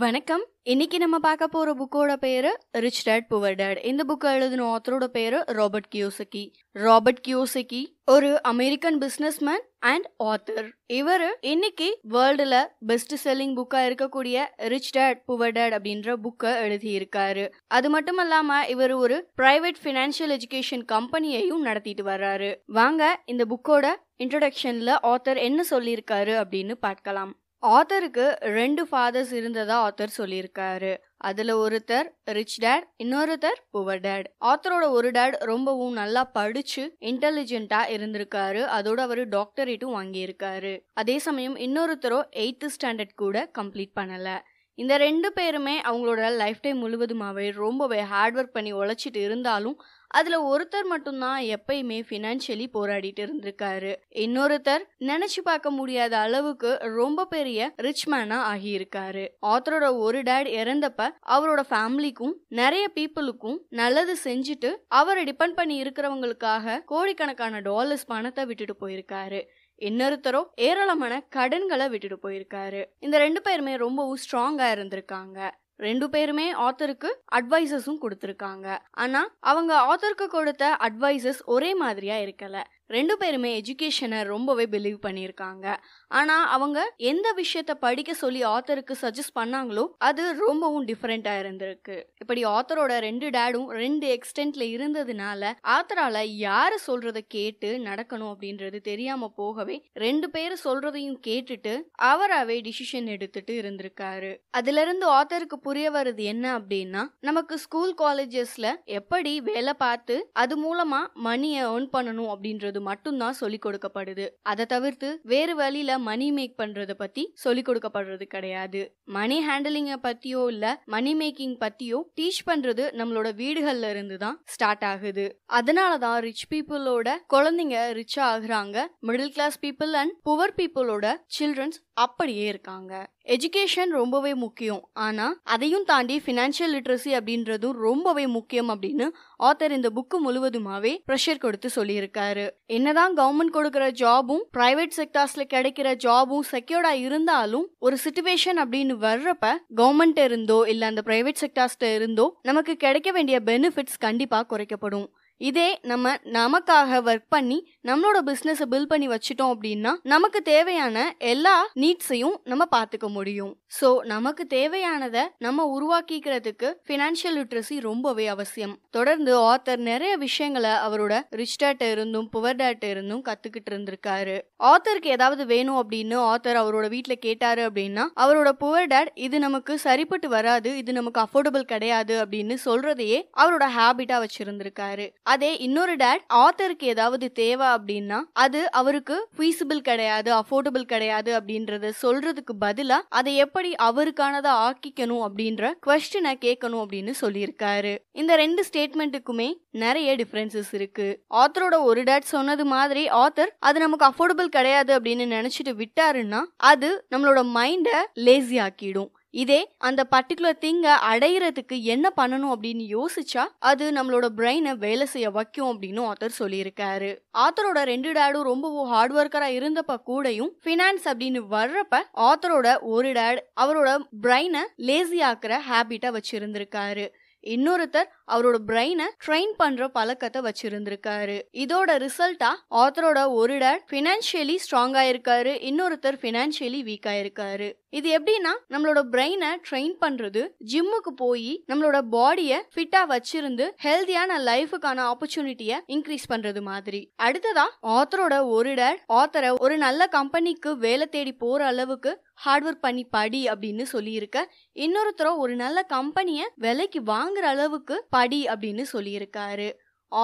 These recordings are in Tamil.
வணக்கம் இன்னைக்கு நம்ம பார்க்க போற புக்கோட பேரு ரிச் டேட் புவர் டேட் இந்த புக்கை எழுதின ஆத்தரோட பேரு ராபர்ட் கியோசகி ராபர்ட் கியோசகி ஒரு அமெரிக்கன் பிசினஸ்மேன் அண்ட் ஆத்தர் இவர் இன்னைக்கு வேர்ல்டுல பெஸ்ட் செல்லிங் புக்கா இருக்கக்கூடிய ரிச் டேட் புவர் டேட் அப்படின்ற புக்கை எழுதியிருக்காரு அது மட்டும் இல்லாம இவர் ஒரு பிரைவேட் பினான்சியல் எஜுகேஷன் கம்பெனியையும் நடத்திட்டு வர்றாரு வாங்க இந்த புக்கோட இன்ட்ரடக்ஷன்ல ஆத்தர் என்ன சொல்லியிருக்காரு அப்படின்னு பார்க்கலாம் ஆத்தருக்கு ரெண்டு ஃபாதர்ஸ் இருந்ததா ஆத்தர் சொல்லியிருக்காரு அதுல ஒருத்தர் ரிச் டேட் இன்னொருத்தர் புவர் டேட் ஆத்தரோட ஒரு டேட் ரொம்பவும் நல்லா படிச்சு இன்டெலிஜென்ட்டாக இருந்திருக்காரு அதோட அவரு டாக்டரேட்டும் வாங்கியிருக்காரு அதே சமயம் இன்னொருத்தரோ எயித்து ஸ்டாண்டர்ட் கூட கம்ப்ளீட் பண்ணல இந்த ரெண்டு பேருமே அவங்களோட லைஃப் டைம் முழுவதுமாவே ரொம்பவே ஹார்ட் ஒர்க் பண்ணி உழைச்சிட்டு இருந்தாலும் அதில் ஒருத்தர் மட்டும்தான் எப்பயுமே ஃபினான்ஷியலி போராடிட்டு இருந்திருக்காரு இன்னொருத்தர் நினைச்சு பார்க்க முடியாத அளவுக்கு ரொம்ப பெரிய ரிச் மேனா ஆகியிருக்காரு ஆத்தரோட ஒரு டேட் இறந்தப்ப அவரோட ஃபேமிலிக்கும் நிறைய பீப்புளுக்கும் நல்லது செஞ்சுட்டு அவரை டிபெண்ட் பண்ணி இருக்கிறவங்களுக்காக கோடிக்கணக்கான டாலர்ஸ் பணத்தை விட்டுட்டு போயிருக்காரு இன்னொருத்தரோ ஏராளமான கடன்களை விட்டுட்டு போயிருக்காரு இந்த ரெண்டு பேருமே ரொம்பவும் ஸ்ட்ராங்கா இருந்திருக்காங்க ரெண்டு பேருமே ஆத்தருக்கு அட்வைசஸும் கொடுத்துருக்காங்க ஆனா அவங்க ஆத்தருக்கு கொடுத்த அட்வைசஸ் ஒரே மாதிரியா இருக்கல ரெண்டு பேருமே எஜுகேஷனை ரொம்பவே பிலீவ் பண்ணியிருக்காங்க ஆனால் அவங்க எந்த விஷயத்த படிக்க சொல்லி ஆத்தருக்கு சஜஸ்ட் பண்ணாங்களோ அது ரொம்பவும் டிஃப்ரெண்ட்டாக இருந்திருக்கு இப்படி ஆத்தரோட ரெண்டு டேடும் ரெண்டு எக்ஸ்டென்ட்ல இருந்ததுனால ஆத்தரால யார் சொல்றதை கேட்டு நடக்கணும் அப்படின்றது தெரியாம போகவே ரெண்டு பேர் சொல்றதையும் கேட்டுட்டு அவராகவே டிசிஷன் எடுத்துட்டு இருந்திருக்காரு அதுல இருந்து ஆத்தருக்கு புரிய வருது என்ன அப்படின்னா நமக்கு ஸ்கூல் காலேஜஸ்ல எப்படி வேலை பார்த்து அது மூலமா மணியை ஏர்ன் பண்ணணும் அப்படின்றது பண்ணும்போது மட்டும்தான் சொல்லிக் கொடுக்கப்படுது அதை தவிர்த்து வேறு வழியில மணி மேக் பண்றத பத்தி சொல்லிக் கொடுக்கப்படுறது கிடையாது மணி ஹேண்டலிங்க பத்தியோ இல்ல மணி மேக்கிங் பத்தியோ டீச் பண்றது நம்மளோட வீடுகள்ல இருந்து தான் ஸ்டார்ட் ஆகுது அதனாலதான் ரிச் பீப்புளோட குழந்தைங்க ரிச் ஆகுறாங்க middle class people and poor பீப்புளோட சில்ட்ரன்ஸ் அப்படியே இருக்காங்க எஜுகேஷன் ரொம்பவே முக்கியம் ஆனால் அதையும் தாண்டி ஃபினான்ஷியல் லிட்ரஸி அப்படின்றதும் ரொம்பவே முக்கியம் அப்படின்னு ஆத்தர் இந்த புக்கு முழுவதுமாவே ப்ரெஷர் கொடுத்து சொல்லியிருக்காரு என்னதான் கவர்மெண்ட் கொடுக்குற ஜாபும் பிரைவேட் செக்டர்ஸ்ல கிடைக்கிற ஜாபும் செக்யூர்டா இருந்தாலும் ஒரு சுச்சுவேஷன் அப்படின்னு வர்றப்ப கவர்மெண்ட் இருந்தோ இல்லை அந்த பிரைவேட் செக்டார்ஸ்ல இருந்தோ நமக்கு கிடைக்க வேண்டிய பெனிஃபிட்ஸ் கண்டிப்பாக குறைக்கப்படும் இதே நம்ம நமக்காக ஒர்க் பண்ணி நம்மளோட பிஸ்னஸை பில் பண்ணி வச்சுட்டோம் அப்படின்னா நமக்கு தேவையான எல்லா நீட்ஸையும் நம்ம பார்த்துக்க முடியும் ஸோ நமக்கு தேவையானதை நம்ம உருவாக்கிக்கிறதுக்கு ஃபினான்ஷியல் லிட்ரஸி ரொம்பவே அவசியம் தொடர்ந்து ஆத்தர் நிறைய விஷயங்களை அவரோட ரிச் டேட்ட இருந்தும் புவர் டேட்டை இருந்தும் கத்துக்கிட்டு இருந்திருக்காரு ஆத்தருக்கு ஏதாவது வேணும் அப்படின்னு ஆத்தர் அவரோட வீட்டில் கேட்டாரு அப்படின்னா அவரோட புவர் டேட் இது நமக்கு சரிப்பட்டு வராது இது நமக்கு அஃபோர்டபுள் கிடையாது அப்படின்னு சொல்றதையே அவரோட ஹேபிட்டா வச்சிருந்திருக்காரு அதே இன்னொரு டேட் ஆத்தருக்கு ஏதாவது தேவை அப்படின்னா அது அவருக்கு ஃபீஸிபிள் கிடையாது அஃபோர்டபுள் கிடையாது அப்படின்றத சொல்றதுக்கு பதிலா அதை எப்படி அவருக்கானதா ஆக்கிக்கணும் அப்படின்ற கொஸ்டினை கேட்கணும் அப்படின்னு சொல்லியிருக்காரு இந்த ரெண்டு ஸ்டேட்மெண்ட்டுக்குமே நிறைய டிஃபரன்சஸ் இருக்கு ஆத்தரோட ஒரு டேட் சொன்னது மாதிரி ஆத்தர் அது நமக்கு அஃபோர்டபுள் கிடையாது அப்படின்னு நினைச்சிட்டு விட்டாருன்னா அது நம்மளோட மைண்டை லேசி ஆக்கிடும் இதே அந்த பர்டிகுலர் திங்கை அடையிறதுக்கு என்ன பண்ணணும் அப்படின்னு யோசிச்சா அது நம்மளோட பிரெயினை வேலை செய்ய வைக்கும் அப்படின்னு ஆத்தர் சொல்லியிருக்காரு ஆத்தரோட ரெண்டு டேடும் ரொம்பவும் ஹார்ட் ஒர்க்கரா இருந்தப்ப கூடயும் ஃபினான்ஸ் அப்படின்னு வர்றப்ப ஆத்தரோட ஒரு டேட் அவரோட பிரெயினை லேசி ஆக்குற ஹேபிட்டை வச்சிருந்திருக்காரு இன்னொருத்தர் அவரோட பிரெயினை ட்ரெயின் பண்ற பழக்கத்தை வச்சிருந்திருக்காரு இதோட ரிசல்ட்டா ஆத்தரோட ஒரு டேட் பினான்சியலி ஸ்ட்ராங் ஆயிருக்காரு இன்னொருத்தர் பினான்சியலி வீக் ஆயிருக்காரு இது எப்படின்னா நம்மளோட பிரெயினை ட்ரெயின் பண்றது ஜிம்முக்கு போய் நம்மளோட பாடியை ஃபிட்டா வச்சிருந்து ஹெல்தியான லைஃபுக்கான ஆப்பர்ச்சுனிட்டியை இன்க்ரீஸ் பண்றது மாதிரி அடுத்ததா ஆத்தரோட ஒரு டேட் ஆத்தரை ஒரு நல்ல கம்பெனிக்கு வேலை தேடி போற அளவுக்கு ஹார்ட் ஒர்க் பண்ணி படி அப்படின்னு சொல்லியிருக்க இன்னொருத்தரும் ஒரு நல்ல கம்பெனியை விலைக்கு வாங்குற அளவுக்கு படி அப்படின்னு சொல்லியிருக்காரு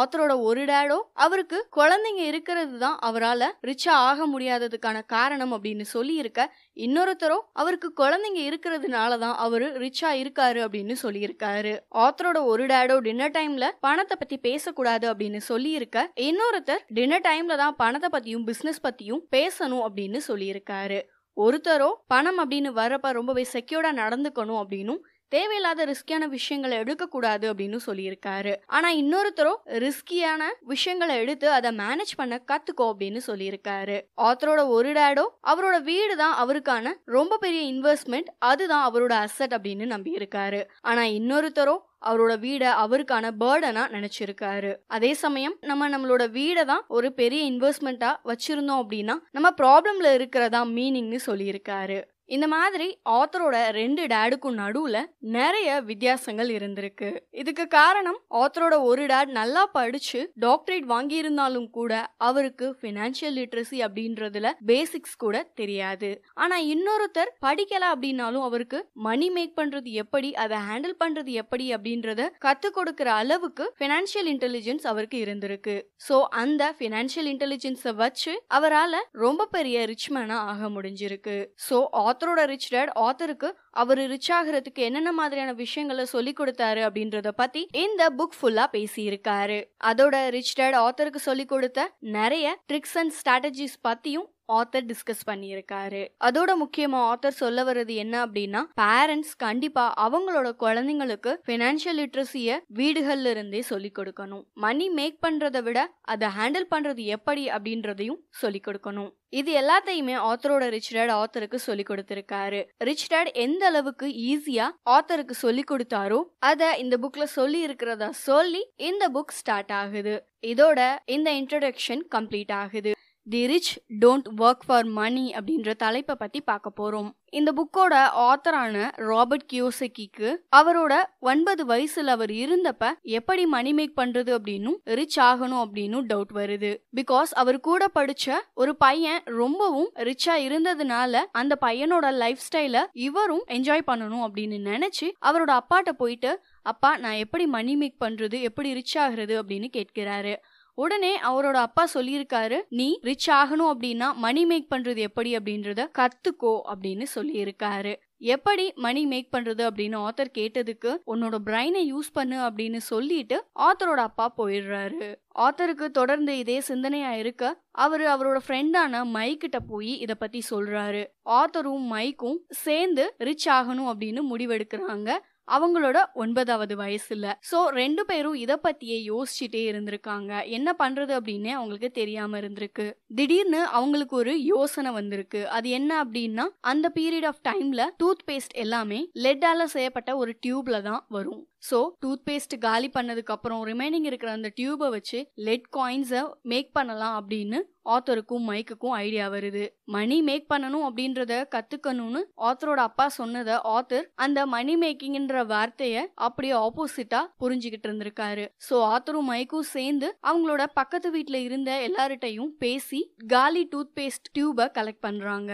ஆத்தரோட ஒரு டேடோ அவருக்கு குழந்தைங்க இருக்கிறது தான் அவரால் ரிச்சா ஆக முடியாததுக்கான காரணம் அப்படின்னு சொல்லியிருக்க இன்னொருத்தரோ அவருக்கு குழந்தைங்க இருக்கிறதுனால தான் அவர் ரிச்சா இருக்காரு அப்படின்னு சொல்லியிருக்காரு ஆத்தரோட ஒரு டேடோ டின்னர் டைம்ல பணத்தை பத்தி பேசக்கூடாது அப்படின்னு சொல்லியிருக்க இன்னொருத்தர் டின்னர் டைம்ல தான் பணத்தை பத்தியும் பிசினஸ் பத்தியும் பேசணும் அப்படின்னு சொல்லியிருக்காரு ஒருத்தரோ பணம் அப்படின்னு வர்றப்ப ரொம்பவே செக்யூர்டா நடந்துக்கணும் அப்படின்னும் தேவையில்லாத ரிஸ்கியான விஷயங்களை எடுக்கக்கூடாது அப்படின்னு சொல்லியிருக்காரு ஆனால் இன்னொருத்தரும் ரிஸ்கியான விஷயங்களை எடுத்து அதை மேனேஜ் பண்ண கற்றுக்கோ அப்படின்னு சொல்லியிருக்காரு ஆத்தரோட ஒரு டேடோ அவரோட வீடு தான் அவருக்கான ரொம்ப பெரிய இன்வெஸ்ட்மெண்ட் அதுதான் அவரோட அசட் அப்படின்னு நம்பியிருக்காரு ஆனால் இன்னொருத்தரும் அவரோட வீடை அவருக்கான பேர்டனா நினைச்சிருக்காரு அதே சமயம் நம்ம நம்மளோட வீடை தான் ஒரு பெரிய இன்வெஸ்ட்மெண்ட்டா வச்சிருந்தோம் அப்படின்னா நம்ம ப்ராப்ளம்ல இருக்கிறதா மீனிங்னு சொல்லியிருக்காரு இந்த மாதிரி ஆத்தரோட ரெண்டு டேடுக்கும் நடுவுல நிறைய வித்தியாசங்கள் இருந்திருக்கு இதுக்கு காரணம் ஆத்தரோட ஒரு டேட் நல்லா படிச்சு டாக்டரேட் வாங்கியிருந்தாலும் கூட அவருக்கு பினான்சியல் லிட்ரஸி அப்படின்றதுல பேசிக்ஸ் கூட தெரியாது ஆனா இன்னொருத்தர் படிக்கல அப்படின்னாலும் அவருக்கு மணி மேக் பண்றது எப்படி அதை ஹேண்டில் பண்றது எப்படி அப்படின்றத கத்து கொடுக்கிற அளவுக்கு பினான்சியல் இன்டெலிஜென்ஸ் அவருக்கு இருந்திருக்கு சோ அந்த பினான்சியல் இன்டெலிஜென்ஸை வச்சு அவரால் ரொம்ப பெரிய மேனா ஆக முடிஞ்சிருக்கு சோ ஆத்தரோட ரிச் டேட் ஆத்தருக்கு அவர் ரிச் ஆகிறதுக்கு என்னென்ன மாதிரியான விஷயங்களை சொல்லி கொடுத்தாரு அப்படின்றத பத்தி இந்த புக் ஃபுல்லா இருக்காரு அதோட ரிச் டேட் ஆத்தருக்கு சொல்லி கொடுத்த நிறைய ட்ரிக்ஸ் அண்ட் ஸ்ட்ராட்டஜிஸ் பத்தியும் ஆத்தர் டிஸ்கஸ் பண்ணியிருக்காரு அதோட முக்கியமாக ஆத்தர் சொல்ல வர்றது என்ன அப்படின்னா பேரண்ட்ஸ் கண்டிப்பாக அவங்களோட குழந்தைங்களுக்கு ஃபினான்ஷியல் லிட்ரஸியை வீடுகள்ல இருந்தே சொல்லி கொடுக்கணும் மணி மேக் பண்றதை விட அதை ஹேண்டில் பண்ணுறது எப்படி அப்படின்றதையும் சொல்லி கொடுக்கணும் இது எல்லாத்தையுமே ஆத்தரோட ரிச் டேட் ஆத்தருக்கு சொல்லி கொடுத்துருக்காரு ரிச் டேட் எந்த அளவுக்கு ஈஸியா ஆத்தருக்கு சொல்லி கொடுத்தாரோ அதை இந்த புக்ல சொல்லி இருக்கிறதா சொல்லி இந்த புக் ஸ்டார்ட் ஆகுது இதோட இந்த இன்ட்ரடக்ஷன் கம்ப்ளீட் ஆகுது the rich don't work for money அப்படின்ற தலைப்பை பற்றி பார்க்க போகிறோம் இந்த புக்கோட ஆத்தரான ராபர்ட் கியோசக்கிக்கு அவரோட ஒன்பது வயசுல அவர் இருந்தப்ப எப்படி மணி மேக் பண்றது அப்படின்னு ரிச் ஆகணும் அப்படின்னு டவுட் வருது பிகாஸ் அவர் கூட படிச்ச ஒரு பையன் ரொம்பவும் ரிச்சா இருந்ததுனால அந்த பையனோட லைஃப் ஸ்டைல இவரும் என்ஜாய் பண்ணணும் அப்படின்னு நினைச்சு அவரோட அப்பாட்ட போயிட்டு அப்பா நான் எப்படி மணி மேக் பண்றது எப்படி ரிச் ஆகுறது அப்படின்னு கேட்கிறாரு உடனே அவரோட அப்பா சொல்லியிருக்காரு நீ ரிச் ஆகணும் அப்படின்னா மணி மேக் பண்றது எப்படி அப்படின்றத கத்துக்கோ அப்படின்னு சொல்லியிருக்காரு எப்படி மணி மேக் பண்றது அப்படின்னு ஆத்தர் கேட்டதுக்கு உன்னோட பிரைனை யூஸ் பண்ணு அப்படின்னு சொல்லிட்டு ஆத்தரோட அப்பா போயிடுறாரு ஆத்தருக்கு தொடர்ந்து இதே சிந்தனையா இருக்க அவரு அவரோட ஃப்ரெண்டான மைக்கிட்ட போய் இத பத்தி சொல்றாரு ஆத்தரும் மைக்கும் சேர்ந்து ரிச் ஆகணும் அப்படின்னு முடிவெடுக்கிறாங்க அவங்களோட ஒன்பதாவது வயசுல ஸோ ரெண்டு பேரும் இதை பத்தியே யோசிச்சுட்டே இருந்திருக்காங்க என்ன பண்றது அப்படின்னு அவங்களுக்கு தெரியாம இருந்திருக்கு திடீர்னு அவங்களுக்கு ஒரு யோசனை வந்திருக்கு அது என்ன அப்படின்னா அந்த பீரியட் ஆஃப் டைம்ல டூத் பேஸ்ட் எல்லாமே லெட்டால செய்யப்பட்ட ஒரு டியூப்ல தான் வரும் ஸோ டூத் பேஸ்ட் காலி பண்ணதுக்கு அப்புறம் ரிமைனிங் இருக்கிற அந்த டியூபை வச்சு லெட் காயின்ஸை மேக் பண்ணலாம் அப்படின்னு ஆத்தருக்கும் மைக்குக்கும் ஐடியா வருது மணி மேக் பண்ணணும் அப்படின்றத கத்துக்கணும்னு ஆத்தரோட அப்பா சொன்னதை ஆத்தர் அந்த மணி மேக்கிங்ன்ற வார்த்தைய அப்படியே ஆப்போசிட்டா புரிஞ்சுக்கிட்டு இருந்திருக்காரு சோ ஆத்தரும் மைக்கும் சேர்ந்து அவங்களோட பக்கத்து வீட்டுல இருந்த எல்லார்ட்டையும் பேசி காலி டூத் பேஸ்ட் டியூப கலெக்ட் பண்றாங்க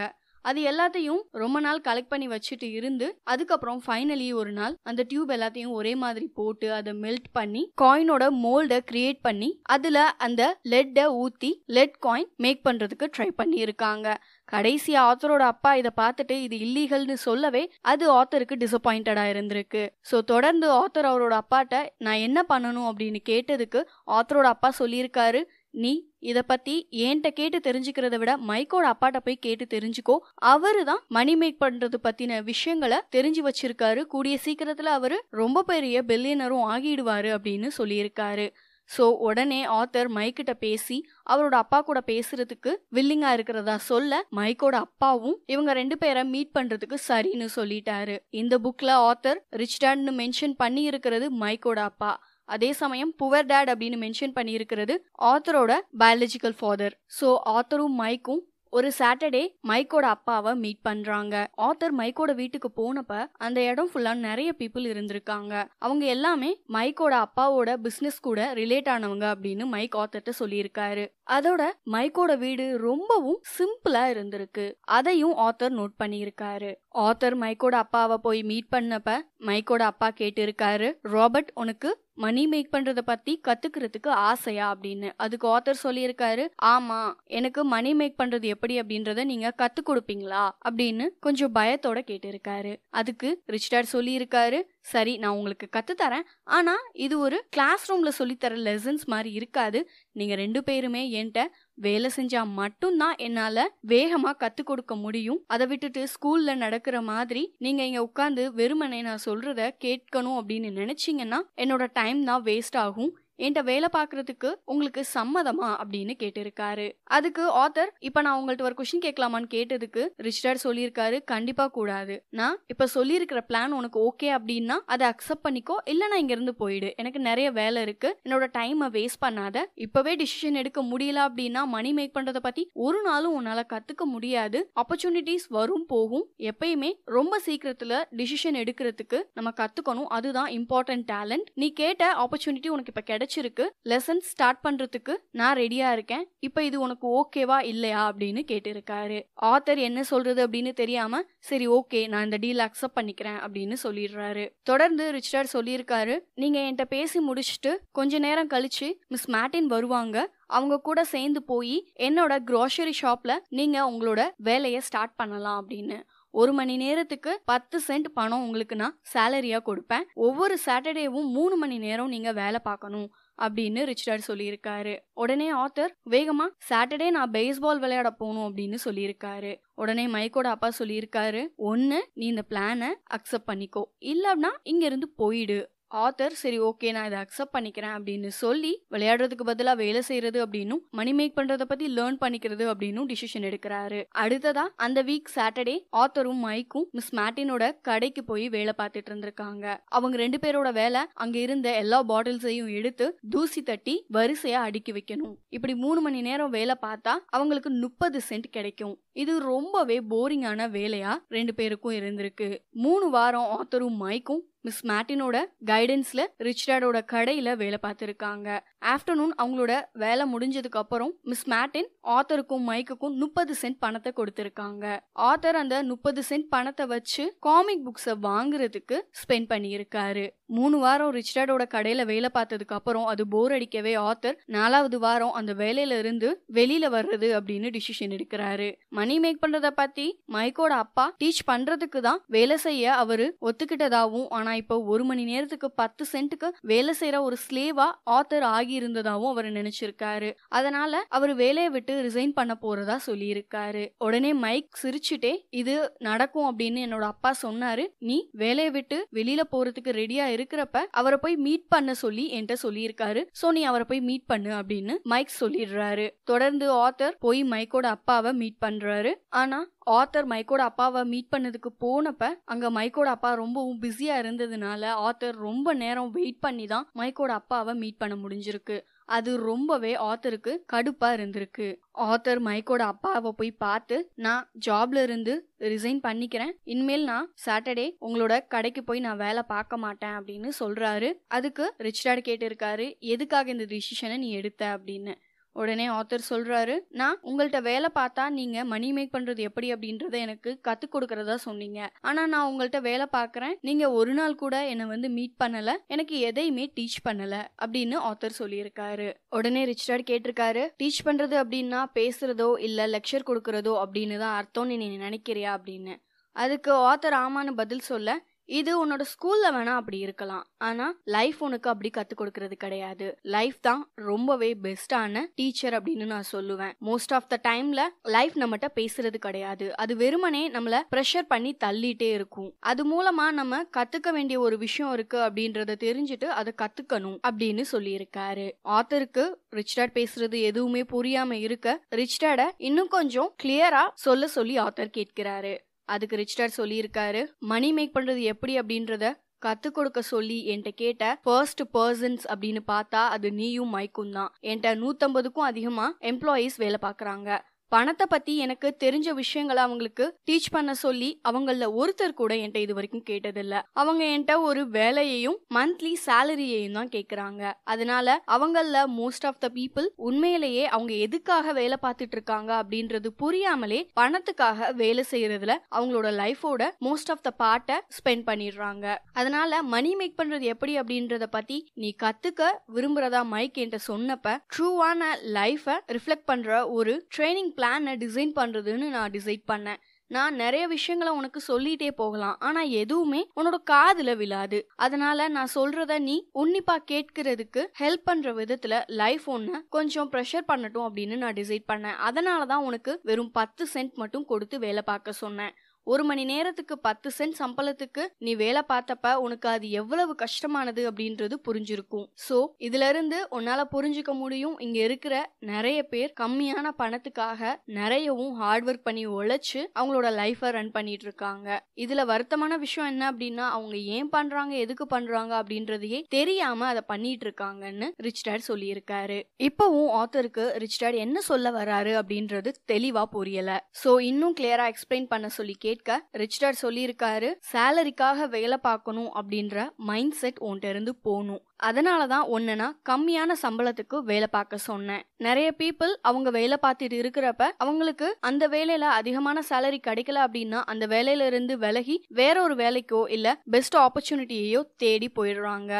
அது எல்லாத்தையும் ரொம்ப நாள் கலெக்ட் பண்ணி வச்சுட்டு இருந்து அதுக்கப்புறம் ஃபைனலி ஒரு நாள் அந்த டியூப் எல்லாத்தையும் ஒரே மாதிரி போட்டு அதை மெல்ட் பண்ணி காயினோட மோல்டை கிரியேட் பண்ணி அதுல அந்த லெட்டை ஊத்தி லெட் காயின் மேக் பண்றதுக்கு ட்ரை பண்ணி இருக்காங்க கடைசி ஆத்தரோட அப்பா இதை பார்த்துட்டு இது இல்லீகல்னு சொல்லவே அது ஆத்தருக்கு டிசப்பாயிண்டடா இருந்திருக்கு ஸோ தொடர்ந்து ஆத்தர் அவரோட அப்பாட்ட நான் என்ன பண்ணணும் அப்படின்னு கேட்டதுக்கு ஆத்தரோட அப்பா சொல்லியிருக்காரு நீ இதை பத்தி ஏன்ட்ட கேட்டு தெரிஞ்சுக்கிறத விட மைக்கோட அப்பாட்ட போய் கேட்டு தெரிஞ்சுக்கோ அவரு தான் மணி மேக் பண்றது பத்தின விஷயங்களை தெரிஞ்சு வச்சிருக்காரு கூடிய சீக்கிரத்துல அவரு ரொம்ப பெரிய பில்லியனரும் ஆகிடுவாரு அப்படின்னு சொல்லியிருக்காரு ஸோ உடனே ஆத்தர் மைக்கிட்ட பேசி அவரோட அப்பா கூட பேசுறதுக்கு வில்லிங்கா இருக்கிறதா சொல்ல மைக்கோட அப்பாவும் இவங்க ரெண்டு பேரை மீட் பண்றதுக்கு சரின்னு சொல்லிட்டாரு இந்த புக்ல ஆத்தர் ரிச் டேட்னு மென்ஷன் பண்ணி இருக்கிறது மைக்கோட அப்பா அதே சமயம் புவர் டேட் அப்படின்னு மென்ஷன் பண்ணியிருக்கிறது ஆத்தரோட பயாலஜிக்கல் ஃபாதர் ஸோ ஆத்தரும் மைக்கும் ஒரு சாட்டர்டே மைக்கோட அப்பாவை மீட் பண்றாங்க ஆத்தர் மைக்கோட வீட்டுக்கு போனப்ப அந்த இடம் ஃபுல்லா நிறைய பீப்புள் இருந்திருக்காங்க அவங்க எல்லாமே மைக்கோட அப்பாவோட பிசினஸ் கூட ரிலேட் ஆனவங்க அப்படின்னு மைக் ஆத்தர்ட்ட சொல்லியிருக்காரு அதோட மைக்கோட வீடு ரொம்பவும் சிம்பிளா இருந்திருக்கு அதையும் ஆத்தர் நோட் பண்ணியிருக்காரு ஆத்தர் மைக்கோட அப்பாவை போய் மீட் பண்ணப்ப மைக்கோட அப்பா கேட்டிருக்காரு ராபர்ட் உனக்கு மணி மேக் பண்றத பத்தி கத்துக்கிறதுக்கு ஆசையா அப்படின்னு அதுக்கு ஆத்தர் சொல்லியிருக்காரு ஆமா எனக்கு மணி மேக் பண்றது எப்படி அப்படின்றத நீங்க கத்து கொடுப்பீங்களா அப்படின்னு கொஞ்சம் பயத்தோட கேட்டிருக்காரு அதுக்கு ரிச்டார்ட் சொல்லியிருக்காரு சரி நான் உங்களுக்கு கற்றுத்தரேன் ஆனால் இது ஒரு கிளாஸ் ரூமில் சொல்லித்தர லெசன்ஸ் மாதிரி இருக்காது நீங்கள் ரெண்டு பேருமே என்கிட்ட வேலை செஞ்சால் மட்டும்தான் என்னால் வேகமாக கற்றுக் கொடுக்க முடியும் அதை விட்டுட்டு ஸ்கூலில் நடக்கிற மாதிரி நீங்கள் இங்கே உட்காந்து வெறுமனை நான் சொல்கிறத கேட்கணும் அப்படின்னு நினச்சிங்கன்னா என்னோட டைம் தான் வேஸ்ட் ஆகும் என்கிட்ட வேலை பார்க்கறதுக்கு உங்களுக்கு சம்மதமா அப்படின்னு கேட்டிருக்காரு அதுக்கு ஆத்தர் இப்ப நான் உங்கள்ட்ட ஒரு கொஸ்டின் கேட்கலாமான்னு கேட்டதுக்கு ரிச்சர்ட் சொல்லியிருக்காரு கண்டிப்பா கூடாது நான் இப்ப சொல்லியிருக்கிற பிளான் உனக்கு ஓகே அப்படின்னா அதை அக்செப்ட் பண்ணிக்கோ இல்ல நான் இங்க இருந்து போயிடு எனக்கு நிறைய வேலை இருக்கு என்னோட டைமை வேஸ்ட் பண்ணாத இப்பவே டிசிஷன் எடுக்க முடியல அப்படின்னா மணி மேக் பண்றதை பத்தி ஒரு நாளும் உன்னால கத்துக்க முடியாது ஆப்பர்ச்சுனிட்டிஸ் வரும் போகும் எப்பயுமே ரொம்ப சீக்கிரத்துல டிசிஷன் எடுக்கிறதுக்கு நம்ம கத்துக்கணும் அதுதான் இம்பார்ட்டன்ட் டேலண்ட் நீ கேட்ட ஆப்பர்ச்சுனிட்டி உனக்கு இப்ப கிடைச்சி கிடைச்சிருக்கு லெசன் ஸ்டார்ட் பண்றதுக்கு நான் ரெடியா இருக்கேன் இப்போ இது உனக்கு ஓகேவா இல்லையா அப்படின்னு கேட்டிருக்காரு ஆத்தர் என்ன சொல்றது அப்படின்னு தெரியாம சரி ஓகே நான் இந்த டீல் அக்செப்ட் பண்ணிக்கிறேன் அப்படின்னு சொல்லிடுறாரு தொடர்ந்து ரிச்சர்ட் சொல்லியிருக்காரு நீங்க என்கிட்ட பேசி முடிச்சுட்டு கொஞ்ச நேரம் கழிச்சு மிஸ் மேட்டின் வருவாங்க அவங்க கூட சேர்ந்து போய் என்னோட க்ரோசரி ஷாப்ல நீங்க உங்களோட வேலையை ஸ்டார்ட் பண்ணலாம் அப்படின்னு ஒரு மணி நேரத்துக்கு பத்து சென்ட் பணம் உங்களுக்கு நான் சேலரியா கொடுப்பேன் ஒவ்வொரு சாட்டர்டேவும் மூணு மணி நேரம் நீங்க வேலை பார்க்கணும் அப்படின்னு ரிச்சர்ட் சொல்லியிருக்காரு உடனே ஆத்தர் வேகமா சாட்டர்டே நான் பேஸ்பால் விளையாட போகணும் அப்படின்னு சொல்லியிருக்காரு உடனே மைக்கோட அப்பா சொல்லியிருக்காரு ஒன்று நீ இந்த பிளான அக்செப்ட் பண்ணிக்கோ இல்லைன்னா இங்கேருந்து போயிடு ஆத்தர் சரி ஓகே நான் இதை அக்செப்ட் பண்ணிக்கிறேன் அப்படின்னு சொல்லி விளையாடுறதுக்கு பதிலாக வேலை செய்யறது அப்படின்னும் மணி மேக் பண்றதை பத்தி லேர்ன் பண்ணிக்கிறது அப்படின்னு டிசிஷன் எடுக்கிறாரு அடுத்ததா அந்த வீக் சாட்டர்டே ஆத்தரும் மைக்கும் மிஸ் மேட்டினோட கடைக்கு போய் வேலை பார்த்துட்டு இருந்திருக்காங்க அவங்க ரெண்டு பேரோட வேலை அங்க இருந்த எல்லா பாட்டில்ஸையும் எடுத்து தூசி தட்டி வரிசையா அடுக்கி வைக்கணும் இப்படி மூணு மணி நேரம் வேலை பார்த்தா அவங்களுக்கு முப்பது சென்ட் கிடைக்கும் இது ரொம்பவே போரிங்கான வேலையா ரெண்டு பேருக்கும் இருந்திருக்கு மூணு வாரம் ஆத்தரும் மைக்கும் மிஸ் மேட்டினோட கைடன்ஸ்ல ரிச்சர்டோட கடையில வேலை பார்த்துருக்காங்க ஆஃப்டர்நூன் அவங்களோட வேலை முடிஞ்சதுக்கு அப்புறம் மிஸ் மேட்டின் ஆத்தருக்கும் மைக்குக்கும் முப்பது சென்ட் பணத்தை கொடுத்துருக்காங்க ஆத்தர் அந்த முப்பது சென்ட் பணத்தை வச்சு காமிக் புக்ஸை வாங்குறதுக்கு ஸ்பெண்ட் பண்ணியிருக்காரு மூணு வாரம் ரிச்சர்டோட கடையில வேலை பார்த்ததுக்கு அப்புறம் அது போர் அடிக்கவே ஆத்தர் நாலாவது வாரம் அந்த வேலையில இருந்து வெளியில வர்றது அப்படின்னு டிசிஷன் எடுக்கிறாரு மணி மேக் பண்றத பத்தி மைக்கோட அப்பா டீச் பண்றதுக்கு தான் வேலை செய்ய அவரு ஒத்துக்கிட்டதாகவும் ஆனா இப்போ ஒரு மணி நேரத்துக்கு பத்து சென்ட்டுக்கு வேலை செய்யற ஒரு ஸ்லேவா ஆத்தர் ஆகி ஆகி இருந்ததாவும் அவர் நினைச்சிருக்காரு அதனால அவர் வேலையை விட்டு ரிசைன் பண்ண போறதா சொல்லியிருக்காரு உடனே மைக் சிரிச்சுட்டே இது நடக்கும் அப்படின்னு என்னோட அப்பா சொன்னாரு நீ வேலையை விட்டு வெளியில போறதுக்கு ரெடியா இருக்கிறப்ப அவரை போய் மீட் பண்ண சொல்லி என்கிட்ட சொல்லியிருக்காரு சோ நீ அவரை போய் மீட் பண்ணு அப்படின்னு மைக் சொல்லிடுறாரு தொடர்ந்து ஆத்தர் போய் மைக்கோட அப்பாவை மீட் பண்றாரு ஆனா ஆத்தர் மைக்கோட அப்பாவை மீட் பண்ணதுக்கு போனப்ப அங்க மைக்கோட அப்பா ரொம்பவும் பிஸியா இருந்ததுனால ஆத்தர் ரொம்ப நேரம் வெயிட் பண்ணி தான் மைக்கோட அப்பாவை மீட் பண்ண முடிஞ்சிருக்கு அது ரொம்பவே ஆத்தருக்கு கடுப்பா இருந்திருக்கு ஆத்தர் மைக்கோட அப்பாவை போய் பார்த்து நான் ஜாப்ல இருந்து ரிசைன் பண்ணிக்கிறேன் இனிமேல் நான் சாட்டர்டே உங்களோட கடைக்கு போய் நான் வேலை பார்க்க மாட்டேன் அப்படின்னு சொல்றாரு அதுக்கு ரிச் டாட் கேட்டிருக்காரு எதுக்காக இந்த டிசிஷனை நீ எடுத்த அப்படின்னு உடனே ஆத்தர் சொல்றாரு நான் உங்கள்கிட்ட வேலை பார்த்தா நீங்க மணி மேக் பண்றது எப்படி அப்படின்றத எனக்கு கத்து கொடுக்கறதா சொன்னீங்க ஆனா நான் உங்கள்கிட்ட வேலை பார்க்கறேன் நீங்க ஒரு நாள் கூட என்னை வந்து மீட் பண்ணல எனக்கு எதையுமே டீச் பண்ணல அப்படின்னு ஆத்தர் சொல்லியிருக்காரு உடனே ரிச்சர்ட் கேட்டிருக்காரு டீச் பண்றது அப்படின்னா பேசுறதோ இல்ல லெக்சர் கொடுக்கறதோ அப்படின்னு தான் அர்த்தம்னு நீ நினைக்கிறியா அப்படின்னு அதுக்கு ஆத்தர் ஆமான்னு பதில் சொல்ல இது உன்னோட ஸ்கூல்ல வேணா அப்படி இருக்கலாம் ஆனா லைஃப் உனக்கு அப்படி கத்து கொடுக்கறது கிடையாது லைஃப் தான் ரொம்பவே பெஸ்டான டீச்சர் அப்படின்னு நான் சொல்லுவேன் மோஸ்ட் ஆஃப் த டைம்ல லைஃப் நம்மகிட்ட பேசுறது கிடையாது அது வெறுமனே நம்மள ப்ரெஷர் பண்ணி தள்ளிட்டே இருக்கும் அது மூலமா நம்ம கத்துக்க வேண்டிய ஒரு விஷயம் இருக்கு அப்படின்றத தெரிஞ்சுட்டு அதை கத்துக்கணும் அப்படின்னு சொல்லியிருக்காரு ஆத்தருக்கு ரிச்டார்ட் பேசுறது எதுவுமே புரியாம இருக்க ரிச்டார்ட இன்னும் கொஞ்சம் கிளியரா சொல்ல சொல்லி ஆத்தர் கேட்கிறாரு அதுக்கு ரிச்டர் சொல்லியிருக்காரு மணி மேக் பண்றது எப்படி அப்படின்றத கத்து கொடுக்க சொல்லி என்கிட்ட கேட்ட ஃபர்ஸ்ட் பர்சன்ஸ் அப்படின்னு பார்த்தா அது நீயும் மைக்கும் தான் என்கிட்ட நூத்தம்பதுக்கும் அதிகமா எம்ப்ளாயீஸ் வேலை பாக்குறாங்க பணத்தை பத்தி எனக்கு தெரிஞ்ச விஷயங்களை அவங்களுக்கு டீச் பண்ண சொல்லி அவங்கள ஒருத்தர் கூட என்கிட்ட இது வரைக்கும் கேட்டதில்ல அவங்க என்கிட்ட ஒரு வேலையையும் மந்த்லி சேலரியையும் தான் கேக்குறாங்க அதனால அவங்கள மோஸ்ட் ஆஃப் த பீப்புள் உண்மையிலேயே அவங்க எதுக்காக வேலை பார்த்துட்டு இருக்காங்க அப்படின்றது புரியாமலே பணத்துக்காக வேலை செய்யறதுல அவங்களோட லைஃபோட மோஸ்ட் ஆஃப் த பாட்டை ஸ்பெண்ட் பண்ணிடுறாங்க அதனால மணி மேக் பண்றது எப்படி அப்படின்றத பத்தி நீ கத்துக்க விரும்புறதா மைக் என்கிட்ட சொன்னப்ப ட்ரூவான லைஃப ரிஃப்ளெக்ட் பண்ற ஒரு ட்ரைனிங் பிளானை டிசைன் பண்ணுறதுன்னு நான் டிசைட் பண்ணேன் நான் நிறைய விஷயங்களை உனக்கு சொல்லிட்டே போகலாம் ஆனா எதுவுமே உன்னோட காதுல விழாது அதனால நான் சொல்றத நீ உன்னிப்பா கேட்கறதுக்கு ஹெல்ப் பண்ற விதத்துல லைஃப் ஒன்று கொஞ்சம் ப்ரெஷர் பண்ணட்டும் அப்படின்னு நான் டிசைட் பண்ணேன் அதனாலதான் தான் உனக்கு வெறும் பத்து சென்ட் மட்டும் கொடுத்து வேலை பார்க்க சொன்னேன் ஒரு மணி நேரத்துக்கு பத்து சென்ட் சம்பளத்துக்கு நீ வேலை பார்த்தப்ப உனக்கு அது எவ்வளவு கஷ்டமானது அப்படின்றது புரிஞ்சிருக்கும் சோ இதுல இருந்து உன்னால புரிஞ்சுக்க முடியும் இங்க இருக்கிற நிறைய பேர் கம்மியான பணத்துக்காக நிறையவும் ஹார்ட் ஒர்க் பண்ணி உழைச்சு அவங்களோட லைஃப ரன் பண்ணிட்டு இருக்காங்க இதுல வருத்தமான விஷயம் என்ன அப்படின்னா அவங்க ஏன் பண்றாங்க எதுக்கு பண்றாங்க அப்படின்றதையே தெரியாம அதை பண்ணிட்டு இருக்காங்கன்னு ரிச் டேட் இருக்காரு இப்பவும் ஆத்தருக்கு ரிச் டேட் என்ன சொல்ல வர்றாரு அப்படின்றது தெளிவா புரியல சோ இன்னும் கிளியரா எக்ஸ்பிளைன் பண்ண சொல்லி கேட்டு கேட்க ரிச்சர்ட் சொல்லியிருக்காரு சேலரிக்காக வேலை பார்க்கணும் அப்படின்ற மைண்ட் செட் உன்கிட்ட இருந்து போகணும் அதனால தான் ஒன்று கம்மியான சம்பளத்துக்கு வேலை பார்க்க சொன்னேன் நிறைய பீப்புள் அவங்க வேலை பார்த்துட்டு இருக்கிறப்ப அவங்களுக்கு அந்த வேலையில அதிகமான சேலரி கிடைக்கல அப்படின்னா அந்த வேலையில இருந்து விலகி வேற ஒரு வேலைக்கோ இல்லை பெஸ்ட் ஆப்பர்ச்சுனிட்டியையோ தேடி போயிடுறாங்க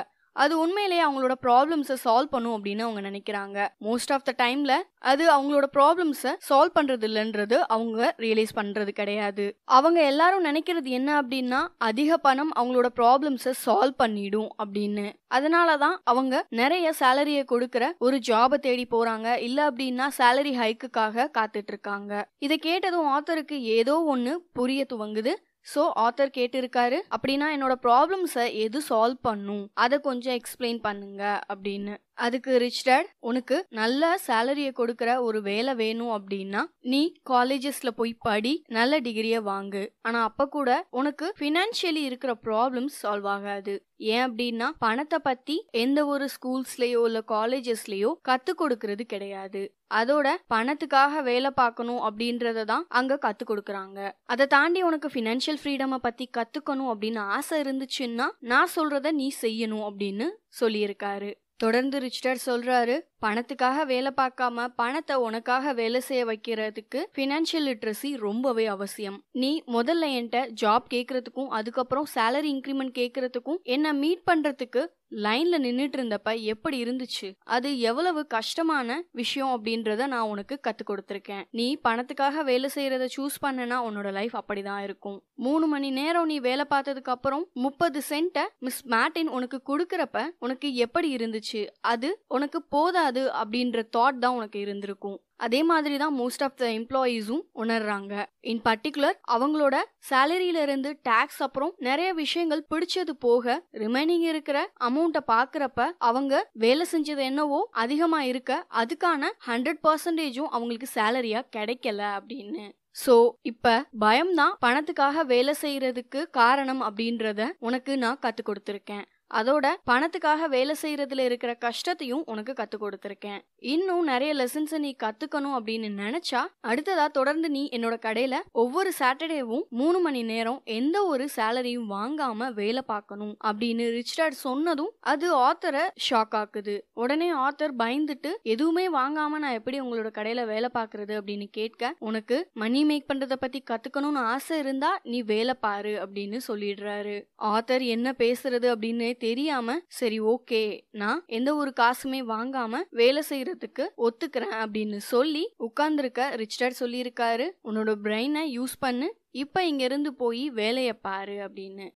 அது உண்மையிலேயே அவங்களோட ப்ராப்ளம்ஸை சால்வ் பண்ணும் அப்படின்னு அவங்க நினைக்கிறாங்க மோஸ்ட் ஆஃப் த டைம்ல அது அவங்களோட ப்ராப்ளம்ஸை சால்வ் பண்றது இல்லைன்றது அவங்க ரியலைஸ் பண்றது கிடையாது அவங்க எல்லாரும் நினைக்கிறது என்ன அப்படின்னா அதிக பணம் அவங்களோட ப்ராப்ளம்ஸை சால்வ் பண்ணிடும் அப்படின்னு அதனால தான் அவங்க நிறைய சேலரியை கொடுக்குற ஒரு ஜாபை தேடி போறாங்க இல்ல அப்படின்னா சேலரி ஹைக்குக்காக காத்துட்டு இருக்காங்க இதை கேட்டதும் ஆத்தருக்கு ஏதோ ஒன்று புரிய துவங்குது ஸோ ஆத்தர் கேட்டிருக்காரு அப்படின்னா என்னோட ப்ராப்ளம்ஸை எது சால்வ் பண்ணும் அதை கொஞ்சம் எக்ஸ்பிளைன் பண்ணுங்க அப்படின்னு அதுக்கு ரிச் டேட் உனக்கு நல்ல சேலரியை கொடுக்கற ஒரு வேலை வேணும் அப்படின்னா நீ காலேஜஸ்ல போய் படி நல்ல டிகிரியை வாங்கு ஆனா அப்ப கூட உனக்கு பினான்சியலி இருக்கிற ப்ராப்ளம் சால்வ் ஆகாது ஏன் அப்படின்னா பணத்தை பத்தி எந்த ஒரு ஸ்கூல்ஸ்லயோ இல்ல காலேஜஸ்லயோ கத்து கொடுக்கறது கிடையாது அதோட பணத்துக்காக வேலை பார்க்கணும் அப்படின்றத தான் அங்க கத்து கொடுக்குறாங்க அதை தாண்டி உனக்கு ஃபினான்ஷியல் ஃப்ரீடமை பத்தி கத்துக்கணும் அப்படின்னு ஆசை இருந்துச்சுன்னா நான் சொல்றத நீ செய்யணும் அப்படின்னு சொல்லியிருக்காரு தொடர்ந்து ரிச்சர்ட் சொல்றாரு பணத்துக்காக வேலை பார்க்காம பணத்தை உனக்காக வேலை செய்ய வைக்கிறதுக்கு பினான்சியல் லிட்ரஸி ரொம்பவே அவசியம் நீ முதல்ல என்கிட்ட ஜாப் கேட்கறதுக்கும் அதுக்கப்புறம் சேலரி இன்க்ரிமெண்ட் கேட்கறதுக்கும் என்ன மீட் பண்றதுக்கு லைன்ல நின்றுட்டு இருந்தப்ப எப்படி இருந்துச்சு அது எவ்வளவு கஷ்டமான விஷயம் அப்படின்றத நான் உனக்கு கத்து கொடுத்துருக்கேன் நீ பணத்துக்காக வேலை செய்யறத சூஸ் பண்ணனா உன்னோட லைஃப் அப்படிதான் இருக்கும் மூணு மணி நேரம் நீ வேலை பார்த்ததுக்கு அப்புறம் முப்பது சென்ட்டை மிஸ் மேட்டின் உனக்கு கொடுக்கறப்ப உனக்கு எப்படி இருந்துச்சு அது உனக்கு போதாது அப்படின்ற தாட் தான் உனக்கு இருந்திருக்கும் அதே மாதிரி தான் மோஸ்ட் ஆஃப் த எம்ப்ளாயீஸும் உணர்றாங்க இன் பர்டிகுலர் அவங்களோட சேலரியில இருந்து டேக்ஸ் அப்புறம் நிறைய விஷயங்கள் பிடிச்சது போக ரிமைனிங் இருக்கிற அமௌண்ட்டை பாக்குறப்ப அவங்க வேலை செஞ்சது என்னவோ அதிகமா இருக்க அதுக்கான ஹண்ட்ரட் பர்சன்டேஜும் அவங்களுக்கு சேலரியா கிடைக்கல அப்படின்னு ஸோ இப்போ பயம்தான் பணத்துக்காக வேலை செய்யறதுக்கு காரணம் அப்படின்றத உனக்கு நான் கற்றுக் கொடுத்துருக்கேன் அதோட பணத்துக்காக வேலை செய்யறதுல இருக்கிற கஷ்டத்தையும் உனக்கு கத்து கொடுத்துருக்கேன் இன்னும் நிறைய லெசன்ஸை நீ கத்துக்கணும் அப்படின்னு நினைச்சா அடுத்ததா தொடர்ந்து நீ என்னோட கடையில ஒவ்வொரு சாட்டர்டேவும் மூணு மணி நேரம் எந்த ஒரு சேலரியும் வாங்காம வேலை பார்க்கணும் அப்படின்னு ரிச்சர்ட் சொன்னதும் அது ஆத்தரை ஷாக் ஆக்குது உடனே ஆத்தர் பயந்துட்டு எதுவுமே வாங்காம நான் எப்படி உங்களோட கடையில வேலை பார்க்கறது அப்படின்னு கேட்க உனக்கு மணி மேக் பண்றத பத்தி கத்துக்கணும்னு ஆசை இருந்தா நீ வேலை பாரு அப்படின்னு சொல்லிடுறாரு ஆத்தர் என்ன பேசுறது அப்படின்னு தெரியாம சரி ஓகே நான் எந்த ஒரு காசுமே வாங்காம வேலை செய்யறதுக்கு ஒத்துக்கிறேன் அப்படின்னு சொல்லி உட்கார்ந்துருக்க ரிச்சர்ட் சொல்லியிருக்காரு உன்னோட பிரெயினை யூஸ் பண்ணு இப்ப இங்க இருந்து போய் வேலையை பாரு அப்படின்னு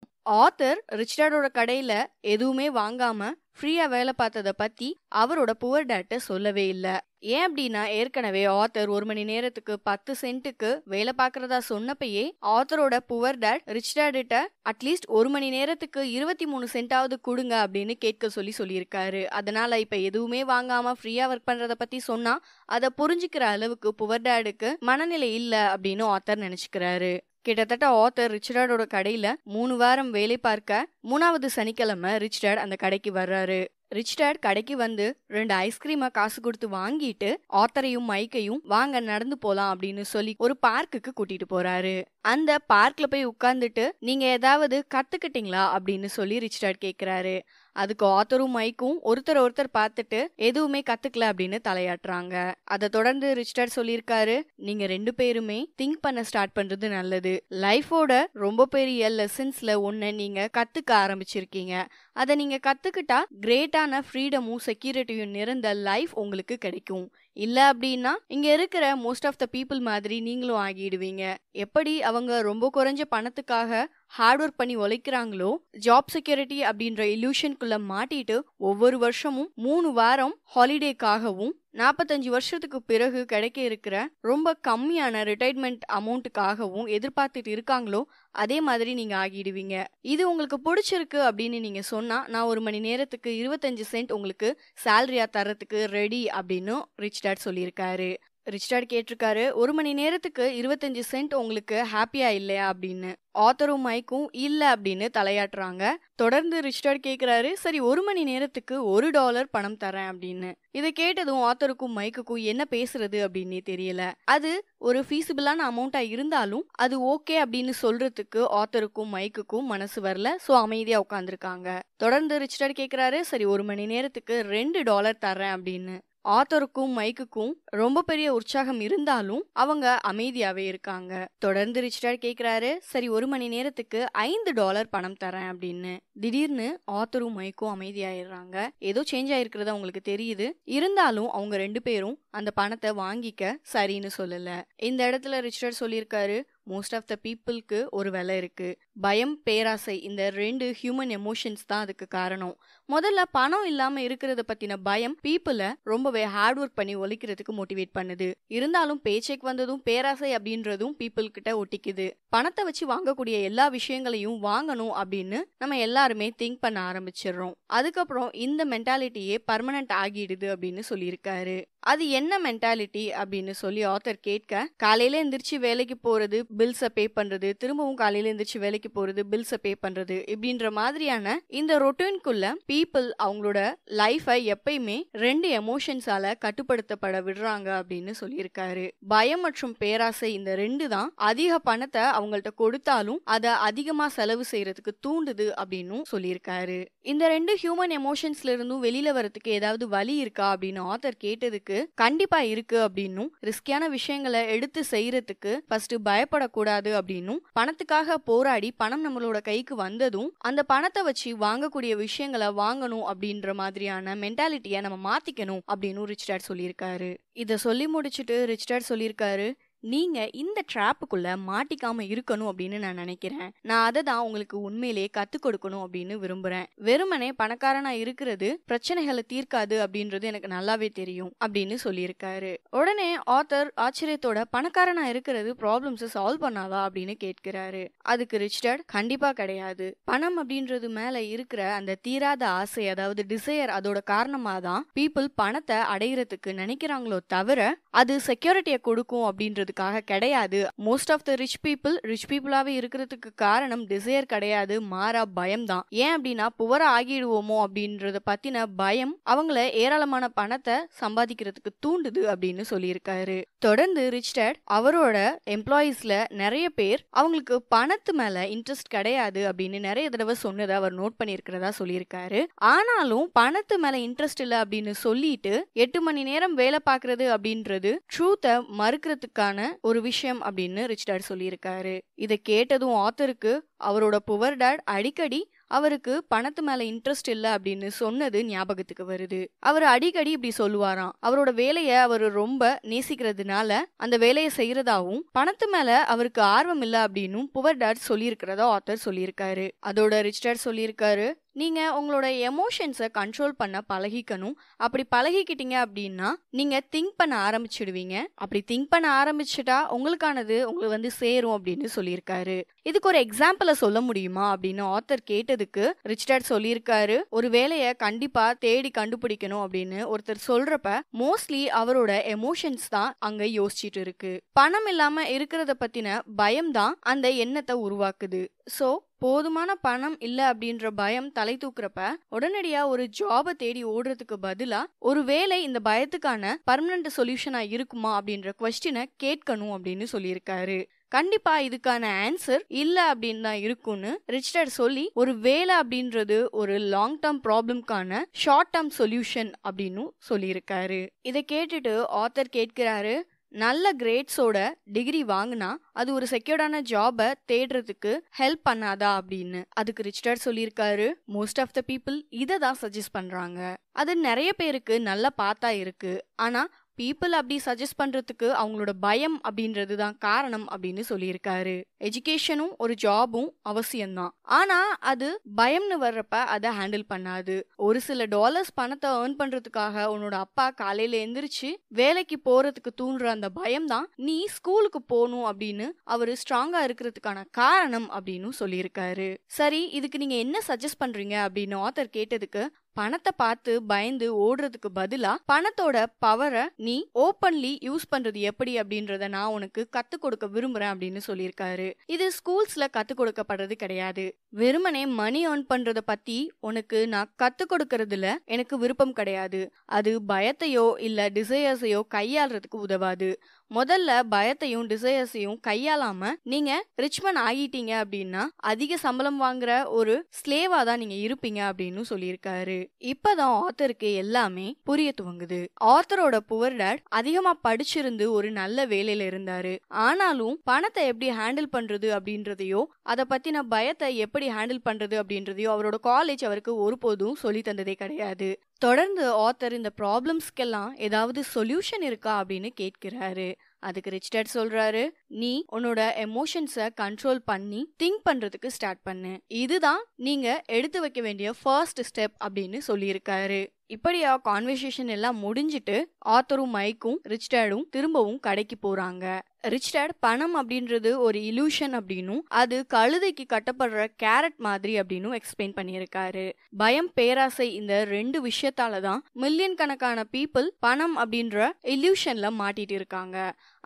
ஆத்தர் ரிச்சர்டோட கடையில் எதுவுமே வாங்காம ஃப்ரீயாக வேலை பார்த்ததை பற்றி அவரோட புவர் டேட்டை சொல்லவே இல்லை ஏன் அப்படின்னா ஏற்கனவே ஆத்தர் ஒரு மணி நேரத்துக்கு பத்து சென்ட்டுக்கு வேலை பார்க்கறதா சொன்னப்பயே ஆத்தரோட புவர் டேட் ரிச் டேடிட்ட அட்லீஸ்ட் ஒரு மணி நேரத்துக்கு இருபத்தி மூணு சென்டாவது கொடுங்க அப்படின்னு கேட்க சொல்லி சொல்லியிருக்காரு அதனால இப்ப எதுவுமே வாங்காம ஃப்ரீயா ஒர்க் பண்றத பத்தி சொன்னா அதை புரிஞ்சுக்கிற அளவுக்கு புவர் டேடுக்கு மனநிலை இல்லை அப்படின்னு ஆத்தர் நினைச்சுக்கிறாரு கிட்டத்தட்ட ஆத்தர் ரிச்சர்டோட கடையில மூணு வாரம் வேலை பார்க்க மூணாவது சனிக்கிழமை ரிச்சர்ட் அந்த கடைக்கு வர்றாரு ரிச்சர்ட் கடைக்கு வந்து ரெண்டு ஐஸ்கிரீமை காசு கொடுத்து வாங்கிட்டு ஆத்தரையும் மைக்கையும் வாங்க நடந்து போலாம் அப்படின்னு சொல்லி ஒரு பார்க்குக்கு கூட்டிட்டு போறாரு அந்த பார்க்ல போய் உட்கார்ந்துட்டு நீங்க ஏதாவது கத்துக்கிட்டீங்களா அப்படின்னு சொல்லி ரிச்சர்ட் கேக்குறாரு அதுக்கு ஆத்தரும் மைக்கும் ஒருத்தர் ஒருத்தர் பார்த்துட்டு எதுவுமே கத்துக்கல அப்படின்னு தலையாட்டுறாங்க அதை தொடர்ந்து ரிச்சர்ட் சொல்லியிருக்காரு நீங்க ரெண்டு பேருமே திங்க் பண்ண ஸ்டார்ட் பண்றது நல்லது லைஃபோட ரொம்ப பெரிய லெசன்ஸ்ல ஒன்னு நீங்க கத்துக்க ஆரம்பிச்சிருக்கீங்க அதை நீங்க கத்துக்கிட்டா கிரேட்டான ஃப்ரீடமும் செக்யூரிட்டியும் நிறந்த லைஃப் உங்களுக்கு கிடைக்கும் இல்லை அப்படின்னா இங்கே இருக்கிற மோஸ்ட் ஆஃப் த பீப்புள் மாதிரி நீங்களும் ஆகிடுவீங்க எப்படி அவங்க ரொம்ப குறைஞ்ச பணத்துக்காக ஹார்ட் ஒர்க் பண்ணி உழைக்கிறாங்களோ ஜாப் செக்யூரிட்டி அப்படின்ற இல்யூஷனுக்குள்ள மாட்டிட்டு ஒவ்வொரு வருஷமும் மூணு வாரம் ஹாலிடேக்காகவும் நாற்பத்தஞ்சு வருஷத்துக்கு பிறகு கிடைக்க இருக்கிற ரொம்ப கம்மியான ரிட்டைர்மெண்ட் அமௌண்ட்டுக்காகவும் எதிர்பார்த்துட்டு இருக்காங்களோ அதே மாதிரி நீங்கள் ஆகிடுவீங்க இது உங்களுக்கு பிடிச்சிருக்கு அப்படின்னு நீங்கள் சொன்னால் நான் ஒரு மணி நேரத்துக்கு இருபத்தஞ்சு சென்ட் உங்களுக்கு சேலரியாக தரத்துக்கு ரெடி அப்படின்னு ரிச் டேட் சொல்லியிருக்காரு ரிச்டார்ட் கேட்டிருக்காரு ஒரு மணி நேரத்துக்கு இருபத்தஞ்சு சென்ட் உங்களுக்கு ஹாப்பியா இல்லையா அப்படின்னு ஆத்தரும் மைக்கும் இல்லை அப்படின்னு தலையாட்டுறாங்க தொடர்ந்து ரிச்டார்ட் கேட்குறாரு சரி ஒரு மணி நேரத்துக்கு ஒரு டாலர் பணம் தரேன் அப்படின்னு இதை கேட்டதும் ஆத்தருக்கும் மைக்குக்கும் என்ன பேசுறது அப்படின்னே தெரியல அது ஒரு ஃபீஸிபிளான அமௌண்டா இருந்தாலும் அது ஓகே அப்படின்னு சொல்றதுக்கு ஆத்தருக்கும் மைக்குக்கும் மனசு வரல ஸோ அமைதியா உட்காந்துருக்காங்க தொடர்ந்து ரிச்டார்ட் கேட்குறாரு சரி ஒரு மணி நேரத்துக்கு ரெண்டு டாலர் தரேன் அப்படின்னு ஆத்தருக்கும் மைக்குக்கும் ரொம்ப பெரிய உற்சாகம் இருந்தாலும் அவங்க அமைதியாவே இருக்காங்க தொடர்ந்து ரிச்சர்ட் கேக்குறாரு சரி ஒரு மணி நேரத்துக்கு ஐந்து டாலர் பணம் தரேன் அப்படின்னு திடீர்னு ஆத்தரும் மைக்கும் அமைதியாயிடுறாங்க ஏதோ சேஞ்ச் ஆயிருக்கிறது அவங்களுக்கு தெரியுது இருந்தாலும் அவங்க ரெண்டு பேரும் அந்த பணத்தை வாங்கிக்க சரின்னு சொல்லல இந்த இடத்துல ரிச்சர்ட் சொல்லியிருக்காரு மோஸ்ட் ஆஃப் த பீப்புளுக்கு ஒரு வில இருக்கு பயம் பேராசை இந்த ரெண்டு ஹியூமன் எமோஷன்ஸ் தான் அதுக்கு காரணம் முதல்ல பணம் இல்லாம இருக்கிறத பத்தின பயம் பீப்புளை ரொம்பவே ஹார்ட் ஒர்க் பண்ணி ஒழிக்கிறதுக்கு மோட்டிவேட் பண்ணுது இருந்தாலும் பேச்சைக் வந்ததும் பேராசை அப்படின்றதும் பீப்புள் கிட்ட ஒட்டிக்குது பணத்தை வச்சு வாங்கக்கூடிய எல்லா விஷயங்களையும் வாங்கணும் அப்படின்னு நம்ம எல்லாருமே திங்க் பண்ண ஆரம்பிச்சிடுறோம் அதுக்கப்புறம் இந்த மென்டாலிட்டியே பர்மனன்ட் ஆகிடுது அப்படின்னு சொல்லியிருக்காரு அது என்ன மென்டாலிட்டி அப்படின்னு சொல்லி ஆத்தர் கேட்க காலையில எந்திரிச்சு வேலைக்கு போறது பில்ஸை பே பண்றது திரும்பவும் காலையில எந்திரிச்சு வேலைக்கு வேலைக்கு போறது பில்ஸை பே பண்ணுறது இப்படின்ற மாதிரியான இந்த ரொட்டீன்குள்ள பீப்புள் அவங்களோட லைஃபை எப்பயுமே ரெண்டு எமோஷன்ஸால கட்டுப்படுத்தப்பட விடுறாங்க அப்படின்னு சொல்லியிருக்காரு பயம் மற்றும் பேராசை இந்த ரெண்டு தான் அதிக பணத்தை அவங்கள்ட்ட கொடுத்தாலும் அதை அதிகமா செலவு செய்யறதுக்கு தூண்டுது அப்படின்னு சொல்லியிருக்காரு இந்த ரெண்டு ஹியூமன் எமோஷன்ஸ்ல இருந்தும் வெளியில வரதுக்கு ஏதாவது வழி இருக்கா அப்படின்னு ஆத்தர் கேட்டதுக்கு கண்டிப்பா இருக்கு அப்படின்னும் ரிஸ்கியான விஷயங்களை எடுத்து செய்யறதுக்கு ஃபர்ஸ்ட் பயப்படக்கூடாது அப்படின்னும் பணத்துக்காக போராடி பணம் நம்மளோட கைக்கு வந்ததும் அந்த பணத்தை வச்சு வாங்கக்கூடிய விஷயங்களை வாங்கணும் அப்படின்ற மாதிரியான மென்டாலிட்டியை நம்ம மாத்திக்கணும் அப்படின்னு ரிச்சர்ட் சொல்லியிருக்காரு இதை சொல்லி முடிச்சுட்டு ரிச்சர்ட் சொல்லியிருக்காரு நீங்க இந்த ட்ராப்புக்குள்ள மாட்டிக்காம இருக்கணும் அப்படின்னு நான் நினைக்கிறேன் நான் அதை தான் உங்களுக்கு உண்மையிலேயே கத்து கொடுக்கணும் அப்படின்னு விரும்புறேன் வெறுமனே பணக்காரனா இருக்கிறது பிரச்சனைகளை தீர்க்காது அப்படின்றது எனக்கு நல்லாவே தெரியும் அப்படின்னு சொல்லியிருக்காரு உடனே ஆத்தர் ஆச்சரியத்தோட பணக்காரனா இருக்கிறது ப்ராப்ளம்ஸ் சால்வ் பண்ணாதா அப்படின்னு கேட்கிறாரு அதுக்கு ரிச்சர்ட் கண்டிப்பா கிடையாது பணம் அப்படின்றது மேல இருக்கிற அந்த தீராத ஆசை அதாவது டிசையர் அதோட காரணமா தான் பீப்புள் பணத்தை அடையிறதுக்கு நினைக்கிறாங்களோ தவிர அது செக்யூரிட்டியை கொடுக்கும் அப்படின்றது இருக்கிறதுக்காக கிடையாது most of the rich people rich பீப்புளாவே இருக்கிறதுக்கு காரணம் டிசையர் கிடையாது மாறா பயம் தான் ஏன் அப்படின்னா புவர ஆகிடுவோமோ அப்படின்றத பத்தின பயம் அவங்கள ஏராளமான பணத்தை சம்பாதிக்கிறதுக்கு தூண்டுது அப்படின்னு சொல்லியிருக்காரு தொடர்ந்து ரிச் டேட் அவரோட எம்ப்ளாயீஸ்ல நிறைய பேர் அவங்களுக்கு பணத்து மேல இன்ட்ரெஸ்ட் கிடையாது அப்படின்னு நிறைய தடவை சொன்னதை அவர் நோட் பண்ணியிருக்கிறதா சொல்லியிருக்காரு ஆனாலும் பணத்து மேல இன்ட்ரெஸ்ட் இல்லை அப்படின்னு சொல்லிட்டு எட்டு மணி நேரம் வேலை பார்க்கறது அப்படின்றது ட்ரூத்தை மறுக்கிறதுக்கான ஒரு விஷயம் அப்படின்னு ரிச் டேட் சொல்லியிருக்காரு இதை கேட்டதும் ஆத்தருக்கு அவரோட புவர் டேட் அடிக்கடி அவருக்கு பணத்து மேல இன்ட்ரெஸ்ட் இல்ல அப்படின்னு சொன்னது ஞாபகத்துக்கு வருது அவர் அடிக்கடி இப்படி சொல்லுவாராம் அவரோட வேலையை அவர் ரொம்ப நேசிக்கிறதுனால அந்த வேலையை செய்யறதாவும் பணத்து மேல அவருக்கு ஆர்வம் இல்ல அப்படின்னு புவர் டாட் சொல்லியிருக்கிறதா ஆத்தர் சொல்லியிருக்காரு அதோட ரிச் டாட் சொல்லியிருக்காரு நீங்கள் உங்களோட எமோஷன்ஸை கண்ட்ரோல் பண்ண பழகிக்கணும் அப்படி பழகிக்கிட்டீங்க அப்படின்னா நீங்கள் திங்க் பண்ண ஆரம்பிச்சிடுவீங்க அப்படி திங்க் பண்ண ஆரம்பிச்சிட்டா உங்களுக்கானது உங்களுக்கு வந்து சேரும் அப்படின்னு சொல்லியிருக்காரு இதுக்கு ஒரு எக்ஸாம்பிளை சொல்ல முடியுமா அப்படின்னு ஆத்தர் கேட்டதுக்கு ரிச்சர்ட் சொல்லியிருக்காரு ஒரு வேலையை கண்டிப்பா தேடி கண்டுபிடிக்கணும் அப்படின்னு ஒருத்தர் சொல்றப்ப மோஸ்ட்லி அவரோட எமோஷன்ஸ் தான் அங்க யோசிச்சுட்டு இருக்கு பணம் இல்லாம இருக்கிறத பத்தின பயம் தான் அந்த எண்ணத்தை உருவாக்குது ஸோ போதுமான பணம் இல்லை அப்படின்ற பயம் தலை தூக்குறப்ப உடனடியாக ஒரு ஜாபை தேடி ஓடுறதுக்கு பதிலாக ஒரு வேலை இந்த பயத்துக்கான பர்மனண்ட் சொல்யூஷனாக இருக்குமா அப்படின்ற கொஸ்டினை கேட்கணும் அப்படின்னு சொல்லியிருக்காரு கண்டிப்பா இதுக்கான ஆன்சர் இல்ல அப்படின்னு தான் இருக்கும்னு ரிச்சர்ட் சொல்லி ஒரு வேலை அப்படின்றது ஒரு லாங் டேர்ம் ப்ராப்ளம்கான ஷார்ட் டேர்ம் சொல்யூஷன் அப்படின்னு சொல்லியிருக்காரு இதை கேட்டுட்டு ஆத்தர் கேட்கிறாரு நல்ல கிரேட்ஸோட டிகிரி வாங்கினா அது ஒரு செக்யூர்டான ஜாபை தேடுறதுக்கு ஹெல்ப் பண்ணாதா அப்படின்னு அதுக்கு ரிச்சர்ட் சொல்லியிருக்காரு மோஸ்ட் ஆஃப் த பீப்புள் இதை தான் சஜஸ்ட் பண்ணுறாங்க அது நிறைய பேருக்கு நல்ல பார்த்தா இருக்கு ஆனால் பீப்புள் அப்படி சஜஸ்ட் பண்ணுறதுக்கு அவங்களோட பயம் அப்படின்றது தான் காரணம் அப்படின்னு சொல்லியிருக்காரு எஜுகேஷனும் ஒரு ஜாபும் அவசியம்தான் ஆனால் அது பயம்னு வர்றப்ப அதை ஹேண்டில் பண்ணாது ஒரு சில டாலர்ஸ் பணத்தை ஏர்ன் பண்ணுறதுக்காக உன்னோட அப்பா காலையில் எந்திரிச்சு வேலைக்கு போகிறதுக்கு தூண்டுற அந்த பயம் தான் நீ ஸ்கூலுக்கு போகணும் அப்படின்னு அவர் ஸ்ட்ராங்காக இருக்கிறதுக்கான காரணம் அப்படின்னு சொல்லியிருக்காரு சரி இதுக்கு நீங்கள் என்ன சஜஸ்ட் பண்ணுறீங்க அப்படின்னு ஆத்தர் கேட்டதுக்கு பணத்தை பார்த்து பயந்து ஓடுறதுக்கு பதிலா பணத்தோட பவரை நீ ஓப்பன்லி யூஸ் பண்றது எப்படி அப்படின்றத நான் உனக்கு கத்து கொடுக்க விரும்புறேன் அப்படின்னு சொல்லியிருக்காரு இது ஸ்கூல்ஸ்ல கத்து கொடுக்கப்படுறது கிடையாது வெறுமனே மணி ஏர்ன் பண்றத பத்தி உனக்கு நான் கத்து கொடுக்கறதுல எனக்கு விருப்பம் கிடையாது அது பயத்தையோ இல்ல டிசையர்ஸையோ கையாளுறதுக்கு உதவாது முதல்ல பயத்தையும் டிசையர்ஸையும் கையாளாம நீங்க ரிச்மன் ஆகிட்டீங்க அப்படின்னா அதிக சம்பளம் வாங்குற ஒரு ஸ்லேவா தான் நீங்க இருப்பீங்க அப்படின்னு சொல்லியிருக்காரு இப்பதான் ஆத்தருக்கு எல்லாமே புரிய துவங்குது ஆத்தரோட புவர் டேட் அதிகமா படிச்சிருந்து ஒரு நல்ல வேலையில இருந்தாரு ஆனாலும் பணத்தை எப்படி ஹேண்டில் பண்றது அப்படின்றதையோ அதை பத்தின பயத்தை எப்படி ஹேண்டில் பண்றது அப்படின்றதையோ அவரோட காலேஜ் அவருக்கு ஒருபோதும் சொல்லி தந்ததே கிடையாது தொடர்ந்து ஆத்தர் இந்த ப்ராப்ளம்ஸ்க்கெல்லாம் ஏதாவது சொல்யூஷன் இருக்கா அப்படின்னு கேட்கிறாரு அதுக்கு ரிச்சர்ட் சொல்றாரு நீ உன்னோட எமோஷன்ஸை கண்ட்ரோல் பண்ணி திங்க் பண்றதுக்கு ஸ்டார்ட் பண்ணு இதுதான் நீங்க எடுத்து வைக்க வேண்டிய ஃபர்ஸ்ட் ஸ்டெப் அப்படின்னு சொல்லியிருக்காரு இப்படியா கான்வர்சேஷன் எல்லாம் முடிஞ்சிட்டு ஆத்தரும் மைக்கும் ரிச்சர்டும் திரும்பவும் கடைக்கு போறாங்க ரிச்சர்ட் பணம் அப்படின்றது ஒரு இலூஷன் அப்படின்னும் அது கழுதைக்கு கட்டப்படுற கேரட் மாதிரி அப்படின்னும் எக்ஸ்பிளைன் பண்ணியிருக்காரு பயம் பேராசை இந்த ரெண்டு விஷயத்தால தான் மில்லியன் கணக்கான பீப்புள் பணம் அப்படின்ற இல்யூஷன்ல மாட்டிட்டு இருக்காங்க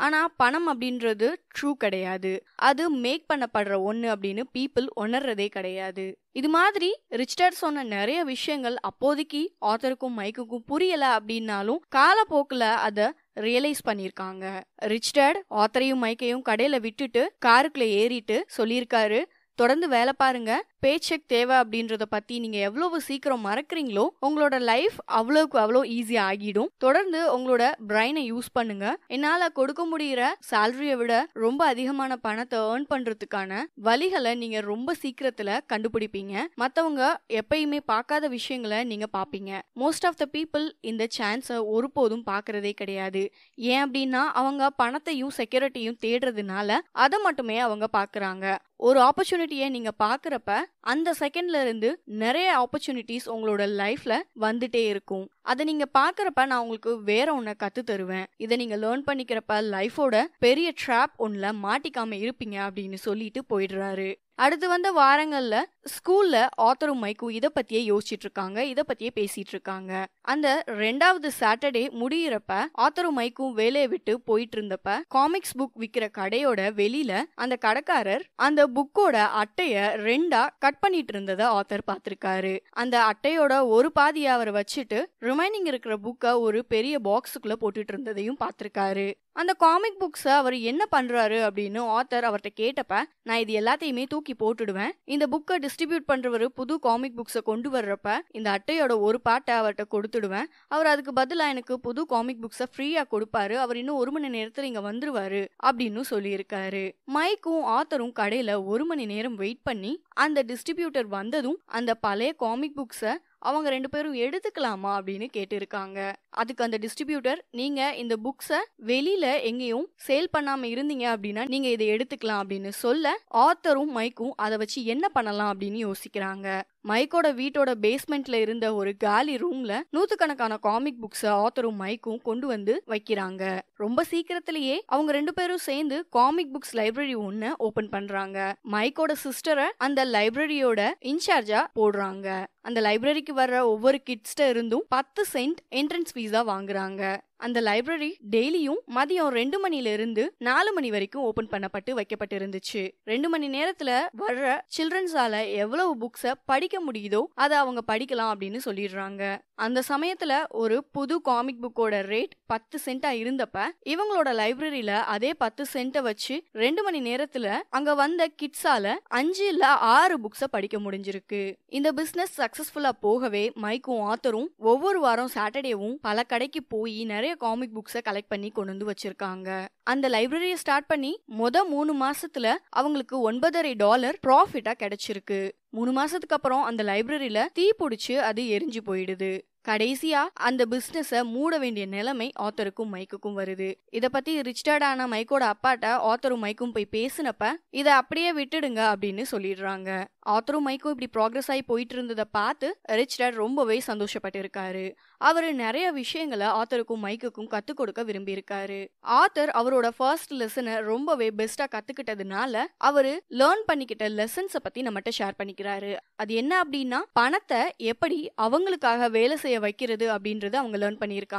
ஆனா பணம் அப்படின்றது ட்ரூ கிடையாது அது மேக் பண்ணப்படுற ஒன்று அப்படின்னு பீப்புள் உணர்றதே கிடையாது இது மாதிரி ரிச்சர்ட் சொன்ன நிறைய விஷயங்கள் அப்போதைக்கு ஆத்தருக்கும் மைக்குக்கும் புரியல அப்படின்னாலும் காலப்போக்கில் அதை ரியலைஸ் பண்ணியிருக்காங்க ரிச் டேட் ஆத்தரையும் மைக்கையும் கடையில் விட்டுட்டு காருக்குள்ளே ஏறிட்டு சொல்லியிருக்காரு தொடர்ந்து வேலை பாருங்க பே செக் தேவை அப்படின்றத பத்தி நீங்க எவ்வளவு சீக்கிரம் மறக்கிறீங்களோ உங்களோட லைஃப் அவ்வளவுக்கு அவ்வளோ ஈஸி ஆகிடும் தொடர்ந்து உங்களோட பிரைனை யூஸ் பண்ணுங்க என்னால கொடுக்க முடியிற சேலரியை விட ரொம்ப அதிகமான பணத்தை ஏர்ன் பண்றதுக்கான வழிகளை நீங்க ரொம்ப சீக்கிரத்துல கண்டுபிடிப்பீங்க மத்தவங்க எப்பயுமே பார்க்காத விஷயங்களை நீங்க பாப்பீங்க மோஸ்ட் ஆஃப் த பீப்புள் இந்த சான்ஸை ஒருபோதும் பாக்குறதே கிடையாது ஏன் அப்படின்னா அவங்க பணத்தையும் செக்யூரிட்டியும் தேடுறதுனால அதை மட்டுமே அவங்க பாக்குறாங்க ஒரு ஆப்பர்ச்சுனிட்டியை நீங்க பாக்குறப்ப அந்த செகண்ட்ல இருந்து நிறைய ஆப்பர்ச்சுனிட்டிஸ் உங்களோட லைஃப்ல வந்துட்டே இருக்கும் அதை நீங்க பாக்குறப்ப நான் உங்களுக்கு வேற ஒன்ன கத்து தருவேன் இதை நீங்க லேர்ன் பண்ணிக்கிறப்ப லைஃபோட பெரிய ட்ராப் ஒன்ல மாட்டிக்காம இருப்பீங்க அப்படின்னு சொல்லிட்டு போயிடுறாரு அடுத்து வந்த வாரங்களில் ஸ்கூலில் ஆத்தரும் மைக்கும் இதை பற்றியே யோசிச்சுட்டு இருக்காங்க இதை பற்றியே பேசிட்டு இருக்காங்க அந்த ரெண்டாவது சாட்டர்டே முடியிறப்ப ஆத்தரும் மைக்கும் வேலையை விட்டு போயிட்டு இருந்தப்ப காமிக்ஸ் புக் விற்கிற கடையோட வெளியில அந்த கடைக்காரர் அந்த புக்கோட அட்டையை ரெண்டா கட் பண்ணிட்டு இருந்ததை ஆத்தர் பார்த்துருக்காரு அந்த அட்டையோட ஒரு பாதியை அவர் வச்சுட்டு ரிமைனிங் இருக்கிற புக்கை ஒரு பெரிய பாக்ஸுக்குள்ள போட்டுட்டு இருந்ததையும் பார்த்துருக்காரு அந்த காமிக் புக்ஸை அவர் என்ன பண்றாரு அப்படின்னு ஆத்தர் அவர்கிட்ட கேட்டப்ப நான் இது எல்லாத்தையுமே தூக்கி போட்டுடுவேன் இந்த புக்கை டிஸ்ட்ரிபியூட் பண்றவர் புது காமிக் புக்ஸை கொண்டு வர்றப்ப இந்த அட்டையோட ஒரு பாட்டை அவர்கிட்ட கொடுத்துடுவேன் அவர் அதுக்கு பதிலாக எனக்கு புது காமிக் புக்ஸை ஃப்ரீயா கொடுப்பாரு அவர் இன்னும் ஒரு மணி நேரத்தில் இங்க வந்துருவாரு அப்படின்னு சொல்லியிருக்காரு மைக்கும் ஆத்தரும் கடையில ஒரு மணி நேரம் வெயிட் பண்ணி அந்த டிஸ்ட்ரிபியூட்டர் வந்ததும் அந்த பழைய காமிக் புக்ஸை அவங்க ரெண்டு பேரும் எடுத்துக்கலாமா அப்படின்னு கேட்டிருக்காங்க அதுக்கு அந்த டிஸ்ட்ரிபியூட்டர் நீங்க இந்த புக்ஸை வெளியில எங்கேயும் சேல் பண்ணாம இருந்தீங்க அப்படின்னா நீங்க இதை எடுத்துக்கலாம் அப்படின்னு சொல்ல ஆத்தரும் மைக்கும் அதை வச்சு என்ன பண்ணலாம் அப்படின்னு யோசிக்கிறாங்க மைக்கோட வீட்டோட பேஸ்மெண்ட்ல இருந்த ஒரு காலி ரூம்ல நூத்துக்கணக்கான காமிக் புக்ஸ ஆத்தரும் மைக்கும் கொண்டு வந்து வைக்கிறாங்க ரொம்ப சீக்கிரத்திலேயே அவங்க ரெண்டு பேரும் சேர்ந்து காமிக் புக்ஸ் லைப்ரரி ஒன்னு ஓபன் பண்றாங்க மைக்கோட சிஸ்டரை அந்த லைப்ரரியோட இன்சார்ஜா போடுறாங்க அந்த லைப்ரரிக்கு வர்ற ஒவ்வொரு கிட்ஸ்ட இருந்தும் பத்து சென்ட் என்ட்ரன்ஸ் ஃபீஸா வாங்குறாங்க அந்த லைப்ரரி டெய்லியும் மதியம் ரெண்டு மணில இருந்து நாலு மணி வரைக்கும் ஓபன் பண்ணப்பட்டு வைக்கப்பட்டு இருந்துச்சு ரெண்டு மணி நேரத்துல வர்ற சில்ட்ரன்ஸால எவ்வளவு புக்ஸ படிக்க முடியுதோ அதை அவங்க படிக்கலாம் அப்படின்னு சொல்லிடுறாங்க அந்த சமயத்துல ஒரு புது காமிக் புக்கோட ரேட் பத்து சென்டா இருந்தப்ப இவங்களோட லைப்ரரியில அதே பத்து சென்ட்டை வச்சு ரெண்டு மணி நேரத்துல அங்க வந்த கிட்ஸால அஞ்சு இல்ல ஆறு புக்ஸ படிக்க முடிஞ்சிருக்கு இந்த பிசினஸ் சக்சஸ்ஃபுல்லா போகவே மைக்கும் ஆத்தரும் ஒவ்வொரு வாரம் சாட்டர்டேவும் பல கடைக்கு போய் நிறைய காமிக் புக்ஸ கலெக்ட் பண்ணி கொண்டு வந்து வச்சிருக்காங்க அந்த லைப்ரரியை ஸ்டார்ட் பண்ணி மொத மூணு மாசத்துல அவங்களுக்கு ஒன்பதரை டாலர் ப்ராஃபிட்டா கிடைச்சிருக்கு மூணு மாசத்துக்கு அப்புறம் அந்த லைப்ரரியில தீ புடிச்சு அது எரிஞ்சு போயிடுது கடைசியா அந்த பிசினஸ மூட வேண்டிய நிலைமை ஆத்தருக்கும் மைக்குக்கும் வருது இத பத்தி ரிச்டர்டான மைக்கோட அப்பாட்ட ஆத்தரும் மைக்கும் போய் பேசினப்ப இதை அப்படியே விட்டுடுங்க அப்படின்னு சொல்லிடுறாங்க ஆத்தரும் மைக்கும் இப்படி ப்ராக்ரஸ் ஆகி போயிட்டு இருந்ததை பார்த்து ரிச் டேட் ரொம்பவே சந்தோஷப்பட்டிருக்காரு அவர் நிறைய விஷயங்களை ஆத்தருக்கும் மைக்குக்கும் கற்றுக் கொடுக்க விரும்பியிருக்காரு ஆத்தர் அவரோட ஃபர்ஸ்ட் லெசனை ரொம்பவே பெஸ்ட்டாக கற்றுக்கிட்டதுனால அவர் லேர்ன் பண்ணிக்கிட்ட லெசன்ஸை பற்றி நம்மகிட்ட ஷேர் பண்ணிக்கிறாரு அது என்ன அப்படின்னா பணத்தை எப்படி அவங்களுக்காக வேலை செய்ய வைக்கிறது அப்படின்றது அவங்க லேர்ன் பண்ணியிருக்காங்க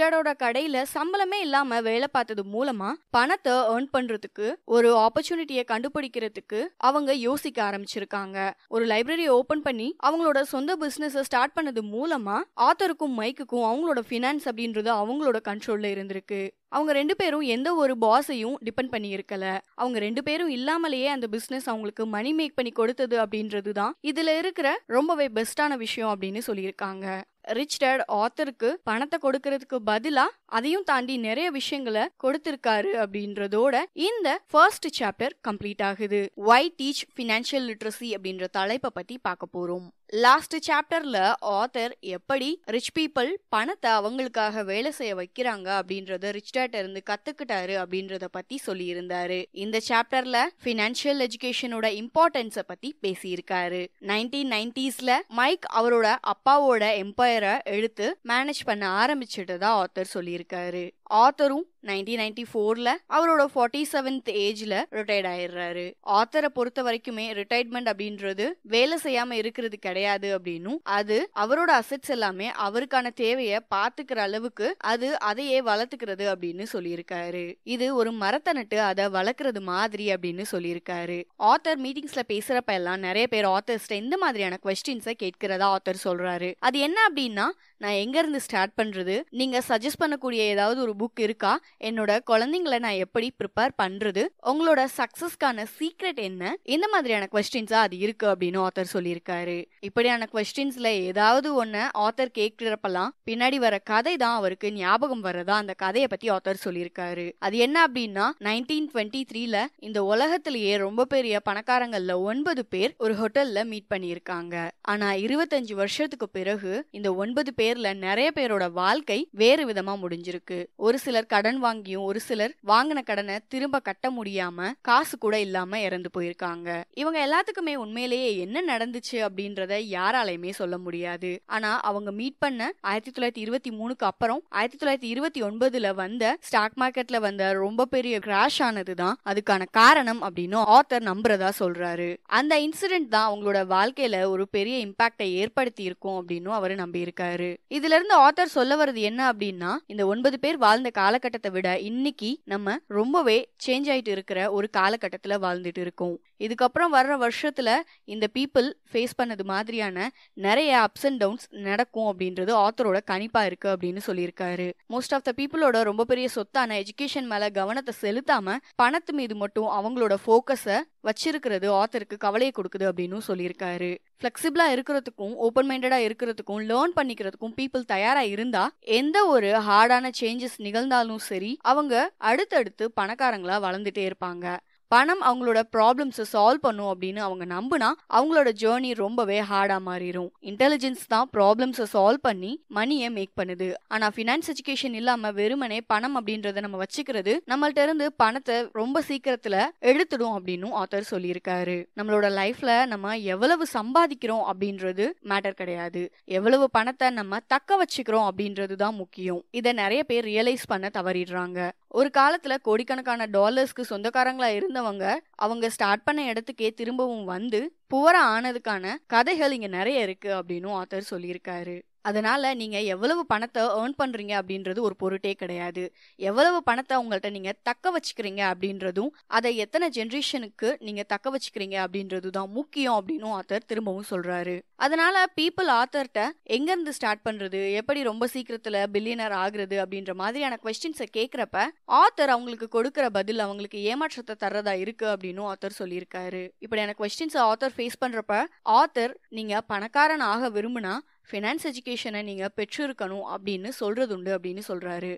டேடோட கடையில சம்பளமே இல்லாம வேலை பார்த்தது மூலமா பணத்தை ஏர்ன் பண்றதுக்கு ஒரு ஆப்பர்ச்சுனிட்டியை கண்டுபிடிக்கிறதுக்கு அவங்க யோசிக்க ஆரம்பிச்சு வச்சிருக்காங்க ஒரு லைப்ரரி ஓபன் பண்ணி அவங்களோட சொந்த பிசினஸ் ஸ்டார்ட் பண்ணது மூலமா ஆத்தருக்கும் மைக்குக்கும் அவங்களோட ஃபினான்ஸ் அப்படின்றது அவங்களோட கண்ட்ரோல்ல இருந்திருக்கு அவங்க ரெண்டு பேரும் எந்த ஒரு பாஸையும் டிபெண்ட் பண்ணி இருக்கல அவங்க ரெண்டு பேரும் இல்லாமலேயே அந்த பிசினஸ் அவங்களுக்கு மணி மேக் பண்ணி கொடுத்தது அப்படின்றது தான் இதுல இருக்கிற ரொம்பவே பெஸ்டான விஷயம் அப்படின்னு சொல்லியிருக்காங்க ரிச் ஆத்தருக்கு பணத்தை கொடுக்கறதுக்கு பதிலா அதையும் தாண்டி நிறைய விஷயங்களை கொடுத்திருக்காரு அப்படின்றதோட இந்த ஃபர்ஸ்ட் சாப்டர் கம்ப்ளீட் ஆகுது ஒய் டீச் ஃபினான்ஷியல் லிட்ரஸி அப்படின்ற தலைப்பை பத்தி பார்க்க போறோம் லாஸ்ட் சாப்டர்ல ஆத்தர் எப்படி ரிச் பீப்புள் பணத்தை அவங்களுக்காக வேலை செய்ய வைக்கிறாங்க அப்படின்றத ரிச் டேட் இருந்து கத்துக்கிட்டாரு அப்படின்றத பத்தி சொல்லியிருந்தாரு இந்த சாப்டர்ல பினான்சியல் எஜுகேஷனோட இம்பார்ட்டன்ஸை பத்தி பேசியிருக்காரு நைன்டீன் நைன்டிஸ்ல மைக் அவரோட அப்பாவோட எம்பையரை எடுத்து மேனேஜ் பண்ண ஆரம்பிச்சுட்டு தான் ஆத்தர் சொல்லியிருக்காரு ஆத்தரும் நைன்டீன் நைன்டி ஃபோர்ல அவரோட ஃபார்ட்டி செவன்த் ஏஜ்ல ரிட்டையர்ட் ஆயிடுறாரு ஆத்தரை பொறுத்த வரைக்குமே ரிட்டையர்மெண்ட் அப்படின்றது வேலை செய்யாம இருக்கிறது கிடையாது அப்படின்னும் அது அவரோட அசெட்ஸ் எல்லாமே அவருக்கான தேவையை பாத்துக்கிற அளவுக்கு அது அதையே வளர்த்துக்கிறது அப்படின்னு சொல்லியிருக்காரு இது ஒரு மரத்தை நட்டு அதை வளர்க்கறது மாதிரி அப்படின்னு சொல்லியிருக்காரு ஆத்தர் மீட்டிங்ஸ்ல பேசுறப்ப எல்லாம் நிறைய பேர் ஆத்தர்ஸ்ட இந்த மாதிரியான கொஸ்டின்ஸை கேட்கிறதா ஆத்தர் சொல்றாரு அது என்ன அப்படின்னா நான் எங்கேருந்து ஸ்டார்ட் பண்ணுறது நீங்கள் சஜஸ்ட் பண்ணக்கூடிய ஏதாவது ஒரு புக் இருக்கா என்னோட குழந்தைங்களை நான் எப்படி ப்ரிப்பேர் பண்ணுறது உங்களோட சக்சஸ்க்கான சீக்ரெட் என்ன இந்த மாதிரியான கொஸ்டின்ஸாக அது இருக்கு அப்படின்னு ஆத்தர் சொல்லியிருக்காரு இப்படியான கொஸ்டின்ஸில் ஏதாவது ஒன்று ஆத்தர் கேட்கிறப்பெல்லாம் பின்னாடி வர கதை தான் அவருக்கு ஞாபகம் வர்றதா அந்த கதையை பற்றி ஆத்தர் சொல்லியிருக்காரு அது என்ன அப்படின்னா நைன்டீன் டுவெண்ட்டி த்ரீல இந்த உலகத்திலேயே ரொம்ப பெரிய பணக்காரங்கள்ல ஒன்பது பேர் ஒரு ஹோட்டல்ல மீட் பண்ணியிருக்காங்க ஆனா இருபத்தஞ்சு வருஷத்துக்கு பிறகு இந்த ஒன்பது பேர் பேர்ல நிறைய பேரோட வாழ்க்கை வேறு விதமா முடிஞ்சிருக்கு ஒரு சிலர் கடன் வாங்கியும் ஒரு சிலர் வாங்கின கடனை திரும்ப கட்ட முடியாம காசு கூட இல்லாம இறந்து போயிருக்காங்க இவங்க எல்லாத்துக்குமே உண்மையிலேயே என்ன நடந்துச்சு அப்படின்றத யாராலையுமே சொல்ல முடியாது ஆனா அவங்க மீட் பண்ண ஆயிரத்தி தொள்ளாயிரத்தி இருபத்தி மூணுக்கு அப்புறம் ஆயிரத்தி தொள்ளாயிரத்தி இருபத்தி ஒன்பதுல வந்த ஸ்டாக் மார்க்கெட்ல வந்த ரொம்ப பெரிய கிராஷ் ஆனதுதான் அதுக்கான காரணம் அப்படின்னு ஆத்தர் நம்புறதா சொல்றாரு அந்த இன்சிடென்ட் தான் அவங்களோட வாழ்க்கையில ஒரு பெரிய இம்பாக்டை ஏற்படுத்தி இருக்கும் அப்படின்னு அவர் நம்பியிருக்காரு இதுல இருந்து ஆத்தர் சொல்ல வர்றது என்ன அப்படின்னா இந்த ஒன்பது பேர் வாழ்ந்த காலகட்டத்தை விட இன்னைக்கு நம்ம ரொம்பவே சேஞ்ச் ஆயிட்டு இருக்கிற ஒரு காலகட்டத்துல வாழ்ந்துட்டு இருக்கோம் இதுக்கப்புறம் வர்ற வருஷத்துல இந்த பீப்புள் ஃபேஸ் பண்ணது மாதிரியான நிறைய அப்ஸ் அண்ட் டவுன்ஸ் நடக்கும் அப்படின்றது ஆத்தரோட கணிப்பா இருக்கு அப்படின்னு சொல்லியிருக்காரு மோஸ்ட் ஆஃப் த பீப்புளோட ரொம்ப பெரிய சொத்தான எஜுகேஷன் மேல கவனத்தை செலுத்தாம பணத்து மீது மட்டும் அவங்களோட ஃபோக்கஸை வச்சிருக்கிறது ஆத்தருக்கு கவலையை கொடுக்குது அப்படின்னு சொல்லியிருக்காரு ஃப்ளெக்சிபிளா இருக்கிறதுக்கும் ஓப்பன் மைண்டடா இருக்கிறதுக்கும் லேர்ன் பண்ணிக்கிறதுக்கும் பீப்புள் தயாரா இருந்தா எந்த ஒரு ஹார்டான சேஞ்சஸ் நிகழ்ந்தாலும் சரி அவங்க அடுத்தடுத்து பணக்காரங்களா வளர்ந்துட்டே இருப்பாங்க பணம் அவங்களோட ப்ராப்ளம்ஸை சால்வ் பண்ணும் அப்படின்னு அவங்க நம்புனா அவங்களோட ஜேர்னி ரொம்பவே ஹார்டா மாறிடும் இன்டெலிஜென்ஸ் தான் ப்ராப்ளம்ஸை சால்வ் பண்ணி மணியை மேக் பண்ணுது ஆனா ஃபினான்ஸ் எஜுகேஷன் இல்லாம வெறுமனே பணம் அப்படின்றத நம்ம வச்சுக்கிறது நம்மள்ட்ட இருந்து பணத்தை ரொம்ப சீக்கிரத்துல எடுத்துடும் அப்படின்னு ஆத்தர் சொல்லியிருக்காரு நம்மளோட லைஃப்ல நம்ம எவ்வளவு சம்பாதிக்கிறோம் அப்படின்றது மேட்டர் கிடையாது எவ்வளவு பணத்தை நம்ம தக்க வச்சுக்கிறோம் அப்படின்றது தான் முக்கியம் இதை நிறைய பேர் ரியலைஸ் பண்ண தவறிடுறாங்க ஒரு காலத்துல கோடிக்கணக்கான டாலர்ஸ்க்கு சொந்தக்காரங்களா இருந்த இருந்தவங்க அவங்க ஸ்டார்ட் பண்ண இடத்துக்கே திரும்பவும் வந்து புவர ஆனதுக்கான கதைகள் இங்க நிறைய இருக்கு அப்படின்னு ஆத்தர் சொல்லியிருக்காரு அதனால் நீங்கள் எவ்வளவு பணத்தை ஏர்ன் பண்ணுறீங்க அப்படின்றது ஒரு பொருட்டே கிடையாது எவ்வளவு பணத்தை உங்கள்கிட்ட நீங்கள் தக்க வச்சுக்கிறீங்க அப்படின்றதும் அதை எத்தனை ஜென்ரேஷனுக்கு நீங்கள் தக்க வச்சுக்கிறீங்க அப்படின்றது தான் முக்கியம் அப்படின்னு ஆத்தர் திரும்பவும் சொல்கிறாரு அதனால் பீப்புள் ஆத்தர்கிட்ட எங்கேருந்து ஸ்டார்ட் பண்ணுறது எப்படி ரொம்ப சீக்கிரத்தில் பில்லியனர் ஆகுறது அப்படின்ற மாதிரியான கொஸ்டின்ஸை கேட்குறப்ப ஆத்தர் அவங்களுக்கு கொடுக்குற பதில் அவங்களுக்கு ஏமாற்றத்தை தர்றதா இருக்கு அப்படின்னு ஆத்தர் சொல்லியிருக்காரு இப்படியான கொஸ்டின்ஸை ஆத்தர் ஃபேஸ் பண்ணுறப்ப ஆத்தர் நீங்கள் பணக்காரன் ஆக விரும்புனா ஃபினான்ஸ் எஜுகேஷனை நீங்கள் பெற்றிருக்கணும் அப்படின்னு சொல்கிறது உண்டு அப்படின்னு சொல்கிறாரு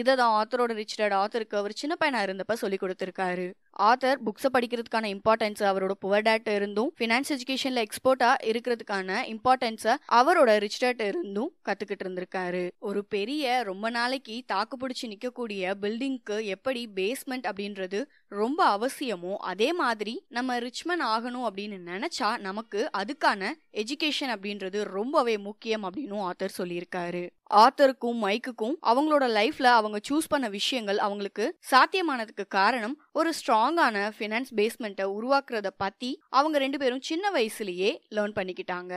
இதை தான் ஆத்தரோட ரிச் ஆத்தருக்கு அவர் சின்ன பையனாக இருந்தப்போ சொல்லி கொடுத்துருக்காரு ஆத்தர் புக்ஸை படிக்கிறதுக்கான இம்பார்ட்டன்ஸ் அவரோட புவர் டேட் இருந்தும் ஃபினான்ஸ் எஜுகேஷன்ல எக்ஸ்போர்ட்டா இருக்கிறதுக்கான இம்பார்ட்டன்ஸை அவரோட ரிச் டேட் இருந்தும் கத்துக்கிட்டு இருந்திருக்காரு ஒரு பெரிய ரொம்ப நாளைக்கு தாக்கு பிடிச்சி நிக்கக்கூடிய பில்டிங்க்கு எப்படி பேஸ்மெண்ட் அப்படின்றது ரொம்ப அவசியமோ அதே மாதிரி நம்ம ரிச்மன் ஆகணும் அப்படின்னு நினைச்சா நமக்கு அதுக்கான எஜுகேஷன் அப்படின்றது ரொம்பவே முக்கியம் அப்படின்னு ஆத்தர் சொல்லியிருக்காரு ஆத்தருக்கும் மைக்குக்கும் அவங்களோட லைஃப்ல அவங்க சூஸ் பண்ண விஷயங்கள் அவங்களுக்கு சாத்தியமானதுக்கு காரணம் ஒரு ஸ்ட்ராங்கான ஃபினான்ஸ் பேஸ்மெண்ட்டை உருவாக்குறத பத்தி அவங்க ரெண்டு பேரும் சின்ன வயசுலயே லேர்ன் பண்ணிக்கிட்டாங்க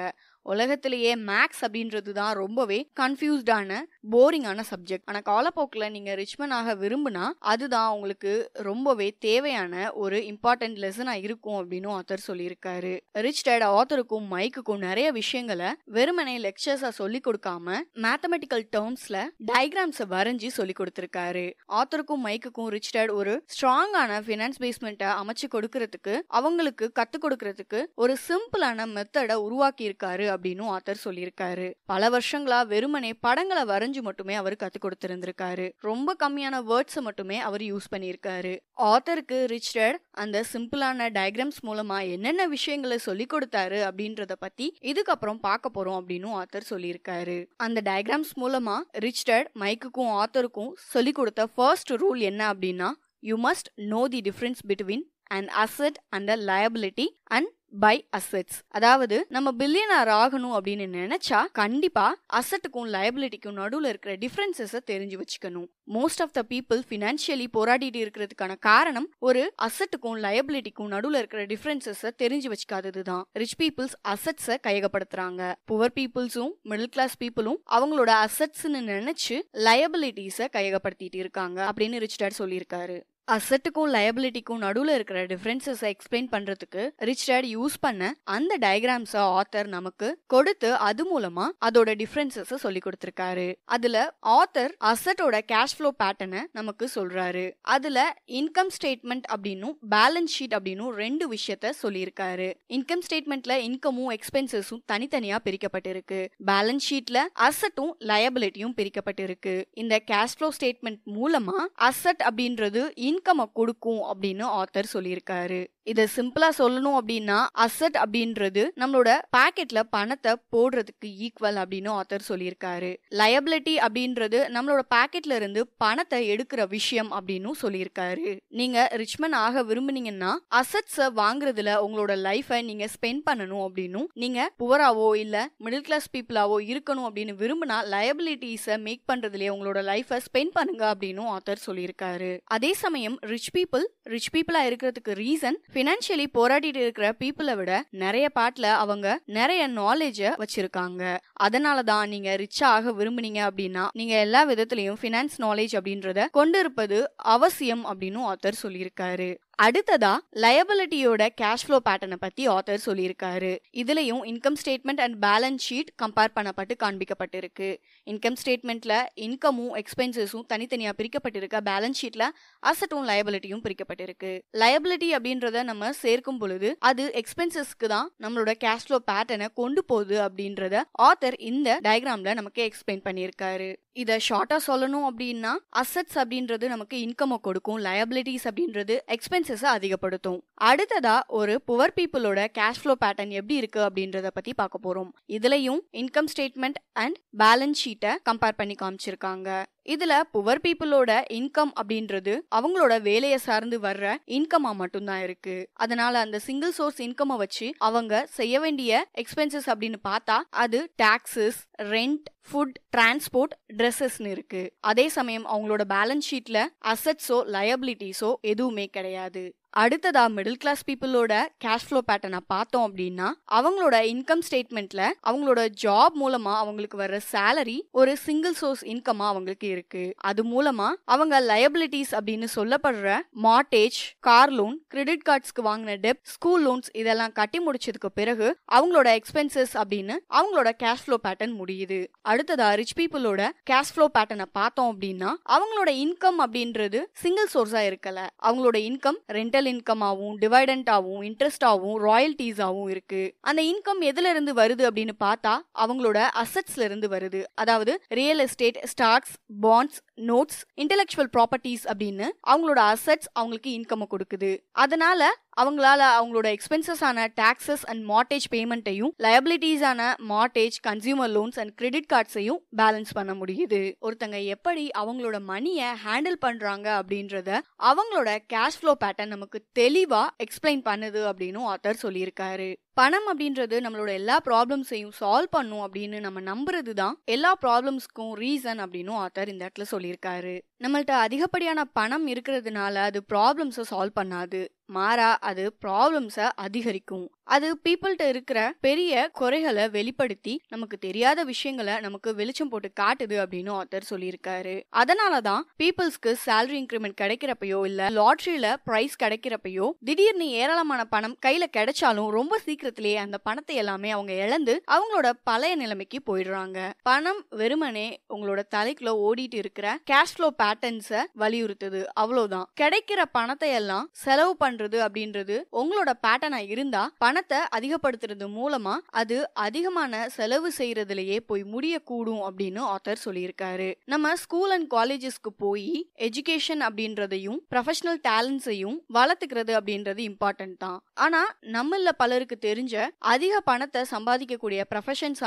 உலகத்திலேயே மேக்ஸ் அப்படின்றது தான் ரொம்பவே கன்ஃபியூஸ்டான போரிங்கான சப்ஜெக்ட் ஆனால் காலப்போக்கில் நீங்கள் ரிச்மன் ஆக விரும்புனா அதுதான் உங்களுக்கு ரொம்பவே தேவையான ஒரு இம்பார்ட்டன்ட் லெசனாக இருக்கும் அப்படின்னு ஆத்தர் சொல்லியிருக்காரு ரிச் டேட் ஆத்தருக்கும் மைக்குக்கும் நிறைய விஷயங்களை வெறுமனை லெக்சர்ஸாக சொல்லி கொடுக்காம மேத்தமெட்டிக்கல் டேர்ம்ஸில் டயக்ராம்ஸை வரைஞ்சி சொல்லி கொடுத்துருக்காரு ஆத்தருக்கும் மைக்குக்கும் ரிச் டேட் ஒரு ஸ்ட்ராங்கான ஃபினான்ஸ் பேஸ்மெண்ட்டை அமைச்சு கொடுக்கறதுக்கு அவங்களுக்கு கற்றுக் கொடுக்கறதுக்கு ஒரு சிம்பிளான மெத்தடை உருவாக்கியிருக்காரு அப்படின்னு ஆத்தர் சொல்லியிருக்காரு பல வருஷங்களா வெறுமனே படங்களை வரைஞ்சு மட்டுமே அவர் கத்து கொடுத்திருந்திருக்காரு ரொம்ப கம்மியான வேர்ட்ஸை மட்டுமே அவர் யூஸ் பண்ணியிருக்காரு ஆத்தருக்கு ரிச்சர்ட் அந்த சிம்பிளான டயக்ராம்ஸ் மூலமா என்னென்ன விஷயங்களை சொல்லி கொடுத்தாரு அப்படின்றத பத்தி இதுக்கப்புறம் பார்க்க போறோம் அப்படின்னு ஆத்தர் சொல்லியிருக்காரு அந்த டயக்ராம்ஸ் மூலமா ரிச்சர்ட் மைக்குக்கும் ஆத்தருக்கும் சொல்லி கொடுத்த ஃபர்ஸ்ட் ரூல் என்ன அப்படின்னா you must know the difference between and asset and liability and buy assets அதாவது நம்ம பில்லியனர் ஆகணும் அப்படின்னு நினைச்சா கண்டிப்பா அசட்டுக்கும் லயபிலிட்டிக்கும் நடுவில் இருக்கிற டிஃபரன்சஸை தெரிஞ்சு வச்சுக்கணும் most of the people financially போராடிட்டு இருக்கிறதுக்கான காரணம் ஒரு அசட்டுக்கும் லயபிலிட்டிக்கும் நடுவில் இருக்கிற டிஃபரன்சஸை தெரிஞ்சு வச்சுக்காதது தான் ரிச் பீப்புள்ஸ் அசட்ஸை கையகப்படுத்துறாங்க புவர் பீப்புள்ஸும் மிடில் கிளாஸ் பீப்புளும் அவங்களோட அசட்ஸ்னு நினைச்சு லயபிலிட்டிஸை கையகப்படுத்திட்டு இருக்காங்க அப்படின்னு ரிச் டேட் சொல்லியிருக்காரு அசட்டுக்கும் லயபிலிட்டிக்கும் நடுவில் இருக்கிற டிஃப்ரென்சஸை எக்ஸ்பிளைன் பண்ணுறதுக்கு ரிச் டேட் யூஸ் பண்ண அந்த டயக்ராம்ஸை ஆத்தர் நமக்கு கொடுத்து அது மூலமாக அதோட டிஃப்ரென்சஸை சொல்லி கொடுத்துருக்காரு அதில் ஆத்தர் அசட்டோட கேஷ் ஃப்ளோ பேட்டர்னை நமக்கு சொல்கிறாரு அதில் இன்கம் ஸ்டேட்மெண்ட் அப்படின்னும் பேலன்ஸ் ஷீட் அப்படின்னும் ரெண்டு விஷயத்த சொல்லியிருக்காரு இன்கம் ஸ்டேட்மெண்ட்ல இன்கமும் எக்ஸ்பென்சஸும் தனித்தனியாக பிரிக்கப்பட்டிருக்கு பேலன்ஸ் ஷீட்ல அசட்டும் லயபிலிட்டியும் பிரிக்கப்பட்டிருக்கு இந்த கேஷ் ஃப்ளோ ஸ்டேட்மெண்ட் மூலமாக அசட் அப்படின்றது இன் இன்கம்மை கொடுக்கும் அப்படின்னு ஆத்தர் சொல்லியிருக்காரு இதை சிம்பிளா சொல்லணும் அப்படின்னா அசட் அப்படின்றது நம்மளோட பாக்கெட்ல பணத்தை போடுறதுக்கு ஈக்குவல் அப்படின்னு ஆத்தர் சொல்லியிருக்காரு லயபிலிட்டி அப்படின்றது நம்மளோட பாக்கெட்ல இருந்து பணத்தை எடுக்கிற விஷயம் அப்படின்னு சொல்லியிருக்காரு நீங்க ரிச்மன் ஆக விரும்புனீங்கன்னா அசட்ஸ வாங்குறதுல உங்களோட லைஃப நீங்க ஸ்பெண்ட் பண்ணணும் அப்படின்னு நீங்க புவராவோ இல்ல மிடில் கிளாஸ் பீப்புளாவோ இருக்கணும் அப்படின்னு விரும்பினா லயபிலிட்டிஸை மேக் பண்றதுலயே உங்களோட லைஃப ஸ்பெண்ட் பண்ணுங்க அப்படின்னு ஆத்தர் சொல்லியிருக்காரு அதே சமயம் ரிச் பீப்புள் ரிச் பீப்புளா இருக்கிறதுக்கு ரீசன் ஃபினான்ஷியலி போராடிட்டு இருக்கிற பீப்புளை விட நிறைய பாட்டில் அவங்க நிறைய நாலேஜ வச்சிருக்காங்க தான் நீங்க ரிச் ஆக விரும்புனீங்க அப்படின்னா நீங்க எல்லா விதத்திலையும் ஃபினான்ஸ் நாலேஜ் அப்படின்றத கொண்டு அவசியம் அப்படின்னு ஆத்தர் சொல்லியிருக்காரு அடுத்ததா லயபிலிட்டியோட கேஷ் ஃப்ளோ பேட்டர்னை பத்தி ஆத்தர் சொல்லியிருக்காரு இதுலயும் income statement and balance sheet compare பண்ணப்பட்டு காண்பிக்கப்பட்டிருக்கு இன்கம் ஸ்டேட்மெண்ட்ல இன்கமும் எக்ஸ்பென்சஸும் தனித்தனியா பிரிக்கப்பட்டிருக்க பேலன்ஸ் ஷீட்ல அசட்டும் லயபிலிட்டியும் பிரிக்கப்பட்டிருக்கு லயபிலிட்டி அப்படின்றத நம்ம சேர்க்கும் பொழுது அது எக்ஸ்பென்சஸ்க்கு தான் நம்மளோட கேஷ் ஃப்ளோ பேட்டர்னை கொண்டு போகுது அப்படின்றத ஆத்தர் இந்த டயக்ராம்ல நமக்கு எக்ஸ்பிளைன் பண்ணியிருக்காரு இதை ஷார்ட்டாக சொல்லணும் அப்படின்னா அசட்ஸ் அப்படின்றது நமக்கு இன்கமை கொடுக்கும் லயபிலிட்டிஸ் அப்படின்றது எக்ஸ்பென்சஸை அதிகப்படுத்தும் அடுத்ததா ஒரு புவர் பீப்புளோட கேஷ் ஃப்ளோ பேட்டர்ன் எப்படி இருக்கு அப்படின்றத பத்தி பார்க்க போறோம் இதுலயும் இன்கம் ஸ்டேட்மெண்ட் அண்ட் பேலன்ஸ் ஷீட்டை கம்பேர் பண்ணி காமிச்சிருக்காங்க இதுல புவர் பீப்புளோட இன்கம் அப்படின்றது அவங்களோட வேலையை சார்ந்து வர்ற இன்கமா மட்டும்தான் இருக்கு அதனால அந்த சிங்கிள் சோர்ஸ் இன்கம்மை வச்சு அவங்க செய்ய வேண்டிய எக்ஸ்பென்சஸ் அப்படின்னு பார்த்தா அது டாக்ஸஸ் ரெண்ட் ஃபுட் டிரான்ஸ்போர்ட் ட்ரெஸ்ஸஸ்னு இருக்கு அதே சமயம் அவங்களோட பேலன்ஸ் ஷீட்ல அசட்ஸோ லயபிலிட்டிஸோ எதுவுமே கிடையாது அடுத்ததா மிடில் கிளாஸ் பீப்புளோட கேஷ் ஃப்ளோ பேட்டர்னை பார்த்தோம் அப்படின்னா அவங்களோட இன்கம் ஸ்டேட்மெண்ட்ல அவங்களோட ஜாப் மூலமா அவங்களுக்கு வர்ற சேலரி ஒரு சிங்கிள் சோர்ஸ் இன்கமா அவங்களுக்கு இருக்கு அது மூலமா அவங்க லயபிலிட்டிஸ் அப்படின்னு சொல்லப்படுற மாட்டேஜ் கார் லோன் கிரெடிட் கார்ட்ஸ்க்கு வாங்கின டெப் ஸ்கூல் லோன்ஸ் இதெல்லாம் கட்டி முடிச்சதுக்கு பிறகு அவங்களோட எக்ஸ்பென்சஸ் அப்படின்னு அவங்களோட கேஷ் ஃப்ளோ பேட்டர்ன் முடியுது அடுத்ததா ரிச் பீப்புளோட கேஷ் ஃப்ளோ பேட்டர்னை பார்த்தோம் அப்படின்னா அவங்களோட இன்கம் அப்படின்றது சிங்கிள் சோர்ஸா இருக்கல அவங்களோட இன்கம் ரெண்டு கேபிட்டல் இன்கமாகவும் டிவைடண்டாகவும் இன்ட்ரெஸ்டாகவும் ராயல்டிஸாகவும் இருக்கு அந்த இன்கம் எதுல இருந்து வருது அப்படின்னு பார்த்தா அவங்களோட அசட்ஸ்ல இருந்து வருது அதாவது real estate stocks bonds notes intellectual properties அப்படின்னு அவங்களோட அசட்ஸ் அவங்களுக்கு இன்கம் கொடுக்குது அதனால அவங்களால அவங்களோட எக்ஸ்பென்சஸ் ஆன டாக்ஸஸ் அண்ட் மார்டேஜ் பேமெண்ட்டையும் லயபிலிட்டிஸ் ஆன mortgage consumer loans and credit கார்ட்ஸையும் பேலன்ஸ் பண்ண முடியுது ஒருத்தங்க எப்படி அவங்களோட மணியை ஹேண்டில் பண்றாங்க அப்படின்றத அவங்களோட கேஷ் ஃப்ளோ பேட்டர்ன் நமக்கு தெளிவா எக்ஸ்பிளைன் பண்ணுது அப்படின்னு ஆத்தர் சொல்லியிருக்காரு பணம் அப்படின்றது நம்மளோட எல்லா ப்ராப்ளம்ஸையும் சால்வ் பண்ணும் அப்படின்னு நம்ம நம்புறது தான் எல்லா ப்ராப்ளம்ஸ்க்கும் ரீசன் அப்படின்னு ஆத்தர் இந்த இடத்துல சொல்லியிருக்காரு நம்மள்ட்ட அதிகப்படியான பணம் இருக்கிறதுனால அது ப்ராப்ளம்ஸை சால்வ் பண்ணாது மாறா அது ப்ராப்ளம்ஸை அதிகரிக்கும் அது பீப்புள்கிட்ட இருக்கிற பெரிய குறைகளை வெளிப்படுத்தி நமக்கு தெரியாத விஷயங்களை நமக்கு வெளிச்சம் போட்டு காட்டுது அப்படின்னு ஆத்தர் சொல்லியிருக்காரு அதனால தான் பீப்புள்ஸ்க்கு சேலரி இன்க்ரிமெண்ட் கிடைக்கிறப்பையோ இல்ல லாட்ரியில பிரைஸ் கிடைக்கிறப்பையோ திடீர்னு ஏராளமான பணம் கையில கிடைச்சாலும் ரொம்ப சீக்கிரத்திலேயே அந்த பணத்தை எல்லாமே அவங்க இழந்து அவங்களோட பழைய நிலைமைக்கு போயிடுறாங்க பணம் வெறுமனே உங்களோட தலைக்குள்ள ஓடிட்டு இருக்கிற கேஷ் ஃப்ளோ பேட்டர்ன்ஸை வலியுறுத்துது அவ்வளவுதான் கிடைக்கிற பணத்தை எல்லாம் செலவு பண்ற பண்றது அப்படின்றது உங்களோட பேட்டர்னா இருந்தா பணத்தை அதிகப்படுத்துறது மூலமா அது அதிகமான செலவு செய்யறதுலயே போய் முடியக்கூடும் அப்படின்னு ஆத்தர் சொல்லியிருக்காரு நம்ம ஸ்கூல் அண்ட் காலேஜஸ்க்கு போய் எஜுகேஷன் அப்படின்றதையும் ப்ரொஃபஷனல் டேலண்ட்ஸையும் வளர்த்துக்கிறது அப்படின்றது இம்பார்ட்டன்ட் தான் ஆனா நம்மள பலருக்கு தெரிஞ்ச அதிக பணத்தை சம்பாதிக்கக்கூடிய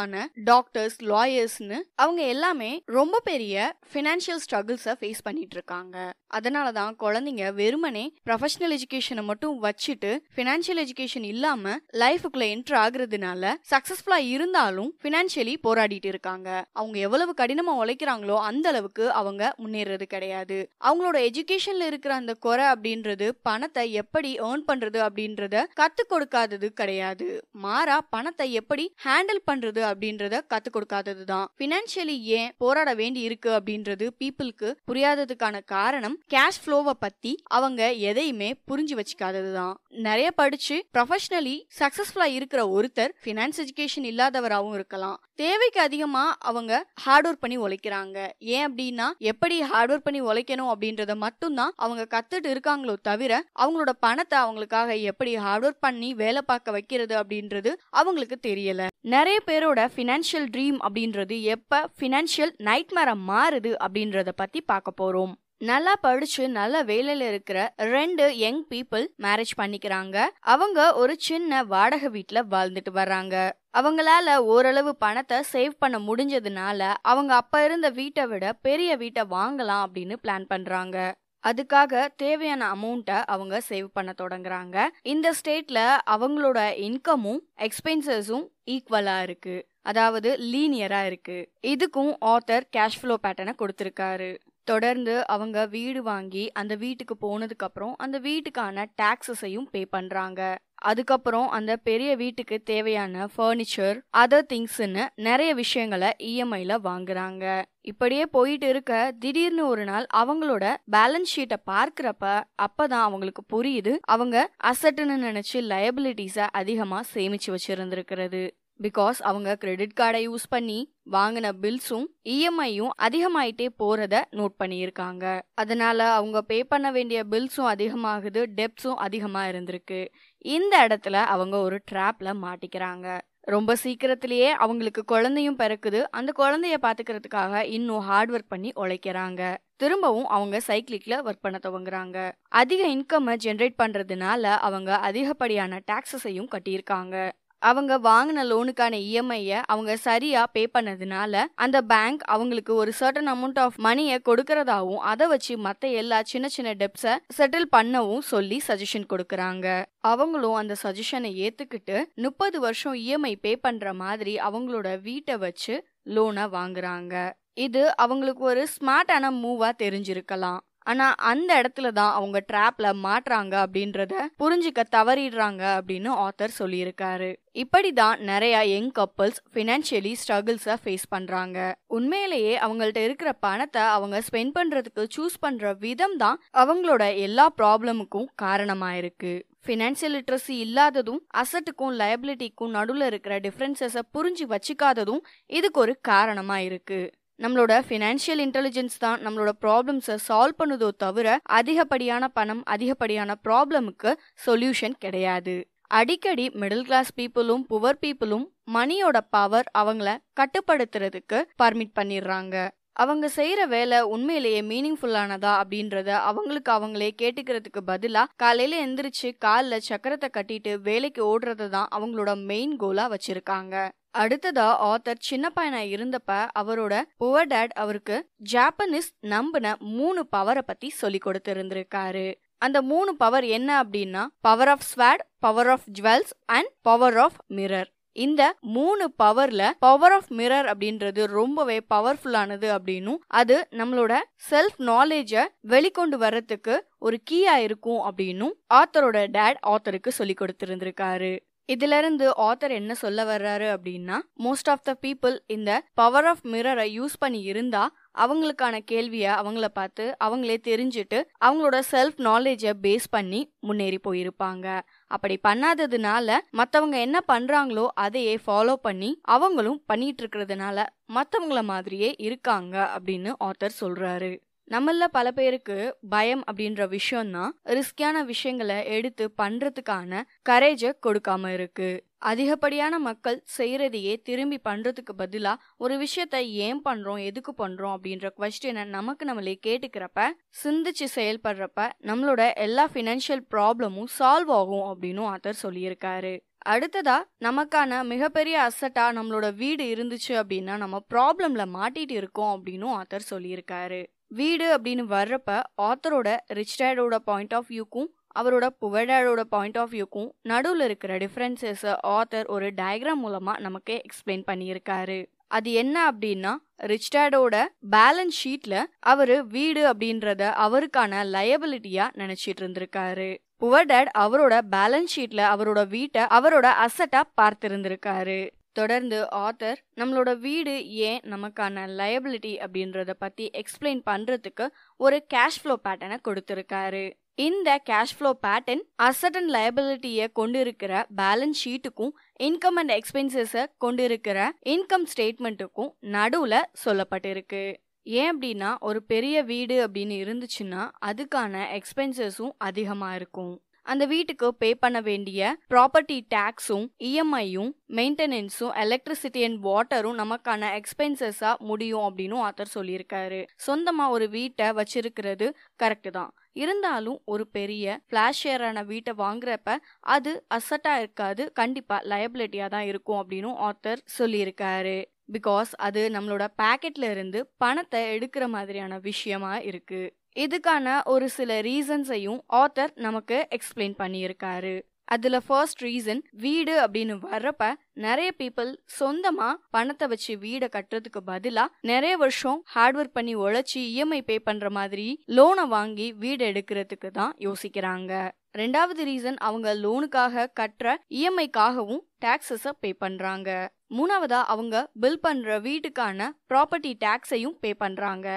ஆன டாக்டர்ஸ் லாயர்ஸ்னு அவங்க எல்லாமே ரொம்ப பெரிய ஃபினான்ஷியல் ஸ்ட்ரகிள்ஸை ஃபேஸ் பண்ணிட்டு இருக்காங்க அதனால தான் குழந்தைங்க வெறுமனே ப்ரொஃபஷனல் எஜுகேஷனை எஜுகேஷனை மட்டும் வச்சுட்டு ஃபினான்ஷியல் எஜுகேஷன் இல்லாம லைஃபுக்குள்ள என்ட்ரு ஆகுறதுனால சக்சஸ்ஃபுல்லா இருந்தாலும் ஃபினான்ஷியலி போராடிட்டு இருக்காங்க அவங்க எவ்வளவு கடினமா உழைக்கிறாங்களோ அந்த அளவுக்கு அவங்க முன்னேறது கிடையாது அவங்களோட எஜுகேஷன்ல இருக்கிற அந்த குறை அப்படின்றது பணத்தை எப்படி ஏர்ன் பண்றது அப்படின்றத கத்து கொடுக்காதது கிடையாது மாறா பணத்தை எப்படி ஹேண்டில் பண்றது அப்படின்றத கத்து கொடுக்காதது தான் ஃபினான்ஷியலி ஏன் போராட வேண்டி இருக்கு அப்படின்றது பீப்புளுக்கு புரியாததுக்கான காரணம் கேஷ் ஃப்ளோவை பத்தி அவங்க எதையுமே புரிஞ்சு வச்சு வச்சுக்காதது தான் நிறைய படிச்சு ப்ரொஃபஷனலி சக்சஸ்ஃபுல்லா இருக்கிற ஒருத்தர் ஃபினான்ஸ் எஜுகேஷன் இல்லாதவராகவும் இருக்கலாம் தேவைக்கு அதிகமா அவங்க ஹார்ட் ஒர்க் பண்ணி உழைக்கிறாங்க ஏன் அப்படின்னா எப்படி ஹார்ட் ஒர்க் பண்ணி உழைக்கணும் அப்படின்றத மட்டும்தான் அவங்க கத்துட்டு இருக்காங்களோ தவிர அவங்களோட பணத்தை அவங்களுக்காக எப்படி ஹார்ட் ஒர்க் பண்ணி வேலை பார்க்க வைக்கிறது அப்படின்றது அவங்களுக்கு தெரியல நிறைய பேரோட ஃபினான்ஷியல் ட்ரீம் அப்படின்றது எப்ப ஃபினான்ஷியல் நைட் மாறுது அப்படின்றத பத்தி பார்க்க போறோம் நல்லா படிச்சு நல்ல வேலையில இருக்கிற ரெண்டு யங் பீப்புள் மேரேஜ் பண்ணிக்கிறாங்க அவங்க ஒரு சின்ன வாடகை வீட்டுல வாழ்ந்துட்டு வர்றாங்க அவங்களால ஓரளவு பணத்தை சேவ் பண்ண முடிஞ்சதுனால அவங்க அப்ப இருந்த வீட்டை விட பெரிய வீட்டை வாங்கலாம் அப்படின்னு பிளான் பண்றாங்க அதுக்காக தேவையான அமௌண்ட்டை அவங்க சேவ் பண்ண தொடங்குறாங்க இந்த ஸ்டேட்ல அவங்களோட இன்கமும் எக்ஸ்பென்சஸும் ஈக்குவலா இருக்கு அதாவது லீனியரா இருக்கு இதுக்கும் ஆத்தர் கேஷ் ஃப்ளோ பேட்டர்னை கொடுத்திருக்காரு தொடர்ந்து அவங்க வீடு வாங்கி அந்த வீட்டுக்கு போனதுக்கப்புறம் அந்த வீட்டுக்கான டேக்ஸஸையும் பே பண்ணுறாங்க அதுக்கப்புறம் அந்த பெரிய வீட்டுக்கு தேவையான ஃபர்னிச்சர் அதர் திங்ஸ்ன்னு நிறைய விஷயங்களை இஎம்ஐல e வாங்குறாங்க இப்படியே போயிட்டு இருக்க திடீர்னு ஒரு நாள் அவங்களோட பேலன்ஸ் ஷீட்டை பார்க்குறப்ப அப்பதான் அவங்களுக்கு புரியுது அவங்க அசட்டுன்னு நினைச்சு லயபிலிட்டிஸை அதிகமாக சேமிச்சு வச்சிருந்திருக்கிறது பிகாஸ் அவங்க கிரெடிட் கார்டை யூஸ் பண்ணி வாங்கின பில்ஸும் இஎம்ஐயும் e அதிகமாயிட்டே போறத நோட் பண்ணியிருக்காங்க அதனால அவங்க பே பண்ண வேண்டிய பில்ஸும் அதிகமாகுது டெப்ஸும் அதிகமாக இருந்திருக்கு இந்த இடத்துல அவங்க ஒரு ட்ராப்ல மாட்டிக்கிறாங்க ரொம்ப சீக்கிரத்திலேயே அவங்களுக்கு குழந்தையும் பிறக்குது அந்த குழந்தைய பாத்துக்கிறதுக்காக இன்னும் ஹார்ட் ஒர்க் பண்ணி உழைக்கிறாங்க திரும்பவும் அவங்க சைக்கிளிக்ல ஒர்க் பண்ண துவங்குறாங்க அதிக இன்கம்மை ஜென்ரேட் பண்றதுனால அவங்க அதிகப்படியான டாக்ஸஸையும் கட்டியிருக்காங்க அவங்க வாங்கின லோனுக்கான இஎம்ஐயை e அவங்க சரியா பே பண்ணதுனால அந்த பேங்க் அவங்களுக்கு ஒரு சர்டன் அமௌண்ட் ஆஃப் மணியை கொடுக்கறதாவும் அதை வச்சு மற்ற எல்லா சின்ன சின்ன டெப்ஸை செட்டில் பண்ணவும் சொல்லி சஜஷன் கொடுக்கறாங்க அவங்களும் அந்த சஜஷனை ஏத்துக்கிட்டு முப்பது வருஷம் இஎம்ஐ e பே பண்ற மாதிரி அவங்களோட வீட்டை வச்சு லோனை வாங்குறாங்க இது அவங்களுக்கு ஒரு ஸ்மார்ட்டான மூவா தெரிஞ்சிருக்கலாம் ஆனா அந்த இடத்துல தான் அவங்க ட்ராப்ல மாட்டுறாங்க அப்படின்றத புரிஞ்சுக்க தவறிடுறாங்க அப்படின்னு ஆத்தர் சொல்லியிருக்காரு இப்படிதான் நிறைய யங் கப்பல்ஸ் ஃபினான்ஷியலி ஸ்ட்ரகிள்ஸை ஃபேஸ் பண்றாங்க உண்மையிலேயே அவங்கள்ட்ட இருக்கிற பணத்தை அவங்க ஸ்பெண்ட் பண்றதுக்கு சூஸ் பண்ற விதம் தான் அவங்களோட எல்லா ப்ராப்ளமுக்கும் காரணமாயிருக்கு ஃபினான்ஷியல் லிட்ரஸி இல்லாததும் அசட்டுக்கும் லயபிலிட்டிக்கும் நடுவில் இருக்கிற டிஃப்ரென்சஸை புரிஞ்சு வச்சுக்காததும் இதுக்கு ஒரு காரணமாக இருக்குது நம்மளோட ஃபினான்ஷியல் இன்டெலிஜென்ஸ் தான் நம்மளோட ப்ராப்ளம்ஸை சால்வ் பண்ணுதோ தவிர அதிகப்படியான பணம் அதிகப்படியான ப்ராப்ளமுக்கு சொல்யூஷன் கிடையாது அடிக்கடி மிடில் கிளாஸ் பீப்புளும் புவர் பீப்புளும் மணியோட பவர் அவங்கள கட்டுப்படுத்துறதுக்கு பர்மிட் பண்ணிடுறாங்க அவங்க செய்யற வேலை உண்மையிலேயே மீனிங்ஃபுல்லானதா அப்படின்றத அவங்களுக்கு அவங்களே கேட்டுக்கிறதுக்கு பதிலா காலையில எந்திரிச்சு காலில் சக்கரத்தை கட்டிட்டு வேலைக்கு ஓடுறதை தான் அவங்களோட மெயின் கோலா வச்சிருக்காங்க அடுத்ததா ஆத்தர் சின்ன பையனா இருந்தப்ப அவரோட புவர் டேட் அவருக்கு ஜாப்பனீஸ் நம்பின மூணு பவரை பத்தி சொல்லி கொடுத்திருந்திருக்காரு அந்த மூணு பவர் என்ன அப்படின்னா power of sword power of jewels and power of mirror இந்த மூணு பவர்ல பவர் ஆஃப் மிரர் அப்படின்றது ரொம்பவே பவர்ஃபுல்லானது அப்படின்னும் அது நம்மளோட செல்ஃப் நாலேஜ வெளிக்கொண்டு வர்றதுக்கு ஒரு கீயா இருக்கும் அப்படின்னும் ஆத்தரோட டேட் ஆத்தருக்கு சொல்லி கொடுத்திருந்திருக்காரு இதிலிருந்து ஆத்தர் என்ன சொல்ல வர்றாரு அப்படின்னா மோஸ்ட் ஆஃப் த பீப்புள் இந்த பவர் ஆஃப் மிரரை யூஸ் பண்ணி இருந்தா அவங்களுக்கான கேள்வியை அவங்கள பார்த்து அவங்களே தெரிஞ்சுட்டு அவங்களோட செல்ஃப் நாலேஜை பேஸ் பண்ணி முன்னேறி போயிருப்பாங்க அப்படி பண்ணாததுனால மற்றவங்க என்ன பண்றாங்களோ அதையே ஃபாலோ பண்ணி அவங்களும் பண்ணிட்டு இருக்கிறதுனால மற்றவங்கள மாதிரியே இருக்காங்க அப்படின்னு ஆத்தர் சொல்றாரு நம்மள பல பேருக்கு பயம் அப்படின்ற விஷயம்னா ரிஸ்கியான விஷயங்களை எடுத்து பண்றதுக்கான கரேஜ கொடுக்காம இருக்கு அதிகப்படியான மக்கள் செய்யறதையே திரும்பி பண்றதுக்கு பதிலா ஒரு விஷயத்த ஏன் பண்றோம் எதுக்கு பண்றோம் அப்படின்ற கொஸ்டினை நமக்கு நம்மளே கேட்டுக்கிறப்ப சிந்திச்சு செயல்படுறப்ப நம்மளோட எல்லா ஃபினான்ஷியல் ப்ராப்ளமும் சால்வ் ஆகும் அப்படின்னு ஆத்தர் சொல்லியிருக்காரு அடுத்ததா நமக்கான மிகப்பெரிய அசட்டா நம்மளோட வீடு இருந்துச்சு அப்படின்னா நம்ம ப்ராப்ளம்ல மாட்டிட்டு இருக்கோம் அப்படின்னு ஆத்தர் சொல்லியிருக்காரு வீடு அப்படின்னு வர்றப்ப ஆத்தரோட ரிச் டேடோட பாயிண்ட் ஆஃப் வியூக்கும் அவரோட புகழாரோட பாயிண்ட் ஆஃப் வியூக்கும் நடுவில் இருக்கிற டிஃப்ரென்சஸை ஆத்தர் ஒரு டயக்ராம் மூலமாக நமக்கு எக்ஸ்பிளைன் பண்ணியிருக்காரு அது என்ன அப்படின்னா டேடோட பேலன்ஸ் ஷீட்ல அவர் வீடு அப்படின்றத அவருக்கான லயபிலிட்டியா நினைச்சிட்டு இருந்திருக்காரு புவர் டேட் அவரோட பேலன்ஸ் ஷீட்ல அவரோட வீட்டை அவரோட அசட்டா பார்த்திருந்திருக்காரு தொடர்ந்து ஆத்தர் நம்மளோட வீடு ஏன் நமக்கான லயபிலிட்டி அப்படின்றத பற்றி எக்ஸ்பிளைன் பண்ணுறதுக்கு ஒரு கேஷ் ஃப்ளோ பேட்டர்னை கொடுத்துருக்காரு இந்த cash flow pattern asset and லயபிலிட்டியை கொண்டு இருக்கிற பேலன்ஸ் ஷீட்டுக்கும் இன்கம் அண்ட் எக்ஸ்பென்சஸை கொண்டு இருக்கிற இன்கம் ஸ்டேட்மெண்ட்டுக்கும் நடுவில் சொல்லப்பட்டிருக்கு ஏன் அப்படின்னா ஒரு பெரிய வீடு அப்படின்னு இருந்துச்சுன்னா அதுக்கான எக்ஸ்பென்சஸும் அதிகமாக இருக்கும் அந்த வீட்டுக்கு பே பண்ண வேண்டிய ப்ராப்பர்ட்டி டேக்ஸும் இஎம்ஐயும் மெயின்டெனன்ஸும் எலக்ட்ரிசிட்டி அண்ட் வாட்டரும் நமக்கான எக்ஸ்பென்சஸாக முடியும் அப்படின்னு ஆத்தர் சொல்லியிருக்காரு சொந்தமாக ஒரு வீட்டை வச்சிருக்கிறது கரெக்டு தான் இருந்தாலும் ஒரு பெரிய ஃப்ளாஷ் ஷேரான வீட்டை வாங்குறப்ப அது அசட்டாக இருக்காது கண்டிப்பாக லயபிலிட்டியாக தான் இருக்கும் அப்படின்னு ஆத்தர் சொல்லியிருக்காரு பிகாஸ் அது நம்மளோட பேக்கெட்ல இருந்து பணத்தை எடுக்கிற மாதிரியான விஷயமா இருக்குது இதுக்கான ஒரு சில ரீசன்ஸையும் ஆத்தர் நமக்கு எக்ஸ்பிளைன் பண்ணியிருக்காரு அதுல ஃபர்ஸ்ட் ரீசன் வீடு அப்படின்னு வர்றப்ப நிறைய பீப்புள் சொந்தமா பணத்தை வச்சு வீடை கட்டுறதுக்கு பதிலா நிறைய வருஷம் ஹார்ட் ஒர்க் பண்ணி உழைச்சி இஎம்ஐ e பே பண்ற மாதிரி லோனை வாங்கி வீடு எடுக்கிறதுக்கு தான் யோசிக்கிறாங்க ரெண்டாவது ரீசன் அவங்க லோனுக்காக கட்டுற இஎம்ஐக்காகவும் e டாக்ஸஸ பே பண்றாங்க மூணாவதா அவங்க பில் பண்ற வீட்டுக்கான ப்ராப்பர்ட்டி டாக்ஸையும் பே பண்றாங்க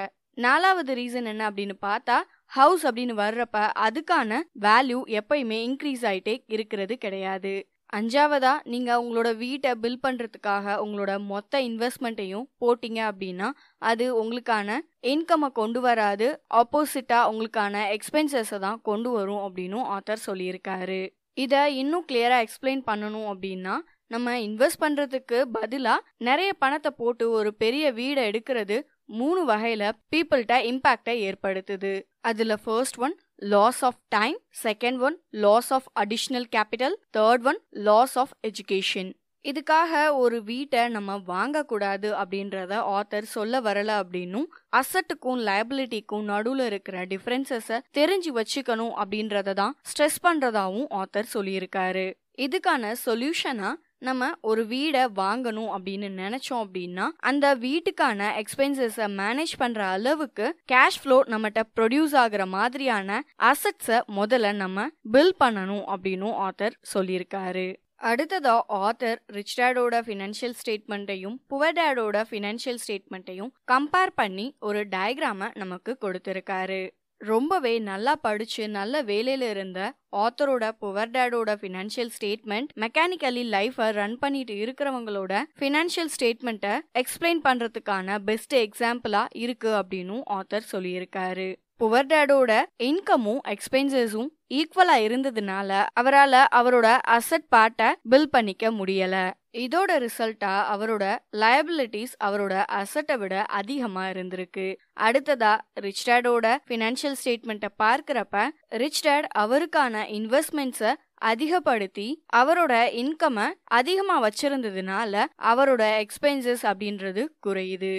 நாலாவது ரீசன் என்ன அப்படின்னு பார்த்தா ஹவுஸ் அப்படின்னு வர்றப்ப அதுக்கான வேல்யூ எப்பயுமே இன்க்ரீஸ் ஆகிட்டே இருக்கிறது கிடையாது அஞ்சாவதா நீங்க உங்களோட வீட்டை பில் பண்றதுக்காக உங்களோட மொத்த இன்வெஸ்ட்மெண்ட்டையும் போட்டீங்க அப்படின்னா அது உங்களுக்கான இன்கம்மை கொண்டு வராது ஆப்போசிட்டா உங்களுக்கான எக்ஸ்பென்சஸை தான் கொண்டு வரும் அப்படின்னு ஆத்தர் சொல்லியிருக்காரு இதை இன்னும் கிளியரா எக்ஸ்பிளைன் பண்ணணும் அப்படின்னா நம்ம இன்வெஸ்ட் பண்றதுக்கு பதிலாக நிறைய பணத்தை போட்டு ஒரு பெரிய வீடை எடுக்கிறது மூணு வகையில் பீப்புள்கிட்ட இம்பேக்டை ஏற்படுத்துது அதில் first one loss of time second one loss of additional capital third one loss of education இதுக்காக ஒரு வீட்டை நம்ம வாங்கக்கூடாது அப்படின்றத ஆத்தர் சொல்ல வரல அப்படின்னும் அசட்டுக்கும் லயபிலிட்டிக்கும் நடுவில் இருக்கிற டிஃப்ரென்சஸை தெரிஞ்சு வச்சுக்கணும் அப்படின்றத தான் ஸ்ட்ரெஸ் பண்ணுறதாவும் ஆத்தர் சொல்லியிருக்காரு இதுக்கான சொல்யூஷனா நம்ம ஒரு வீடை வாங்கணும் அப்படின்னு நினைச்சோம் அப்படின்னா அந்த வீட்டுக்கான எக்ஸ்பென்சஸை மேனேஜ் பண்ற அளவுக்கு கேஷ் ஃப்ளோ நம்மகிட்ட ப்ரொடியூஸ் ஆகுற மாதிரியான அசட்ஸை முதல்ல நம்ம பில் பண்ணணும் அப்படின்னு ஆத்தர் சொல்லியிருக்காரு அடுத்ததா ஆத்தர் ரிச் டேடோட ஃபினான்ஷியல் ஸ்டேட்மெண்ட்டையும் புவர் டேடோட ஃபினான்ஷியல் ஸ்டேட்மெண்ட்டையும் கம்பேர் பண்ணி ஒரு டயக்ராமை நமக்கு கொடுத்துருக்காரு ரொம்பவே நல்லா படிச்சு நல்ல வேலையில இருந்த ஆத்தரோட புவர் டேடோட ஃபினான்ஷியல் ஸ்டேட்மெண்ட் மெக்கானிக்கலி லைஃபை ரன் பண்ணிட்டு இருக்கிறவங்களோட ஃபினான்ஷியல் ஸ்டேட்மெண்ட்டை எக்ஸ்பிளைன் பண்றதுக்கான பெஸ்ட் எக்ஸாம்பிளா இருக்கு அப்படின்னு ஆத்தர் சொல்லியிருக்காரு புவர் டேடோட இன்கமும் எக்ஸ்பென்சஸும் ஈக்குவலா இருந்ததுனால அவரால் அவரோட அசட் பார்ட்டை பில் பண்ணிக்க முடியல இதோட ரிசல்ட்டா அவரோட லயபிலிட்டிஸ் அவரோட அசட்டை விட அதிகமா இருந்திருக்கு அடுத்ததா ரிச் டேடோட பினான்சியல் ஸ்டேட்மெண்ட்டை பார்க்கிறப்ப ரிச் டேட் அவருக்கான இன்வெஸ்ட்மெண்ட்ஸை அதிகப்படுத்தி அவரோட இன்கமை அதிகமாக வச்சிருந்ததுனால அவரோட எக்ஸ்பென்சஸ் அப்படின்றது குறையுது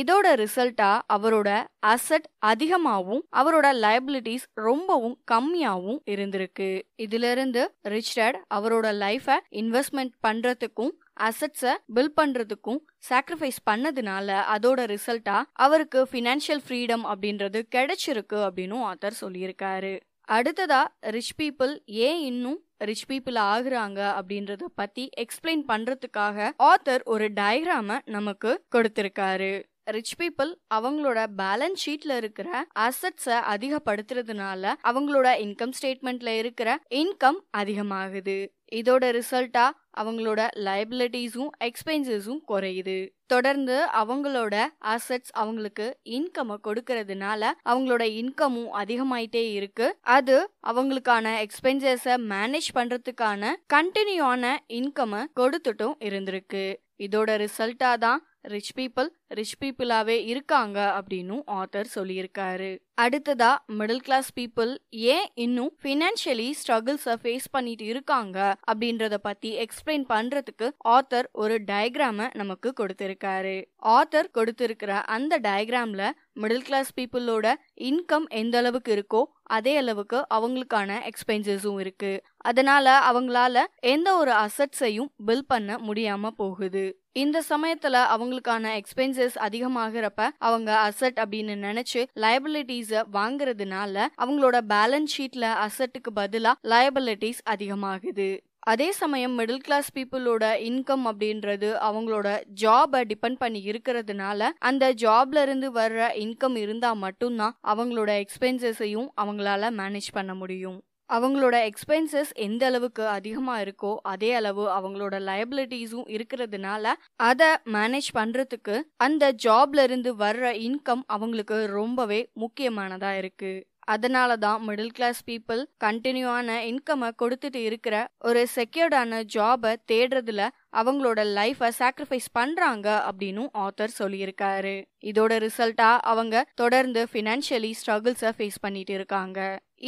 இதோட ரிசல்ட்டா அவரோட அசட் அதிகமாகவும் அவரோட லைபிலிட்டிஸ் ரொம்பவும் கம்மியாகவும் இருந்திருக்கு இதுல இருந்து ரிச்சர்ட் அவரோட லைஃப இன்வெஸ்ட்மெண்ட் பண்றதுக்கும் அசட்ஸை பில் பண்றதுக்கும் சாக்ரிஃபைஸ் பண்ணதுனால அதோட ரிசல்ட்டா அவருக்கு ஃபினான்ஷியல் ஃப்ரீடம் அப்படின்றது கிடைச்சிருக்கு அப்படின்னு ஆத்தர் சொல்லியிருக்காரு அடுத்ததா ரிச் பீப்புள் ஏன் இன்னும் ரிச் பீப்புள் ஆகுறாங்க அப்படின்றத பத்தி எக்ஸ்பிளைன் பண்றதுக்காக ஆத்தர் ஒரு டயக்ராம நமக்கு கொடுத்திருக்காரு ரிச் பீப்புள் அவங்களோட பேலன்ஸ் ஷீட்ல இருக்கிற அசட்ஸை அதிகப்படுத்துறதுனால அவங்களோட இன்கம் ஸ்டேட்மெண்ட்ல இருக்கிற இன்கம் அதிகமாகுது இதோட ரிசல்ட்டா அவங்களோட லைபிலிட்டிஸும் எக்ஸ்பென்சஸும் குறையுது தொடர்ந்து அவங்களோட அசட்ஸ் அவங்களுக்கு இன்கம்மை கொடுக்கறதுனால அவங்களோட இன்கமும் அதிகமாயிட்டே இருக்கு அது அவங்களுக்கான எக்ஸ்பென்சஸை மேனேஜ் பண்றதுக்கான கண்டினியூவான இன்கம்மை கொடுத்துட்டும் இருந்திருக்கு இதோட ரிசல்ட்டா தான் ரிச் பீப்புள் ரிச் பீப்புளாகவே இருக்காங்க அப்படின்னு ஆத்தர் சொல்லியிருக்காரு அடுத்ததா மிடில் கிளாஸ் பீப்புள் ஏன் இன்னும் ஃபினான்ஷியலி ஸ்ட்ரகிள்ஸை ஃபேஸ் பண்ணிட்டு இருக்காங்க அப்படின்றத பத்தி எக்ஸ்பிளைன் பண்றதுக்கு ஆத்தர் ஒரு டயக்ராம நமக்கு கொடுத்திருக்காரு ஆத்தர் கொடுத்திருக்கிற அந்த டயக்ராம்ல மிடில் கிளாஸ் பீப்புளோட இன்கம் எந்த அளவுக்கு இருக்கோ அதே அளவுக்கு அவங்களுக்கான எக்ஸ்பென்சஸும் இருக்கு அதனால அவங்களால எந்த ஒரு அசட்ஸையும் பில் பண்ண முடியாம போகுது இந்த சமயத்துல அவங்களுக்கான எக்ஸ்பென்சஸ் அதிகமாகிறப்ப அவங்க அசட் அப்படின்னு நினைச்சு லயபிலிட்டிஸ வாங்குறதுனால அவங்களோட பேலன்ஸ் ஷீட்ல அசட்டுக்கு பதிலா லயபிலிட்டிஸ் அதிகமாகுது அதே சமயம் மிடில் கிளாஸ் பீப்புளோட இன்கம் அப்படின்றது அவங்களோட ஜாபை டிபெண்ட் பண்ணி இருக்கிறதுனால அந்த ஜாப்ல இருந்து வர்ற இன்கம் இருந்தா மட்டும்தான் அவங்களோட எக்ஸ்பென்சஸையும் அவங்களால மேனேஜ் பண்ண முடியும் அவங்களோட எக்ஸ்பென்சஸ் எந்த அளவுக்கு அதிகமாக இருக்கோ அதே அளவு அவங்களோட லயபிலிட்டிஸும் இருக்கிறதுனால அதை மேனேஜ் பண்ணுறதுக்கு அந்த ஜாப்ல இருந்து வர்ற இன்கம் அவங்களுக்கு ரொம்பவே முக்கியமானதாக இருக்குது அதனால தான் மிடில் கிளாஸ் பீப்புள் கண்டினியூவான இன்கம்மை கொடுத்துட்டு இருக்கிற ஒரு செக்யூர்டான ஜாபை தேடுறதுல அவங்களோட லைஃபை சாக்ரிஃபைஸ் பண்ணுறாங்க அப்படின்னு ஆத்தர் சொல்லியிருக்காரு இதோட ரிசல்ட்டாக அவங்க தொடர்ந்து ஃபினான்ஷியலி ஸ்ட்ரகிள்ஸை ஃபேஸ் பண்ணிட்டு இருக்காங்க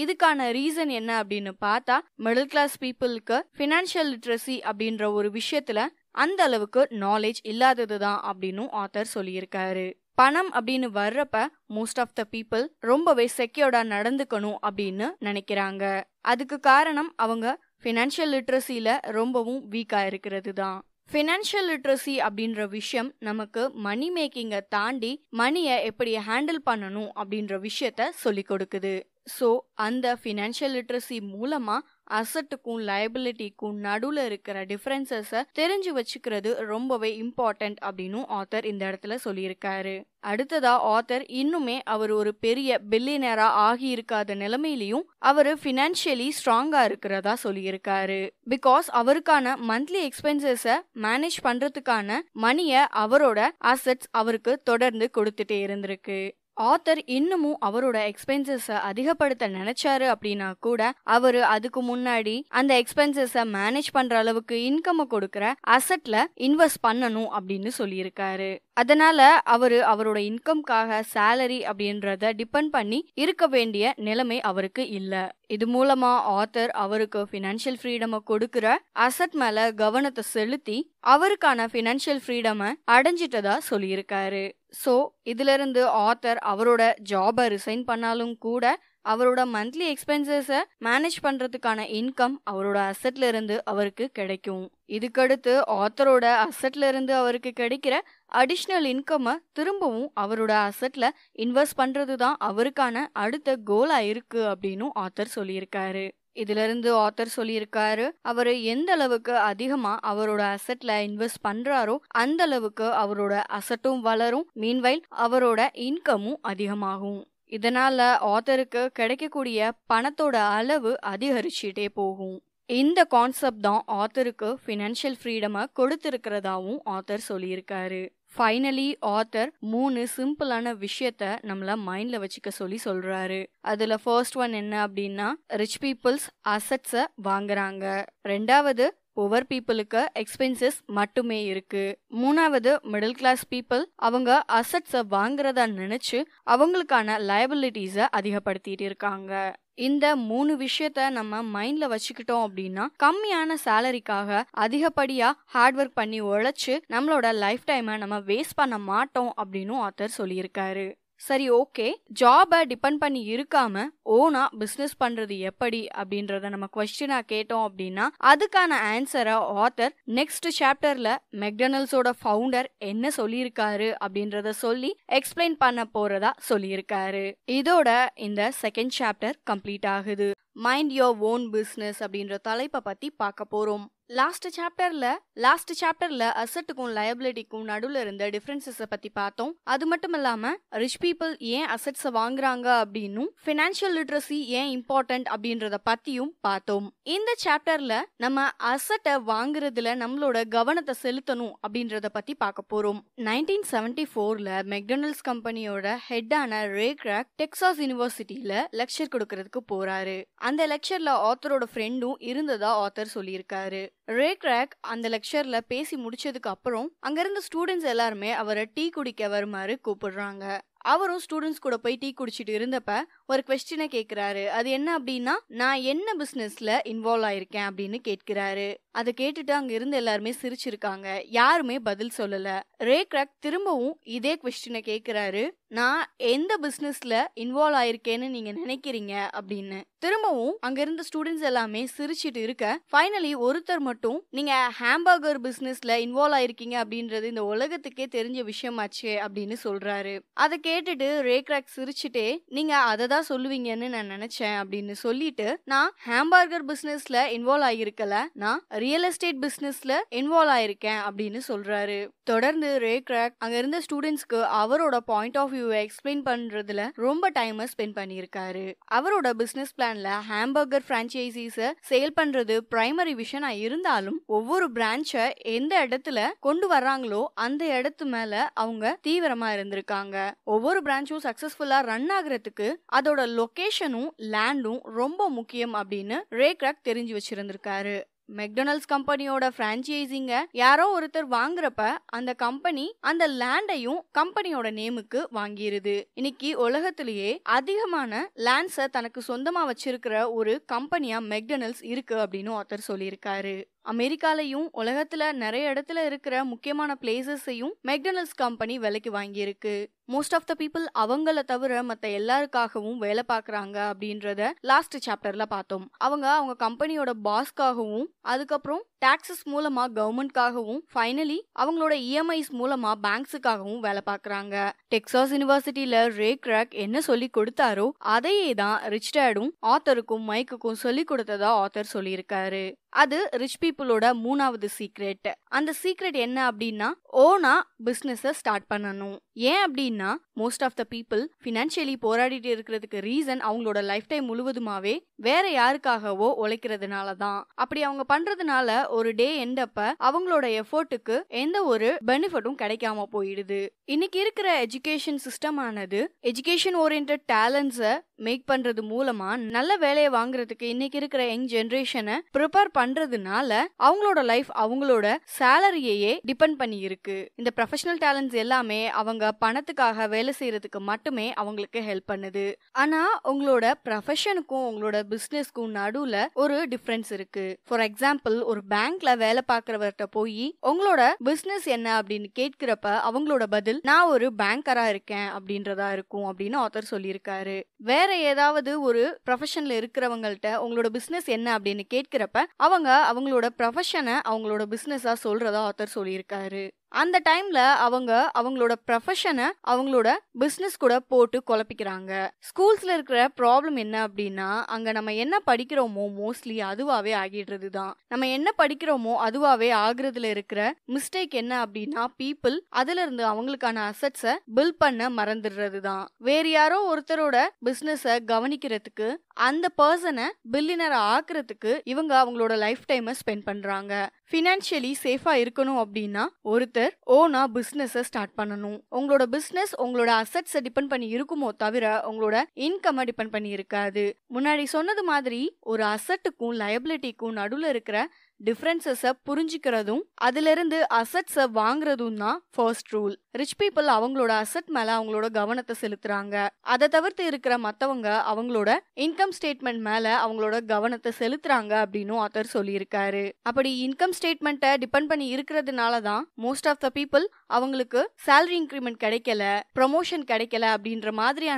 இதுக்கான ரீசன் என்ன அப்படின்னு பார்த்தா மிடில் கிளாஸ் பீப்புளுக்கு ஃபினான்ஷியல் லிட்ரஸி அப்படின்ற ஒரு விஷயத்தில் அந்த அளவுக்கு நாலேஜ் இல்லாதது தான் அப்படின்னு ஆத்தர் சொல்லியிருக்காரு பணம் அப்படின்னு வர்றப்ப மோஸ்ட் ஆஃப் த பீப்புள் ரொம்பவே செக்யூர்டா நடந்துக்கணும் அப்படின்னு நினைக்கிறாங்க அதுக்கு காரணம் அவங்க ஃபினான்ஷியல் லிட்ரஸியில் ரொம்பவும் வீக்காக இருக்கிறது தான் ஃபினான்ஷியல் லிட்ரஸி அப்படின்ற விஷயம் நமக்கு மணி மேக்கிங்கை தாண்டி மணியை எப்படி ஹேண்டில் பண்ணணும் அப்படின்ற விஷயத்த சொல்லி கொடுக்குது ஸோ அந்த ஃபினான்ஷியல் லிட்ரஸி மூலமாக அசட்டுக்கும் லைபிலிட்டிக்கும் நடுவில் இருக்கிற டிஃப்ரென்சஸை தெரிஞ்சு வச்சுக்கிறது ரொம்பவே இம்பார்ட்டன்ட் அப்படின்னு ஆத்தர் இந்த இடத்துல சொல்லியிருக்காரு அடுத்ததா ஆத்தர் இன்னுமே அவர் ஒரு பெரிய பில்லினரா ஆகி இருக்காத நிலைமையிலையும் அவர் ஃபினான்ஷியலி ஸ்ட்ராங்கா இருக்கிறதா சொல்லியிருக்காரு பிகாஸ் அவருக்கான மந்த்லி எக்ஸ்பென்சஸை மேனேஜ் பண்றதுக்கான மணியை அவரோட அசட்ஸ் அவருக்கு தொடர்ந்து கொடுத்துட்டே இருந்திருக்கு ஆத்தர் இன்னமும் அவரோட எக்ஸ்பென்சஸை அதிகப்படுத்த நினைச்சாரு அப்படின்னா கூட அவர் அதுக்கு முன்னாடி அந்த எக்ஸ்பென்சஸை மேனேஜ் பண்ற அளவுக்கு இன்கம் கொடுக்குற அசட்ல இன்வெஸ்ட் பண்ணணும் அப்படின்னு சொல்லியிருக்காரு அதனால் அவர் அவரோட இன்கம்காக சேலரி அப்படின்றத டிபெண்ட் பண்ணி இருக்க வேண்டிய நிலைமை அவருக்கு இல்லை இது மூலமா ஆத்தர் அவருக்கு ஃபினான்ஷியல் ஃப்ரீடமை கொடுக்கிற அசட் மேல கவனத்தை செலுத்தி அவருக்கான ஃபினான்ஷியல் ஃப்ரீடமை அடைஞ்சிட்டதா சொல்லியிருக்காரு ஸோ இதுல இருந்து ஆத்தர் அவரோட ஜாப ரிசைன் பண்ணாலும் கூட அவரோட மந்த்லி எக்ஸ்பென்சஸை மேனேஜ் பண்ணுறதுக்கான இன்கம் அவரோட அசட்ல இருந்து அவருக்கு கிடைக்கும் இதுக்கடுத்து ஆத்தரோட அசட்ல இருந்து அவருக்கு கிடைக்கிற அடிஷ்னல் இன்கம்மை திரும்பவும் அவரோட அசட்ல இன்வெஸ்ட் பண்றது தான் அவருக்கான அடுத்த கோலா இருக்கு அப்படின்னு ஆத்தர் சொல்லியிருக்காரு இதுல இருந்து ஆத்தர் சொல்லியிருக்காரு அவர் எந்த அளவுக்கு அதிகமா அவரோட அசட்ல இன்வெஸ்ட் பண்றாரோ அந்த அளவுக்கு அவரோட அசட்டும் வளரும் மீன்வைல் அவரோட இன்கமும் அதிகமாகும் இதனால ஆத்தருக்கு கிடைக்கக்கூடிய பணத்தோட அளவு அதிகரிச்சுட்டே போகும் இந்த கான்செப்ட் தான் ஆத்தருக்கு ஃபினான்ஷியல் ஃப்ரீடமை கொடுத்துருக்கிறதாவும் ஆத்தர் சொல்லியிருக்காரு ஃபைனலி ஆத்தர் மூணு சிம்பிளான விஷயத்த நம்மள மைண்ட்ல வச்சுக்க சொல்லி சொல்றாரு அதுல ஃபர்ஸ்ட் ஒன் என்ன அப்படின்னா ரிச் பீப்புள்ஸ் அசட்ஸை வாங்குறாங்க ரெண்டாவது புவர் பீப்புளுக்கு எக்ஸ்பென்சஸ் மட்டுமே இருக்கு மூணாவது மிடில் கிளாஸ் பீப்புள் அவங்க அசட்ஸை வாங்குறதா நினைச்சு அவங்களுக்கான லயபிலிட்டிஸை அதிகப்படுத்திட்டு இருக்காங்க இந்த மூணு விஷயத்த நம்ம மைண்ட்ல வச்சுக்கிட்டோம் அப்படின்னா கம்மியான சேலரிக்காக அதிகப்படியா ஹார்ட் ஒர்க் பண்ணி உழைச்சு நம்மளோட லைஃப் டைமை நம்ம வேஸ்ட் பண்ண மாட்டோம் அப்படின்னு ஆத்தர் சொல்லியிருக்காரு சரி ஓகே ஜாபை டிபெண்ட் பண்ணி இருக்காம ஓனா பிஸ்னஸ் பண்றது எப்படி அப்படின்றத நம்ம கொஸ்டினா கேட்டோம் அப்படின்னா அதுக்கான ஆன்சரை ஆத்தர் நெக்ஸ்ட் சாப்டர்ல மெக்டனல்ஸோட ஃபவுண்டர் என்ன சொல்லியிருக்காரு அப்படின்றத சொல்லி எக்ஸ்பிளைன் பண்ண போறதா சொல்லியிருக்காரு இதோட இந்த செகண்ட் சாப்டர் கம்ப்ளீட் ஆகுது மைண்ட் யோர் ஓன் பிஸ்னஸ் அப்படின்ற தலைப்பை பத்தி பார்க்க போறோம் லாஸ்ட் சாப்டர்ல லாஸ்ட் சாப்டர்ல அசட்டுக்கும் லயபிலிட்டிக்கும் நடுவில் இருந்த டிஃபரன்சஸை பத்தி பார்த்தோம் அது மட்டும் இல்லாம ரிச் பீப்புள் ஏன் அசட்ஸ் வாங்குறாங்க அப்படின்னும் ஃபினான்ஷியல் லிட்ரஸி ஏன் இம்பார்ட்டன்ட் அப்படின்றத பத்தியும் பார்த்தோம் இந்த சாப்டர்ல நம்ம அசட்டை வாங்குறதுல நம்மளோட கவனத்தை செலுத்தணும் அப்படின்றத பத்தி பார்க்க போறோம் நைன்டீன் செவன்டி ஃபோர்ல மெக்டொனல்ட்ஸ் கம்பெனியோட ஹெட்டான ரே கிராக் டெக்சாஸ் யூனிவர்சிட்டியில லெக்சர் கொடுக்கறதுக்கு போறாரு அந்த லெக்சர்ல ஆத்தரோட ஃப்ரெண்டும் இருந்ததா ஆத்தர் சொல்லியிருக்காரு ரே கிராக் அந்த லெக்சர்ல பேசி முடிச்சதுக்கு அப்புறம் அங்கிருந்த ஸ்டூடெண்ட்ஸ் எல்லாருமே அவரை டீ குடிக்க வருமாறு கூப்பிடுறாங்க அவரும் ஸ்டூடெண்ட்ஸ் கூட போய் டீ குடிச்சிட்டு இருந்தப்ப ஒரு கொஸ்டினை கேட்கிறாரு அது என்ன அப்படின்னா நான் என்ன பிசினஸ்ல இன்வால்வ் ஆயிருக்கேன் அப்படின்னு கேட்கிறாரு அதை கேட்டுட்டு அங்க இருந்து எல்லாருமே சிரிச்சிருக்காங்க யாருமே பதில் சொல்லல ரே கிராக் திரும்பவும் இதே கொஸ்டினை கேட்கிறாரு நான் எந்த பிஸ்னஸில் இன்வால்வ் ஆயிருக்கேன்னு நீங்கள் நினைக்கிறீங்க அப்படின்னு திரும்பவும் இருந்த ஸ்டூடெண்ட்ஸ் எல்லாமே சிரிச்சிட்டு இருக்க ஃபைனலி ஒருத்தர் மட்டும் நீங்கள் ஹேம்பர்கர் பிஸ்னஸில் இன்வால்வ் ஆயிருக்கீங்க அப்படின்றது இந்த உலகத்துக்கே தெரிஞ்ச விஷயமாச்சு அப்படின்னு சொல்கிறாரு அதை கேட்டுட்டு ரேக்ராக் சிரிச்சுட்டே நீங்கள் அதை தான் சொல்லுவீங்கன்னு நான் நினச்சேன் அப்படின்னு சொல்லிட்டு நான் ஹேம்பர்கர் பிஸ்னஸில் இன்வால்வ் ஆகிருக்கல நான் ரியல் எஸ்டேட் பிஸ்னஸில் இன்வால்வ் ஆயிருக்கேன் அப்படின்னு சொல்கிறாரு தொடர்ந்து ரேக்ராக் அங்கே இருந்த ஸ்டூடெண்ட்ஸ்க்கு அவரோட பாயிண்ட் ஆஃப் இன்டர்வியூவை எக்ஸ்பிளைன் பண்றதுல ரொம்ப டைம் ஸ்பெண்ட் பண்ணியிருக்காரு அவரோட பிசினஸ் பிளான்ல ஹாம்பர்கர் பிரான்ச்சைசிஸ சேல் பண்றது பிரைமரி விஷனா இருந்தாலும் ஒவ்வொரு பிரான்ச்ச எந்த இடத்துல கொண்டு வர்றாங்களோ அந்த இடத்து மேல அவங்க தீவிரமா இருந்திருக்காங்க ஒவ்வொரு பிரான்ச்சும் சக்சஸ்ஃபுல்லா ரன் ஆகுறதுக்கு அதோட லொகேஷனும் லேண்டும் ரொம்ப முக்கியம் அப்படின்னு ரேக்ராக் தெரிஞ்சு வச்சிருந்திருக்காரு மெக்டொனல்ட்ஸ் கம்பெனியோட பிரான்ச்சைசிங்க யாரோ ஒருத்தர் வாங்குறப்ப அந்த கம்பெனி அந்த லேண்டையும் கம்பெனியோட நேமுக்கு வாங்கிருது இன்னைக்கு உலகத்திலேயே அதிகமான லேண்ட்ஸை தனக்கு சொந்தமா வச்சிருக்கிற ஒரு கம்பெனியா மெக்டொனல்ட்ஸ் இருக்கு அப்படின்னு ஒருத்தர் சொல்லியிருக்காரு அமெரிக்காலையும் உலகத்தில் நிறைய இடத்துல இருக்கிற முக்கியமான பிளேசஸையும் மெக்டனல்ஸ் கம்பெனி விலைக்கு வாங்கியிருக்கு மோஸ்ட் ஆஃப் த பீப்புள் அவங்கள தவிர மற்ற எல்லாருக்காகவும் வேலை பார்க்குறாங்க அப்படின்றத லாஸ்ட் சாப்டர்ல பார்த்தோம் அவங்க அவங்க கம்பெனியோட பாஸ்க்காகவும் அதுக்கப்புறம் டாக்ஸஸ் மூலமாக கவர்மெண்ட்காகவும் ஃபைனலி அவங்களோட இஎம்ஐஸ் e மூலமாக பேங்க்ஸுக்காகவும் வேலை பார்க்குறாங்க டெக்சாஸ் யூனிவர்சிட்டியில ரே கிராக் என்ன சொல்லி கொடுத்தாரோ அதையே தான் ரிச் டேடும் ஆத்தருக்கும் மைக்குக்கும் சொல்லி கொடுத்ததா ஆத்தர் சொல்லியிருக்காரு அது ரிச் பீப்புளோட மூணாவது சீக்ரெட் அந்த சீக்ரெட் என்ன அப்படின்னா ஓனா பிஸ்னஸை ஸ்டார்ட் பண்ணணும் ஏன் அப்படின்னா most of the people financially போராடிட்டு இருக்கிறதுக்கு ரீசன் அவங்களோட லைஃப் டைம் முழுவதுமாவே வேற யாருக்காகவோ உழைக்கிறதுனால தான் அப்படி அவங்க பண்றதுனால ஒரு டே எண்டப்ப அவங்களோட எஃபோர்ட்டுக்கு எந்த ஒரு பெனிஃபிட்டும் கிடைக்காம போயிடுது இன்னைக்கு இருக்கிற எஜுகேஷன் சிஸ்டம் ஆனது எஜுகேஷன் ஓரியன்ட் டேலண்ட்ஸை மேக் பண்றது மூலமா நல்ல வேலையை வாங்குறதுக்கு இன்னைக்கு இருக்கிற யங் ஜென்ரேஷனை ப்ரிப்பேர் பண்றதுனால அவங்களோட லைஃப் அவங்களோட சேலரியையே டிபெண்ட் பண்ணி இருக்கு இந்த ப்ரொஃபஷனல் டேலண்ட்ஸ் எல்லாமே அவங்க பணத்துக்காக வேலை செய்யறதுக்கு மட்டுமே அவங்களுக்கு ஹெல்ப் பண்ணுது ஆனா உங்களோட ப்ரொஃபஷனுக்கும் உங்களோட பிசினஸ்க்கும் நடுவுல ஒரு டிஃபரன்ஸ் இருக்கு ஃபார் எக்ஸாம்பிள் ஒரு பேங்க்ல வேலை பாக்குறவர்கிட்ட போய் உங்களோட பிசினஸ் என்ன அப்படின்னு கேட்கிறப்ப அவங்களோட பதில் நான் ஒரு பேங்கரா இருக்கேன் அப்படின்றதா இருக்கும் அப்படின்னு ஆத்தர் சொல்லியிருக்காரு வேற ஏதாவது ஒரு ப்ரொஃபஷன்ல இருக்கிறவங்கள்ட்ட உங்களோட பிசினஸ் என்ன அப்படின்னு கேட்கிறப்ப அவங்க அவங்களோட ப்ரொஃபஷனை அவங்களோட பிசினஸா சொல்றதா ஆத்தர் சொல்லியிருக்காரு அந்த டைம்ல அவங்க அவங்களோட ப்ரொஃபஷனை அவங்களோட பிஸ்னஸ் கூட போட்டு குழப்பிக்கிறாங்க ஸ்கூல்ஸ்ல இருக்கிற ப்ராப்ளம் என்ன அப்படின்னா அங்க நம்ம என்ன படிக்கிறோமோ மோஸ்ட்லி அதுவாவே ஆகிடுறது தான் நம்ம என்ன படிக்கிறோமோ அதுவாவே ஆகுறதுல இருக்கிற மிஸ்டேக் என்ன அப்படின்னா பீப்புள் அதுல இருந்து அவங்களுக்கான அசட்ஸை பில் பண்ண மறந்துடுறது தான் வேற யாரோ ஒருத்தரோட பிஸ்னஸ கவனிக்கிறதுக்கு அந்த பர்சனை பில்லினரை ஆக்குறதுக்கு இவங்க அவங்களோட லைஃப் டைமை ஸ்பெண்ட் பண்றாங்க ஃபினான்ஷியலி சேஃபா இருக்கணும் அப்படின்னா ஒருத்தர் ஓனா பிசினஸை ஸ்டார்ட் பண்ணணும் உங்களோட பிசினஸ் உங்களோட அசட்ஸை டிபெண்ட் பண்ணி இருக்குமோ தவிர உங்களோட இன்கம் டிபெண்ட் பண்ணி இருக்காது முன்னாடி சொன்னது மாதிரி ஒரு அசட்டுக்கும் லயபிலிட்டிக்கும் நடுவில் இருக்கிற டிஃப்ரென்சஸை புரிஞ்சுக்கிறதும் அதுலேருந்து அசட்ஸை வாங்குறதும் தான் ஃபர்ஸ்ட் ரூல் ரிச் பீப்புள் அவங்களோட அசட் மேல அவங்களோட கவனத்தை செலுத்துறாங்க அதை தவிர்த்து இருக்கிற மத்தவங்க அவங்களோட இன்கம் ஸ்டேட்மெண்ட் மேல அவங்களோட கவனத்தை செலுத்துறாங்க அப்படின்னு ஆத்தர் சொல்லியிருக்காரு அப்படி இன்கம் ஸ்டேட்மெண்ட்டை டிபெண்ட் பண்ணி இருக்கிறதுனால தான் மோஸ்ட் ஆஃப் த பீப்புள் அவங்களுக்கு சேலரி இன்க்ரிமெண்ட் கிடைக்கல ப்ரமோஷன் கிடைக்கல அப்படின்ற மாதிரியான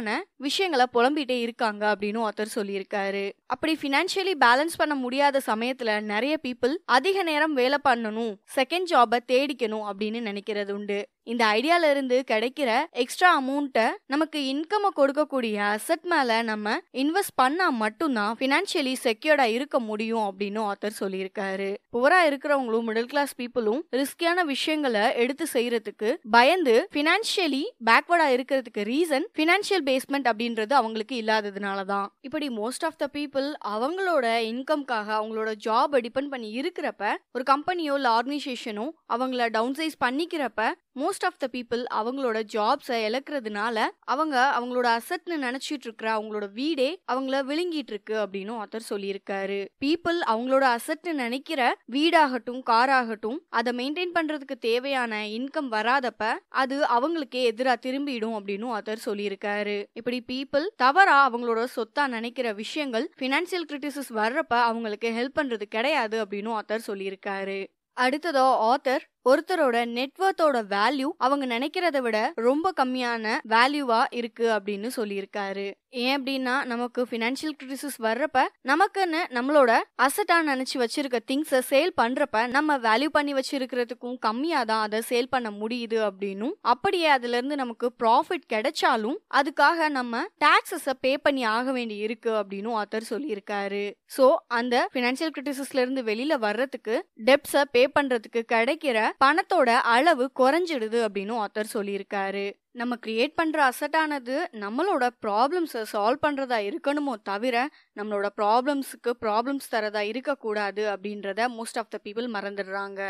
விஷயங்களை புலம்பிட்டே இருக்காங்க அப்படின்னு ஆத்தர் சொல்லியிருக்காரு அப்படி ஃபினான்ஷியலி பேலன்ஸ் பண்ண முடியாத சமயத்துல நிறைய பீப்புள் அதிக நேரம் வேலை பண்ணணும் செகண்ட் ஜாப தேடிக்கணும் அப்படின்னு நினைக்கிறது உண்டு இந்த ஐடியால இருந்து கிடைக்கிற எக்ஸ்ட்ரா அமௌண்ட்டை நமக்கு இன்கம் கொடுக்கக்கூடிய அசட் மேல நம்ம இன்வெஸ்ட் பண்ணா மட்டும்தான் பினான்சியலி செக்யூர்டா இருக்க முடியும் அப்படின்னு ஆத்தர் சொல்லியிருக்காரு புவரா இருக்கிறவங்களும் மிடில் கிளாஸ் பீப்புளும் ரிஸ்கியான விஷயங்களை எடுத்து செய்யறதுக்கு பயந்து பினான்சியலி பேக்வர்டா இருக்கிறதுக்கு ரீசன் பினான்சியல் பேஸ்மெண்ட் அப்படின்றது அவங்களுக்கு இல்லாததுனால தான் இப்படி மோஸ்ட் ஆஃப் த பீப்புள் அவங்களோட இன்கம்காக அவங்களோட ஜாப் டிபெண்ட் பண்ணி இருக்கிறப்ப ஒரு கம்பெனியோ இல்லை ஆர்கனைசேஷனோ அவங்கள டவுன் சைஸ் பண்ணிக்கிறப்ப மோஸ்ட் ஆஃப் த பீப்புள் அவங்களோட ஜாப்ஸை இழக்கிறதுனால அவங்க அவங்களோட அசட்னு நினைச்சிட்டு இருக்கிற அவங்களோட வீடே அவங்கள விழுங்கிட்டு இருக்கு அப்படின்னு ஆத்தர் சொல்லியிருக்காரு பீப்புள் அவங்களோட அசட்னு நினைக்கிற வீடாகட்டும் காராகட்டும் அதை மெயின்டைன் பண்றதுக்கு தேவையான இன்கம் வராதப்ப அது அவங்களுக்கே எதிராக திரும்பிடும் அப்படின்னு ஆத்தர் சொல்லியிருக்காரு இப்படி பீப்புள் தவறா அவங்களோட சொத்தா நினைக்கிற விஷயங்கள் பினான்சியல் கிரிட்டிசிஸ் வர்றப்ப அவங்களுக்கு ஹெல்ப் பண்றது கிடையாது அப்படின்னு ஆத்தர் சொல்லியிருக்காரு அடுத்ததோ ஆத்தர் ஒருத்தரோட நெட்ஒர்த்தோட வேல்யூ அவங்க நினைக்கிறத விட ரொம்ப கம்மியான வேல்யூவா இருக்கு அப்படின்னு சொல்லியிருக்காரு ஏன் அப்படின்னா நமக்கு ஃபினான்ஷியல் கிரைசிஸ் வர்றப்ப நமக்குன்னு நம்மளோட அசட்டா நினைச்சு வச்சிருக்க திங்ஸை சேல் பண்றப்ப நம்ம வேல்யூ பண்ணி வச்சிருக்கிறதுக்கும் கம்மியா தான் அதை சேல் பண்ண முடியுது அப்படின்னும் அப்படியே அதுல இருந்து நமக்கு ப்ராஃபிட் கிடைச்சாலும் அதுக்காக நம்ம டாக்ஸஸ பே பண்ணி ஆக வேண்டி இருக்கு அப்படின்னு ஆத்தர் சொல்லியிருக்காரு ஸோ அந்த ஃபினான்ஷியல் கிரைசிஸ்ல இருந்து வெளியில வர்றதுக்கு டெப்ஸை பே பண்றதுக்கு கிடைக்கிற பணத்தோட அளவு குறைஞ்சிடுது அப்படின்னு ஆத்தர் சொல்லியிருக்காரு நம்ம கிரியேட் பண்ற அசட்டானது நம்மளோட ப்ராப்ளம்ஸை சால்வ் பண்றதா இருக்கணுமோ தவிர நம்மளோட ப்ராப்ளம்ஸுக்கு ப்ராப்ளம்ஸ் தரதா இருக்கக்கூடாது அப்படின்றத மோஸ்ட் ஆஃப் த பீப்புள் மறந்துடுறாங்க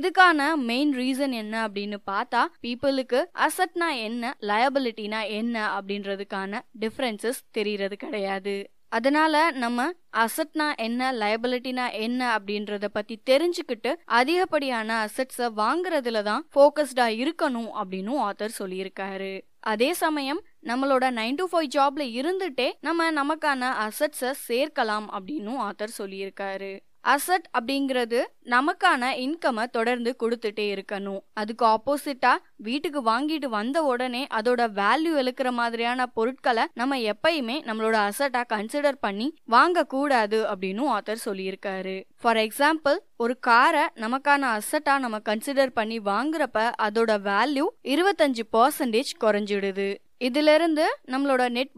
இதுக்கான மெயின் ரீசன் என்ன அப்படின்னு பார்த்தா பீப்புளுக்கு அசட்னா என்ன லயபிலிட்டினா என்ன அப்படின்றதுக்கான டிஃப்ரென்சஸ் தெரியறது கிடையாது அதனால நம்ம அசட்னா என்ன லயபிலிட்டினா என்ன அப்படின்றத பத்தி தெரிஞ்சுக்கிட்டு அதிகப்படியான அசட்ஸ வாங்குறதுல தான் ஃபோக்கஸ்டா இருக்கணும் அப்படின்னு ஆத்தர் சொல்லியிருக்காரு அதே சமயம் நம்மளோட நைன் டு ஃபைவ் ஜாப்ல இருந்துட்டே நம்ம நமக்கான அசட்ஸ சேர்க்கலாம் அப்படின்னு ஆத்தர் சொல்லியிருக்காரு அசட் அப்படிங்கிறது நமக்கான இன்கமை தொடர்ந்து கொடுத்துட்டே இருக்கணும் அதுக்கு ஆப்போசிட்டா வீட்டுக்கு வாங்கிட்டு வந்த உடனே அதோட வேல்யூ எழுக்கிற மாதிரியான பொருட்களை நம்ம எப்பயுமே நம்மளோட அசட்டா கன்சிடர் பண்ணி வாங்க கூடாது அப்படின்னு ஆத்தர் சொல்லியிருக்காரு ஃபார் எக்ஸாம்பிள் ஒரு காரை நமக்கான அசட்டா நம்ம கன்சிடர் பண்ணி வாங்குறப்ப அதோட வேல்யூ இருபத்தஞ்சு பர்சன்டேஜ் குறைஞ்சிடுது இருந்து நம்மளோட நெட்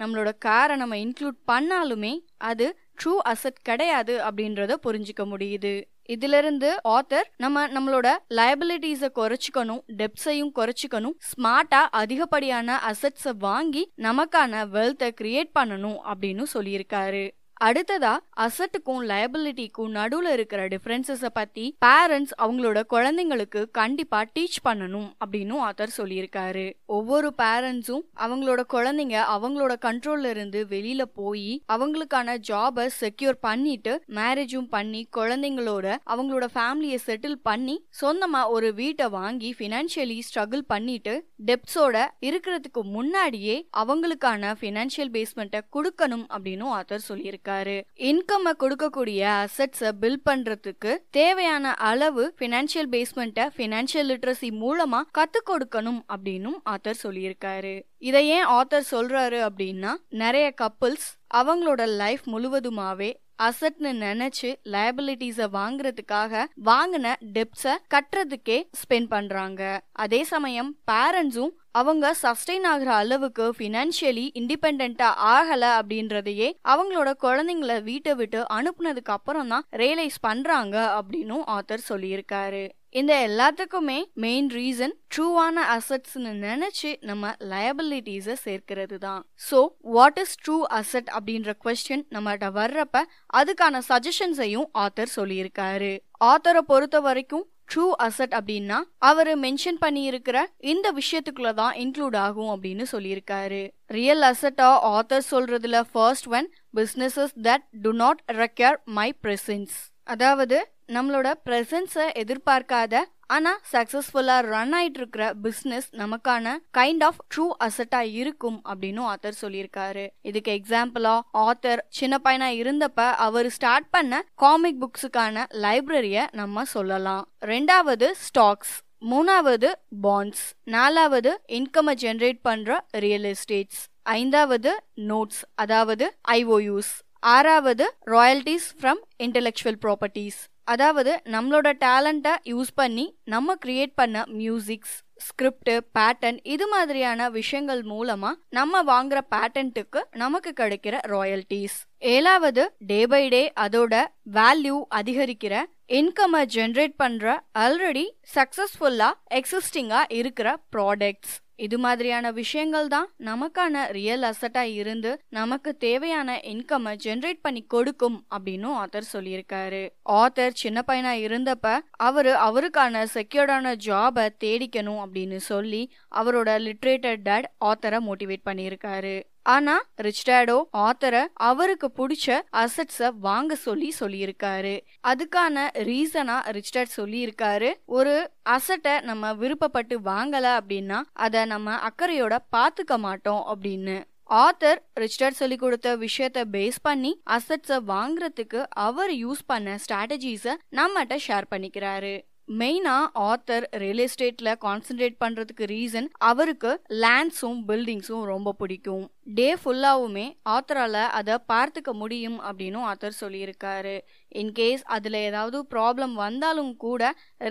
நம்மளோட காரை நம்ம இன்க்ளூட் பண்ணாலுமே அது ட்ரூ அசட் கிடையாது அப்படின்றத புரிஞ்சிக்க முடியுது இதிலிருந்து ஆத்தர் நம்ம நம்மளோட லயபிலிட்டிஸை குறைச்சிக்கணும் டெப்ஸையும் குறைச்சிக்கணும் ஸ்மார்ட்டாக அதிகப்படியான அசட்ஸை வாங்கி நமக்கான வெல்த்தை கிரியேட் பண்ணணும் அப்படின்னு சொல்லியிருக்காரு அடுத்ததா அசட்டுக்கும் லயபிலிட்டிக்கும் நடுவுல இருக்கிற டிஃபரன்சஸ பத்தி பேரண்ட்ஸ் அவங்களோட குழந்தைங்களுக்கு கண்டிப்பா டீச் பண்ணணும் அப்படின்னு ஆத்தர் சொல்லியிருக்காரு ஒவ்வொரு பேரண்ட்ஸும் அவங்களோட குழந்தைங்க அவங்களோட கண்ட்ரோல்ல இருந்து வெளியில போய் அவங்களுக்கான ஜாபை செக்யூர் பண்ணிட்டு மேரேஜும் பண்ணி குழந்தைங்களோட அவங்களோட ஃபேமிலியை செட்டில் பண்ணி சொந்தமா ஒரு வீட்டை வாங்கி ஃபினான்ஷியலி ஸ்ட்ரகிள் பண்ணிட்டு டெப்ஸோட இருக்கிறதுக்கு முன்னாடியே அவங்களுக்கான ஃபினான்ஷியல் பேஸ்மெண்ட்டை கொடுக்கணும் அப்படின்னு ஆத்தர் சொல்லியிருக்காரு இருக்காரு இன்கம் கொடுக்கக்கூடிய அசட்ஸை பில் பண்றதுக்கு தேவையான அளவு பினான்சியல் பேஸ்மெண்ட்டை பினான்சியல் லிட்ரஸி மூலமா கத்து கொடுக்கணும் அப்படின்னும் ஆத்தர் சொல்லியிருக்காரு இதை ஏன் ஆத்தர் சொல்றாரு அப்படின்னா நிறைய கப்புள்ஸ் அவங்களோட லைஃப் முழுவதுமாவே அசட்னு நினைச்சு லயபிலிட்டிஸ வாங்குறதுக்காக வாங்கின டெப்ஸ கட்டுறதுக்கே ஸ்பெண்ட் பண்றாங்க அதே சமயம் பேரண்ட்ஸும் அவங்க சஸ்டெயின் ஆகிற அளவுக்கு ஃபினான்ஷியலி இண்டிபெண்டா ஆகல அப்படின்றதையே அவங்களோட குழந்தைங்கள வீட்டை விட்டு அனுப்புனதுக்கு அப்புறம் தான் ரியலைஸ் பண்றாங்க அப்படின்னு ஆத்தர் சொல்லியிருக்காரு இந்த எல்லாத்துக்குமே மெயின் ரீசன் ட்ரூவான அசட்ஸ்னு நினைச்சு நம்ம லயபிலிட்டிஸை சேர்க்கிறது தான் so what is true asset அப்படின்ற கொஸ்டின் நம்மகிட்ட வர்றப்ப அதுக்கான சஜஷன்ஸையும் ஆத்தர் சொல்லியிருக்காரு ஆத்தரை பொறுத்த வரைக்கும் ட்ரூ அசட் அப்படின்னா அவர் மென்ஷன் பண்ணியிருக்கிற இந்த விஷயத்துக்குள்ள தான் இன்க்ளூட் ஆகும் அப்படின்னு சொல்லியிருக்காரு ரியல் அசட்டா ஆத்தர் சொல்றதுல first one businesses that do not require my presence அதாவது நம்மளோட பிரசன்ஸை எதிர்பார்க்காத ஆனால் சக்ஸஸ்ஃபுல்லாக ரன் ஆயிட்டு இருக்கிற பிஸ்னஸ் நமக்கான கைண்ட் ஆஃப் ட்ரூ அசட்டா இருக்கும் அப்படின்னு ஆத்தர் சொல்லியிருக்காரு இதுக்கு எக்ஸாம்பிளா ஆத்தர் சின்ன பையனா இருந்தப்ப அவர் ஸ்டார்ட் பண்ண காமிக் புக்ஸுக்கான லைப்ரரியை நம்ம சொல்லலாம் ரெண்டாவது ஸ்டாக்ஸ் மூணாவது பாண்ட்ஸ் நாலாவது இன்கம் ஜென்ரேட் பண்ற ரியல் எஸ்டேட்ஸ் ஐந்தாவது நோட்ஸ் அதாவது ஐஓயூஸ் ஆறாவது ராயல்டிஸ் ஃப்ரம் இன்டெலெக்சுவல் ப்ராப்பர்ட்டிஸ் அதாவது நம்மளோட டேலண்ட்டை யூஸ் பண்ணி நம்ம கிரியேட் பண்ண மியூசிக்ஸ் ஸ்கிரிப்ட் பேட்டன் இது மாதிரியான விஷயங்கள் மூலமா நம்ம வாங்குற பேட்டன்ட்டுக்கு நமக்கு கிடைக்கிற ராயல்டிஸ் ஏழாவது டே பை டே அதோட வேல்யூ அதிகரிக்கிற இன்கம்மை ஜென்ரேட் பண்ற ஆல்ரெடி சக்சஸ்ஃபுல்லா எக்ஸிஸ்டிங்கா இருக்கிற ப்ராடக்ட்ஸ் இது மாதிரியான விஷயங்கள் தான் நமக்கான ரியல் அசட்டா இருந்து நமக்கு தேவையான இன்கம்மை ஜென்ரேட் பண்ணி கொடுக்கும் அப்படின்னு ஆத்தர் சொல்லியிருக்காரு ஆத்தர் சின்ன பையனா இருந்தப்ப அவரு அவருக்கான செக்யூர்டான ஜாபை தேடிக்கணும் அப்படின்னு சொல்லி அவரோட லிட்ரேட்டட் டேட் ஆத்தரை மோட்டிவேட் பண்ணியிருக்காரு ஆனா டேடோ ஆத்தரை அவருக்கு பிடிச்ச அசட்ஸ வாங்க சொல்லி சொல்லியிருக்காரு அதுக்கான ரீசனா ரிச்டாட் சொல்லியிருக்காரு ஒரு அசட்டை நம்ம விருப்பப்பட்டு வாங்கல அப்படின்னா அதை நம்ம அக்கறையோட பாத்துக்க மாட்டோம் அப்படின்னு ஆத்தர் ரிச்சர்ட் சொல்லி கொடுத்த விஷயத்த பேஸ் பண்ணி அசட்ஸை வாங்குறதுக்கு அவர் யூஸ் பண்ண ஸ்ட்ராட்டஜிஸ நம்மகிட்ட ஷேர் பண்ணிக்கிறாரு மெயினாக ஆத்தர் ரியல் எஸ்டேட்டில் கான்சென்ட்ரேட் பண்ணுறதுக்கு ரீசன் அவருக்கு லேண்ட்ஸும் பில்டிங்ஸும் ரொம்ப பிடிக்கும் டே ஃபுல்லாகவுமே ஆத்தரால் அதை பார்த்துக்க முடியும் அப்படின்னு ஆத்தர் சொல்லியிருக்காரு இன்கேஸ் அதில் ஏதாவது ப்ராப்ளம் வந்தாலும் கூட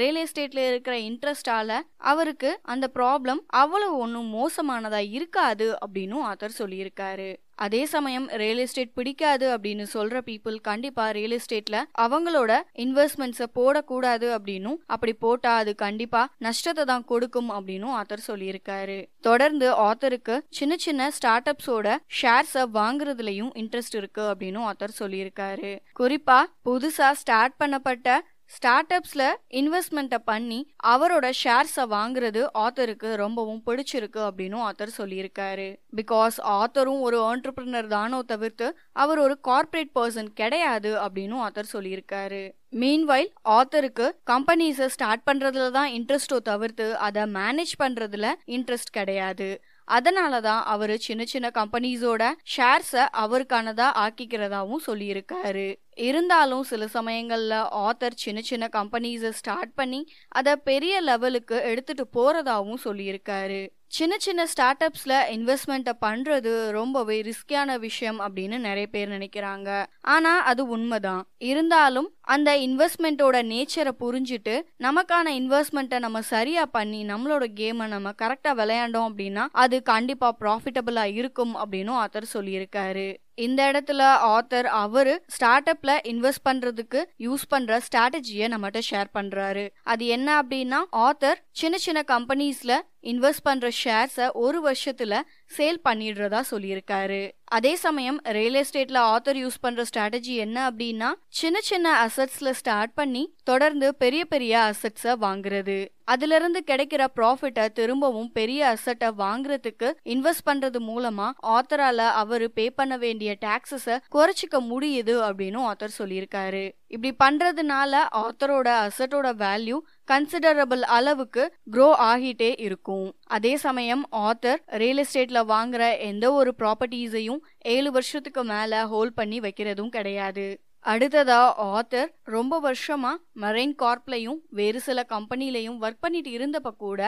ரியல் எஸ்டேட்டில் இருக்கிற இன்ட்ரெஸ்டால அவருக்கு அந்த ப்ராப்ளம் அவ்வளவு ஒன்றும் மோசமானதாக இருக்காது அப்படின்னு ஆத்தர் சொல்லியிருக்காரு அதே சமயம் ரியல் எஸ்டேட் பிடிக்காது அப்படின்னு சொல்ற பீப்புள் கண்டிப்பா ரியல் எஸ்டேட்ல அவங்களோட இன்வெஸ்ட்மெண்ட்ஸை போடக்கூடாது அப்படின்னும் அப்படி போட்டா அது கண்டிப்பா நஷ்டத்தை தான் கொடுக்கும் அப்படின்னு ஆத்தர் சொல்லியிருக்காரு தொடர்ந்து ஆத்தருக்கு சின்ன சின்ன ஸ்டார்ட் அப்ஸோட ஷேர்ஸை வாங்குறதுலயும் இன்ட்ரெஸ்ட் இருக்கு அப்படின்னு ஆத்தர் சொல்லியிருக்காரு குறிப்பா புதுசா ஸ்டார்ட் பண்ணப்பட்ட ஸ்டார்ட் அப்ஸில் இன்வெஸ்ட்மெண்ட்டை பண்ணி அவரோட ஷேர்ஸை வாங்குறது ஆத்தருக்கு ரொம்பவும் பிடிச்சிருக்கு அப்படின்னு ஆத்தர் சொல்லியிருக்காரு பிகாஸ் ஆத்தரும் ஒரு ஆண்டர்பிரினர் தானோ தவிர்த்து அவர் ஒரு கார்ப்பரேட் பர்சன் கிடையாது அப்படின்னு ஆத்தர் சொல்லியிருக்காரு மீன்வைல் ஆத்தருக்கு கம்பெனிஸை ஸ்டார்ட் பண்ணுறதுல தான் இன்ட்ரெஸ்ட்டோ தவிர்த்து அதை மேனேஜ் பண்ணுறதுல இன்ட்ரெஸ்ட் கிடையாது அதனால தான் அவர் சின்ன சின்ன கம்பெனிஸோட ஷேர்ஸை அவருக்கானதா ஆக்கிக்கிறதாவும் சொல்லியிருக்காரு இருந்தாலும் சில சமயங்களில் ஆத்தர் சின்ன சின்ன கம்பெனிஸை ஸ்டார்ட் பண்ணி அதை பெரிய லெவலுக்கு எடுத்துட்டு போறதாவும் சொல்லியிருக்காரு சின்ன சின்ன ஸ்டார்ட் அப்ஸில் இன்வெஸ்ட்மெண்ட்டை பண்ணுறது ரொம்பவே ரிஸ்கியான விஷயம் அப்படின்னு நிறைய பேர் நினைக்கிறாங்க ஆனால் அது உண்மைதான் இருந்தாலும் அந்த இன்வெஸ்ட்மெண்ட்டோட நேச்சரை புரிஞ்சுட்டு நமக்கான இன்வெஸ்ட்மெண்ட்டை நம்ம சரியாக பண்ணி நம்மளோட கேமை நம்ம கரெக்டாக விளையாண்டோம் அப்படின்னா அது கண்டிப்பாக ப்ராஃபிட்டபுளாக இருக்கும் அப்படின்னும் ஆத்தர் சொல்லியிருக்காரு இந்த இடத்துல ஆத்தர் அவர் ஸ்டார்ட் அப்ல இன்வெஸ்ட் பண்றதுக்கு யூஸ் பண்ற ஸ்ட்ராட்டஜியை நம்மகிட்ட ஷேர் பண்றாரு அது என்ன அப்படின்னா ஆத்தர் சின்ன சின்ன கம்பெனிஸ்ல இன்வெஸ்ட் பண்ற ஷேர்ஸை ஒரு வருஷத்துல சேல் பண்ணிடுறதா சொல்லியிருக்காரு அதே சமயம் ரியல் எஸ்டேட்ல ஆத்தர் யூஸ் பண்ற ஸ்ட்ராட்டஜி என்ன அப்படின்னா சின்ன சின்ன அசட்ஸ்ல ஸ்டார்ட் பண்ணி தொடர்ந்து பெரிய பெரிய அசட்ஸ வாங்குறது அதுல இருந்து கிடைக்கிற ப்ராஃபிட்டை திரும்பவும் பெரிய அசட்ட வாங்குறதுக்கு இன்வெஸ்ட் பண்றது மூலமா ஆத்தரால அவரு பே பண்ண வேண்டிய டாக்ஸஸ குறைச்சிக்க முடியுது அப்படின்னு ஆத்தர் சொல்லியிருக்காரு இப்படி பண்றதுனால ஆத்தரோட அசட்டோட வேல்யூ கன்சிடரபிள் அளவுக்கு க்ரோ ஆகிட்டே இருக்கும் அதே சமயம் ஆத்தர் ரியல் எஸ்டேட்ல வாங்குற எந்த ஒரு ப்ராப்பர்ட்டிஸையும் ஏழு வருஷத்துக்கு மேல ஹோல்ட் பண்ணி வைக்கிறதும் கிடையாது அடுத்ததா ஆத்தர் ரொம்ப வருஷமா மரைன் கார்ப்லையும் வேறு சில கம்பெனிலையும் ஒர்க் பண்ணிட்டு இருந்தப்ப கூட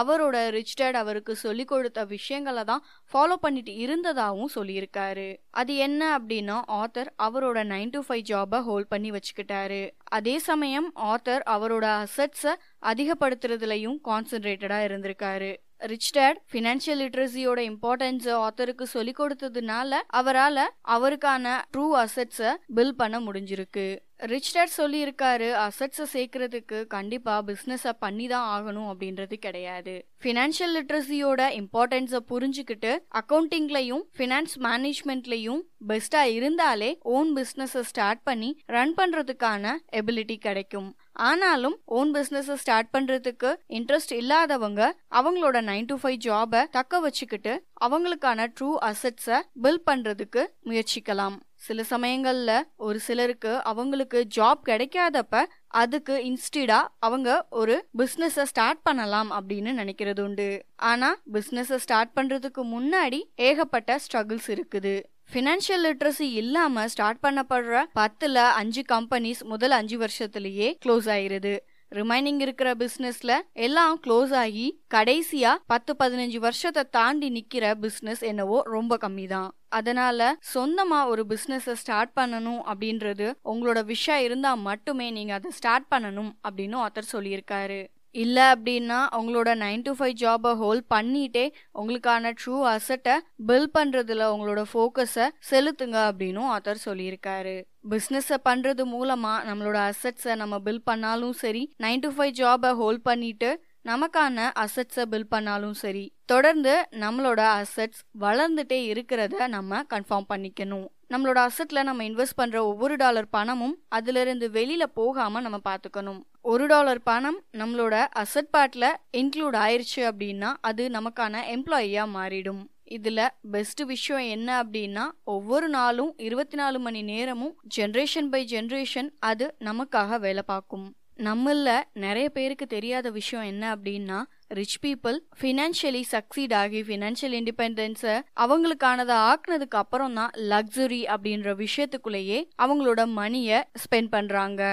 அவரோட ரிச்சர்ட் அவருக்கு சொல்லி கொடுத்த விஷயங்களை தான் ஃபாலோ பண்ணிட்டு இருந்ததாகவும் சொல்லியிருக்காரு அது என்ன அப்படின்னா ஆத்தர் அவரோட நைன் டு ஃபைவ் ஜாபை ஹோல்ட் பண்ணி வச்சுக்கிட்டாரு அதே சமயம் ஆத்தர் அவரோட அசட்ஸை அதிகப்படுத்துறதுலையும் கான்சென்ட்ரேட்டடாக இருந்திருக்காரு ரிச் டேட் ஃபினான்ஷியல் லிட்ரஸியோட இம்பார்ட்டன்ஸ் ஆத்தருக்கு சொல்லி கொடுத்ததுனால அவரால் அவருக்கான ட்ரூ அசட்ஸை பில் பண்ண முடிஞ்சிருக்கு ரிச்டர் சொல்லியிருக்காரு அசட்ஸை சேர்க்கறதுக்கு கண்டிப்பாக பிஸ்னஸை பண்ணி தான் ஆகணும் அப்படின்றது கிடையாது ஃபினான்ஷியல் லிட்ரஸியோட இம்பார்ட்டன்ஸை புரிஞ்சுக்கிட்டு அக்கௌண்டிங்லையும் ஃபினான்ஸ் மேனேஜ்மெண்ட்லையும் பெஸ்ட்டாக இருந்தாலே ஓன் பிஸ்னஸை ஸ்டார்ட் பண்ணி ரன் பண்ணுறதுக்கான எபிலிட்டி கிடைக்கும் ஆனாலும் ஓன் பிஸ்னஸ் ஸ்டார்ட் பண்றதுக்கு இன்ட்ரெஸ்ட் இல்லாதவங்க அவங்களோட நைன் டு ஃபைவ் ஜாபை தக்க வச்சுக்கிட்டு அவங்களுக்கான ட்ரூ அசட்ஸை பில் பண்றதுக்கு முயற்சிக்கலாம் சில சமயங்கள்ல ஒரு சிலருக்கு அவங்களுக்கு ஜாப் கிடைக்காதப்ப அதுக்கு இன்ஸ்டிடா அவங்க ஒரு பிஸ்னஸை ஸ்டார்ட் பண்ணலாம் அப்படின்னு நினைக்கிறது உண்டு ஆனா பிஸ்னஸை ஸ்டார்ட் பண்றதுக்கு முன்னாடி ஏகப்பட்ட ஸ்ட்ரகிள்ஸ் இருக்குது ஃபினான்ஷியல் லிட்ரஸி இல்லாம ஸ்டார்ட் பண்ணப்படுற பத்துல அஞ்சு கம்பெனிஸ் முதல் அஞ்சு வருஷத்துலயே க்ளோஸ் ஆயிருது ரிமைனிங் இருக்கிற பிஸ்னஸ்ல எல்லாம் க்ளோஸ் ஆகி கடைசியா பத்து பதினஞ்சு வருஷத்தை தாண்டி நிக்கிற பிஸ்னஸ் என்னவோ ரொம்ப கம்மி தான் அதனால சொந்தமா ஒரு பிஸ்னஸை ஸ்டார்ட் பண்ணணும் அப்படின்றது உங்களோட விஷயம் இருந்தா மட்டுமே நீங்க அதை ஸ்டார்ட் பண்ணணும் அப்படின்னு ஆத்தர் சொல்லியிருக்காரு இல்லை அப்படின்னா அவங்களோட நைன் டு ஃபைவ் ஜாபை ஹோல்ட் பண்ணிட்டே உங்களுக்கான ட்ரூ அசட்டை பில் பண்ணுறதுல உங்களோட ஃபோக்கஸை செலுத்துங்க அப்படின்னும் ஆத்தர் சொல்லியிருக்காரு பிஸ்னஸை பண்ணுறது மூலமாக நம்மளோட அசட்ஸை நம்ம பில் பண்ணாலும் சரி நைன் டு ஃபைவ் ஜாபை ஹோல்ட் பண்ணிட்டு நமக்கான அசட்ஸை பில் பண்ணாலும் சரி தொடர்ந்து நம்மளோட அசட்ஸ் வளர்ந்துட்டே இருக்கிறத நம்ம கன்ஃபார்ம் பண்ணிக்கணும் நம்மளோட அசட்டில் நம்ம இன்வெஸ்ட் பண்ணுற ஒவ்வொரு டாலர் பணமும் அதுலேருந்து வெளியில் போகாமல் நம்ம பார்த்துக்கணும் ஒரு டாலர் பணம் நம்மளோட அசட் பார்ட்டில் இன்க்ளூட் ஆயிடுச்சு அப்படின்னா அது நமக்கான எம்ப்ளாயியாக மாறிடும் இதில் பெஸ்ட்டு விஷயம் என்ன அப்படின்னா ஒவ்வொரு நாளும் இருபத்தி நாலு மணி நேரமும் ஜென்ரேஷன் பை ஜென்ரேஷன் அது நமக்காக வேலை பார்க்கும் நம்மள நிறைய பேருக்கு தெரியாத விஷயம் என்ன அப்படின்னா ரிச் பீப்புள் ஃபினான்ஷியலி சக்சீட் ஆகி ஃபினான்ஷியல் இண்டிபெண்டன்ஸை அவங்களுக்கானதை ஆக்குனதுக்கு அப்புறம் தான் லக்ஸுரி அப்படின்ற விஷயத்துக்குள்ளேயே அவங்களோட மணியை ஸ்பெண்ட் பண்ணுறாங்க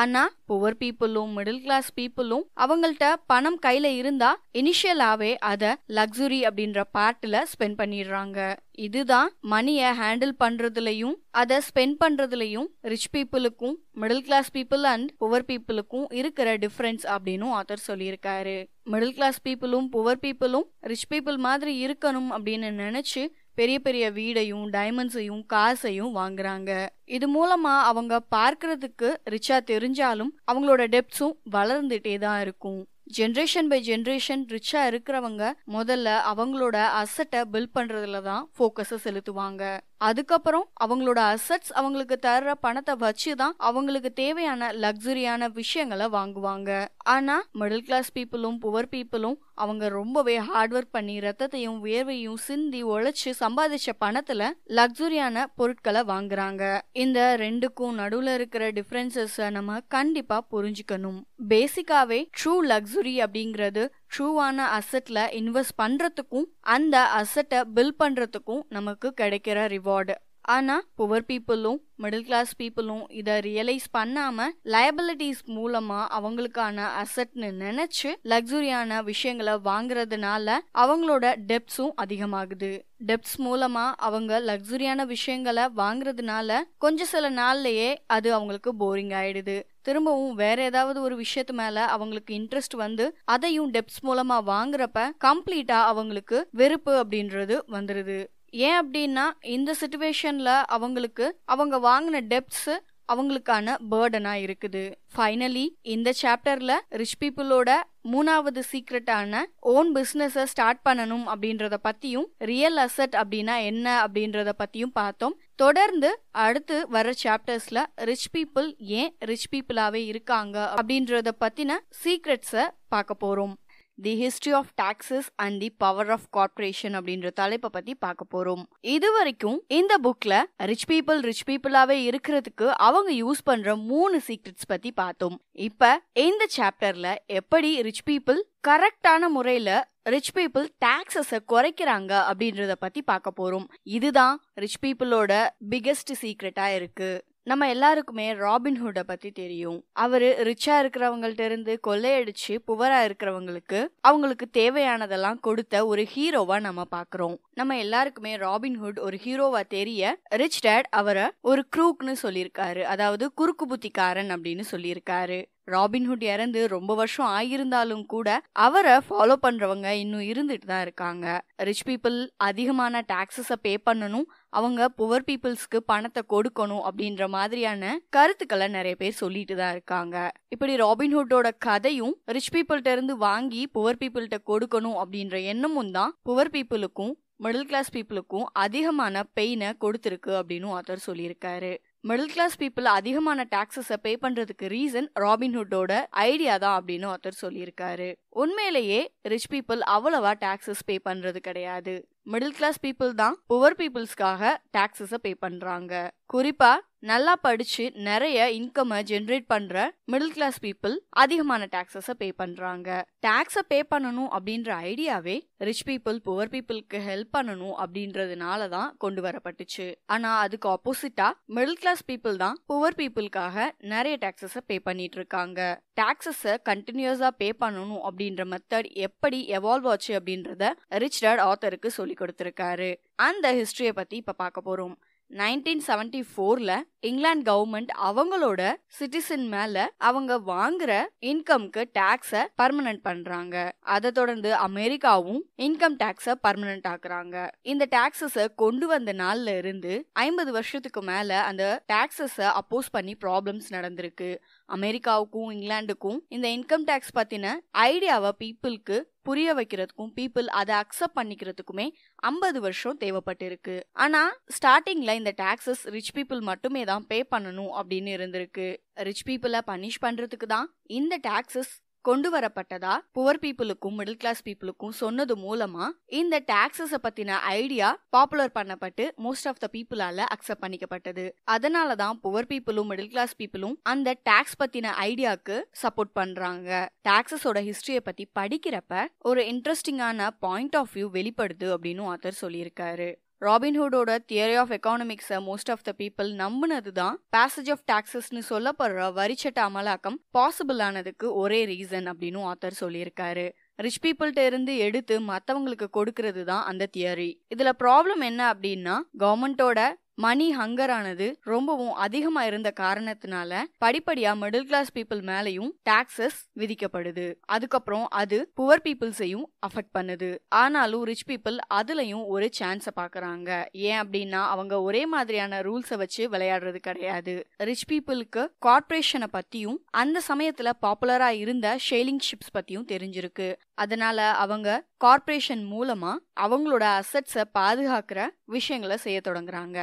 ஆனா புவர் பீப்புளும் மிடில் கிளாஸ் பீப்புளும் அவங்கள்ட்ட பணம் கையில இருந்தா இனிஷியலாவே அத லக்ஸுரி அப்படின்ற பார்ட்ல ஸ்பெண்ட் பண்ணிடுறாங்க இதுதான் மணியை ஹேண்டில் பண்றதுலயும் அதை ஸ்பெண்ட் பண்றதுலயும் ரிச் பீப்புளுக்கும் middle class people and poor பீப்புளுக்கும் இருக்கிற டிஃபரன்ஸ் அப்படின்னு ஆத்தர் சொல்லியிருக்காரு மிடில் கிளாஸ் பீப்புளும் புவர் பீப்புளும் ரிச் பீப்புள் மாதிரி இருக்கணும் அப்படின்னு நினைச்சு பெரிய பெரிய வீடையும் டைமண்ட்ஸையும் காசையும் வாங்குறாங்க இது மூலமா அவங்க பார்க்கறதுக்கு ரிச்சா தெரிஞ்சாலும் அவங்களோட டெப்ஸும் வளர்ந்துட்டே தான் இருக்கும் ஜென்ரேஷன் பை ஜென்ரேஷன் ரிச்சா இருக்கிறவங்க முதல்ல அவங்களோட அசட்டை பில்ட் பண்றதுல தான் ஃபோக்கஸை செலுத்துவாங்க அதுக்கப்புறம் அவங்களோட அசட்ஸ் அவங்களுக்கு தர்ற பணத்தை வச்சு தான் அவங்களுக்கு தேவையான லக்ஸுரியான விஷயங்களை வாங்குவாங்க ஆனா மிடில் கிளாஸ் பீப்புளும் புவர் பீப்புளும் அவங்க ரொம்பவே ஹார்ட் ஒர்க் பண்ணி ரத்தத்தையும் வேர்வையும் சிந்தி உழைச்சு சம்பாதிச்ச பணத்துல லக்ஸுரியான பொருட்களை வாங்குறாங்க இந்த ரெண்டுக்கும் நடுவுல இருக்கிற டிஃபரன்சஸ் நம்ம கண்டிப்பா புரிஞ்சுக்கணும் பேசிக்காவே ட்ரூ லக்ஸுரி அப்படிங்கிறது ட்ரூவான அசட்டில் இன்வெஸ்ட் பண்ணுறதுக்கும் அந்த அசட்டை பில் பண்ணுறதுக்கும் நமக்கு கிடைக்கிற ரிவார்டு ஆனால் புவர் பீப்புளும் மிடில் கிளாஸ் பீப்புளும் இதை ரியலைஸ் பண்ணாமல் லயபிலிட்டிஸ் மூலமாக அவங்களுக்கான அசட்னு நினச்சி லக்ஸுரியான விஷயங்களை வாங்குறதுனால அவங்களோட டெப்ஸும் அதிகமாகுது டெப்ஸ் மூலமாக அவங்க லக்ஸுரியான விஷயங்களை வாங்குறதுனால கொஞ்சம் சில நாள்லையே அது அவங்களுக்கு போரிங் ஆயிடுது திரும்பவும் வேற ஏதாவது ஒரு விஷயத்து மேல அவங்களுக்கு இன்ட்ரெஸ்ட் வந்து அதையும் டெப்ஸ் மூலமா வாங்குறப்ப கம்ப்ளீட்டா அவங்களுக்கு வெறுப்பு அப்படின்றது வந்துருது ஏன் அப்படின்னா இந்த சுச்சுவேஷன்ல அவங்களுக்கு அவங்க வாங்கின டெப்ஸ் அவங்களுக்கான பேர்டனா இருக்குது ஃபைனலி இந்த சாப்டர்ல ரிச் பீப்புளோட மூணாவது சீக்ரெட்டான ஓன் பிஸ்னஸை ஸ்டார்ட் பண்ணணும் அப்படின்றத பத்தியும் ரியல் அசட் அப்படின்னா என்ன அப்படின்றத பத்தியும் பார்த்தோம் தொடர்ந்து அடுத்து வர சாப்டர்ஸ்ல ரிச் பீப்புள் ஏன் ரிச் பீப்புளாவே இருக்காங்க அப்படின்றத பத்தின சீக்ரெட்ஸை பார்க்க போறோம் the history of taxes and the power of corporation அப்படின்ற தலைப்பை பத்தி பார்க்க போறோம் இது வரைக்கும் இந்த புக்ல ரிச் பீப்புள் ரிச் பீப்புளாவே இருக்கிறதுக்கு அவங்க யூஸ் பண்ற மூணு சீக்ரெட்ஸ் பத்தி பார்த்தோம் இப்ப இந்த சாப்டர்ல எப்படி ரிச் பீப்புள் கரெக்டான முறையில ரிச் பீப்புள் டாக்ஸஸை குறைக்கிறாங்க அப்படின்றத பத்தி பார்க்க போறோம் இதுதான் ரிச் பீப்புளோட பிகெஸ்ட் சீக்ரெட்டா இருக்கு நம்ம எல்லாருக்குமே ராபின்ஹுட பற்றி தெரியும் அவர் ரிச்சாக இருக்கிறவங்கள்ட்ட இருந்து கொள்ளையடிச்சு புவராக இருக்கிறவங்களுக்கு அவங்களுக்கு தேவையானதெல்லாம் கொடுத்த ஒரு ஹீரோவாக நம்ம பார்க்குறோம் நம்ம எல்லாருக்குமே ராபின்ஹுட் ஒரு ஹீரோவா தெரிய ரிச் டேட் அவரை ஒரு குரூக்னு சொல்லியிருக்காரு அதாவது குறுக்கு புத்திக்காரன் அப்படின்னு சொல்லியிருக்காரு ராபின்ஹுட் இறந்து ரொம்ப வருஷம் ஆகியிருந்தாலும் கூட அவரை ஃபாலோ பண்றவங்க இன்னும் இருந்துட்டு தான் இருக்காங்க ரிச் பீப்புள் அதிகமான டாக்ஸஸை பே பண்ணணும் அவங்க புவர் பீப்புள்ஸ்க்கு பணத்தை கொடுக்கணும் அப்படின்ற மாதிரியான கருத்துக்களை நிறைய பேர் சொல்லிட்டு தான் இருக்காங்க இப்படி ராபின்ஹுட்டோட கதையும் ரிச் பீப்புள்கிட்ட இருந்து வாங்கி புவர் பீப்புள்கிட்ட கொடுக்கணும் அப்படின்ற எண்ணமும் தான் புவர் பீப்புளுக்கும் மிடில் கிளாஸ் பீப்புளுக்கும் அதிகமான பெயினை கொடுத்துருக்கு அப்படின்னு ஆத்தர் சொல்லியிருக்காரு மிடில் கிளாஸ் பீப்புள் அதிகமான டாக்ஸஸை பே பண்ணுறதுக்கு ரீசன் ராபின்ஹுட்டோட ஐடியா தான் அப்படின்னு ஒருத்தர் சொல்லியிருக்காரு உண்மையிலேயே ரிச் பீப்புள் அவ்வளவா டாக்ஸஸ் பே பண்றது கிடையாது மிடில் கிளாஸ் பீப்புள் தான் புவர் பீப்புள்ஸ்க்காக டாக்ஸஸ் பே பண்றாங்க குறிப்பா நல்லா படிச்சு நிறைய இன்கம் ஜென்ரேட் பண்ற மிடில் கிளாஸ் பீப்புள் அதிகமான டாக்ஸஸ் பே பண்றாங்க டாக்ஸ பே பண்ணணும் அப்படின்ற ஐடியாவே ரிச் பீப்புள் புவர் பீப்புளுக்கு ஹெல்ப் பண்ணணும் அப்படின்றதுனால தான் கொண்டு வரப்பட்டுச்சு ஆனா அதுக்கு ஆப்போசிட்டா மிடில் கிளாஸ் பீப்புள் தான் புவர் பீப்புளுக்காக நிறைய டாக்ஸஸ் பே பண்ணிட்டு இருக்காங்க டாக்ஸஸ் கண்டினியூஸா பே பண்ணணும் அப்படின்ற மெத்தட் எப்படி எவால்வ் ஆச்சு அப்படின்றத ரிச்சர்ட் ஆத்தருக்கு சொல்லி கொடுத்துருக்காரு அந்த ஹிஸ்டரியை பற்றி இப்போ பார்க்க போகிறோம் நைன்டீன் செவன்டி ஃபோர்ல இங்கிலாந்து கவர்மெண்ட் அவங்களோட சிட்டிசன் மேல அவங்க வாங்குற இன்கம்க்கு டாக்ஸ பர்மனன்ட் பண்றாங்க அதை தொடர்ந்து அமெரிக்காவும் இன்கம் டாக்ஸ பர்மனன்ட் ஆக்குறாங்க இந்த டாக்ஸஸ கொண்டு வந்த நாள்ல இருந்து ஐம்பது வருஷத்துக்கு மேல அந்த டாக்ஸஸ அப்போஸ் பண்ணி ப்ராப்ளம்ஸ் நடந்திருக்கு அமெரிக்காவுக்கும் இங்கிலாந்துக்கும் இந்த இன்கம் டேக்ஸ் பத்தின ஐடியாவை பீப்புளுக்கு புரிய வைக்கிறதுக்கும் பீப்புள் அதை அக்செப்ட் பண்ணிக்கிறதுக்குமே ஐம்பது வருஷம் தேவைப்பட்டிருக்கு ஆனால் ஸ்டார்டிங்கில் இந்த டாக்ஸஸ் ரிச் பீப்புள் மட்டுமே தான் பே பண்ணணும் அப்படின்னு இருந்திருக்கு ரிச் பீப்புளை பனிஷ் பண்ணுறதுக்கு தான் இந்த டாக்ஸஸ் கொண்டு வரப்பட்டதா புவர் பீப்புளுக்கும் மிடில் கிளாஸ் பீப்புளுக்கும் சொன்னது மூலமா இந்த டாக்ஸஸ பத்தின ஐடியா பாப்புலர் பண்ணப்பட்டு மோஸ்ட் ஆஃப் த பீப்புளால அக்செப்ட் பண்ணிக்கப்பட்டது அதனால தான் புவர் பீப்புளும் மிடில் கிளாஸ் பீப்புளும் அந்த டாக்ஸ் பத்தின ஐடியாக்கு சப்போர்ட் பண்றாங்க டாக்ஸஸோட ஹிஸ்டரியை பத்தி படிக்கிறப்ப ஒரு இன்ட்ரெஸ்டிங்கான பாயிண்ட் ஆஃப் வியூ வெளிப்படுது அப்படின்னு ஆத்தர் சொல்லியிருக்காரு ராபின்ஹுடோட தியரி ஆஃப் எக்கானமிக்ஸை மோஸ்ட் ஆஃப் த பீப்புள் நம்புனது தான் பேசேஜ் ஆஃப் டாக்ஸஸ்னு சொல்லப்படுற வரிச்சட்ட அமலாக்கம் பாசிபிள் ஆனதுக்கு ஒரே ரீசன் அப்படின்னு ஆத்தர் சொல்லியிருக்காரு ரிச் பீப்புள்கிட்ட இருந்து எடுத்து மற்றவங்களுக்கு கொடுக்கறது தான் அந்த தியரி இதில் ப்ராப்ளம் என்ன அப்படின்னா கவர்மெண்ட்டோட மணி ஹங்கரானது ரொம்பவும் அதிகமா இருந்த காரணத்தினால படிப்படியா மிடில் கிளாஸ் பீப்புள் மேலையும் டாக்ஸஸ் விதிக்கப்படுது அதுக்கப்புறம் அது புவர் பீப்புள்ஸையும் அஃபெக்ட் பண்ணுது ஆனாலும் ரிச் பீப்புள் அதுலயும் ஒரு சான்ஸை பாக்குறாங்க ஏன் அப்படின்னா அவங்க ஒரே மாதிரியான ரூல்ஸை வச்சு விளையாடுறது கிடையாது ரிச் பீப்புளுக்கு கார்பரேஷனை பத்தியும் அந்த சமயத்துல பாப்புலரா இருந்த ஷேலிங் ஷிப்ஸ் பத்தியும் தெரிஞ்சிருக்கு அதனால அவங்க கார்ப்பரேஷன் மூலமா அவங்களோட அசட்ஸை பாதுகாக்கிற விஷயங்களை செய்ய தொடங்குறாங்க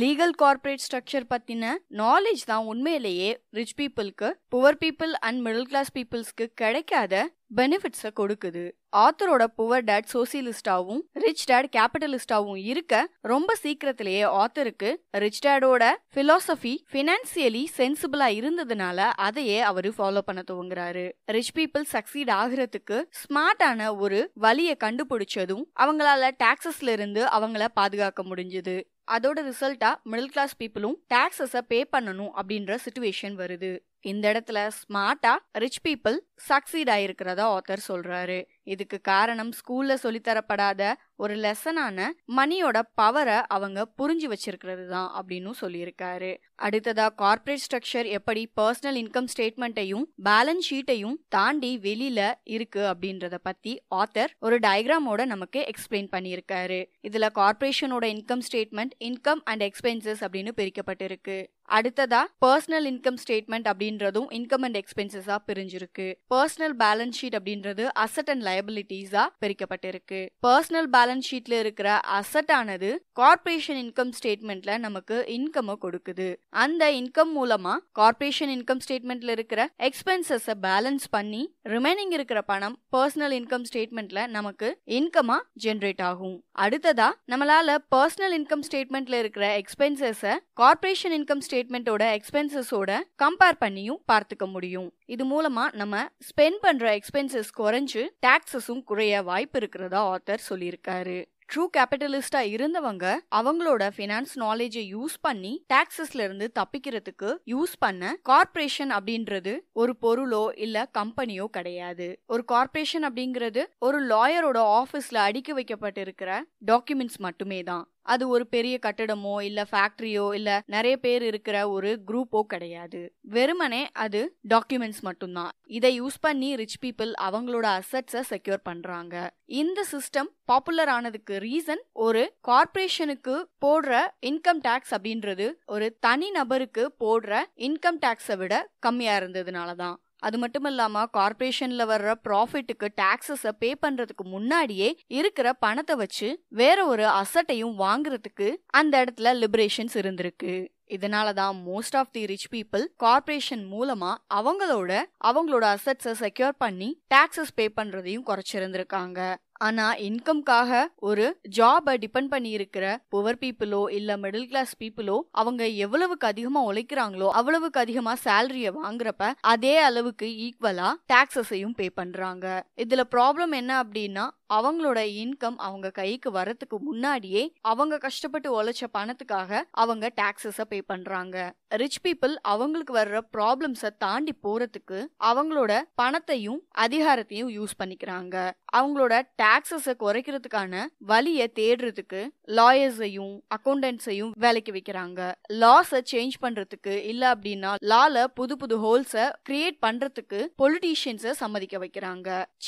லீகல் கார்ப்பரேட் ஸ்ட்ரக்சர் பத்தின நாலேஜ் தான் உண்மையிலேயே ரிச் பீப்புளுக்கு poor people and middle class பீப்புள்ஸ்க்கு கிடைக்காத பெனிஃபிட்ஸை கொடுக்குது ஆத்தரோட புவர் டேட் சோசியலிஸ்டாவும் ரிச் டேட் கேபிட்டலிஸ்டாவும் இருக்க ரொம்ப சீக்கிரத்திலேயே ஆத்தருக்கு ரிச் டேடோட பிலாசபி பினான்சியலி சென்சிபிளா இருந்ததுனால அதையே அவர் ஃபாலோ பண்ண துவங்குறாரு ரிச் பீப்புள் சக்சீட் ஆகிறதுக்கு ஸ்மார்ட்டான ஒரு வழியை கண்டுபிடிச்சதும் அவங்களால டாக்ஸஸ்ல இருந்து அவங்கள பாதுகாக்க முடிஞ்சது அதோட ரிசல்ட்டா மிடில் கிளாஸ் பீப்புளும் டாக்ஸஸை பே பண்ணணும் அப்படின்ற சுச்சுவேஷன் வருது இந்த இடத்துல ஸ்மார்ட்டா ரிச் பீப்புள் சக்சீட் ஆயிருக்கிறதா ஆத்தர் சொல்றாரு இதுக்கு காரணம் ஸ்கூல்ல சொல்லித்தரப்படாத ஒரு லெசனான மணியோட பவரை அவங்க புரிஞ்சு வச்சிருக்கிறது தான் அப்படின்னு சொல்லியிருக்காரு அடுத்ததா கார்பரேட் ஸ்ட்ரக்சர் எப்படி பர்சனல் இன்கம் ஸ்டேட்மெண்ட்டையும் பேலன்ஸ் ஷீட்டையும் தாண்டி வெளியில இருக்கு அப்படின்றத பத்தி ஆத்தர் ஒரு டயக்ராமோட நமக்கு எக்ஸ்பிளைன் பண்ணியிருக்காரு இதுல கார்பரேஷனோட income statement income and expenses அப்படின்னு பிரிக்கப்பட்டிருக்கு அடுத்ததா பர்சனல் இன்கம் ஸ்டேட்மெண்ட் அப்படின்றதும் இன்கம் அண்ட் எக்ஸ்பென்சஸா பிரிஞ்சிருக்கு பர்சனல் பேலன்ஸ் ஷீட் அப்படின்றது அசட் அண்ட் லயபிலிட்டிஸா பிரிக்கப்பட்டிருக்கு பர்சனல் பேலன்ஸ் ஷீட்ல இருக்கிற அசட் ஆனது கார்பரேஷன் இன்கம் ஸ்டேட்மெண்ட்ல நமக்கு இன்கம் கொடுக்குது அந்த இன்கம் மூலமா கார்பரேஷன் இன்கம் ஸ்டேட்மெண்ட்ல இருக்கிற எக்ஸ்பென்சஸ் பேலன்ஸ் பண்ணி ரிமைனிங் இருக்கிற பணம் பர்சனல் இன்கம் ஸ்டேட்மெண்ட்ல நமக்கு இன்கமா ஜென்ரேட் ஆகும் அடுத்ததா நம்மளால பர்சனல் இன்கம் ஸ்டேட்மெண்ட்ல இருக்கிற எக்ஸ்பென்சஸ் கார்பரேஷன் இன்கம் ஸ்டேட்மெண்டோட எக்ஸ்பென்சஸோட கம்பேர் பண்ணியும் பார்த்துக்க முடியும் இது மூலமா நம்ம ஸ்பெண்ட் பண்ற எக்ஸ்பென்சஸ் குறைஞ்சு டாக்ஸஸும் குறைய வாய்ப்பு இருக்கிறதா ஆத்தர் சொல்லியிருக்காரு ட்ரூ கேபிட்டலிஸ்டா இருந்தவங்க அவங்களோட ஃபினான்ஸ் நாலேஜை யூஸ் பண்ணி டாக்ஸஸ்ல இருந்து தப்பிக்கிறதுக்கு யூஸ் பண்ண கார்பரேஷன் அப்படின்றது ஒரு பொருளோ இல்ல கம்பெனியோ கிடையாது ஒரு கார்பரேஷன் அப்படிங்கிறது ஒரு லாயரோட ஆபீஸ்ல அடுக்கி வைக்கப்பட்டிருக்கிற டாக்குமெண்ட்ஸ் மட்டுமே தான் அது ஒரு பெரிய கட்டடமோ இல்ல ஃபேக்டரியோ இல்ல நிறைய பேர் இருக்கிற ஒரு குரூப்போ கிடையாது வெறுமனே அது டாக்குமெண்ட்ஸ் மட்டும்தான் இதை யூஸ் பண்ணி ரிச் பீப்புள் அவங்களோட அசட்ஸை செக்யூர் பண்றாங்க இந்த சிஸ்டம் பாப்புலர் ஆனதுக்கு ரீசன் ஒரு கார்பரேஷனுக்கு போடுற இன்கம் டேக்ஸ் அப்படின்றது ஒரு தனி நபருக்கு போடுற இன்கம் டேக்ஸை விட கம்மியா இருந்ததுனால தான் அது மட்டும் இல்லாம கார்பரேஷன்ல வர்ற ப்ராஃபிட்டுக்கு டாக்ஸஸ பே பண்றதுக்கு முன்னாடியே இருக்கிற பணத்தை வச்சு வேற ஒரு அசட்டையும் வாங்குறதுக்கு அந்த இடத்துல லிபரேஷன்ஸ் இருந்திருக்கு இதனால தான் most of the rich people corporation மூலமா அவங்களோட அவங்களோட அசட்ஸை செக்யூர் பண்ணி டாக்ஸஸ் பே பண்றதையும் குறைச்சிருந்திருக்காங்க ஆனா இன்கம்காக ஒரு ஜாபை டிபெண்ட் பண்ணி இருக்கிற புவர் பீப்புளோ இல்ல மிடில் கிளாஸ் பீப்புளோ அவங்க எவ்வளவுக்கு அதிகமா உழைக்கிறாங்களோ அவ்வளவுக்கு அதிகமா சேலரியை வாங்குறப்ப அதே அளவுக்கு ஈக்குவலா டாக்ஸஸையும் பே பண்றாங்க இதுல ப்ராப்ளம் என்ன அப்படின்னா அவங்களோட இன்கம் அவங்க கைக்கு வரத்துக்கு முன்னாடியே அவங்க கஷ்டப்பட்டு உழைச்ச பணத்துக்காக அவங்க டாக்ஸஸ பே பண்றாங்க ரிச் பீப்புள் அவங்களுக்கு வர்ற ப்ராப்ளம்ஸை தாண்டி போறதுக்கு அவங்களோட பணத்தையும் அதிகாரத்தையும் யூஸ் பண்ணிக்கிறாங்க அவங்களோட டாக்ஸஸ குறைக்கிறதுக்கான வழியை தேடுறதுக்கு லாயர்ஸையும் அக்கௌண்டன்ஸையும் வேலைக்கு வைக்கிறாங்க லாஸை சேஞ்ச் பண்றதுக்கு இல்ல அப்படின்னா லால புது புது ஹோல்ஸை கிரியேட் பண்றதுக்கு பொலிட்டீஷியன்ஸை சம்மதிக்க வைக்கிறாங்க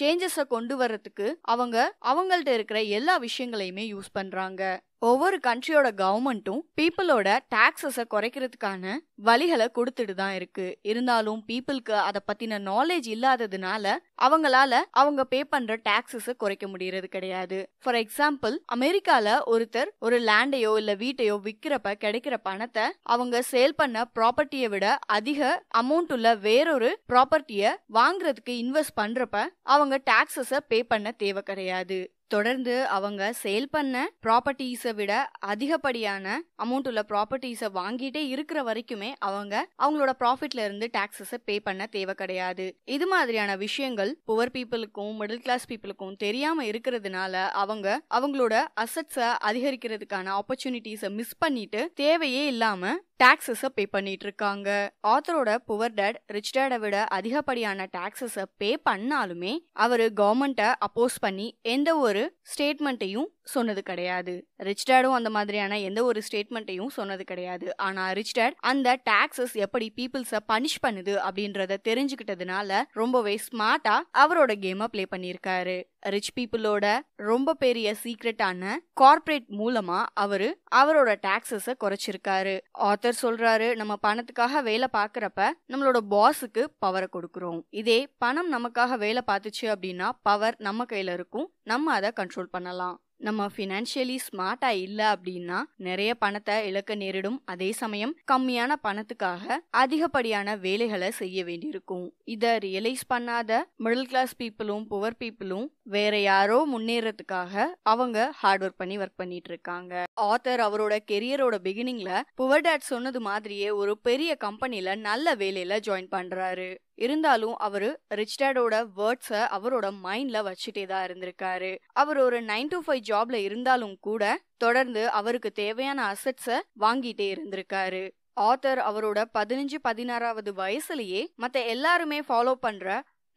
சேஞ்சஸ கொண்டு வர்றதுக்கு அவங்க அவங்கள்ட்ட இருக்கிற எல்லா விஷயங்களையுமே யூஸ் பண்றாங்க ஒவ்வொரு கண்ட்ரியோட கவர்மெண்ட்டும் பீப்புளோட டாக்ஸஸை குறைக்கிறதுக்கான வழிகளை கொடுத்துட்டு தான் இருக்கு இருந்தாலும் பீப்புளுக்கு அதை பத்தின நாலேஜ் இல்லாததுனால அவங்களால அவங்க பே பண்ற டாக்ஸஸை குறைக்க முடியறது கிடையாது ஃபார் எக்ஸாம்பிள் அமெரிக்கால ஒருத்தர் ஒரு லேண்டையோ இல்ல வீட்டையோ விற்கிறப்ப கிடைக்கிற பணத்தை அவங்க சேல் பண்ண ப்ராப்பர்ட்டியை விட அதிக அமௌண்ட் உள்ள வேறொரு ப்ராப்பர்ட்டியை வாங்குறதுக்கு இன்வெஸ்ட் பண்றப்ப அவங்க டாக்ஸஸை பே பண்ண தேவை கிடையாது தொடர்ந்து அவங்க சேல் பண்ண ப்ராப்பர்ட்டிஸை விட அதிகப்படியான அமௌண்ட் உள்ள ப்ராப்பர்ட்டிஸை வாங்கிட்டே இருக்கிற வரைக்குமே அவங்க அவங்களோட ப்ராஃபிட்ல இருந்து டாக்ஸஸை பே பண்ண தேவை கிடையாது இது மாதிரியான விஷயங்கள் புவர் பீப்புளுக்கும் மிடில் கிளாஸ் பீப்புளுக்கும் தெரியாம இருக்கிறதுனால அவங்க அவங்களோட அசட்ஸை அதிகரிக்கிறதுக்கான ஆப்பர்ச்சுனிட்டிஸை மிஸ் பண்ணிட்டு தேவையே இல்லாம டேக்ஸஸை பே பண்ணிட்டு இருக்காங்க ஆத்தரோட புவர் டேட் ரிச் டேடை விட அதிகப்படியான டேக்ஸஸை பே பண்ணாலுமே அவர் கவர்மெண்ட்டை அப்போஸ் பண்ணி எந்த ஒரு ஸ்டேட்மெண்ட்டையும் சொன்னது கிடையாது ரிச் டேடும் அந்த மாதிரியான எந்த ஒரு ஸ்டேட்மெண்ட்டையும் சொன்னது கிடையாது ஆனால் ரிச் டேட் அந்த டாக்ஸஸ் எப்படி பீப்புள்ஸை பனிஷ் பண்ணுது அப்படின்றத தெரிஞ்சுக்கிட்டதுனால ரொம்பவே ஸ்மார்ட்டா அவரோட கேமை பிளே பண்ணியிருக்காரு ரிச் பீப்புளோட ரொம்ப பெரிய சீக்ரெட்டான கார்ப்பரேட் மூலமா அவரு அவரோட டாக்ஸஸ குறைச்சிருக்காரு ஆத்தர் சொல்றாரு நம்ம பணத்துக்காக வேலை பாக்குறப்ப நம்மளோட பாஸுக்கு பவரை கொடுக்குறோம் இதே பணம் நமக்காக வேலை பார்த்துச்சு அப்படின்னா பவர் நம்ம கையில இருக்கும் நம்ம அதை கண்ட்ரோல் பண்ணலாம் நம்ம ஃபினான்ஷியலி ஸ்மார்ட்டா இல்ல அப்படின்னா நிறைய பணத்தை இழக்க நேரிடும் அதே சமயம் கம்மியான பணத்துக்காக அதிகப்படியான வேலைகளை செய்ய வேண்டியிருக்கும் இத ரியலைஸ் பண்ணாத மிடில் கிளாஸ் பீப்புளும் புவர் பீப்புளும் வேற யாரோ முன்னேறதுக்காக அவங்க ஹார்ட் ஒர்க் பண்ணி ஒர்க் பண்ணிட்டு இருக்காங்க ஆத்தர் அவரோட கெரியரோட பிகினிங்ல புவர் டேட் சொன்னது மாதிரியே ஒரு பெரிய கம்பெனில நல்ல வேலையில ஜாயின் பண்றாரு இருந்தாலும் அவரு ரிச் டேடோட வேர்ட்ஸை அவரோட மைண்ட்ல வச்சுட்டே தான் இருந்திருக்காரு அவர் ஒரு நைன் டு ஃபைவ் ஜாப்ல இருந்தாலும் கூட தொடர்ந்து அவருக்கு தேவையான அசட்ஸை வாங்கிட்டே இருந்திருக்காரு ஆத்தர் அவரோட பதினஞ்சு பதினாறாவது வயசுலயே மத்த எல்லாருமே ஃபாலோ பண்ற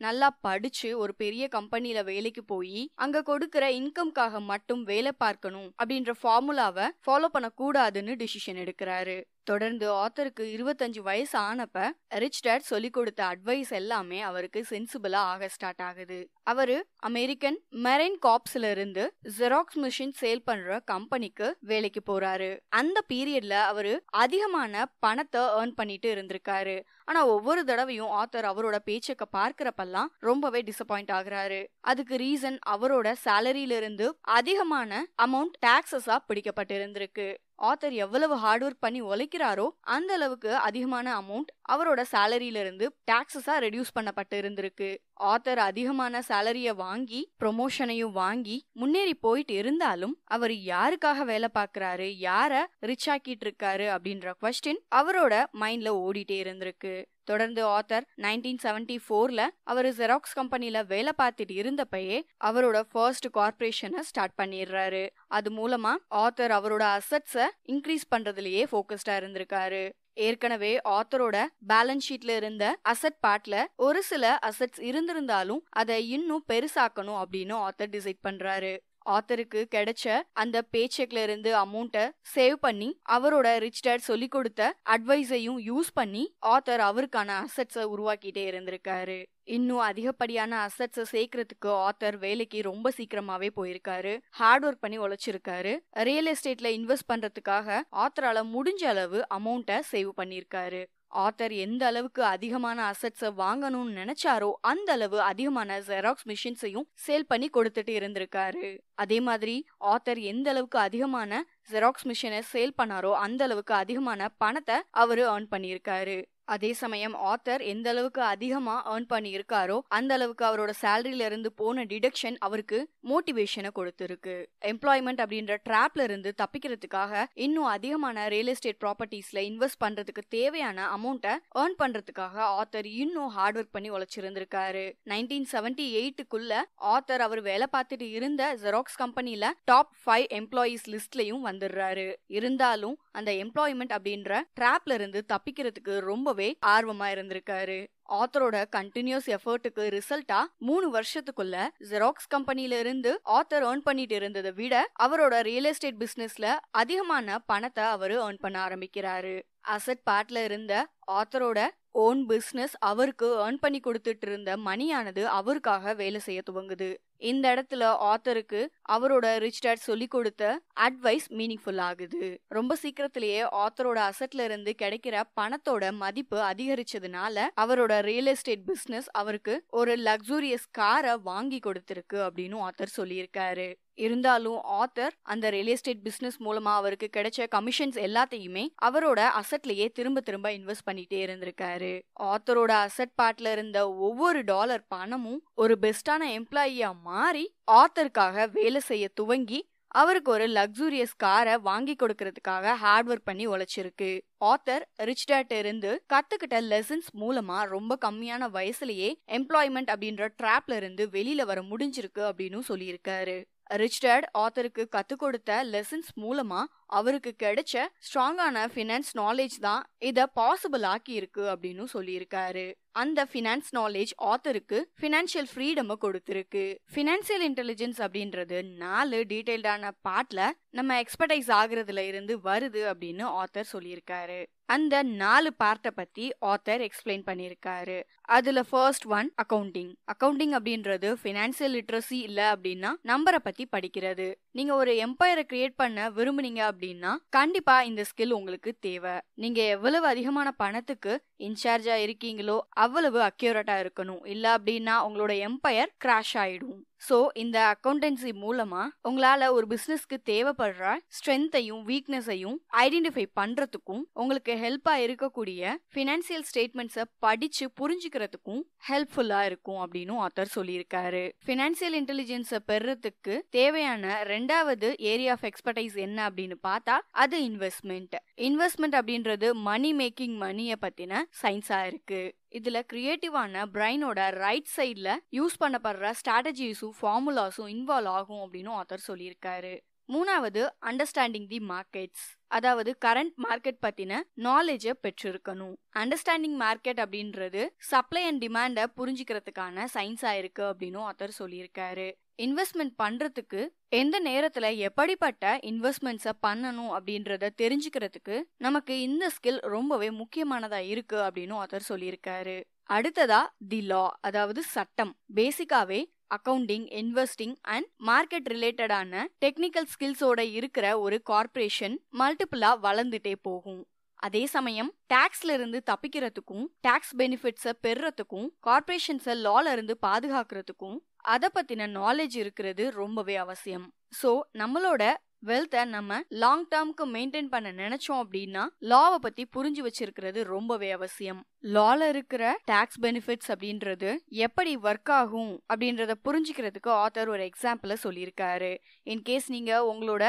நல்லா படிச்சு ஒரு பெரிய கம்பெனில வேலைக்கு போய் அங்க கொடுக்கற இன்கம்காக மட்டும் வேலை பார்க்கணும் அப்படின்ற ஃபார்முலாவை ஃபாலோ பண்ணக்கூடாதுன்னு டிசிஷன் எடுக்கிறாரு தொடர்ந்து ஆத்தருக்கு இருபத்தஞ்சு வயசு ஆனப்ப ரிச் டேட் சொல்லி கொடுத்த அட்வைஸ் எல்லாமே அவருக்கு சென்சிபிளா ஆக ஸ்டார்ட் ஆகுது அவரு அமெரிக்கன் மெரைன் காப்ஸ்ல இருந்து ஜெராக்ஸ் மிஷின் சேல் பண்ற கம்பெனிக்கு வேலைக்கு போறாரு அந்த பீரியட்ல அவரு அதிகமான பணத்தை ஏர்ன் பண்ணிட்டு இருந்திருக்காரு ஆனா ஒவ்வொரு தடவையும் ஆத்தர் அவரோட பேச்சக்க பார்க்கிறப்பெல்லாம் ரொம்பவே டிசப்பாயிண்ட் ஆகுறாரு அதுக்கு ரீசன் அவரோட சேலரியில இருந்து அதிகமான அமௌண்ட் டாக்ஸஸா பிடிக்கப்பட்டிருந்திருக்கு ஆத்தர் எவ்வளவு ஹார்ட் ஒர்க் பண்ணி உழைக்கிறாரோ அந்த அளவுக்கு அதிகமான அமௌண்ட் அவரோட சேலரியிலிருந்து டாக்ஸஸாக ரெடியூஸ் பண்ணப்பட்டு இருந்திருக்கு ஆத்தர் அதிகமான சேலரியை வாங்கி ப்ரொமோஷனையும் வாங்கி முன்னேறி போயிட்டு இருந்தாலும் அவர் யாருக்காக வேலை பார்க்கறாரு யார ரிச் ஆக்கிட்டு இருக்காரு அப்படின்ற கொஸ்டின் அவரோட மைண்ட்ல ஓடிட்டே இருந்திருக்கு தொடர்ந்து ஆத்தர் நைன்டீன் செவன்டி ஃபோர்ல அவர் ஜெராக்ஸ் கம்பெனில வேலை பார்த்துட்டு இருந்தப்பயே அவரோட ஃபர்ஸ்ட் கார்பரேஷனை ஸ்டார்ட் பண்ணிடுறாரு அது மூலமா ஆத்தர் அவரோட அசட்ஸை இன்க்ரீஸ் பண்றதுலயே போக்கஸ்டா இருந்திருக்காரு ஏற்கனவே ஆத்தரோட பேலன்ஸ் ஷீட்ல இருந்த அசட் பார்ட்ல ஒரு சில அசட்ஸ் இருந்திருந்தாலும் அதை இன்னும் பெருசாக்கணும் அப்படின்னு ஆத்தர் டிசைட் பண்றாரு ஆத்தருக்கு கிடைச்ச அந்த பேச்செக்ல இருந்து அமௌண்ட்டை சேவ் பண்ணி அவரோட ரிச் டேட் சொல்லி கொடுத்த அட்வைஸையும் யூஸ் பண்ணி ஆத்தர் அவருக்கான அசட்ஸை உருவாக்கிட்டே இருந்திருக்காரு இன்னும் அதிகப்படியான அசட்ஸை சேர்க்கறதுக்கு ஆத்தர் வேலைக்கு ரொம்ப சீக்கிரமாவே போயிருக்காரு ஹார்ட் ஒர்க் பண்ணி உழைச்சிருக்காரு ரியல் எஸ்டேட்ல இன்வெஸ்ட் பண்றதுக்காக ஆத்தரால முடிஞ்ச அளவு அமௌண்ட்டை சேவ் பண்ணியிருக்காரு ஆத்தர் எந்த அளவுக்கு அதிகமான அசட்ஸை வாங்கணும்னு நினைச்சாரோ அந்த அளவு அதிகமான ஜெராக்ஸ் மிஷின்ஸையும் சேல் பண்ணி கொடுத்துட்டு இருந்திருக்காரு அதே மாதிரி ஆத்தர் எந்த அளவுக்கு அதிகமான ஜெராக்ஸ் மிஷினை சேல் பண்ணாரோ அந்த அளவுக்கு அதிகமான பணத்தை அவரு ஏர்ன் பண்ணியிருக்காரு அதே சமயம் ஆத்தர் எந்த அளவுக்கு அதிகமா ஏர்ன் பண்ணி இருக்காரோ அந்த அளவுக்கு அவரோட சேலரியில இருந்து போன டிடக்ஷன் அவருக்கு மோட்டிவேஷனை கொடுத்துருக்கு எம்ப்ளாய்மெண்ட் அப்படின்ற ட்ராப்ல இருந்து தப்பிக்கிறதுக்காக இன்னும் அதிகமான ரியல் எஸ்டேட் ப்ராப்பர்ட்டிஸ்ல இன்வெஸ்ட் பண்றதுக்கு தேவையான அமௌண்ட்டை ஏர்ன் பண்றதுக்காக ஆத்தர் இன்னும் ஹார்ட் ஒர்க் பண்ணி உழைச்சிருந்திருக்காரு நைன்டீன் செவன்டி எயிட்டுக்குள்ள ஆத்தர் அவர் வேலை பார்த்துட்டு இருந்த ஜெராக்ஸ் கம்பெனில டாப் ஃபைவ் எம்ப்ளாயீஸ் லிஸ்ட்லயும் வந்துடுறாரு இருந்தாலும் அந்த எம்ப்ளாய்மெண்ட் அப்படின்ற ட்ராப்ல இருந்து தப்பிக்கிறதுக்கு ரொம்ப ரொம்பவே ஆர்வமா இருந்திருக்காரு ஆத்தரோட கண்டினியூஸ் எஃபர்ட்டுக்கு ரிசல்ட்டா மூணு வருஷத்துக்குள்ள ஜெராக்ஸ் கம்பெனில இருந்து ஆத்தர் ஏர்ன் பண்ணிட்டு இருந்ததை விட அவரோட ரியல் எஸ்டேட் பிசினஸ்ல அதிகமான பணத்தை அவரு ஏர்ன் பண்ண ஆரம்பிக்கிறாரு அசட் பாட்ல இருந்த ஆத்தரோட ஓன் பிஸ்னஸ் அவருக்கு ஏர்ன் பண்ணி கொடுத்துட்டு இருந்த மணியானது அவருக்காக வேலை செய்ய துவங்குது இந்த இடத்துல ஆத்தருக்கு அவரோட டேட் சொல்லி கொடுத்த அட்வைஸ் மீனிங்ஃபுல் ஆகுது ரொம்ப சீக்கிரத்திலேயே ஆத்தரோட அசட்ல இருந்து கிடைக்கிற பணத்தோட மதிப்பு அதிகரிச்சதுனால அவரோட ரியல் எஸ்டேட் பிசினஸ் அவருக்கு ஒரு லக்ஸூரியஸ் காரை வாங்கி கொடுத்திருக்கு அப்படின்னு ஆத்தர் சொல்லியிருக்காரு இருந்தாலும் ஆத்தர் அந்த ரியல் எஸ்டேட் பிஸ்னஸ் மூலமா அவருக்கு கிடைச்ச கமிஷன்ஸ் எல்லாத்தையுமே அவரோட அசட்லயே திரும்ப திரும்ப இன்வெஸ்ட் பண்ணிட்டே இருந்திருக்காரு ஆத்தரோட அசட் பார்ட்ல இருந்த ஒவ்வொரு டாலர் பணமும் ஒரு பெஸ்டான எம்ப்ளாயியா மாறி ஆத்தருக்காக வேலை செய்ய துவங்கி அவருக்கு ஒரு லக்ஸூரியஸ் காரை வாங்கி கொடுக்கறதுக்காக ஹார்ட் ஒர்க் பண்ணி உழைச்சிருக்கு ஆத்தர் ரிச் டேட் இருந்து கத்துக்கிட்ட லெசன்ஸ் மூலமா ரொம்ப கம்மியான வயசுலயே எம்ப்ளாய்மெண்ட் அப்படின்ற டிராப்ல இருந்து வெளியில வர முடிஞ்சிருக்கு அப்படின்னு சொல்லியிருக்காரு ரிச்சர்ட் ஆத்தருக்கு கற்றுக் கொடுத்த லெசன்ஸ் மூலமாக அவருக்கு கிடைச்ச ஸ்ட்ராங்கான ஃபினான்ஸ் நாலேஜ் தான் இதை பாசிபிள் ஆக்கி இருக்கு அப்படின்னு சொல்லியிருக்காரு அந்த ஃபினான்ஸ் நாலேஜ் ஆத்தருக்கு ஃபினான்ஷியல் ஃப்ரீடமை கொடுத்துருக்கு ஃபினான்ஷியல் இன்டெலிஜென்ஸ் அப்படின்றது நாலு டீட்டெயில்டான பார்ட்டில் நம்ம எக்ஸ்பர்டைஸ் ஆகுறதுல இருந்து வருது அப்படின்னு ஆத்தர் சொல்லியிருக்காரு அந்த நாலு பார்ட்டை பற்றி ஆத்தர் எக்ஸ்பிளைன் பண்ணியிருக்காரு அதில் ஃபர்ஸ்ட் ஒன் அக்கௌண்டிங் அக்கௌண்டிங் அப்படின்றது பினான்சியல் லிட்ரஸி இல்லை அப்படின்னா நம்பரை பற்றி படிக்கிறது நீங்கள் ஒரு எம்பையரை கிரியேட் பண்ண விரும்புனீங்க அப்படின்னா கண்டிப்பாக இந்த ஸ்கில் உங்களுக்கு தேவை நீங்கள் எவ்வளவு அதிகமான பணத்துக்கு இன்சார்ஜாக இருக்கீங்களோ அவ்வளவு அக்யூரேட்டாக இருக்கணும் இல்லை அப்படின்னா உங்களோட எம்பையர் கிராஷ் ஆகிடும் ஸோ இந்த அக்கௌண்டன்சி மூலமாக உங்களால் ஒரு பிஸ்னஸ்க்கு தேவைப்படுற ஸ்ட்ரென்த்தையும் வீக்னஸையும் ஐடென்டிஃபை பண்ணுறதுக்கும் உங்களுக்கு ஹெல்ப்பாக இருக்கக்கூடிய பினான்சியல் ஸ்டேட்மெண்ட்ஸை படித்து புரிஞ்சு புரிஞ்சுக்கிறதுக்கும் ஹெல்ப்ஃபுல்லாக இருக்கும் அப்படின்னு ஆத்தர் சொல்லியிருக்காரு ஃபினான்சியல் இன்டெலிஜென்ஸை பெறத்துக்கு தேவையான ரெண்டாவது ஏரியா ஆஃப் எக்ஸ்பர்டைஸ் என்ன அப்படின்னு பார்த்தா அது இன்வெஸ்ட்மெண்ட் இன்வெஸ்ட்மெண்ட் அப்படின்றது மணி மேக்கிங் மணியை பற்றின சயின்ஸாக இருக்குது இதுல கிரியேட்டிவான பிரைனோட ரைட் சைட்ல யூஸ் பண்ணப்படுற ஸ்ட்ராட்டஜிஸும் ஃபார்முலாஸும் இன்வால்வ் ஆகும் அப்படின்னு ஆத்தர் சொல்லியிருக்காரு மூணாவது அண்டர்ஸ்டாண்டிங் தி மார்க்கெட்ஸ் அதாவது கரண்ட் மார்க்கெட் பத்தின நாலேஜை பெற்றிருக்கணும் அண்டர்ஸ்டாண்டிங் மார்க்கெட் அப்படின்றது சப்ளை அண்ட் டிமாண்டை புரிஞ்சுக்கிறதுக்கான சயின்ஸ் ஆயிருக்கு அப்படின்னு ஆத்தர் சொல்லியிருக்காரு இன்வெஸ்ட்மெண்ட் பண்ணுறதுக்கு எந்த நேரத்தில் எப்படிப்பட்ட இன்வெஸ்ட்மெண்ட்ஸை பண்ணணும் அப்படின்றத தெரிஞ்சுக்கிறதுக்கு நமக்கு இந்த ஸ்கில் ரொம்பவே முக்கியமானதாக இருக்கு அப்படின்னு ஆத்தர் சொல்லியிருக்காரு அடுத்ததா தி லா அதாவது சட்டம் பேசிக்காவே அக்கவுண்டிங் இன்வெஸ்டிங் அண்ட் மார்க்கெட் ரிலேட்டடான டெக்னிக்கல் ஸ்கில்ஸோட இருக்கிற ஒரு கார்பரேஷன் மல்டிபிளா வளர்ந்துட்டே போகும் அதே சமயம் டாக்ஸ்ல இருந்து தப்பிக்கிறதுக்கும் டாக்ஸ் பெனிஃபிட்ஸை பெறுறதுக்கும் கார்பரேஷன்ஸை லால இருந்து பாதுகாக்கிறதுக்கும் அதை பத்தின நாலேஜ் இருக்கிறது ரொம்பவே அவசியம் ஸோ நம்மளோட வெல்த்தை நம்ம லாங் டேர்முக்கு மெயின்டைன் பண்ண நினைச்சோம் அப்படின்னா லாவை பத்தி புரிஞ்சு வச்சிருக்கிறது ரொம்பவே அவசியம் லால இருக்கிற டாக்ஸ் பெனிஃபிட்ஸ் அப்படின்றது எப்படி ஒர்க் ஆகும் அப்படின்றத புரிஞ்சுக்கிறதுக்கு ஆத்தர் ஒரு எக்ஸாம்பிளை சொல்லியிருக்காரு இன்கேஸ் நீங்க உங்களோட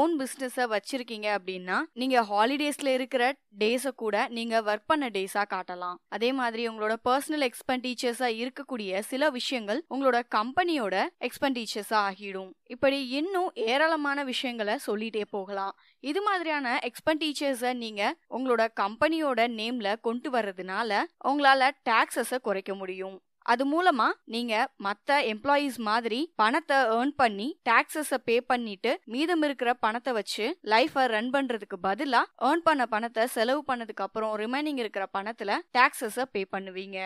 ஓன் பிஸ்னஸை வச்சிருக்கீங்க அப்படின்னா நீங்கள் ஹாலிடேஸில் இருக்கிற டேஸை கூட நீங்கள் ஒர்க் பண்ண டேஸாக காட்டலாம் அதே மாதிரி உங்களோட பர்சனல் எக்ஸ்பெண்டிச்சர்ஸாக இருக்கக்கூடிய சில விஷயங்கள் உங்களோட கம்பெனியோட எக்ஸ்பெண்டிச்சர்ஸாக ஆகிடும் இப்படி இன்னும் ஏராளமான விஷயங்களை சொல்லிட்டே போகலாம் இது மாதிரியான எக்ஸ்பெண்டிச்சர்ஸை நீங்கள் உங்களோட கம்பெனியோட நேமில் கொண்டு வர்றதுனால உங்களால் டேக்ஸஸை குறைக்க முடியும் அது மூலமா நீங்க மத்த எம்ப்ளாயீஸ் மாதிரி பணத்தை ஏர்ன் பண்ணி டாக்ஸஸ பே பண்ணிட்டு மீதம் இருக்கிற பணத்தை வச்சு லைஃப ரன் பண்றதுக்கு பதிலா ஏர்ன் பண்ண பணத்தை செலவு பண்ணதுக்கு அப்புறம் ரிமைனிங் இருக்கிற பணத்துல டாக்ஸஸ பே பண்ணுவீங்க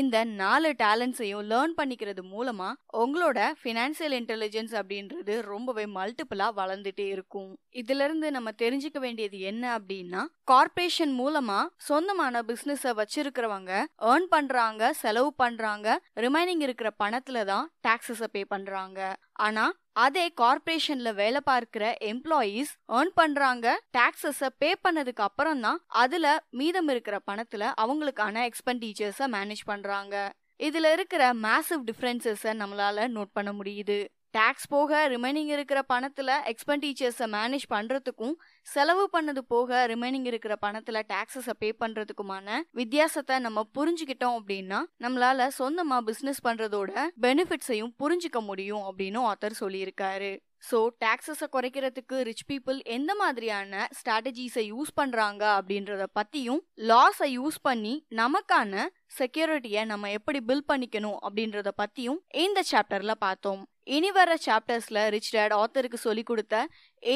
இந்த நாலு டேலண்ட்ஸையும் லேர்ன் பண்ணிக்கிறது மூலமா உங்களோட ஃபினான்சியல் இன்டெலிஜென்ஸ் அப்படின்றது ரொம்பவே மல்டிபிளா வளர்ந்துட்டே இருக்கும் இதுல இருந்து நம்ம தெரிஞ்சுக்க வேண்டியது என்ன அப்படின்னா கார்பரேஷன் மூலமா சொந்தமான பிசினஸ் வச்சிருக்கிறவங்க ஏர்ன் பண்றாங்க செலவு பண்றாங்க ரிமைனிங் இருக்கிற பணத்துல தான் டாக்ஸஸ பே பண்றாங்க ஆனா அதே கார்பரேஷன்ல வேலை பார்க்கிற எம்ப்ளாயீஸ் ஏர்ன் பண்றாங்க டாக்ஸஸ் பே பண்ணதுக்கு அப்புறம் தான் அதுல மீதம் இருக்கிற பணத்துல அவங்களுக்கான எக்ஸ்பெண்டிச்சர்ஸ மேனேஜ் பண்றாங்க இதுல இருக்கிற மேசிவ் டிஃபரன்சஸ நம்மளால நோட் பண்ண முடியுது டேக்ஸ் போக ரிமைனிங் இருக்கிற பணத்தில் எக்ஸ்பெண்டிச்சர்ஸை மேனேஜ் பண்ணுறதுக்கும் செலவு பண்ணது போக ரிமைனிங் இருக்கிற பணத்தில் டேக்ஸஸை பே பண்ணுறதுக்குமான வித்தியாசத்தை நம்ம புரிஞ்சுக்கிட்டோம் அப்படின்னா நம்மளால் சொந்தமாக பிஸ்னஸ் பண்ணுறதோட பெனிஃபிட்ஸையும் புரிஞ்சிக்க முடியும் அப்படின்னு ஆத்தர் சொல்லியிருக்காரு ஸோ டேக்ஸஸை குறைக்கிறதுக்கு ரிச் பீப்புள் எந்த மாதிரியான ஸ்ட்ராட்டஜிஸை யூஸ் பண்ணுறாங்க அப்படின்றத பற்றியும் லாஸை யூஸ் பண்ணி நமக்கான செக்யூரிட்டியை நம்ம எப்படி பில்ட் பண்ணிக்கணும் அப்படின்றத பற்றியும் இந்த சாப்டரில் பார்த்தோம் இனி வர சாப்டர்ஸ்ல ரிச் டேட் ஆத்தருக்கு சொல்லி கொடுத்த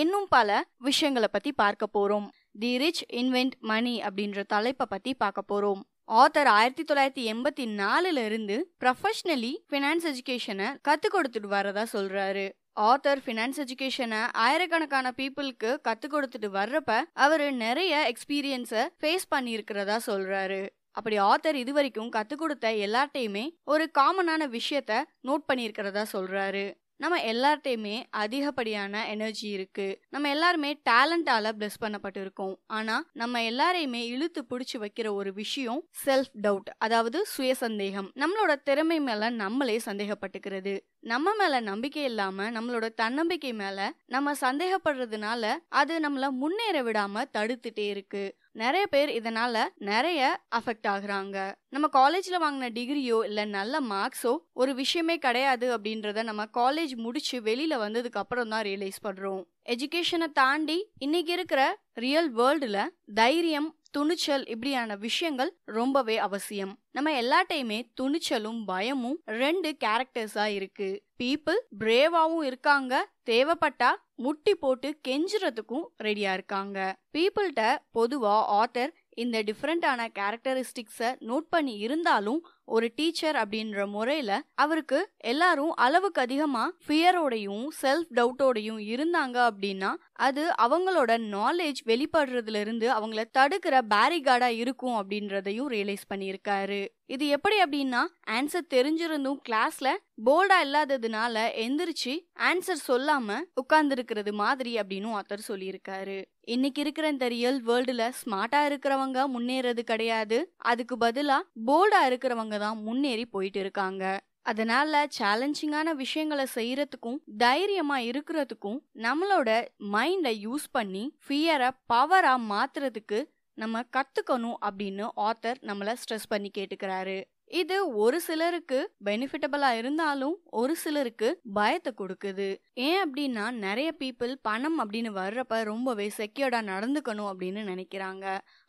இன்னும் பல விஷயங்களை பத்தி பார்க்க போறோம் தி ரிச் இன்வென்ட் மணி அப்படின்ற தலைப்பை பத்தி பார்க்க போறோம் ஆத்தர் ஆயிரத்தி தொள்ளாயிரத்தி எண்பத்தி நாலுல இருந்து ப்ரொஃபஷனலி ஃபினான்ஸ் எஜுகேஷனை கற்றுக் கொடுத்துட்டு வரதா சொல்றாரு ஆத்தர் ஃபினான்ஸ் எஜுகேஷனை ஆயிரக்கணக்கான பீப்புளுக்கு கற்றுக் கொடுத்துட்டு வர்றப்ப அவர் நிறைய எக்ஸ்பீரியன்ஸை ஃபேஸ் பண்ணியிருக்கிறதா சொல்றாரு அப்படி ஆத்தர் இது வரைக்கும் கற்றுக் கொடுத்த எல்லார்ட்டையுமே ஒரு காமனான விஷயத்த நோட் பண்ணியிருக்கிறதா சொல்கிறாரு நம்ம எல்லார்ட்டையுமே அதிகப்படியான எனர்ஜி இருக்கு நம்ம எல்லாருமே டேலண்டால பிளஸ் பண்ணப்பட்டு இருக்கோம் ஆனா நம்ம எல்லாரையுமே இழுத்து பிடிச்சி வைக்கிற ஒரு விஷயம் செல்ஃப் டவுட் அதாவது சுய சந்தேகம் நம்மளோட திறமை மேல நம்மளே சந்தேகப்பட்டுக்கிறது நம்ம மேல நம்பிக்கை இல்லாம நம்மளோட தன்னம்பிக்கை மேல நம்ம சந்தேகப்படுறதுனால அது நம்மள முன்னேற விடாம தடுத்துட்டே இருக்கு நிறைய பேர் இதனால நிறைய அஃபெக்ட் ஆகுறாங்க நம்ம காலேஜ்ல வாங்கின டிகிரியோ இல்ல நல்ல மார்க்ஸோ ஒரு விஷயமே கிடையாது அப்படின்றத நம்ம காலேஜ் முடிச்சு வெளியில வந்ததுக்கு அப்புறம் தான் ரியலைஸ் பண்றோம் எஜுகேஷனை தாண்டி இன்னைக்கு இருக்கிற ரியல் வேர்ல்டுல தைரியம் துணிச்சல் இப்படியான விஷயங்கள் ரொம்பவே அவசியம் நம்ம எல்லாட்டையுமே துணிச்சலும் பயமும் ரெண்டு கேரக்டர்ஸா இருக்கு பீப்புள் பிரேவாவும் இருக்காங்க தேவைப்பட்டா முட்டி போட்டு கெஞ்சுறதுக்கும் ரெடியா இருக்காங்க பீப்புள்கிட்ட பொதுவா ஆத்தர் இந்த டிஃப்ரெண்ட்டான கேரக்டரிஸ்டிக்ஸை நோட் பண்ணி இருந்தாலும் ஒரு டீச்சர் அப்படின்ற முறையில் அவருக்கு எல்லாரும் அளவுக்கு அதிகமாக ஃபியரோடையும் செல்ஃப் டவுட்டோடையும் இருந்தாங்க அப்படின்னா அது அவங்களோட நாலேஜ் வெளிப்படுறதுலேருந்து அவங்கள தடுக்கிற பேரிகார்டாக இருக்கும் அப்படின்றதையும் ரியலைஸ் பண்ணியிருக்காரு இது எப்படி அப்படின்னா ஆன்சர் தெரிஞ்சிருந்தும் கிளாஸ்ல போல்டா இல்லாததுனால எந்திரிச்சு ஆன்சர் சொல்லாம உட்கார்ந்துருக்கிறது மாதிரி அப்படின்னு ஆத்தர் சொல்லியிருக்காரு இன்னைக்கு இருக்கிற இந்த ரியல் வேர்ல்டுல ஸ்மார்ட்டா இருக்கிறவங்க முன்னேறது கிடையாது அதுக்கு பதிலா போல்டா இருக்கிறவங்க தான் முன்னேறி போயிட்டு இருக்காங்க அதனால சேலஞ்சிங்கான விஷயங்களை செய்யறதுக்கும் தைரியமா இருக்கிறதுக்கும் நம்மளோட மைண்டை யூஸ் பண்ணி ஃபியரை பவரா மாத்துறதுக்கு நம்ம கத்துக்கணும் அப்படின்னு ஆத்தர் நம்மளை ஸ்ட்ரெஸ் பண்ணி கேட்டுக்கிறாரு இது ஒரு சிலருக்கு பெனிஃபிட்டபிளா இருந்தாலும் ஒரு சிலருக்கு பயத்தை கொடுக்குது ஏன் அப்படின்னா நிறைய பீப்புள் பணம் அப்படின்னு வர்றப்ப ரொம்பவே செக்யூர்டா நடந்துக்கணும் அப்படின்னு நினைக்கிறாங்க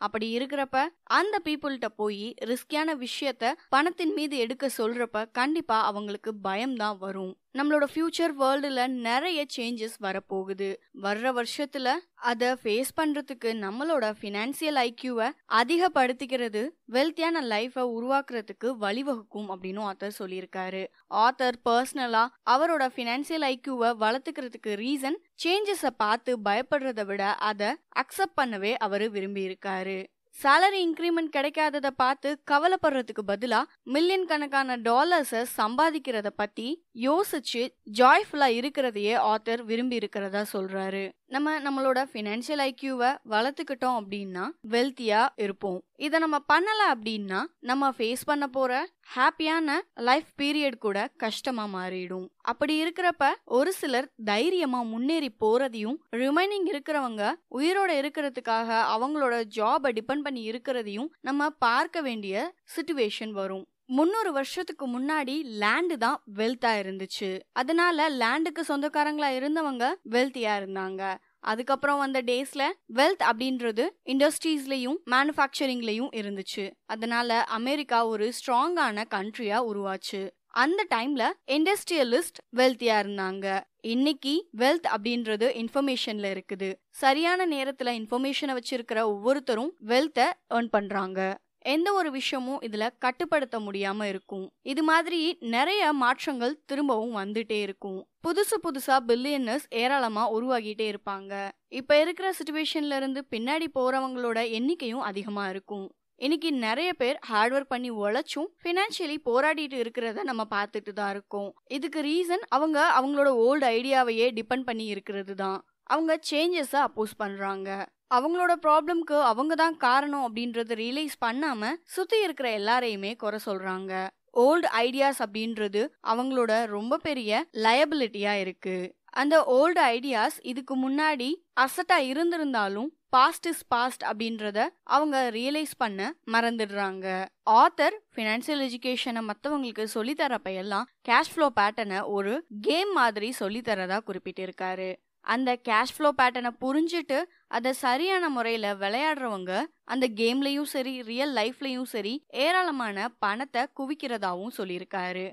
அப்படி இருக்கிறப்ப அந்த பீப்புள்கிட்ட போய் ரிஸ்கியான விஷயத்த பணத்தின் மீது எடுக்க சொல்றப்ப கண்டிப்பா அவங்களுக்கு பயம்தான் வரும் நம்மளோட ஃபியூச்சர் வேர்ல்டுல நிறைய சேஞ்சஸ் வரப்போகுது வர்ற வருஷத்துல அதை ஃபேஸ் பண்றதுக்கு நம்மளோட ஃபினான்சியல் ஐக்கியூவை அதிகப்படுத்திக்கிறது வெல்த்தியான லைஃபை உருவாக்குறதுக்கு வழிவகுக்கும் அப்படின்னு ஆத்தர் சொல்லியிருக்காரு ஆத்தர் பர்சனலா அவரோட ஃபினான்சியல் ஐக்கியூவை வளர்த்துக்கிறதுக்கு ரீசன் சேஞ்சஸை பார்த்து பயப்படுறத விட அதை அக்செப்ட் பண்ணவே அவர் விரும்பியிருக்காரு சேலரி இன்க்ரிமெண்ட் கிடைக்காததை பார்த்து கவலைப்படுறதுக்கு பதிலா மில்லியன் கணக்கான டாலர்ஸை சம்பாதிக்கிறத பத்தி யோசிச்சு ஜாய்ஃபுல்லா இருக்கிறதையே ஆத்தர் விரும்பி இருக்கிறதா சொல்றாரு நம்ம நம்மளோட ஃபினான்ஷியல் ஐக்கியூவை வளர்த்துக்கிட்டோம் அப்படின்னா வெல்த்தியா இருப்போம் இதை நம்ம பண்ணலை அப்படின்னா நம்ம ஃபேஸ் பண்ண போகிற ஹாப்பியான லைஃப் பீரியட் கூட கஷ்டமாக மாறிடும் அப்படி இருக்கிறப்ப ஒரு சிலர் தைரியமாக முன்னேறி போகிறதையும் ரிமைனிங் இருக்கிறவங்க உயிரோட இருக்கிறதுக்காக அவங்களோட ஜாபை டிபெண்ட் பண்ணி இருக்கிறதையும் நம்ம பார்க்க வேண்டிய சுச்சுவேஷன் வரும் முன்னூறு வருஷத்துக்கு முன்னாடி லேண்டு தான் வெல்த்தாக இருந்துச்சு அதனால லேண்டுக்கு சொந்தக்காரங்களா இருந்தவங்க வெல்த்தியாக இருந்தாங்க அதுக்கப்புறம் வந்த டேஸ்ல வெல்த் அப்படின்றது இண்டஸ்ட்ரீஸ்லயும் மேனுஃபேக்சரிங்லயும் இருந்துச்சு அதனால அமெரிக்கா ஒரு ஸ்ட்ராங்கான கண்ட்ரியா உருவாச்சு அந்த டைம்ல இண்டஸ்ட்ரியலிஸ்ட் வெல்த்தியா இருந்தாங்க இன்னைக்கு வெல்த் அப்படின்றது இன்ஃபர்மேஷன்ல இருக்குது சரியான நேரத்துல இன்ஃபர்மேஷனை வச்சிருக்கிற ஒவ்வொருத்தரும் வெல்த்தை ஏர்ன் பண்றாங்க எந்த ஒரு விஷயமும் இதில் கட்டுப்படுத்த முடியாமல் இருக்கும் இது மாதிரி நிறைய மாற்றங்கள் திரும்பவும் வந்துட்டே இருக்கும் புதுசு புதுசா பில்லியனர்ஸ் ஏராளமா உருவாகிட்டே இருப்பாங்க இப்ப இருக்கிற சுச்சுவேஷன்ல இருந்து பின்னாடி போறவங்களோட எண்ணிக்கையும் அதிகமா இருக்கும் இன்னைக்கு நிறைய பேர் ஹார்ட் ஒர்க் பண்ணி உழைச்சும் ஃபினான்ஷியலி போராடிட்டு இருக்கிறத நம்ம பார்த்துட்டு தான் இருக்கோம் இதுக்கு ரீசன் அவங்க அவங்களோட ஓல்டு ஐடியாவையே டிபெண்ட் பண்ணி இருக்கிறது தான் அவங்க சேஞ்சஸை அப்போஸ் பண்ணுறாங்க அவங்களோட ப்ராப்ளம்க்கு அவங்க தான் காரணம் அப்படின்றத ரியலைஸ் பண்ணாம சுத்தி இருக்கிற எல்லாரையுமே குறை சொல்றாங்க ஓல்டு ஐடியாஸ் அப்படின்றது அவங்களோட ரொம்ப பெரிய லயபிலிட்டியா இருக்கு அந்த ஓல்டு ஐடியாஸ் இதுக்கு முன்னாடி அசட்டா இருந்திருந்தாலும் பாஸ்ட் இஸ் பாஸ்ட் அப்படின்றத அவங்க ரியலைஸ் பண்ண மறந்துடுறாங்க ஆத்தர் பினான்சியல் எஜுகேஷனை மற்றவங்களுக்கு சொல்லித்தரப்ப எல்லாம் கேஷ் ஃப்ளோ பேட்டர்னை ஒரு கேம் மாதிரி சொல்லித்தரதா குறிப்பிட்டிருக்காரு அந்த கேஷ் ஃப்ளோ பேட்டர்னை புரிஞ்சுட்டு அதை சரியான முறையில் விளையாடுறவங்க அந்த கேம்லையும் சரி ரியல் லைஃப்லையும் சரி ஏராளமான பணத்தை குவிக்கிறதாவும் சொல்லியிருக்காரு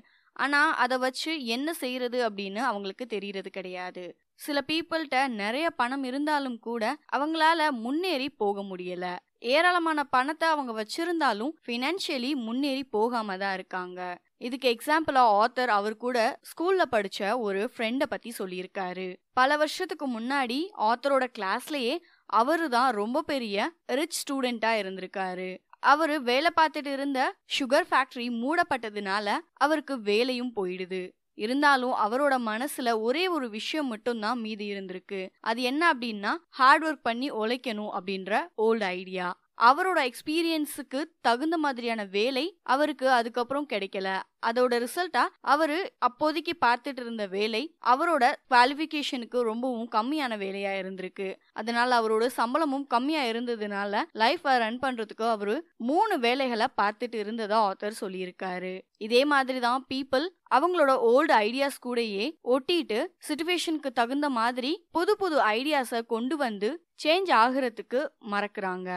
ஆனால் அதை வச்சு என்ன செய்யறது அப்படின்னு அவங்களுக்கு தெரியறது கிடையாது சில பீப்புள்கிட்ட நிறைய பணம் இருந்தாலும் கூட அவங்களால முன்னேறி போக முடியலை ஏராளமான பணத்தை அவங்க வச்சிருந்தாலும் ஃபினான்ஷியலி முன்னேறி போகாம தான் இருக்காங்க இதுக்கு எக்ஸாம்பிளா ஆத்தர் அவர் கூட ஸ்கூல்ல படிச்ச ஒரு ஃப்ரெண்டை பத்தி சொல்லியிருக்காரு பல வருஷத்துக்கு முன்னாடி ஆத்தரோட கிளாஸ்லயே அவரு தான் ரொம்ப பெரிய ரிச் ஸ்டூடெண்டா இருந்திருக்காரு அவரு வேலை பார்த்துட்டு இருந்த சுகர் ஃபேக்டரி மூடப்பட்டதுனால அவருக்கு வேலையும் போயிடுது இருந்தாலும் அவரோட மனசுல ஒரே ஒரு விஷயம் மட்டும் தான் மீதி இருந்திருக்கு அது என்ன அப்படின்னா ஹார்ட் ஒர்க் பண்ணி உழைக்கணும் அப்படின்ற ஓல்டு ஐடியா அவரோட எக்ஸ்பீரியன்ஸுக்கு தகுந்த மாதிரியான வேலை அவருக்கு அதுக்கப்புறம் கிடைக்கல அதோட ரிசல்ட்டா அவரு அப்போதைக்கு பார்த்துட்டு இருந்த வேலை அவரோட குவாலிஃபிகேஷனுக்கு ரொம்பவும் கம்மியான வேலையா இருந்திருக்கு அதனால அவரோட சம்பளமும் கம்மியா இருந்ததுனால லைஃப் ரன் பண்றதுக்கு அவரு மூணு வேலைகளை பார்த்துட்டு இருந்ததா ஆத்தர் சொல்லியிருக்காரு இதே மாதிரி தான் பீப்புள் அவங்களோட ஓல்டு ஐடியாஸ் கூடயே ஒட்டிட்டு சுச்சுவேஷனுக்கு தகுந்த மாதிரி புது புது ஐடியாஸை கொண்டு வந்து சேஞ்ச் ஆகுறதுக்கு மறக்கிறாங்க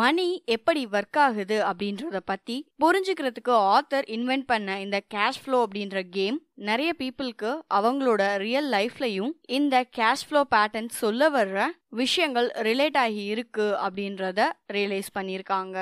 மணி எப்படி ஒர்க் ஆகுது அப்படின்றத பற்றி புரிஞ்சுக்கிறதுக்கு ஆத்தர் இன்வென்ட் பண்ண இந்த கேஷ் ஃப்ளோ அப்படின்ற கேம் நிறைய பீப்புளுக்கு அவங்களோட ரியல் லைஃப்லையும் இந்த கேஷ் ஃப்ளோ பேட்டர்ன் சொல்ல வர்ற விஷயங்கள் ரிலேட் ஆகி இருக்கு அப்படின்றத ரியலைஸ் பண்ணியிருக்காங்க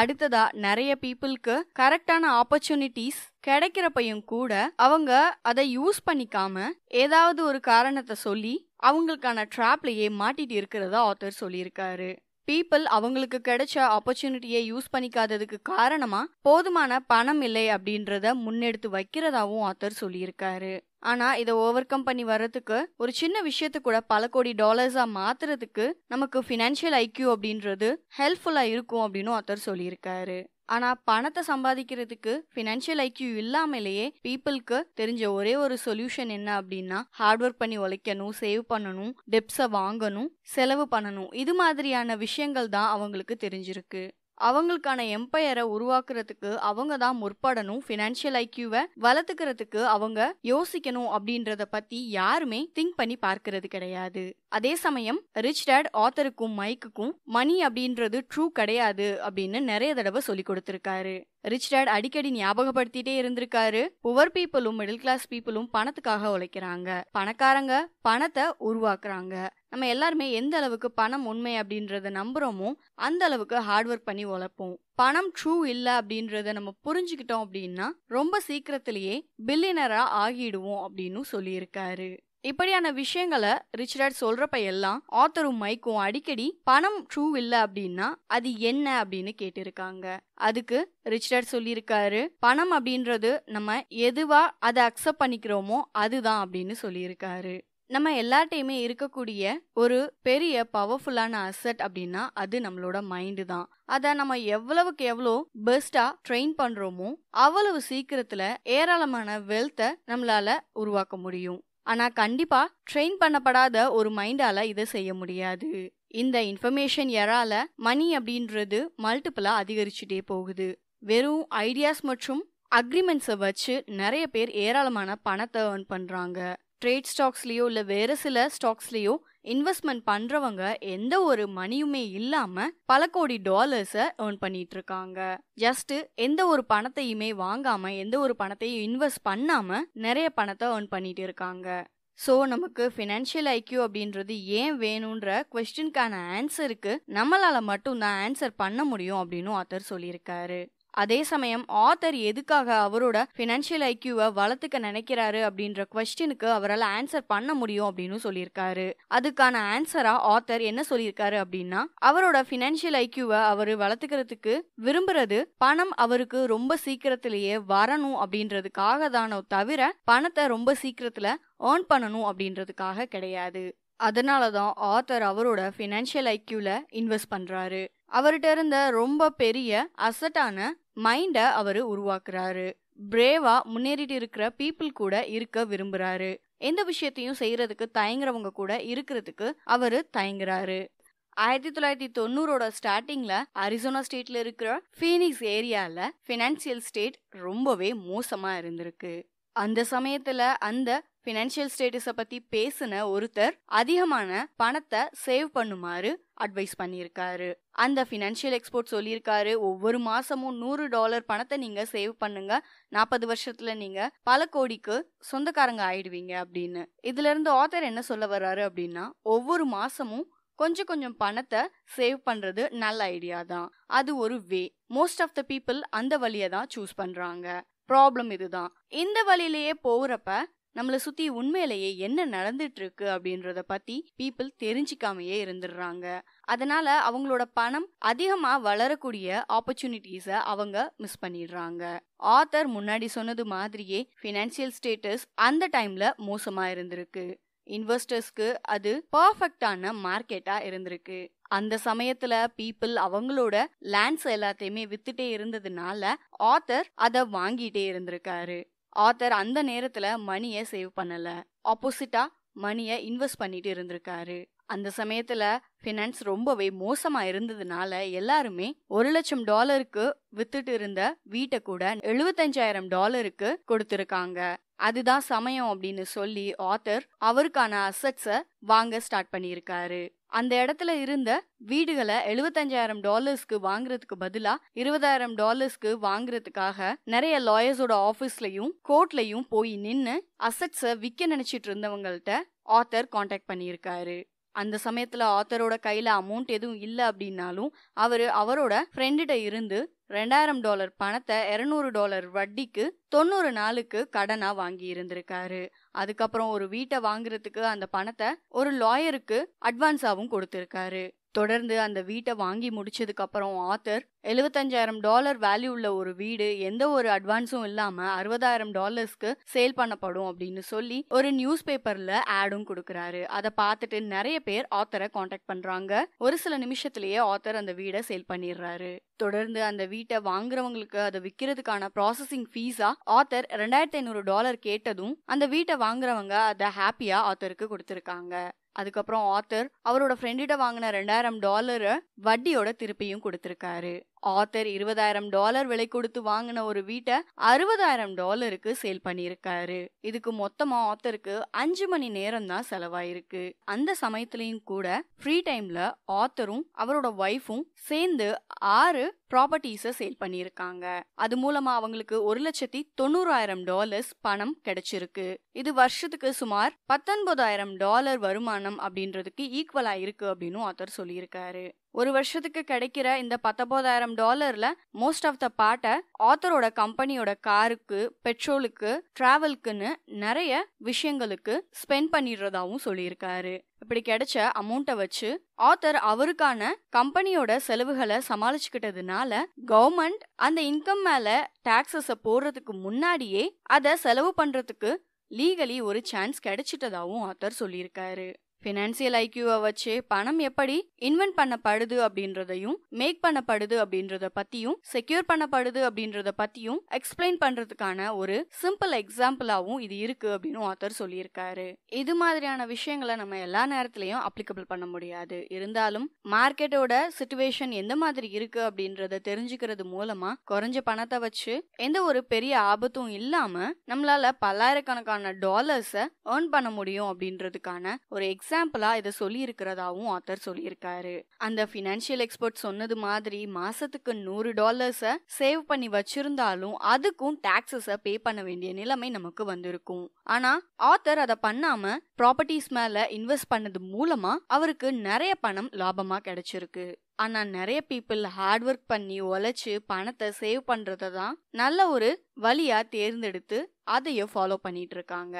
அடுத்ததா நிறைய பீப்புளுக்கு கரெக்டான ஆப்பர்ச்சுனிட்டிஸ் கிடைக்கிறப்பையும் கூட அவங்க அதை யூஸ் பண்ணிக்காம ஏதாவது ஒரு காரணத்தை சொல்லி அவங்களுக்கான ட்ராப்லயே மாட்டிட்டு இருக்கிறதா ஆத்தர் சொல்லியிருக்காரு பீப்புள் அவங்களுக்கு கிடைச்ச ஆப்பர்ச்சுனிட்டியை யூஸ் பண்ணிக்காததுக்கு காரணமா போதுமான பணம் இல்லை அப்படின்றத முன்னெடுத்து வைக்கிறதாவும் ஆத்தர் சொல்லியிருக்காரு ஆனா இதை ஓவர் கம் பண்ணி வர்றதுக்கு ஒரு சின்ன விஷயத்த கூட பல கோடி டாலர்ஸா மாத்துறதுக்கு நமக்கு ஃபினான்ஷியல் ஐக்கியூ அப்படின்றது ஹெல்ப்ஃபுல்லா இருக்கும் அப்படின்னு ஆத்தர் சொல்லியிருக்காரு ஆனா பணத்தை சம்பாதிக்கிறதுக்கு ஃபினான்ஷியல் ஐக்கியூ இல்லாமலேயே பீப்புளுக்கு தெரிஞ்ச ஒரே ஒரு சொல்யூஷன் என்ன அப்படின்னா ஹார்ட் ஒர்க் பண்ணி உழைக்கணும் சேவ் பண்ணணும் டெப்ஸை வாங்கணும் செலவு பண்ணணும் இது மாதிரியான விஷயங்கள் தான் அவங்களுக்கு தெரிஞ்சிருக்கு அவங்களுக்கான எம்பையரை உருவாக்குறதுக்கு அவங்க தான் முற்படணும் ஃபினான்ஷியல் ஐக்கியூவை வளர்த்துக்கிறதுக்கு அவங்க யோசிக்கணும் அப்படின்றத பத்தி யாருமே திங்க் பண்ணி பார்க்கறது கிடையாது அதே சமயம் ரிச் டேட் ஆத்தருக்கும் மைக்குக்கும் மணி அப்படின்றது ட்ரூ கிடையாது அப்படின்னு நிறைய தடவை சொல்லி கொடுத்துருக்காரு ரிச் டேட் அடிக்கடி ஞாபகப்படுத்திட்டே இருந்திருக்காரு புவர் பீப்புளும் மிடில் கிளாஸ் பீப்புளும் பணத்துக்காக உழைக்கிறாங்க பணக்காரங்க பணத்தை உருவாக்குறாங்க நம்ம எல்லாருமே எந்த அளவுக்கு பணம் உண்மை அப்படின்றத நம்புறோமோ அந்த அளவுக்கு ஹார்ட் ஒர்க் பண்ணி உழைப்போம் பணம் ட்ரூ இல்லை அப்படின்றத நம்ம புரிஞ்சுக்கிட்டோம் அப்படின்னா ரொம்ப சீக்கிரத்திலேயே பில்லினரா ஆகிடுவோம் அப்படின்னு சொல்லியிருக்காரு இப்படியான விஷயங்களை ரிச்சர்ட் சொல்றப்ப எல்லாம் ஆத்தரும் மைக்கும் அடிக்கடி பணம் ட்ரூ இல்லை அப்படின்னா அது என்ன அப்படின்னு கேட்டிருக்காங்க அதுக்கு ரிச்சர்ட் சொல்லியிருக்காரு பணம் அப்படின்றது நம்ம எதுவா அதை அக்செப்ட் பண்ணிக்கிறோமோ அதுதான் அப்படின்னு சொல்லியிருக்காரு நம்ம எல்லார்ட்டையுமே இருக்கக்கூடிய ஒரு பெரிய பவர்ஃபுல்லான அசட் அப்படின்னா அது நம்மளோட மைண்டு தான் அதை நம்ம எவ்வளவுக்கு எவ்வளோ பெஸ்டாக ட்ரெயின் பண்ணுறோமோ அவ்வளவு சீக்கிரத்தில் ஏராளமான வெல்த்தை நம்மளால உருவாக்க முடியும் ஆனால் கண்டிப்பாக ட்ரெயின் பண்ணப்படாத ஒரு மைண்டால் இதை செய்ய முடியாது இந்த இன்ஃபர்மேஷன் எறால மணி அப்படின்றது மல்டிப்புளாக அதிகரிச்சுட்டே போகுது வெறும் ஐடியாஸ் மற்றும் அக்ரிமெண்ட்ஸை வச்சு நிறைய பேர் ஏராளமான பணத்தை ஏர்ன் பண்ணுறாங்க ட்ரேட் ஸ்டாக்ஸ்லேயோ இல்லை வேறு சில ஸ்டாக்ஸ்லேயோ இன்வெஸ்ட்மெண்ட் பண்றவங்க எந்த ஒரு மணியுமே இல்லாம பல கோடி டாலர்ஸை ஏர்ன் பண்ணிட்டு இருக்காங்க ஜஸ்ட் எந்த ஒரு பணத்தையுமே வாங்காம எந்த ஒரு பணத்தையும் இன்வெஸ்ட் பண்ணாம நிறைய பணத்தை ஏர்ன் பண்ணிட்டு இருக்காங்க ஸோ நமக்கு ஃபினான்ஷியல் ஐக்கியூ அப்படின்றது ஏன் வேணுன்ற கொஸ்டினுக்கான ஆன்சருக்கு நம்மளால் மட்டும் தான் ஆன்சர் பண்ண முடியும் அப்படின்னு ஆத்தர் சொல்லியிருக்காரு அதே சமயம் ஆத்தர் எதுக்காக அவரோட ஃபினான்ஷியல் ஐக்கியூவை வளர்த்துக்க நினைக்கிறாரு அப்படின்ற கொஸ்டினுக்கு அவரால் ஆன்சர் பண்ண முடியும் அப்படின்னு சொல்லியிருக்காரு அதுக்கான ஆன்சரா ஆத்தர் என்ன சொல்லியிருக்காரு அப்படின்னா அவரோட ஃபினான்ஷியல் ஐக்கியூவை அவர் வளர்த்துக்கிறதுக்கு விரும்புறது பணம் அவருக்கு ரொம்ப சீக்கிரத்திலேயே வரணும் அப்படின்றதுக்காக தானோ தவிர பணத்தை ரொம்ப சீக்கிரத்துல ஏர்ன் பண்ணணும் அப்படின்றதுக்காக கிடையாது அதனால தான் ஆத்தர் அவரோட ஃபினான்ஷியல் ஐக்யூவில் இன்வெஸ்ட் பண்ணுறாரு அவர்கிட்ட இருந்த ரொம்ப பெரிய அசட்டான மைண்டை அவர் உருவாக்குறாரு பிரேவா முன்னேறிட்டு இருக்கிற பீப்புள் கூட இருக்க விரும்புறாரு எந்த விஷயத்தையும் செய்யறதுக்கு தயங்குறவங்க கூட இருக்கிறதுக்கு அவரு தயங்குறாரு ஆயிரத்தி தொள்ளாயிரத்தி தொண்ணூறோட ஸ்டார்டிங்ல அரிசோனா ஸ்டேட்ல இருக்கிற ஃபீனிக்ஸ் ஏரியால பினான்சியல் ஸ்டேட் ரொம்பவே மோசமா இருந்திருக்கு அந்த சமயத்துல அந்த ஃபினான்ஷியல் ஸ்டேட்டஸை பற்றி பேசின ஒருத்தர் அதிகமான பணத்தை சேவ் பண்ணுமாறு அட்வைஸ் பண்ணியிருக்காரு அந்த ஃபினான்ஷியல் எக்ஸ்போர்ட் சொல்லியிருக்காரு ஒவ்வொரு மாசமும் நூறு டாலர் பணத்தை நீங்க சேவ் பண்ணுங்க நாற்பது வருஷத்துல நீங்க பல கோடிக்கு சொந்தக்காரங்க ஆயிடுவீங்க அப்படின்னு இதுல இருந்து ஆத்தர் என்ன சொல்ல வர்றாரு அப்படின்னா ஒவ்வொரு மாசமும் கொஞ்சம் கொஞ்சம் பணத்தை சேவ் பண்ணுறது நல்ல ஐடியா தான் அது ஒரு way most of the people அந்த வழியை தான் சூஸ் பண்ணுறாங்க ப்ராப்ளம் இதுதான் இந்த வழியிலேயே போகிறப்ப நம்மளை சுத்தி உண்மையிலேயே என்ன நடந்துட்டு இருக்கு அப்படின்றத பத்தி பீப்புள் தெரிஞ்சுக்காமையே இருந்துடுறாங்க அதனால அவங்களோட பணம் அதிகமா வளரக்கூடிய ஆப்பர்ச்சுனிட்டிஸை அவங்க மிஸ் பண்ணிடுறாங்க ஆத்தர் முன்னாடி சொன்னது மாதிரியே பினான்சியல் ஸ்டேட்டஸ் அந்த டைம்ல மோசமா இருந்திருக்கு இன்வெஸ்டர்ஸ்க்கு அது பர்ஃபெக்டான மார்க்கெட்டா இருந்திருக்கு அந்த சமயத்துல பீப்புள் அவங்களோட லேண்ட்ஸ் எல்லாத்தையுமே வித்துட்டே இருந்ததுனால ஆத்தர் அதை வாங்கிட்டே இருந்திருக்காரு ஆத்தர் அந்த நேரத்துல மணியை சேவ் பண்ணல ஆப்போசிட்டா மணியை இன்வெஸ்ட் பண்ணிட்டு இருந்திருக்காரு அந்த சமயத்துல ஃபினான்ஸ் ரொம்பவே மோசமா இருந்ததுனால எல்லாருமே ஒரு லட்சம் டாலருக்கு வித்துட்டு இருந்த வீட்டை கூட எழுபத்தஞ்சாயிரம் டாலருக்கு கொடுத்திருக்காங்க அதுதான் சமயம் அப்படின்னு சொல்லி ஆத்தர் அவருக்கான அசட்ஸை வாங்க ஸ்டார்ட் பண்ணியிருக்காரு அந்த இடத்துல இருந்த வீடுகளை எழுபத்தஞ்சாயிரம் டாலர்ஸ்க்கு வாங்குறதுக்கு பதிலா இருபதாயிரம் டாலர்ஸ்க்கு வாங்குறதுக்காக நிறைய லாயர்ஸோட ஆஃபீஸ்லயும் கோர்ட்லயும் போய் நின்று அசட்ஸை விற்க நினைச்சிட்டு இருந்தவங்கள்ட்ட ஆத்தர் காண்டாக்ட் பண்ணியிருக்காரு அந்த சமயத்துல ஆத்தரோட கையில அமௌண்ட் எதுவும் இல்லை அப்படின்னாலும் அவர் அவரோட ஃப்ரெண்டுகிட்ட இருந்து ரெண்டாயிரம் டாலர் பணத்தை இரநூறு டாலர் வட்டிக்கு தொண்ணூறு நாளுக்கு கடனாக வாங்கி இருந்திருக்காரு அதுக்கப்புறம் ஒரு வீட்டை வாங்குறதுக்கு அந்த பணத்தை ஒரு லாயருக்கு அட்வான்ஸாகவும் கொடுத்துருக்காரு தொடர்ந்து அந்த வீட்டை வாங்கி முடிச்சதுக்கப்புறம் ஆத்தர் எழுபத்தஞ்சாயிரம் டாலர் வேல்யூ உள்ள ஒரு வீடு எந்த ஒரு அட்வான்ஸும் இல்லாம அறுபதாயிரம் டாலர்ஸ்க்கு சேல் பண்ணப்படும் அப்படின்னு சொல்லி ஒரு நியூஸ் பேப்பர்ல ஆடும் கொடுக்கறாரு அதை பார்த்துட்டு நிறைய பேர் ஆத்தரை காண்டாக்ட் பண்றாங்க ஒரு சில நிமிஷத்திலேயே ஆத்தர் அந்த வீடை சேல் பண்ணிடுறாரு தொடர்ந்து அந்த வீட்டை வாங்குறவங்களுக்கு அதை விற்கிறதுக்கான ப்ராசஸிங் ஃபீஸா ஆத்தர் ரெண்டாயிரத்தி ஐநூறு டாலர் கேட்டதும் அந்த வீட்டை வாங்குறவங்க அதை ஹாப்பியா ஆத்தருக்கு கொடுத்துருக்காங்க அதுக்கப்புறம் ஆத்தர் அவரோட ஃப்ரெண்டிட்ட வாங்கின ரெண்டாயிரம் டாலரை வட்டியோட திருப்பியும் கொடுத்துருக்காரு ஆத்தர் இருபதாயிரம் டாலர் விலை கொடுத்து வாங்கின ஒரு வீட்டை அறுபதாயிரம் டாலருக்கு சேல் பண்ணியிருக்காரு இதுக்கு மொத்தமா ஆத்தருக்கு அஞ்சு மணி நேரம் தான் செலவாயிருக்கு அந்த சமயத்திலையும் கூட ஃப்ரீ டைம்ல ஆத்தரும் அவரோட ஒய்ஃபும் சேர்ந்து ஆறு ப்ராப்பர்ட்டிஸை சேல் பண்ணியிருக்காங்க அது மூலமா அவங்களுக்கு ஒரு லட்சத்தி தொண்ணூறாயிரம் டாலர்ஸ் பணம் கிடைச்சிருக்கு இது வருஷத்துக்கு சுமார் பத்தொன்பதாயிரம் டாலர் வருமானம் அப்படின்றதுக்கு ஈக்குவலா இருக்கு அப்படின்னு ஆத்தர் சொல்லியிருக்காரு ஒரு வருஷத்துக்கு கிடைக்கிற இந்த பத்தொன்பதாயிரம் டாலர்ல மோஸ்ட் ஆஃப் த பார்ட்டை ஆத்தரோட கம்பெனியோட காருக்கு பெட்ரோலுக்கு டிராவல்க்குன்னு நிறைய விஷயங்களுக்கு ஸ்பெண்ட் பண்ணிடுறதாவும் சொல்லியிருக்காரு இப்படி கிடைச்ச அமௌண்ட்டை வச்சு ஆத்தர் அவருக்கான கம்பெனியோட செலவுகளை சமாளிச்சுக்கிட்டதுனால கவர்மெண்ட் அந்த இன்கம் மேல டாக்ஸஸ போடுறதுக்கு முன்னாடியே அதை செலவு பண்றதுக்கு லீகலி ஒரு சான்ஸ் கிடைச்சிட்டதாகவும் ஆத்தர் சொல்லியிருக்காரு ஃபினான்சியல் ஐக்யூவை வச்சு பணம் எப்படி இன்வென்ட் பண்ணப்படுது அப்படின்றதையும் மேக் பண்ணப்படுது அப்படின்றத பத்தியும் செக்யூர் பண்ணப்படுது அப்படின்றத பத்தியும் எக்ஸ்பிளைன் பண்றதுக்கான ஒரு சிம்பிள் எக்ஸாம்பிளாவும் இது இருக்கு அப்படின்னு ஆத்தர் சொல்லியிருக்காரு இது மாதிரியான விஷயங்களை நம்ம எல்லா நேரத்திலையும் அப்ளிகபிள் பண்ண முடியாது இருந்தாலும் மார்க்கெட்டோட சுச்சுவேஷன் எந்த மாதிரி இருக்கு அப்படின்றத தெரிஞ்சுக்கிறது மூலமா குறைஞ்ச பணத்தை வச்சு எந்த ஒரு பெரிய ஆபத்தும் இல்லாம நம்மளால பல்லாயிரக்கணக்கான டாலர்ஸை ஏர்ன் பண்ண முடியும் அப்படின்றதுக்கான ஒரு எக்ஸ் எக்ஸாம்பிளா இதை சொல்லி இருக்கிறதாவும் ஆத்தர் சொல்லியிருக்காரு அந்த ஃபினான்ஷியல் எக்ஸ்பர்ட் சொன்னது மாதிரி மாசத்துக்கு நூறு டாலர்ஸை சேவ் பண்ணி வச்சிருந்தாலும் அதுக்கும் டாக்ஸஸை பே பண்ண வேண்டிய நிலைமை நமக்கு வந்திருக்கும் ஆனா ஆத்தர் அதை பண்ணாம ப்ராப்பர்ட்டிஸ் மேல இன்வெஸ்ட் பண்ணது மூலமா அவருக்கு நிறைய பணம் லாபமா கிடைச்சிருக்கு ஆனா நிறைய பீப்புள் ஹார்ட் ஒர்க் பண்ணி உழைச்சு பணத்தை சேவ் பண்றதை தான் நல்ல ஒரு வழியா தேர்ந்தெடுத்து அதையும் ஃபாலோ பண்ணிட்டு இருக்காங்க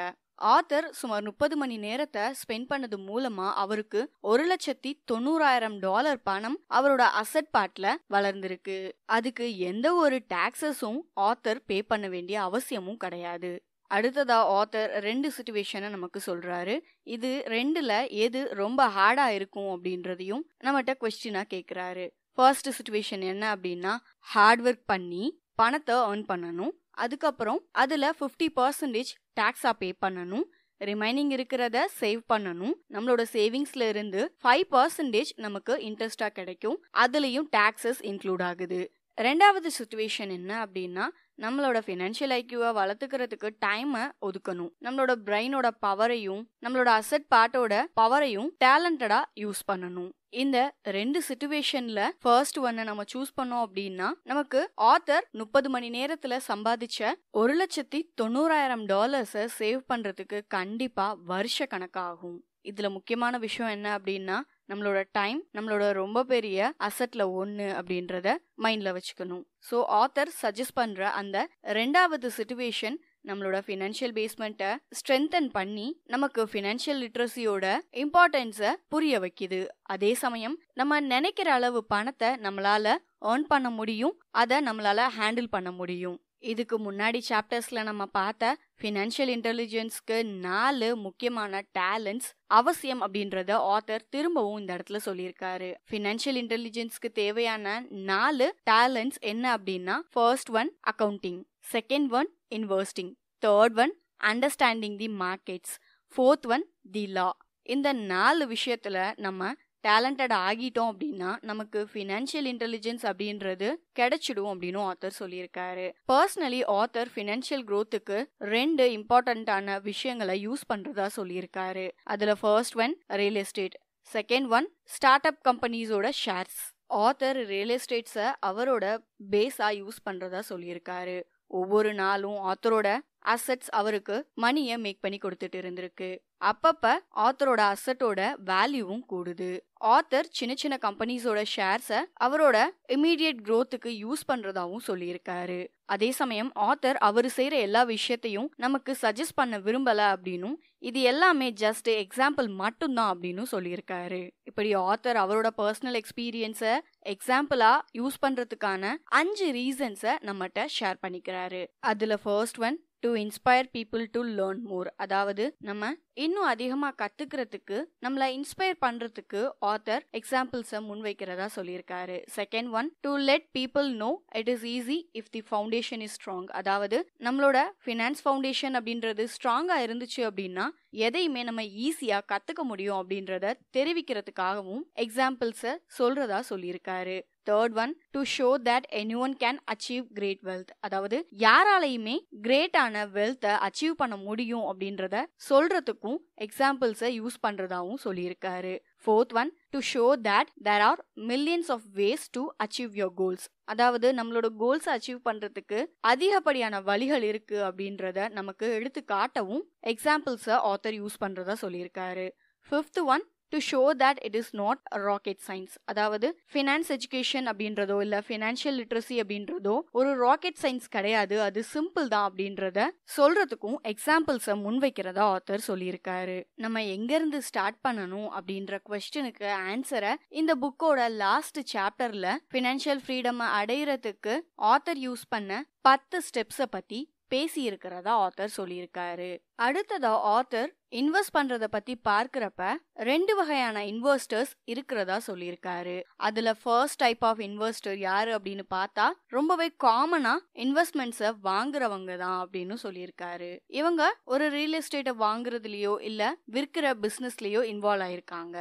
ஆத்தர் சுமார் முப்பது மணி நேரத்தை ஸ்பெண்ட் பண்ணது மூலமா அவருக்கு ஒரு லட்சத்தி தொண்ணூறாயிரம் டாலர் பணம் அவரோட அசட் பாட்ல வளர்ந்திருக்கு அதுக்கு எந்த ஒரு டாக்ஸஸும் ஆத்தர் பே பண்ண வேண்டிய அவசியமும் கிடையாது அடுத்ததா ஆத்தர் ரெண்டு சுச்சுவேஷனை நமக்கு சொல்றாரு இது ரெண்டுல எது ரொம்ப ஹார்டா இருக்கும் அப்படின்றதையும் நம்மகிட்ட கொஸ்டினா கேட்கிறாரு ஃபர்ஸ்ட் சுச்சுவேஷன் என்ன அப்படின்னா ஹார்ட் ஒர்க் பண்ணி பணத்தை ஏர்ன் பண்ணணும் அதுக்கப்புறம் அதில் ஃபிஃப்டி பர்சன்டேஜ் டேக்ஸாக பே பண்ணணும் ரிமைனிங் இருக்கிறத சேவ் பண்ணணும் நம்மளோட சேவிங்ஸ்ல இருந்து ஃபைவ் பர்சன்டேஜ் நமக்கு இன்ட்ரெஸ்டாக கிடைக்கும் அதுலேயும் டேக்ஸஸ் இன்க்ளூட் ஆகுது ரெண்டாவது சுச்சுவேஷன் என்ன அப்படின்னா நம்மளோட ஃபினான்ஷியல் ஐக்கியூவை வளர்த்துக்கிறதுக்கு டைமை ஒதுக்கணும் நம்மளோட பிரெயினோட பவரையும் நம்மளோட அசட் பார்ட்டோட பவரையும் டேலண்டடா யூஸ் பண்ணணும் இந்த ரெண்டு சுச்சுவேஷன்ல ஃபர்ஸ்ட் ஒன்னை நம்ம சூஸ் பண்ணோம் அப்படின்னா நமக்கு ஆத்தர் முப்பது மணி நேரத்துல சம்பாதிச்ச ஒரு லட்சத்தி தொண்ணூறாயிரம் டாலர்ஸை சேவ் பண்றதுக்கு கண்டிப்பா வருஷ கணக்காகும் இதுல முக்கியமான விஷயம் என்ன அப்படின்னா நம்மளோட டைம் நம்மளோட ரொம்ப பெரிய அசட்ல ஒன்று அப்படின்றத மைண்டில் வச்சுக்கணும் ஸோ ஆத்தர் சஜஸ்ட் பண்ணுற அந்த ரெண்டாவது சுச்சுவேஷன் நம்மளோட ஃபினான்ஷியல் பேஸ்மெண்ட்டை ஸ்ட்ரென்தன் பண்ணி நமக்கு ஃபினான்ஷியல் லிட்ரஸியோட இம்பார்ட்டன்ஸை புரிய வைக்குது அதே சமயம் நம்ம நினைக்கிற அளவு பணத்தை நம்மளால ஏர்ன் பண்ண முடியும் அதை நம்மளால ஹேண்டில் பண்ண முடியும் இதுக்கு முன்னாடி சாப்டர்ஸில் நம்ம பார்த்த ஃபினான்ஷியல் இன்டெலிஜென்ஸ்க்கு நாலு முக்கியமான டேலண்ட்ஸ் அவசியம் அப்படின்றத ஆத்தர் திரும்பவும் இந்த இடத்துல சொல்லியிருக்காரு ஃபினான்ஷியல் இன்டெலிஜென்ஸ்க்கு தேவையான நாலு டேலண்ட்ஸ் என்ன அப்படின்னா first one accounting second one investing third one understanding the markets fourth one the law இந்த நாலு விஷயத்துல நம்ம டேலண்டட் ஆகிட்டோம் அப்படின்னா நமக்கு ஃபினான்ஷியல் இன்டெலிஜென்ஸ் அப்படின்றது கிடைச்சிடும் அப்படின்னு ஆத்தர் சொல்லியிருக்காரு பர்சனலி ஆத்தர் ஃபினான்ஷியல் க்ரோத்துக்கு ரெண்டு இம்பார்ட்டண்ட்டான விஷயங்களை யூஸ் பண்ணுறதா சொல்லியிருக்காரு அதில் first one real estate second one start up கம்பெனிஸோட ஷேர்ஸ் ஆத்தர் ரியல் எஸ்டேட்ஸை அவரோட பேஸாக யூஸ் பண்ணுறதா சொல்லியிருக்காரு ஒவ்வொரு நாளும் ஆத்தரோட அசட்ஸ் அவருக்கு மணியை மேக் பண்ணி கொடுத்துட்டு இருந்திருக்கு அப்பப்ப ஆத்தரோட அசட்டோட வேல்யூவும் கூடுது ஆத்தர் சின்ன சின்ன கம்பெனிஸோட ஷேர்ஸை அவரோட இமீடியட் க்ரோத்துக்கு யூஸ் பண்றதாவும் சொல்லியிருக்காரு அதே சமயம் ஆத்தர் அவர் செய்யற எல்லா விஷயத்தையும் நமக்கு சஜஸ்ட் பண்ண விரும்பல அப்படின்னும் இது எல்லாமே ஜஸ்ட் எக்ஸாம்பிள் மட்டும்தான் அப்படின்னு சொல்லியிருக்காரு இப்படி ஆத்தர் அவரோட பர்சனல் எக்ஸ்பீரியன்ஸை எக்ஸாம்பிளா யூஸ் பண்றதுக்கான அஞ்சு ரீசன்ஸை நம்மகிட்ட ஷேர் பண்ணிக்கிறாரு அதுல first one to inspire people to learn more அதாவது நம்ம இன்னும் அதிகமாக கத்துக்கிறதுக்கு நம்மளை இன்ஸ்பயர் பண்ணுறதுக்கு ஆத்தர் எக்ஸாம்பிள்ஸை முன்வைக்கிறதா சொல்லியிருக்காரு second one to let people know it is easy if the foundation is strong அதாவது நம்மளோட ஃபினான்ஸ் ஃபவுண்டேஷன் அப்படின்றது ஸ்ட்ராங்காக இருந்துச்சு அப்படின்னா எதையுமே நம்ம ஈஸியாக கற்றுக்க முடியும் அப்படின்றத தெரிவிக்கிறதுக்காகவும் எக்ஸாம்பிள்ஸை சொல்கிறதா சொல்லியிருக்காரு third one to show that anyone can achieve great wealth அதாவது யாராலையுமே கிரேட்டான வெல்த்தை அச்சீவ் பண்ண முடியும் அப்படின்றத சொல்றதுக்கும் எக்ஸாம்பிள்ஸை யூஸ் பண்றதாவும் சொல்லியிருக்காரு fourth one to show that there are millions of ways to achieve your goals அதாவது நம்மளோட கோல்ஸ் அச்சீவ் பண்ணுறதுக்கு அதிகப்படியான வழிகள் இருக்குது அப்படின்றத நமக்கு எடுத்து காட்டவும் எக்ஸாம்பிள்ஸை ஆத்தர் யூஸ் பண்றதா சொல்லியிருக்காரு fifth one to show that it is not rocket science அதாவது ஃபினான்ஸ் எஜுகேஷன் அப்படின்றதோ இல்லை ஃபினான்ஷியல் லிட்ரஸி அப்படின்றதோ ஒரு ராக்கெட் சயின்ஸ் கிடையாது அது சிம்பிள் தான் அப்படின்றத சொல்றதுக்கும் எக்ஸாம்பிள்ஸை முன்வைக்கிறதா ஆத்தர் சொல்லியிருக்காரு நம்ம எங்கேருந்து ஸ்டார்ட் பண்ணணும் அப்படின்ற கொஸ்டினுக்கு ஆன்சரை இந்த புக்கோட லாஸ்ட் சாப்டர்ல ஃபினான்ஷியல் ஃப்ரீடம் அடையிறதுக்கு ஆத்தர் யூஸ் பண்ண பத்து ஸ்டெப்ஸை பற்றி பேசியிருக்கிறதா ஆத்தர் சொல்லியிருக்காரு அடுத்ததா ஆத்தர் இன்வெஸ்ட் பண்றத பத்தி பார்க்கிறப்ப ரெண்டு வகையான இன்வெஸ்டர்ஸ் இருக்கிறதா சொல்லியிருக்காரு அதுல ஃபர்ஸ்ட் டைப் ஆஃப் இன்வெஸ்டர் யாரு அப்படின்னு பார்த்தா ரொம்பவே காமனா இன்வெஸ்ட்மெண்ட்ஸ வாங்குறவங்க தான் அப்படின்னு சொல்லியிருக்காரு இவங்க ஒரு ரியல் எஸ்டேட்டை வாங்குறதுலயோ இல்ல விற்கிற பிசினஸ்லயோ இன்வால்வ் ஆயிருக்காங்க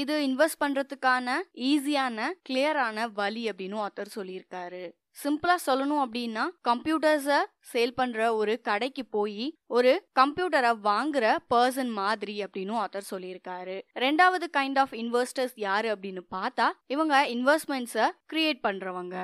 இது இன்வெஸ்ட் பண்றதுக்கான ஈஸியான கிளியரான வழி அப்படின்னு ஆத்தர் சொல்லியிருக்காரு சிம்பிளா சொல்லணும் அப்படின்னா கம்ப்யூட்டர்ஸை சேல் பண்ற ஒரு கடைக்கு போய் ஒரு கம்ப்யூட்டரை வாங்குற பர்சன் மாதிரி அப்படின்னு ஆத்தர் சொல்லியிருக்காரு ரெண்டாவது கைண்ட் ஆஃப் இன்வெஸ்டர்ஸ் யாரு அப்படின்னு பார்த்தா இவங்க இன்வெஸ்ட்மெண்ட்ஸை கிரியேட் பண்றவங்க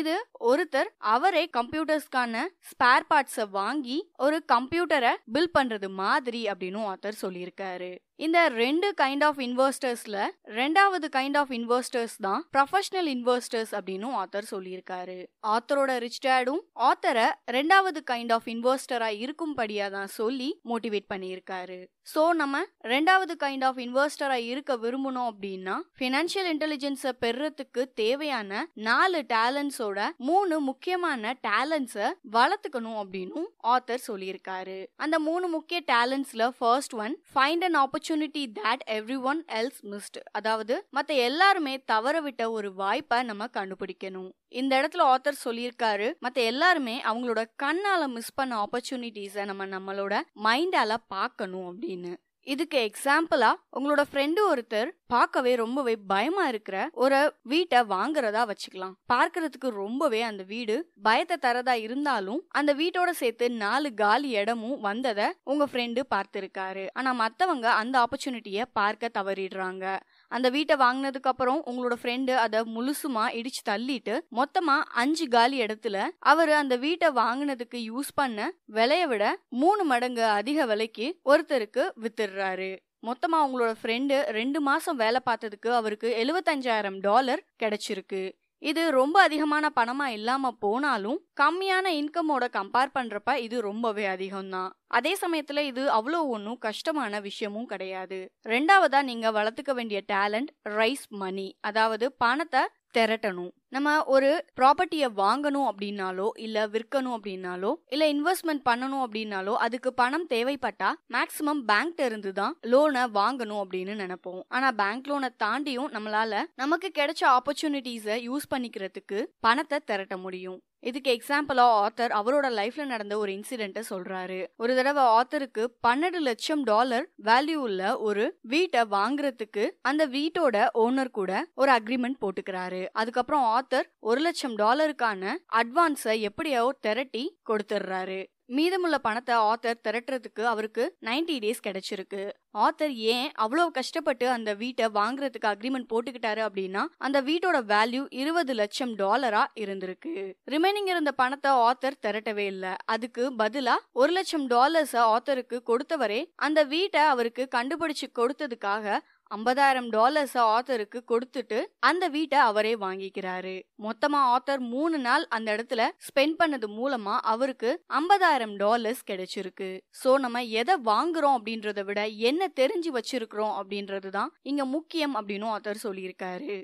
இது ஒருத்தர் அவரே கம்ப்யூட்டர்ஸ்க்கான ஸ்பேர் பார்ட்ஸை வாங்கி ஒரு கம்ப்யூட்டரை பில் பண்றது மாதிரி அப்படின்னு ஆத்தர் சொல்லியிருக்காரு இந்த ரெண்டு கைண்ட் ஆஃப் இன்வெஸ்டர்ஸ்ல ரெண்டாவது கைண்ட் ஆஃப் இன்வெஸ்டர்ஸ் தான் ப்ரொஃபஷனல் இன்வெஸ்டர்ஸ் அப்படின்னு ஆத்தர் சொல்லியிருக்காரு ஆத்தரோட ரிச் டேடும் ஆத்தரை ரெண்டாவது கைண்ட் ஆஃப் இன்வெஸ்டரா இருக்கும்படியா தான் சொல்லி மோட்டிவேட் பண்ணியிருக்காரு ஸோ நம்ம ரெண்டாவது கைண்ட் ஆஃப் இன்வெஸ்டராக இருக்க விரும்பணும் அப்படின்னா ஃபினான்ஷியல் இன்டெலிஜென்ஸை பெறத்துக்கு தேவையான நாலு டேலண்ட்ஸோட மூணு முக்கியமான டேலண்ட்ஸை வளர்த்துக்கணும் அப்படின்னு ஆத்தர் சொல்லியிருக்காரு அந்த மூணு முக்கிய டேலண்ட்ஸில் first one find and opportunity that everyone else missed அதாவது மற்ற எல்லாருமே தவற விட்ட ஒரு வாய்ப்பை நம்ம கண்டுபிடிக்கணும் இந்த இடத்துல ஆத்தர் சொல்லியிருக்காரு மற்ற எல்லாருமே அவங்களோட கண்ணால் மிஸ் பண்ண ஆப்பர்ச்சுனிட்டிஸை நம்ம நம்மளோட மைண்டால பார்க்கணும் அப்படின்னு அப்படின்னு இதுக்கு எக்ஸாம்பிளா உங்களோட ஃப்ரெண்டு ஒருத்தர் பார்க்கவே ரொம்பவே பயமா இருக்கிற ஒரு வீட்டை வாங்குறதா வச்சுக்கலாம் பார்க்கறதுக்கு ரொம்பவே அந்த வீடு பயத்தை தரதா இருந்தாலும் அந்த வீட்டோட சேர்த்து நாலு காலி இடமும் வந்ததை உங்க ஃப்ரெண்டு பார்த்திருக்காரு ஆனா மத்தவங்க அந்த ஆப்பர்ச்சுனிட்டிய பார்க்க தவறிடுறாங்க அந்த வீட்டை வாங்கினதுக்கு அப்புறம் உங்களோட ஃப்ரெண்டு அதை முழுசுமா இடிச்சு தள்ளிட்டு மொத்தமா அஞ்சு காலி இடத்துல அவர் அந்த வீட்டை வாங்கினதுக்கு யூஸ் பண்ண விலைய விட மூணு மடங்கு அதிக விலைக்கு ஒருத்தருக்கு வித்துடுறாரு மொத்தமா உங்களோட ஃப்ரெண்டு ரெண்டு மாசம் வேலை பார்த்ததுக்கு அவருக்கு எழுபத்தஞ்சாயிரம் டாலர் கிடைச்சிருக்கு இது ரொம்ப அதிகமான பணமாக இல்லாமல் போனாலும் கம்மியான இன்கமோட கம்பேர் பண்ணுறப்ப இது ரொம்பவே அதிகம்தான் அதே சமயத்தில் இது அவ்வளோ ஒன்றும் கஷ்டமான விஷயமும் கிடையாது ரெண்டாவதாக நீங்கள் வளர்த்துக்க வேண்டிய டேலண்ட் ரைஸ் மணி அதாவது பணத்தை திரட்டணும் நம்ம ஒரு ப்ராப்பர்ட்டியை வாங்கணும் அப்படின்னாலோ இல்ல விற்கணும் அப்படின்னாலோ இல்ல இன்வெஸ்ட்மெண்ட் பண்ணணும் அப்படின்னாலோ அதுக்கு பணம் தேவைப்பட்டா மேக்சிமம் பேங்க்ல இருந்து தான் லோனை வாங்கணும் அப்படின்னு நினைப்போம் ஆனா பேங்க் லோனை தாண்டியும் நம்மளால நமக்கு கிடைச்ச ஆப்பர்ச்சுனிட்டிஸை யூஸ் பண்ணிக்கிறதுக்கு பணத்தை திரட்ட முடியும் இதுக்கு எக்ஸாம்பிளா ஆத்தர் அவரோட லைஃப்ல நடந்த ஒரு இன்சிடென்ட்டை சொல்றாரு ஒரு தடவை ஆத்தருக்கு பன்னெண்டு லட்சம் டாலர் வேல்யூ உள்ள ஒரு வீட்டை வாங்குறதுக்கு அந்த வீட்டோட ஓனர் கூட ஒரு அக்ரிமெண்ட் போட்டுக்கிறாரு அதுக்கப்புறம் ஆத்தர் ஒரு லட்சம் டாலருக்கான அட்வான்ஸை எப்படியோ திரட்டி கொடுத்துடுறாரு மீதமுள்ள பணத்தை ஆத்தர் திரட்டுறதுக்கு அவருக்கு நைன்டி டேஸ் கிடைச்சிருக்கு ஆத்தர் ஏன் அவ்வளோ கஷ்டப்பட்டு அந்த வீட்டை வாங்குறதுக்கு அக்ரிமெண்ட் போட்டுக்கிட்டாரு அப்படின்னா அந்த வீட்டோட வேல்யூ இருபது லட்சம் டாலரா இருந்திருக்கு ரிமைனிங் இருந்த பணத்தை ஆத்தர் திரட்டவே இல்லை அதுக்கு பதிலா ஒரு லட்சம் டாலர்ஸ் ஆத்தருக்கு கொடுத்தவரே அந்த வீட்டை அவருக்கு கண்டுபிடிச்சு கொடுத்ததுக்காக ஐம்பதாயிரம் டாலர்ஸ் ஆத்தருக்கு கொடுத்துட்டு அந்த வீட்டை அவரே வாங்கிக்கிறாரு மொத்தமா ஆத்தர் மூணு நாள் அந்த இடத்துல ஸ்பெண்ட் பண்ணது மூலமா அவருக்கு ஐம்பதாயிரம் டாலர்ஸ் கிடைச்சிருக்கு சோ நம்ம எதை வாங்குறோம் அப்படின்றத விட என்ன தெரிஞ்சு வச்சிருக்கிறோம் அப்படின்றது தான் இங்க முக்கியம் அப்படின்னு ஆத்தர் சொல்லியிருக்காரு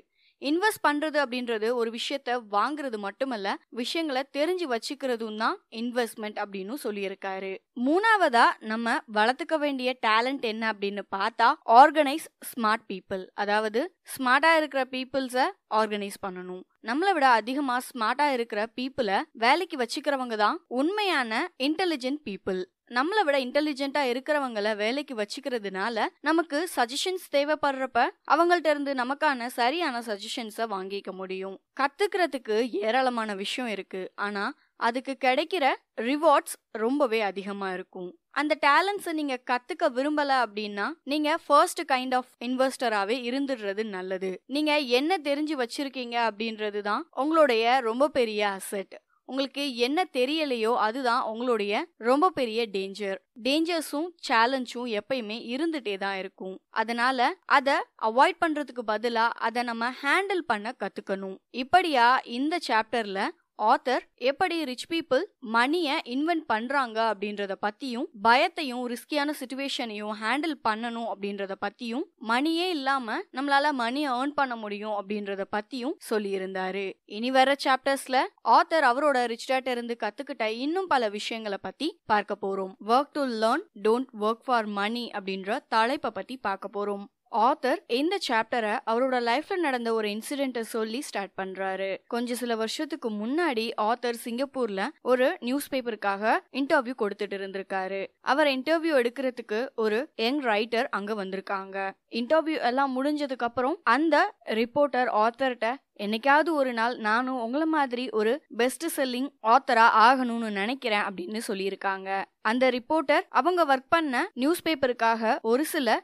இன்வெஸ்ட் பண்றது அப்படின்றது ஒரு விஷயத்த வாங்குறது மட்டுமல்ல விஷயங்களை தெரிஞ்சு வச்சுக்கிறதும் தான் இன்வெஸ்ட்மெண்ட் அப்படின்னு சொல்லியிருக்காரு மூணாவதா நம்ம வளர்த்துக்க வேண்டிய டேலண்ட் என்ன அப்படின்னு பார்த்தா ஆர்கனைஸ் ஸ்மார்ட் பீப்புள் அதாவது ஸ்மார்ட்டா இருக்கிற பீப்புள்ஸை ஆர்கனைஸ் பண்ணணும் நம்மளை விட அதிகமா ஸ்மார்ட்டா இருக்கிற பீப்புளை வேலைக்கு வச்சுக்கிறவங்க தான் உண்மையான இன்டெலிஜென்ட் பீப்புள் நம்மளை விட இன்டெலிஜென்டா இருக்கிறவங்களை வேலைக்கு வச்சுக்கிறதுனால நமக்கு சஜஷன்ஸ் தேவைப்படுறப்ப அவங்கள்ட்ட இருந்து நமக்கான சரியான சஜஷன்ஸை வாங்கிக்க முடியும் கத்துக்கிறதுக்கு ஏராளமான விஷயம் இருக்கு ஆனா அதுக்கு கிடைக்கிற ரிவார்ட்ஸ் ரொம்பவே அதிகமா இருக்கும் அந்த டேலண்ட்ஸை நீங்க கத்துக்க விரும்பல அப்படின்னா நீங்க ஃபர்ஸ்ட் கைண்ட் ஆஃப் இன்வெஸ்டராகவே இருந்துடுறது நல்லது நீங்க என்ன தெரிஞ்சு வச்சிருக்கீங்க அப்படின்றது தான் உங்களுடைய ரொம்ப பெரிய அசெட் உங்களுக்கு என்ன தெரியலையோ அதுதான் உங்களுடைய ரொம்ப பெரிய டேஞ்சர் டேஞ்சர்ஸும் சேலஞ்சும் எப்பயுமே இருந்துட்டே தான் இருக்கும் அதனால அதை அவாய்ட் பண்றதுக்கு பதிலா அதை நம்ம ஹேண்டில் பண்ண கத்துக்கணும் இப்படியா இந்த சாப்டர்ல ஆத்தர் எப்படி ரிச் பீப்புள் மணியை இன்வென்ட் பண்றாங்க அப்படின்றத பத்தியும் பயத்தையும் ரிஸ்கியான சுச்சுவேஷனையும் ஹேண்டில் பண்ணணும் அப்படின்றத பத்தியும் மணியே இல்லாம நம்மளால மணி ஏர்ன் பண்ண முடியும் அப்படின்றத பத்தியும் சொல்லியிருந்தாரு இனி வர சாப்டர்ஸ்ல ஆத்தர் அவரோட ரிச் டேட்ட இருந்து கத்துக்கிட்ட இன்னும் பல விஷயங்களை பத்தி பார்க்க போறோம் work to learn don't work for money அப்படின்ற தலைப்பை பத்தி பார்க்க போறோம் ஆத்தர் இந்த சாப்டரை அவரோட லைஃப்ல நடந்த ஒரு இன்சிடென்ட்டை சொல்லி ஸ்டார்ட் பண்றாரு கொஞ்சம் சில வருஷத்துக்கு முன்னாடி ஆத்தர் சிங்கப்பூர்ல ஒரு நியூஸ் பேப்பருக்காக இன்டர்வியூ கொடுத்துட்டு இருந்திருக்காரு அவர் இன்டர்வியூ எடுக்கிறதுக்கு ஒரு யங் ரைட்டர் அங்க வந்திருக்காங்க இன்டர்வியூ எல்லாம் முடிஞ்சதுக்கு அப்புறம் அந்த ரிப்போர்ட்டர் ஆத்தர்கிட்ட என்னைக்காவது ஒரு நாள் நானும் உங்களை மாதிரி ஒரு பெஸ்ட் செல்லிங் ஆத்தரா ஆகணும்னு நினைக்கிறேன் அப்படின்னு சொல்லியிருக்காங்க அந்த ரிப்போர்ட்டர் அவங்க ஒர்க் பண்ண நியூஸ் பேப்பருக்காக ஒரு சில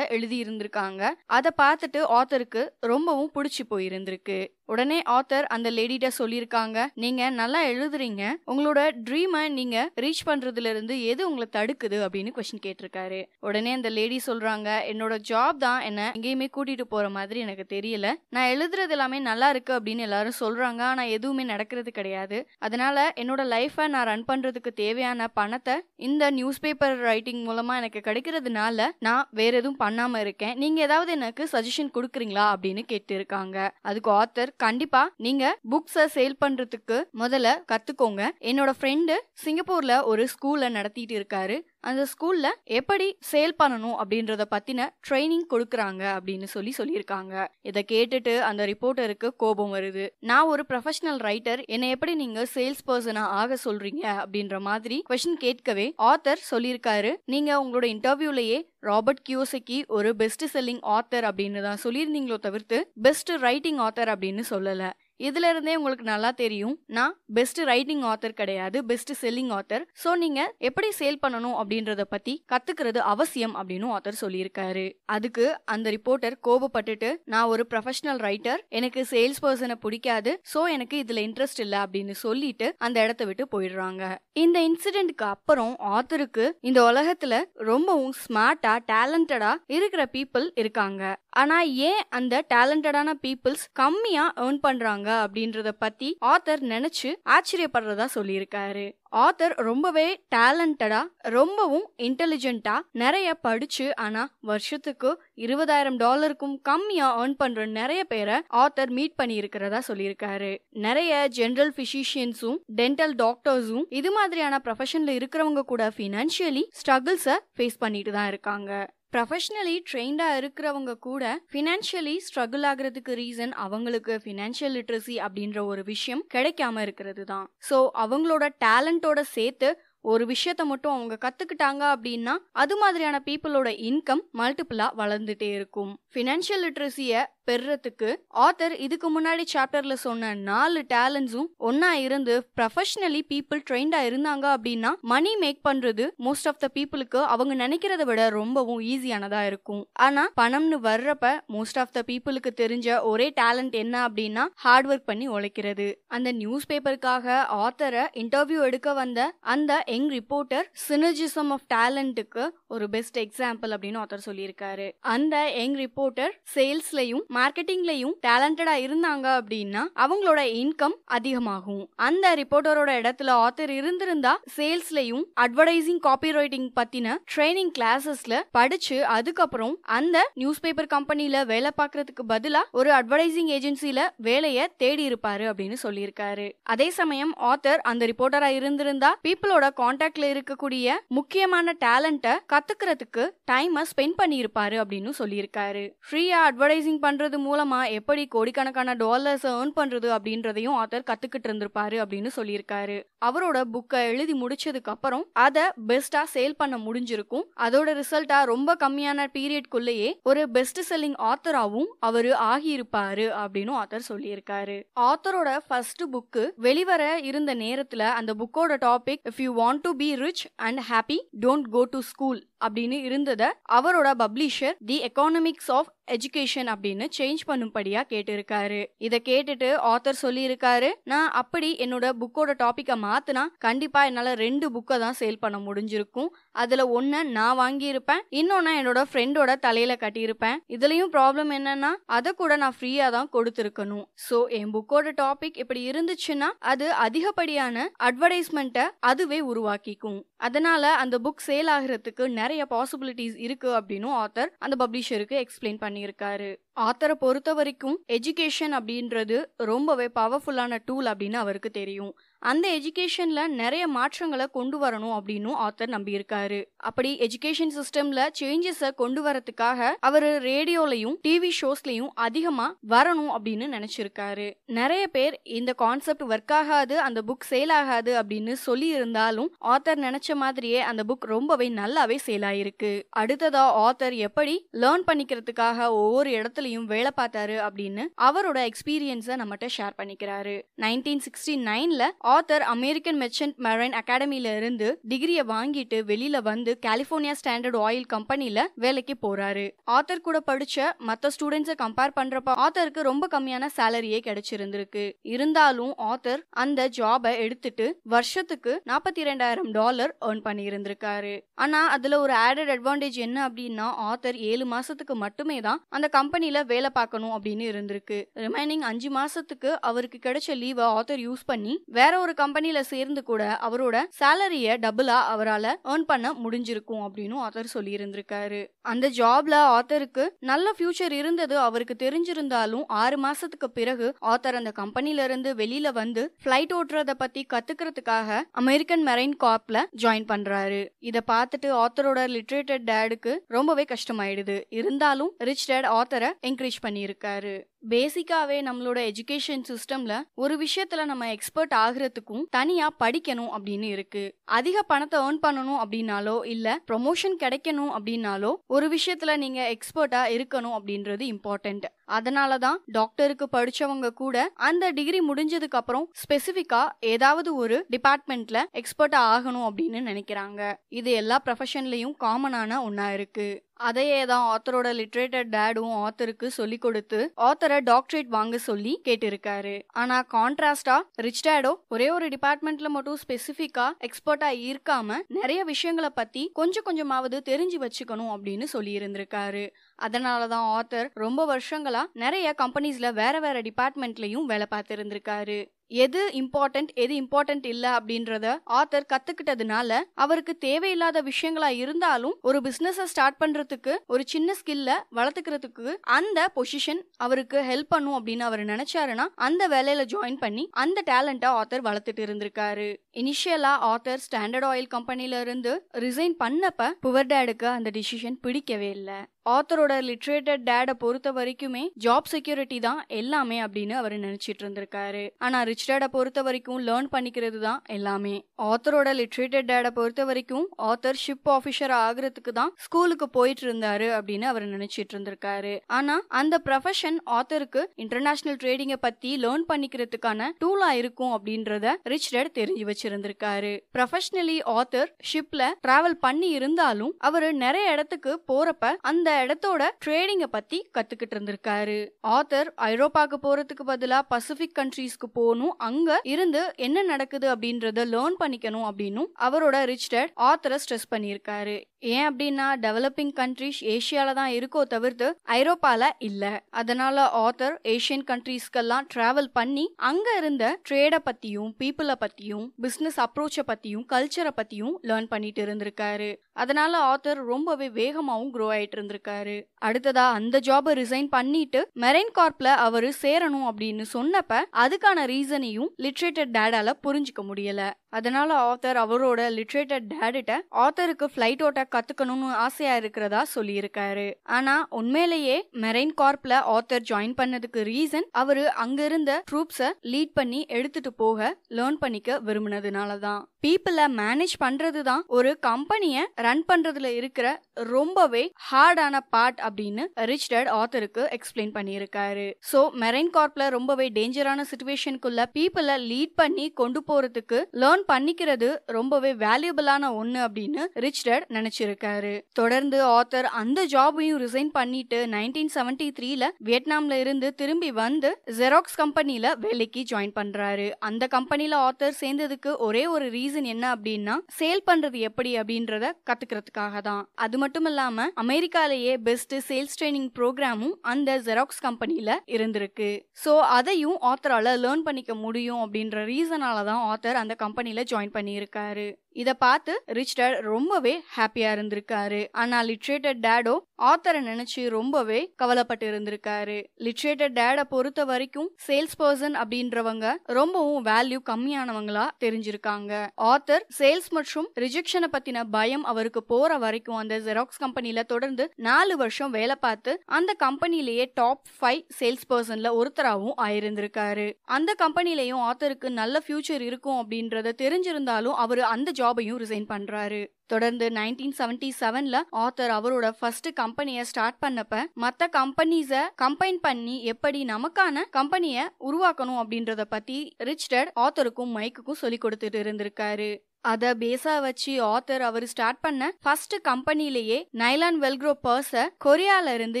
எழுதி இருந்திருக்காங்க அதை பார்த்துட்டு ஆத்தருக்கு ரொம்பவும் பிடிச்சி போயிருந்திருக்கு உடனே ஆத்தர் அந்த லேடிட சொல்லியிருக்காங்க நீங்க நல்லா எழுதுறீங்க உங்களோட ட்ரீமை நீங்க ரீச் பண்றதுல இருந்து எது உங்களை தடுக்குது அப்படின்னு கொஸ்டின் கேட்டிருக்காரு உடனே அந்த லேடி சொல்றாங்க என்னோட ஜாப் தான் என்ன எங்கேயுமே கூட்டிட்டு போற மாதிரி எனக்கு தெரியல நான் எழுதுறது எல்லாமே நல்லா இருக்கு அப்படின்னு எல்லாரும் சொல்றாங்க ஆனா எதுவுமே நடக்கிறது கிடையாது அதனால என்னோட லைஃப நான் ரன் பண்றதுக்கு தேவையான பண பணத்தை இந்த நியூஸ் பேப்பர் ரைட்டிங் மூலமாக எனக்கு கிடைக்கிறதுனால நான் வேற எதுவும் பண்ணாமல் இருக்கேன் நீங்கள் ஏதாவது எனக்கு சஜஷன் கொடுக்குறீங்களா அப்படின்னு கேட்டிருக்காங்க அதுக்கு ஆத்தர் கண்டிப்பாக நீங்கள் புக்ஸை சேல் பண்ணுறதுக்கு முதல்ல கற்றுக்கோங்க என்னோட ஃப்ரெண்டு சிங்கப்பூரில் ஒரு ஸ்கூலில் நடத்திட்டு இருக்காரு அந்த ஸ்கூல்ல எப்படி சேல் பண்ணணும் அப்படின்றத பத்தின ட்ரைனிங் கொடுக்குறாங்க அப்படின்னு சொல்லி சொல்லியிருக்காங்க இதை கேட்டுட்டு அந்த ரிப்போர்ட்டருக்கு கோபம் வருது நான் ஒரு ப்ரொஃபஷனல் ரைட்டர் என்னை எப்படி நீங்க சேல்ஸ் பர்சனா ஆக சொல்றீங்க அப்படின்ற மாதிரி கொஸ்டின் கேட்கவே ஆத்தர் சொல்லியிருக்காரு நீங்க உங்களோட இன்டர்வியூலயே ராபர்ட் கியோசக்கி ஒரு பெஸ்ட் செல்லிங் ஆத்தர் அப்படின்னு தான் சொல்லியிருந்தீங்களோ தவிர்த்து பெஸ்ட் ரைட்டிங் ஆத்தர் அப்படின்னு சொல்லல இதுல இருந்தே உங்களுக்கு நல்லா தெரியும் நான் பெஸ்ட் ரைட்டிங் ஆத்தர் கிடையாது பெஸ்ட் செல்லிங் ஆத்தர் ஸோ நீங்க எப்படி சேல் பண்ணணும் அப்படின்றத பத்தி கத்துக்கிறது அவசியம் அப்படின்னு ஆத்தர் சொல்லியிருக்காரு அதுக்கு அந்த ரிப்போர்ட்டர் கோபப்பட்டுட்டு நான் ஒரு ப்ரொஃபஷனல் ரைட்டர் எனக்கு சேல்ஸ் பர்சனை பிடிக்காது ஸோ எனக்கு இதுல இன்ட்ரெஸ்ட் இல்லை அப்படின்னு சொல்லிட்டு அந்த இடத்த விட்டு போயிடுறாங்க இந்த இன்சிடென்ட்க்கு அப்புறம் ஆத்தருக்கு இந்த உலகத்துல ரொம்பவும் ஸ்மார்ட்டா டேலண்டடா இருக்கிற பீப்புள் இருக்காங்க ஆனா ஏன் அந்த டேலண்டடான பீப்புள்ஸ் கம்மியா ஏர்ன் பண்றாங்க இருக்காங்க அப்படின்றத பத்தி ஆத்தர் நினைச்சு ஆச்சரியப்படுறதா சொல்லியிருக்காரு ஆத்தர் ரொம்பவே டேலண்டடா ரொம்பவும் இன்டெலிஜென்ட்டா நிறைய படிச்சு ஆனா வருஷத்துக்கு இருபதாயிரம் டாலருக்கும் கம்மியா ஏர்ன் பண்ற நிறைய பேரை ஆத்தர் மீட் பண்ணி இருக்கிறதா சொல்லியிருக்காரு நிறைய ஜெனரல் பிசிஷியன்ஸும் டென்டல் டாக்டர்ஸும் இது மாதிரியான ப்ரொஃபஷன்ல இருக்கிறவங்க கூட ஃபினான்ஷியலி ஸ்ட்ரகிள்ஸை ஃபேஸ் பண்ணிட்டு தான் இருக்காங்க ப்ரொஃபஷ்னலி ட்ரெயின்டாக இருக்கிறவங்க கூட ஃபினான்ஷியலி ஸ்ட்ரகிள் ஆகிறதுக்கு ரீசன் அவங்களுக்கு ஃபினான்ஷியல் லிட்ரஸி அப்படின்ற ஒரு விஷயம் கிடைக்காம இருக்கிறது தான் ஸோ அவங்களோட டேலண்ட்டோட சேர்த்து ஒரு விஷயத்த மட்டும் அவங்க கத்துக்கிட்டாங்க அப்படின்னா அது மாதிரியான பீப்புளோட இன்கம் மல்டிபிளா வளர்ந்துட்டே இருக்கும் ஃபினான்ஷியல் லிட்ரஸிய பெறத்துக்கு ஆத்தர் இதுக்கு முன்னாடி சாப்டர்ல சொன்ன நாலு டேலண்ட்ஸும் ஒன்னா இருந்து ப்ரொஃபஷனலி பீப்புள் ட்ரெயின்டா இருந்தாங்க அப்படின்னா மணி மேக் பண்றது மோஸ்ட் ஆஃப் த பீப்புளுக்கு அவங்க நினைக்கிறத விட ரொம்பவும் ஈஸியானதா இருக்கும் ஆனா பணம்னு வர்றப்ப மோஸ்ட் ஆஃப் த பீப்புளுக்கு தெரிஞ்ச ஒரே டேலண்ட் என்ன அப்படின்னா ஹார்ட் ஒர்க் பண்ணி உழைக்கிறது அந்த நியூஸ் பேப்பருக்காக ஆத்தரை இன்டர்வியூ எடுக்க வந்த அந்த யங் ரிப்போர்ட்டர் சினர்ஜிசம் ஆஃப் டேலண்ட்டுக்கு ஒரு பெஸ்ட் எக்ஸாம்பிள் அப்படின்னு ஆத்தர் சொல்லியிருக்காரு அந்த யங் ரிப்போர்ட்டர் சேல்ஸ்லயும் மார்க்கெட்டிங்லயும் டேலண்டடா இருந்தாங்க அப்படின்னா அவங்களோட இன்கம் அதிகமாகும் அந்த ரிப்போர்ட்டரோட இடத்துல ஆத்தர் இருந்திருந்தா சேல்ஸ்லயும் அட்வர்டைசிங் காப்பி ரைட்டிங் பத்தின ட்ரைனிங் கிளாஸஸ்ல படிச்சு அதுக்கப்புறம் அந்த நியூஸ் பேப்பர் கம்பெனில வேலை பார்க்கறதுக்கு பதிலா ஒரு அட்வர்டைசிங் ஏஜென்சில வேலைய தேடி இருப்பாரு அப்படின்னு சொல்லியிருக்காரு அதே சமயம் ஆத்தர் அந்த ரிப்போர்ட்டரா இருந்திருந்தா பீப்புளோட கான்டாக்ட்ல இருக்கக்கூடிய முக்கியமான டேலண்ட்டை கத்துக்கிறதுக்கு டைமை ஸ்பெண்ட் பண்ணியிருப்பாரு அப்படின்னு சொல்லியிருக்காரு ஃப்ரீயா அட்வர்டைசிங் பண்ற பண்றது மூலமா எப்படி கோடிக்கணக்கான டாலர்ஸ் ஏர்ன் பண்றது அப்படின்றதையும் ஆத்தர் கத்துக்கிட்டு இருந்திருப்பாரு அப்படின்னு சொல்லியிருக்காரு அவரோட புக்கை எழுதி முடிச்சதுக்கு அப்புறம் அதை பெஸ்டா சேல் பண்ண முடிஞ்சிருக்கும் அதோட ரிசல்ட்டா ரொம்ப கம்மியான பீரியட்குள்ளேயே ஒரு பெஸ்ட் செல்லிங் ஆத்தராகவும் அவரு ஆகியிருப்பாரு அப்படின்னு ஆத்தர் சொல்லியிருக்காரு ஆத்தரோட ஃபர்ஸ்ட் புக்கு வெளிவர இருந்த நேரத்துல அந்த புக்கோட topic if you want to be rich and happy don't go to school அப்படின்னு இருந்தத அவரோட publisher the economics of education அப்படின்னு சேஞ்ச் பண்ணும்படியா கேட்டிருக்காரு இதை கேட்டுட்டு ஆத்தர் இருக்காரு நான் அப்படி என்னோட புக்கோட டாப்பிக்கை மாத்தினா கண்டிப்பா என்னால ரெண்டு புக்கை தான் சேல் பண்ண முடிஞ்சிருக்கும் அதுல ஒன்னு நான் வாங்கியிருப்பேன் இன்னொன்னு என்னோட ஃப்ரெண்டோட தலையில கட்டியிருப்பேன் இதுலயும் ப்ராப்ளம் என்னன்னா அதை கூட நான் ஃப்ரீயா தான் கொடுத்துருக்கணும் ஸோ என் புக்கோட டாபிக் இப்படி இருந்துச்சுன்னா அது அதிகப்படியான அட்வர்டைஸ்மெண்ட்டை அதுவே உருவாக்கிக்கும் அதனால அந்த புக் சேல் ஆகிறதுக்கு நிறைய பாசிபிலிட்டிஸ் இருக்கு அப்படின்னு ஆத்தர் அந்த பப்ளிஷருக்கு எக்ஸ்பிளைன் பண்ணி பண்ணியிருக்காரு ஆத்தரை பொறுத்த வரைக்கும் எஜுகேஷன் அப்படின்றது ரொம்பவே பவர்ஃபுல்லான டூல் அப்படின்னு அவருக்கு தெரியும் அந்த எஜுகேஷனில் நிறைய மாற்றங்களை கொண்டு வரணும் அப்படின்னு ஆத்தர் நம்பியிருக்காரு அப்படி எஜுகேஷன் சிஸ்டம்ல சேஞ்சஸை கொண்டு வரதுக்காக அவர் ரேடியோலையும் டிவி ஷோஸ்லையும் அதிகமாக வரணும் அப்படின்னு நினச்சிருக்காரு நிறைய பேர் இந்த கான்செப்ட் ஒர்க் ஆகாது அந்த புக் சேல் ஆகாது அப்படின்னு சொல்லி இருந்தாலும் ஆத்தர் நினைச்ச மாதிரியே அந்த புக் ரொம்பவே நல்லாவே சேல் ஆயிருக்கு அடுத்ததா ஆத்தர் எப்படி லேர்ன் பண்ணிக்கிறதுக்காக ஒவ்வொரு இடத்துலையும் வேலை பார்த்தாரு அப்படின்னு அவரோட எக்ஸ்பீரியன்ஸை நம்மகிட்ட ஷேர் பண்ணிக்கிறாரு நைன்டீன் சிக்ஸ்டி நைன்ல ஆத்தர் அமெரிக்கன் மெர்ச்சன்ட் மெரைன் அகாடமியில இருந்து டிகிரியை வாங்கிட்டு வெளியில வந்து கலிபோர்னியா ஸ்டாண்டர்ட் ஆயில் கம்பெனில வேலைக்கு போறாரு ஆத்தர் கூட படிச்ச மத்த ஸ்டூடெண்ட்ஸை கம்பேர் பண்றப்ப ஆத்தருக்கு ரொம்ப கம்மியான சேலரியே கிடைச்சிருந்திருக்கு இருந்தாலும் ஆத்தர் அந்த ஜாபை எடுத்துட்டு வருஷத்துக்கு நாற்பத்தி இரண்டாயிரம் டாலர் ஏர்ன் பண்ணியிருந்திருக்காரு ஆனா அதுல ஒரு ஆடட் அட்வான்டேஜ் என்ன அப்படின்னா ஆத்தர் ஏழு மாசத்துக்கு மட்டுமே தான் அந்த கம்பெனில வேலை பார்க்கணும் அப்படின்னு இருந்திருக்கு ரிமைனிங் அஞ்சு மாசத்துக்கு அவருக்கு கிடைச்ச லீவை ஆத்தர் யூஸ் பண்ணி வேற ஒரு கம்பெனியில சேர்ந்து கூட அவரோட சேலரிய டபுளா அவரால் ஏர்ன் பண்ண முடிஞ்சிருக்கும் அப்படின்னு ஆத்தர் சொல்லி இருந்திருக்காரு அந்த ஜாப்ல ஆத்தருக்கு நல்ல ஃபியூச்சர் இருந்தது அவருக்கு தெரிஞ்சிருந்தாலும் ஆறு மாசத்துக்கு பிறகு ஆத்தர் அந்த கம்பெனில இருந்து வெளியில வந்து பிளைட் ஓட்டுறத பத்தி கத்துக்கிறதுக்காக அமெரிக்கன் மெரைன் காப்ல ஜாயின் பண்றாரு இத பார்த்துட்டு ஆத்தரோட லிட்ரேட்டட் டேடுக்கு ரொம்பவே கஷ்டமாயிடுது இருந்தாலும் ரிச் டேட் ஆத்தரை என்கரேஜ் பண்ணியிருக்காரு பேசிக்காவே நம்மளோட எஜுகேஷன் சிஸ்டம்ல ஒரு விஷயத்துல நம்ம எக்ஸ்பர்ட் ஆகுறதுக்கும் தனியா படிக்கணும் அப்படின்னு இருக்கு அதிக பணத்தை ஏர்ன் பண்ணணும் அப்படின்னாலோ இல்ல ப்ரொமோஷன் கிடைக்கணும் அப்படின்னாலோ ஒரு விஷயத்துல நீங்க எக்ஸ்பர்ட்டா இருக்கணும் அப்படின்றது இம்பார்ட்டன்ட் அதனால தான் டாக்டருக்கு படிச்சவங்க கூட அந்த டிகிரி முடிஞ்சதுக்கு அப்புறம் ஸ்பெசிஃபிக்கா ஏதாவது ஒரு டிபார்ட்மெண்ட்ல எக்ஸ்பர்ட் ஆகணும் அப்படின்னு நினைக்கிறாங்க இது எல்லா ப்ரொஃபஷன்லயும் காமனான ஒன்னா இருக்கு அதையே தான் ஆத்தரோட லிட்ரேட்டர் டேடும் ஆத்தருக்கு சொல்லி கொடுத்து ஆத்தரை டாக்டரேட் வாங்க சொல்லி கேட்டிருக்காரு ஆனா கான்ட்ராஸ்டா ரிச் டேடோ ஒரே ஒரு டிபார்ட்மெண்ட்ல மட்டும் ஸ்பெசிஃபிக்கா எக்ஸ்பர்ட்டா இருக்காம நிறைய விஷயங்களை பத்தி கொஞ்சம் கொஞ்சமாவது தெரிஞ்சு வச்சுக்கணும் அப்படின்னு சொல்லி இருந்திருக்காரு அதனால தான் ஆத்தர் ரொம்ப வருஷங்களா நிறைய கம்பெனிஸ்ல வேற வேற டிபார்ட்மெண்ட்லயும் வேலை பார்த்துருந்துருக்காரு எது இம்பார்ட்டன்ட் எது இம்பார்ட்டன்ட் இல்லை அப்படின்றத ஆத்தர் கத்துக்கிட்டதுனால அவருக்கு தேவையில்லாத விஷயங்களா இருந்தாலும் ஒரு பிசினஸ் ஸ்டார்ட் பண்றதுக்கு ஒரு சின்ன ஸ்கில்ல வளர்த்துக்கிறதுக்கு அந்த பொசிஷன் அவருக்கு ஹெல்ப் பண்ணும் அப்படின்னு அவர் நினைச்சாருன்னா அந்த வேலையில ஜாயின் பண்ணி அந்த டேலண்ட்டை ஆத்தர் வளர்த்துட்டு இருந்திருக்காரு இனிஷியலா ஆத்தர் ஸ்டாண்டர்ட் ஆயில் கம்பெனில இருந்து ரிசைன் பண்ணப்ப புவர் டேடுக்கு அந்த டிசிஷன் பிடிக்கவே இல்லை ஆத்தரோட லிட்ரேட்டட் டேடை பொறுத்த வரைக்குமே ஜாப் செக்யூரிட்டி தான் எல்லாமே அப்படின்னு அவர் நினைச்சிட்டு இருந்திருக்காரு ஆனா ரிச் டேட பொறுத்த வரைக்கும் லேர்ன் பண்ணிக்கிறது தான் எல்லாமே ஆத்தரோட லிட்ரேட்டட் டேடை பொறுத்த வரைக்கும் ஆத்தர் ஷிப் ஆஃபீஸர் ஆகுறதுக்கு தான் ஸ்கூலுக்கு போயிட்டு இருந்தாரு அப்படின்னு அவர் நினைச்சிட்டு இருந்திருக்காரு ஆனா அந்த ப்ரொஃபஷன் ஆத்தருக்கு இன்டர்நேஷனல் ட்ரேடிங்கை பத்தி லேர்ன் பண்ணிக்கிறதுக்கான டூலா இருக்கும் அப்படின்றத ரிச் டேட் தெரிஞ்சு வச்சிருந்திருக்காரு ப்ரொஃபஷனலி ஆத்தர் ஷிப்ல டிராவல் பண்ணி இருந்தாலும் அவர் நிறைய இடத்துக்கு போறப்ப அந்த இடத்தோட ட்ரேடிங்கை பத்தி கத்துக்கிட்டு இருந்திருக்காரு ஆத்தர் ஐரோப்பாக்கு போறதுக்கு பதிலா பசிபிக் கண்ட்ரீஸ்க்கு போகணும் அங்க இருந்து என்ன நடக்குது அப்படின்றத லேர்ன் பண்ணிக்கணும் அப்படின்னு அவரோட ரிச் டேட் ஆத்தரை ஸ்ட்ரெஸ் பண்ணியிருக்காரு ஏன் அப்படின்னா டெவலப்பிங் கண்ட்ரிஸ் ஏஷியால தான் இருக்கோ தவிர்த்து ஐரோப்பால இல்ல அதனால ஆத்தர் ஏஷியன் கண்ட்ரிஸ்கெல்லாம் டிராவல் பண்ணி அங்க இருந்த ட்ரேட பத்தியும் பீப்புளை பத்தியும் பிசினஸ் அப்ரோச்சை பத்தியும் கல்ச்சரை பத்தியும் லேர்ன் பண்ணிட்டு இருந்திருக்காரு அதனால ஆத்தர் ரொம்பவே வேகமாகவும் க்ரோ ஆயிட்டு இருந்திருக்காரு அடுத்ததா அந்த ஜாப ரிசைன் பண்ணிட்டு மெரைன் கார்ப்ல அவரு சேரணும் அப்படின்னு சொன்னப்ப அதுக்கான ரீசனையும் லிட்ரேட்டட் டேடால புரிஞ்சுக்க முடியல அதனால ஆத்தர் அவரோட லிட்ரேட்டர் டேடிட்ட ஆத்தருக்கு ஃபிளைட் ஓட்ட கத்துக்கணும்னு ஆசையா இருக்கிறதா சொல்லியிருக்காரு ஆனா உண்மையிலேயே மெரைன் கார்ப்ல ஆத்தர் ஜாயின் பண்ணதுக்கு ரீசன் அவரு அங்க இருந்த ட்ரூப்ஸ லீட் பண்ணி எடுத்துட்டு போக லேர்ன் பண்ணிக்க விரும்பினதுனால தான் பீப்புளை மேனேஜ் பண்றதுதான் தான் ஒரு கம்பெனியை ரன் பண்றதுல இருக்கிற ரொம்பவே ஹார்டான பார்ட் அப்படின்னு ரிச்சர்ட் ஆத்தருக்கு எக்ஸ்பிளைன் பண்ணியிருக்காரு ஸோ மெரைன் கார்ப்ல ரொம்பவே டேஞ்சரான சுச்சுவேஷனுக்குள்ள பீப்புளை லீட் பண்ணி கொண்டு போறதுக்கு லேர்ன் பண்ணிக்கிறது ரொம்பவே வேல்யூபிளான ஒன்று அப்படின்னு ரிச்சர்ட் நினைச்சிருக்காரு தொடர்ந்து ஆத்தர் அந்த ஜாபையும் ரிசைன் பண்ணிட்டு நைன்டீன் செவன்டி த்ரீல வியட்நாம்ல இருந்து திரும்பி வந்து ஜெராக்ஸ் கம்பெனில வேலைக்கு ஜாயின் பண்றாரு அந்த கம்பெனில ஆத்தர் சேர்ந்ததுக்கு ஒரே ஒரு ரீசன் என்ன அப்படின்னா சேல் பண்றது எப்படி அப்படின்றத கத்துக்கிறதுக்காக தான் அது மட்டும் இல்லாம அமெரிக்காலேயே பெஸ்ட் சேல்ஸ் ட்ரைனிங் ப்ரோக்ராமும் அந்த ஜெராக்ஸ் கம்பெனில இருந்திருக்கு ஸோ அதையும் ஆத்தரால லேர்ன் பண்ணிக்க முடியும் அப்படின்ற ரீசனால தான் ஆத்தர் அந்த கம்பெனில கம்பெனியில் ஜாயின் பண்ணியிருக்காரு இதை பார்த்து ரிச்சர்ட் ரொம்பவே ஹாப்பியா இருந்திருக்காரு ஆனா லிட்ரேட்டட் டேடோ ஆத்தரை நினைச்சு ரொம்பவே கவலைப்பட்டு இருந்திருக்காரு லிட்ரேட்டட் டேட பொறுத்த வரைக்கும் சேல்ஸ் பர்சன் அப்படின்றவங்க ரொம்பவும் வேல்யூ கம்மியானவங்களா தெரிஞ்சிருக்காங்க ஆத்தர் சேல்ஸ் மற்றும் ரிஜெக்ஷனை பத்தின பயம் அவருக்கு போற வரைக்கும் அந்த ஜெராக்ஸ் கம்பெனில தொடர்ந்து நாலு வருஷம் வேலை பார்த்து அந்த கம்பெனிலேயே டாப் ஃபைவ் சேல்ஸ் பர்சன்ல ஒருத்தராகவும் ஆயிருந்திருக்காரு அந்த கம்பெனிலையும் ஆத்தருக்கு நல்ல ஃபியூச்சர் இருக்கும் அப்படின்றத தெரிஞ்சிருந்தாலும் அவர் அந்த ஜாப் ஜாபையும் ரிசைன் பண்றாரு தொடர்ந்து நைன்டீன் செவன்டி செவன்ல ஆத்தர் அவரோட ஃபர்ஸ்ட் கம்பெனியை ஸ்டார்ட் பண்ணப்ப மற்ற கம்பெனிஸ கம்பைன் பண்ணி எப்படி நமக்கான கம்பெனியை உருவாக்கணும் அப்படின்றத பத்தி ரிச்சர்ட் ஆத்தருக்கும் மைக்குக்கும் சொல்லி கொடுத்துட்டு இருந்திருக்காரு அதை பேஸா வச்சு ஆத்தர் அவர் ஸ்டார்ட் பண்ண ஃபர்ஸ்ட் கம்பெனிலேயே நைலான் வெல்க்ரோ பர்ஸ கொரியால இருந்து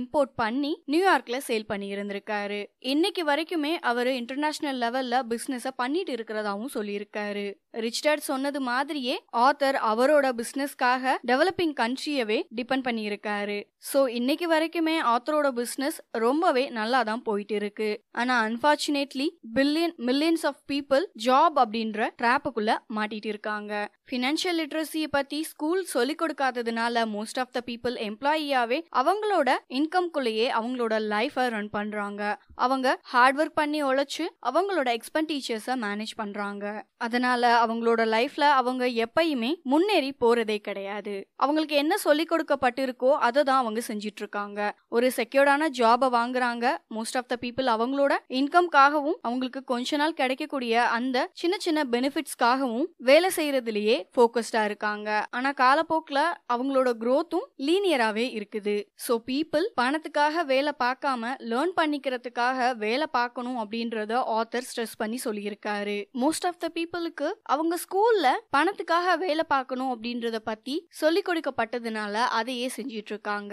இம்போர்ட் பண்ணி நியூயார்க்ல சேல் பண்ணி இருந்திருக்காரு இன்னைக்கு வரைக்குமே அவர் இன்டர்நேஷனல் லெவல்ல பிசினஸ் பண்ணிட்டு இருக்கிறதாவும் சொல்லியிருக்காரு ரிச்டர்ட் சொன்னது மாதிரியே ஆத்தர் அவரோட பிசினஸ்க்காக டெவலப்பிங் கண்ட்ரியவே டிபெண்ட் பண்ணியிருக்காரு ஸோ இன்னைக்கு வரைக்குமே ஆத்தரோட பிஸ்னஸ் ரொம்பவே நல்லா தான் போயிட்டு இருக்கு ஆனா unfortunately billion millions of people job அப்படின்ற ட்ராப்புக்குள்ள மாட்டிட்டு இருக்காங்க 不。ஃபினான்ஷியல் லிட்ரஸியை பற்றி ஸ்கூல் சொல்லிக் கொடுக்காததுனால மோஸ்ட் ஆஃப் த பீப்புள் எம்ப்ளாயியாவே அவங்களோட இன்கம்குள்ளேயே அவங்களோட லைஃபை ரன் பண்ணுறாங்க அவங்க ஹார்ட் ஒர்க் பண்ணி உழைச்சி அவங்களோட எக்ஸ்பென்டிச்சர்ஸை மேனேஜ் பண்ணுறாங்க அதனால அவங்களோட லைஃப்ல அவங்க எப்பயுமே முன்னேறி போறதே கிடையாது அவங்களுக்கு என்ன சொல்லிக் கொடுக்கப்பட்டிருக்கோ அதை தான் அவங்க செஞ்சிட்டு இருக்காங்க ஒரு செக்யூர்டான ஜாபை வாங்குறாங்க மோஸ்ட் ஆஃப் த பீப்புள் அவங்களோட இன்கம்காகவும் அவங்களுக்கு கொஞ்ச நாள் கிடைக்கக்கூடிய அந்த சின்ன சின்ன பெனிஃபிட்ஸ்காகவும் வேலை செய்யறதுலயே ஃபோக்கஸ்டாக இருக்காங்க ஆனால் காலப்போக்கில் அவங்களோட க்ரோத்தும் லீனியராகவே இருக்குது ஸோ பீப்புள் பணத்துக்காக வேலை பார்க்காம லேர்ன் பண்ணிக்கிறதுக்காக வேலை பார்க்கணும் அப்படின்றத ஆத்தர் ஸ்ட்ரெஸ் பண்ணி சொல்லியிருக்காரு மோஸ்ட் ஆஃப் த பீப்புளுக்கு அவங்க ஸ்கூல்ல பணத்துக்காக வேலை பார்க்கணும் அப்படின்றத பத்தி சொல்லிக் கொடுக்கப்பட்டதுனால அதையே செஞ்சிட்டு இருக்காங்க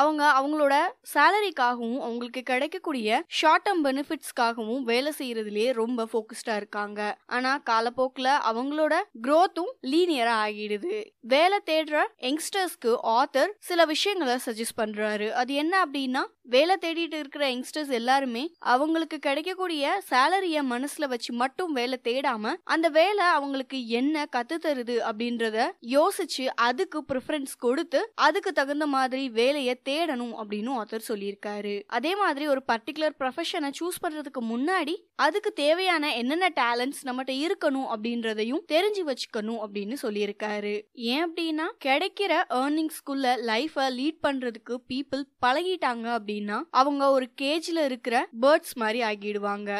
அவங்க அவங்களோட சேலரிக்காகவும் அவங்களுக்கு கிடைக்கக்கூடிய ஷார்ட் டேர்ம் பெனிஃபிட்ஸ்க்காகவும் வேலை செய்யறதுலயே ரொம்ப ஃபோக்கஸ்டா இருக்காங்க ஆனா காலப்போக்கில் அவங்களோட க்ரோத்தும் லீனியரா ஆகிடுது வேலை தேடுற யங்ஸ்டர்ஸ்க்கு ஆத்தர் சில விஷயங்களை சஜஸ்ட் பண்றாரு அது என்ன அப்படின்னா வேலை தேடிட்டு இருக்கிற யங்ஸ்டர்ஸ் எல்லாருமே அவங்களுக்கு கிடைக்கக்கூடிய சேலரிய மனசுல வச்சு மட்டும் வேலை தேடாம அந்த வேலை அவங்களுக்கு என்ன கத்து தருது அப்படின்றத யோசிச்சு அதுக்கு ப்ரிஃபரன்ஸ் கொடுத்து அதுக்கு தகுந்த மாதிரி வேலையை தேடணும் அப்படின்னு ஆத்தர் சொல்லியிருக்காரு அதே மாதிரி ஒரு பர்டிகுலர் ப்ரொஃபஷனை சூஸ் பண்றதுக்கு முன்னாடி அதுக்கு தேவையான என்னென்ன டேலண்ட்ஸ் நம்மகிட்ட இருக்கணும் அப்படின்றதையும் தெரிஞ்சு வச்சுக்கணும் அப்படின்னு சொல்லியிருக்காரு ஏன் அப்படின்னா கிடைக்கிற ஏர்னிங்ஸ்குள்ள லைஃபை லீட் பண்றதுக்கு பீப்புள் பழகிட்டாங்க அப்படின்னா அவங்க ஒரு கேஜ்ல இருக்கிற பேர்ட்ஸ் மாதிரி ஆகிடுவாங்க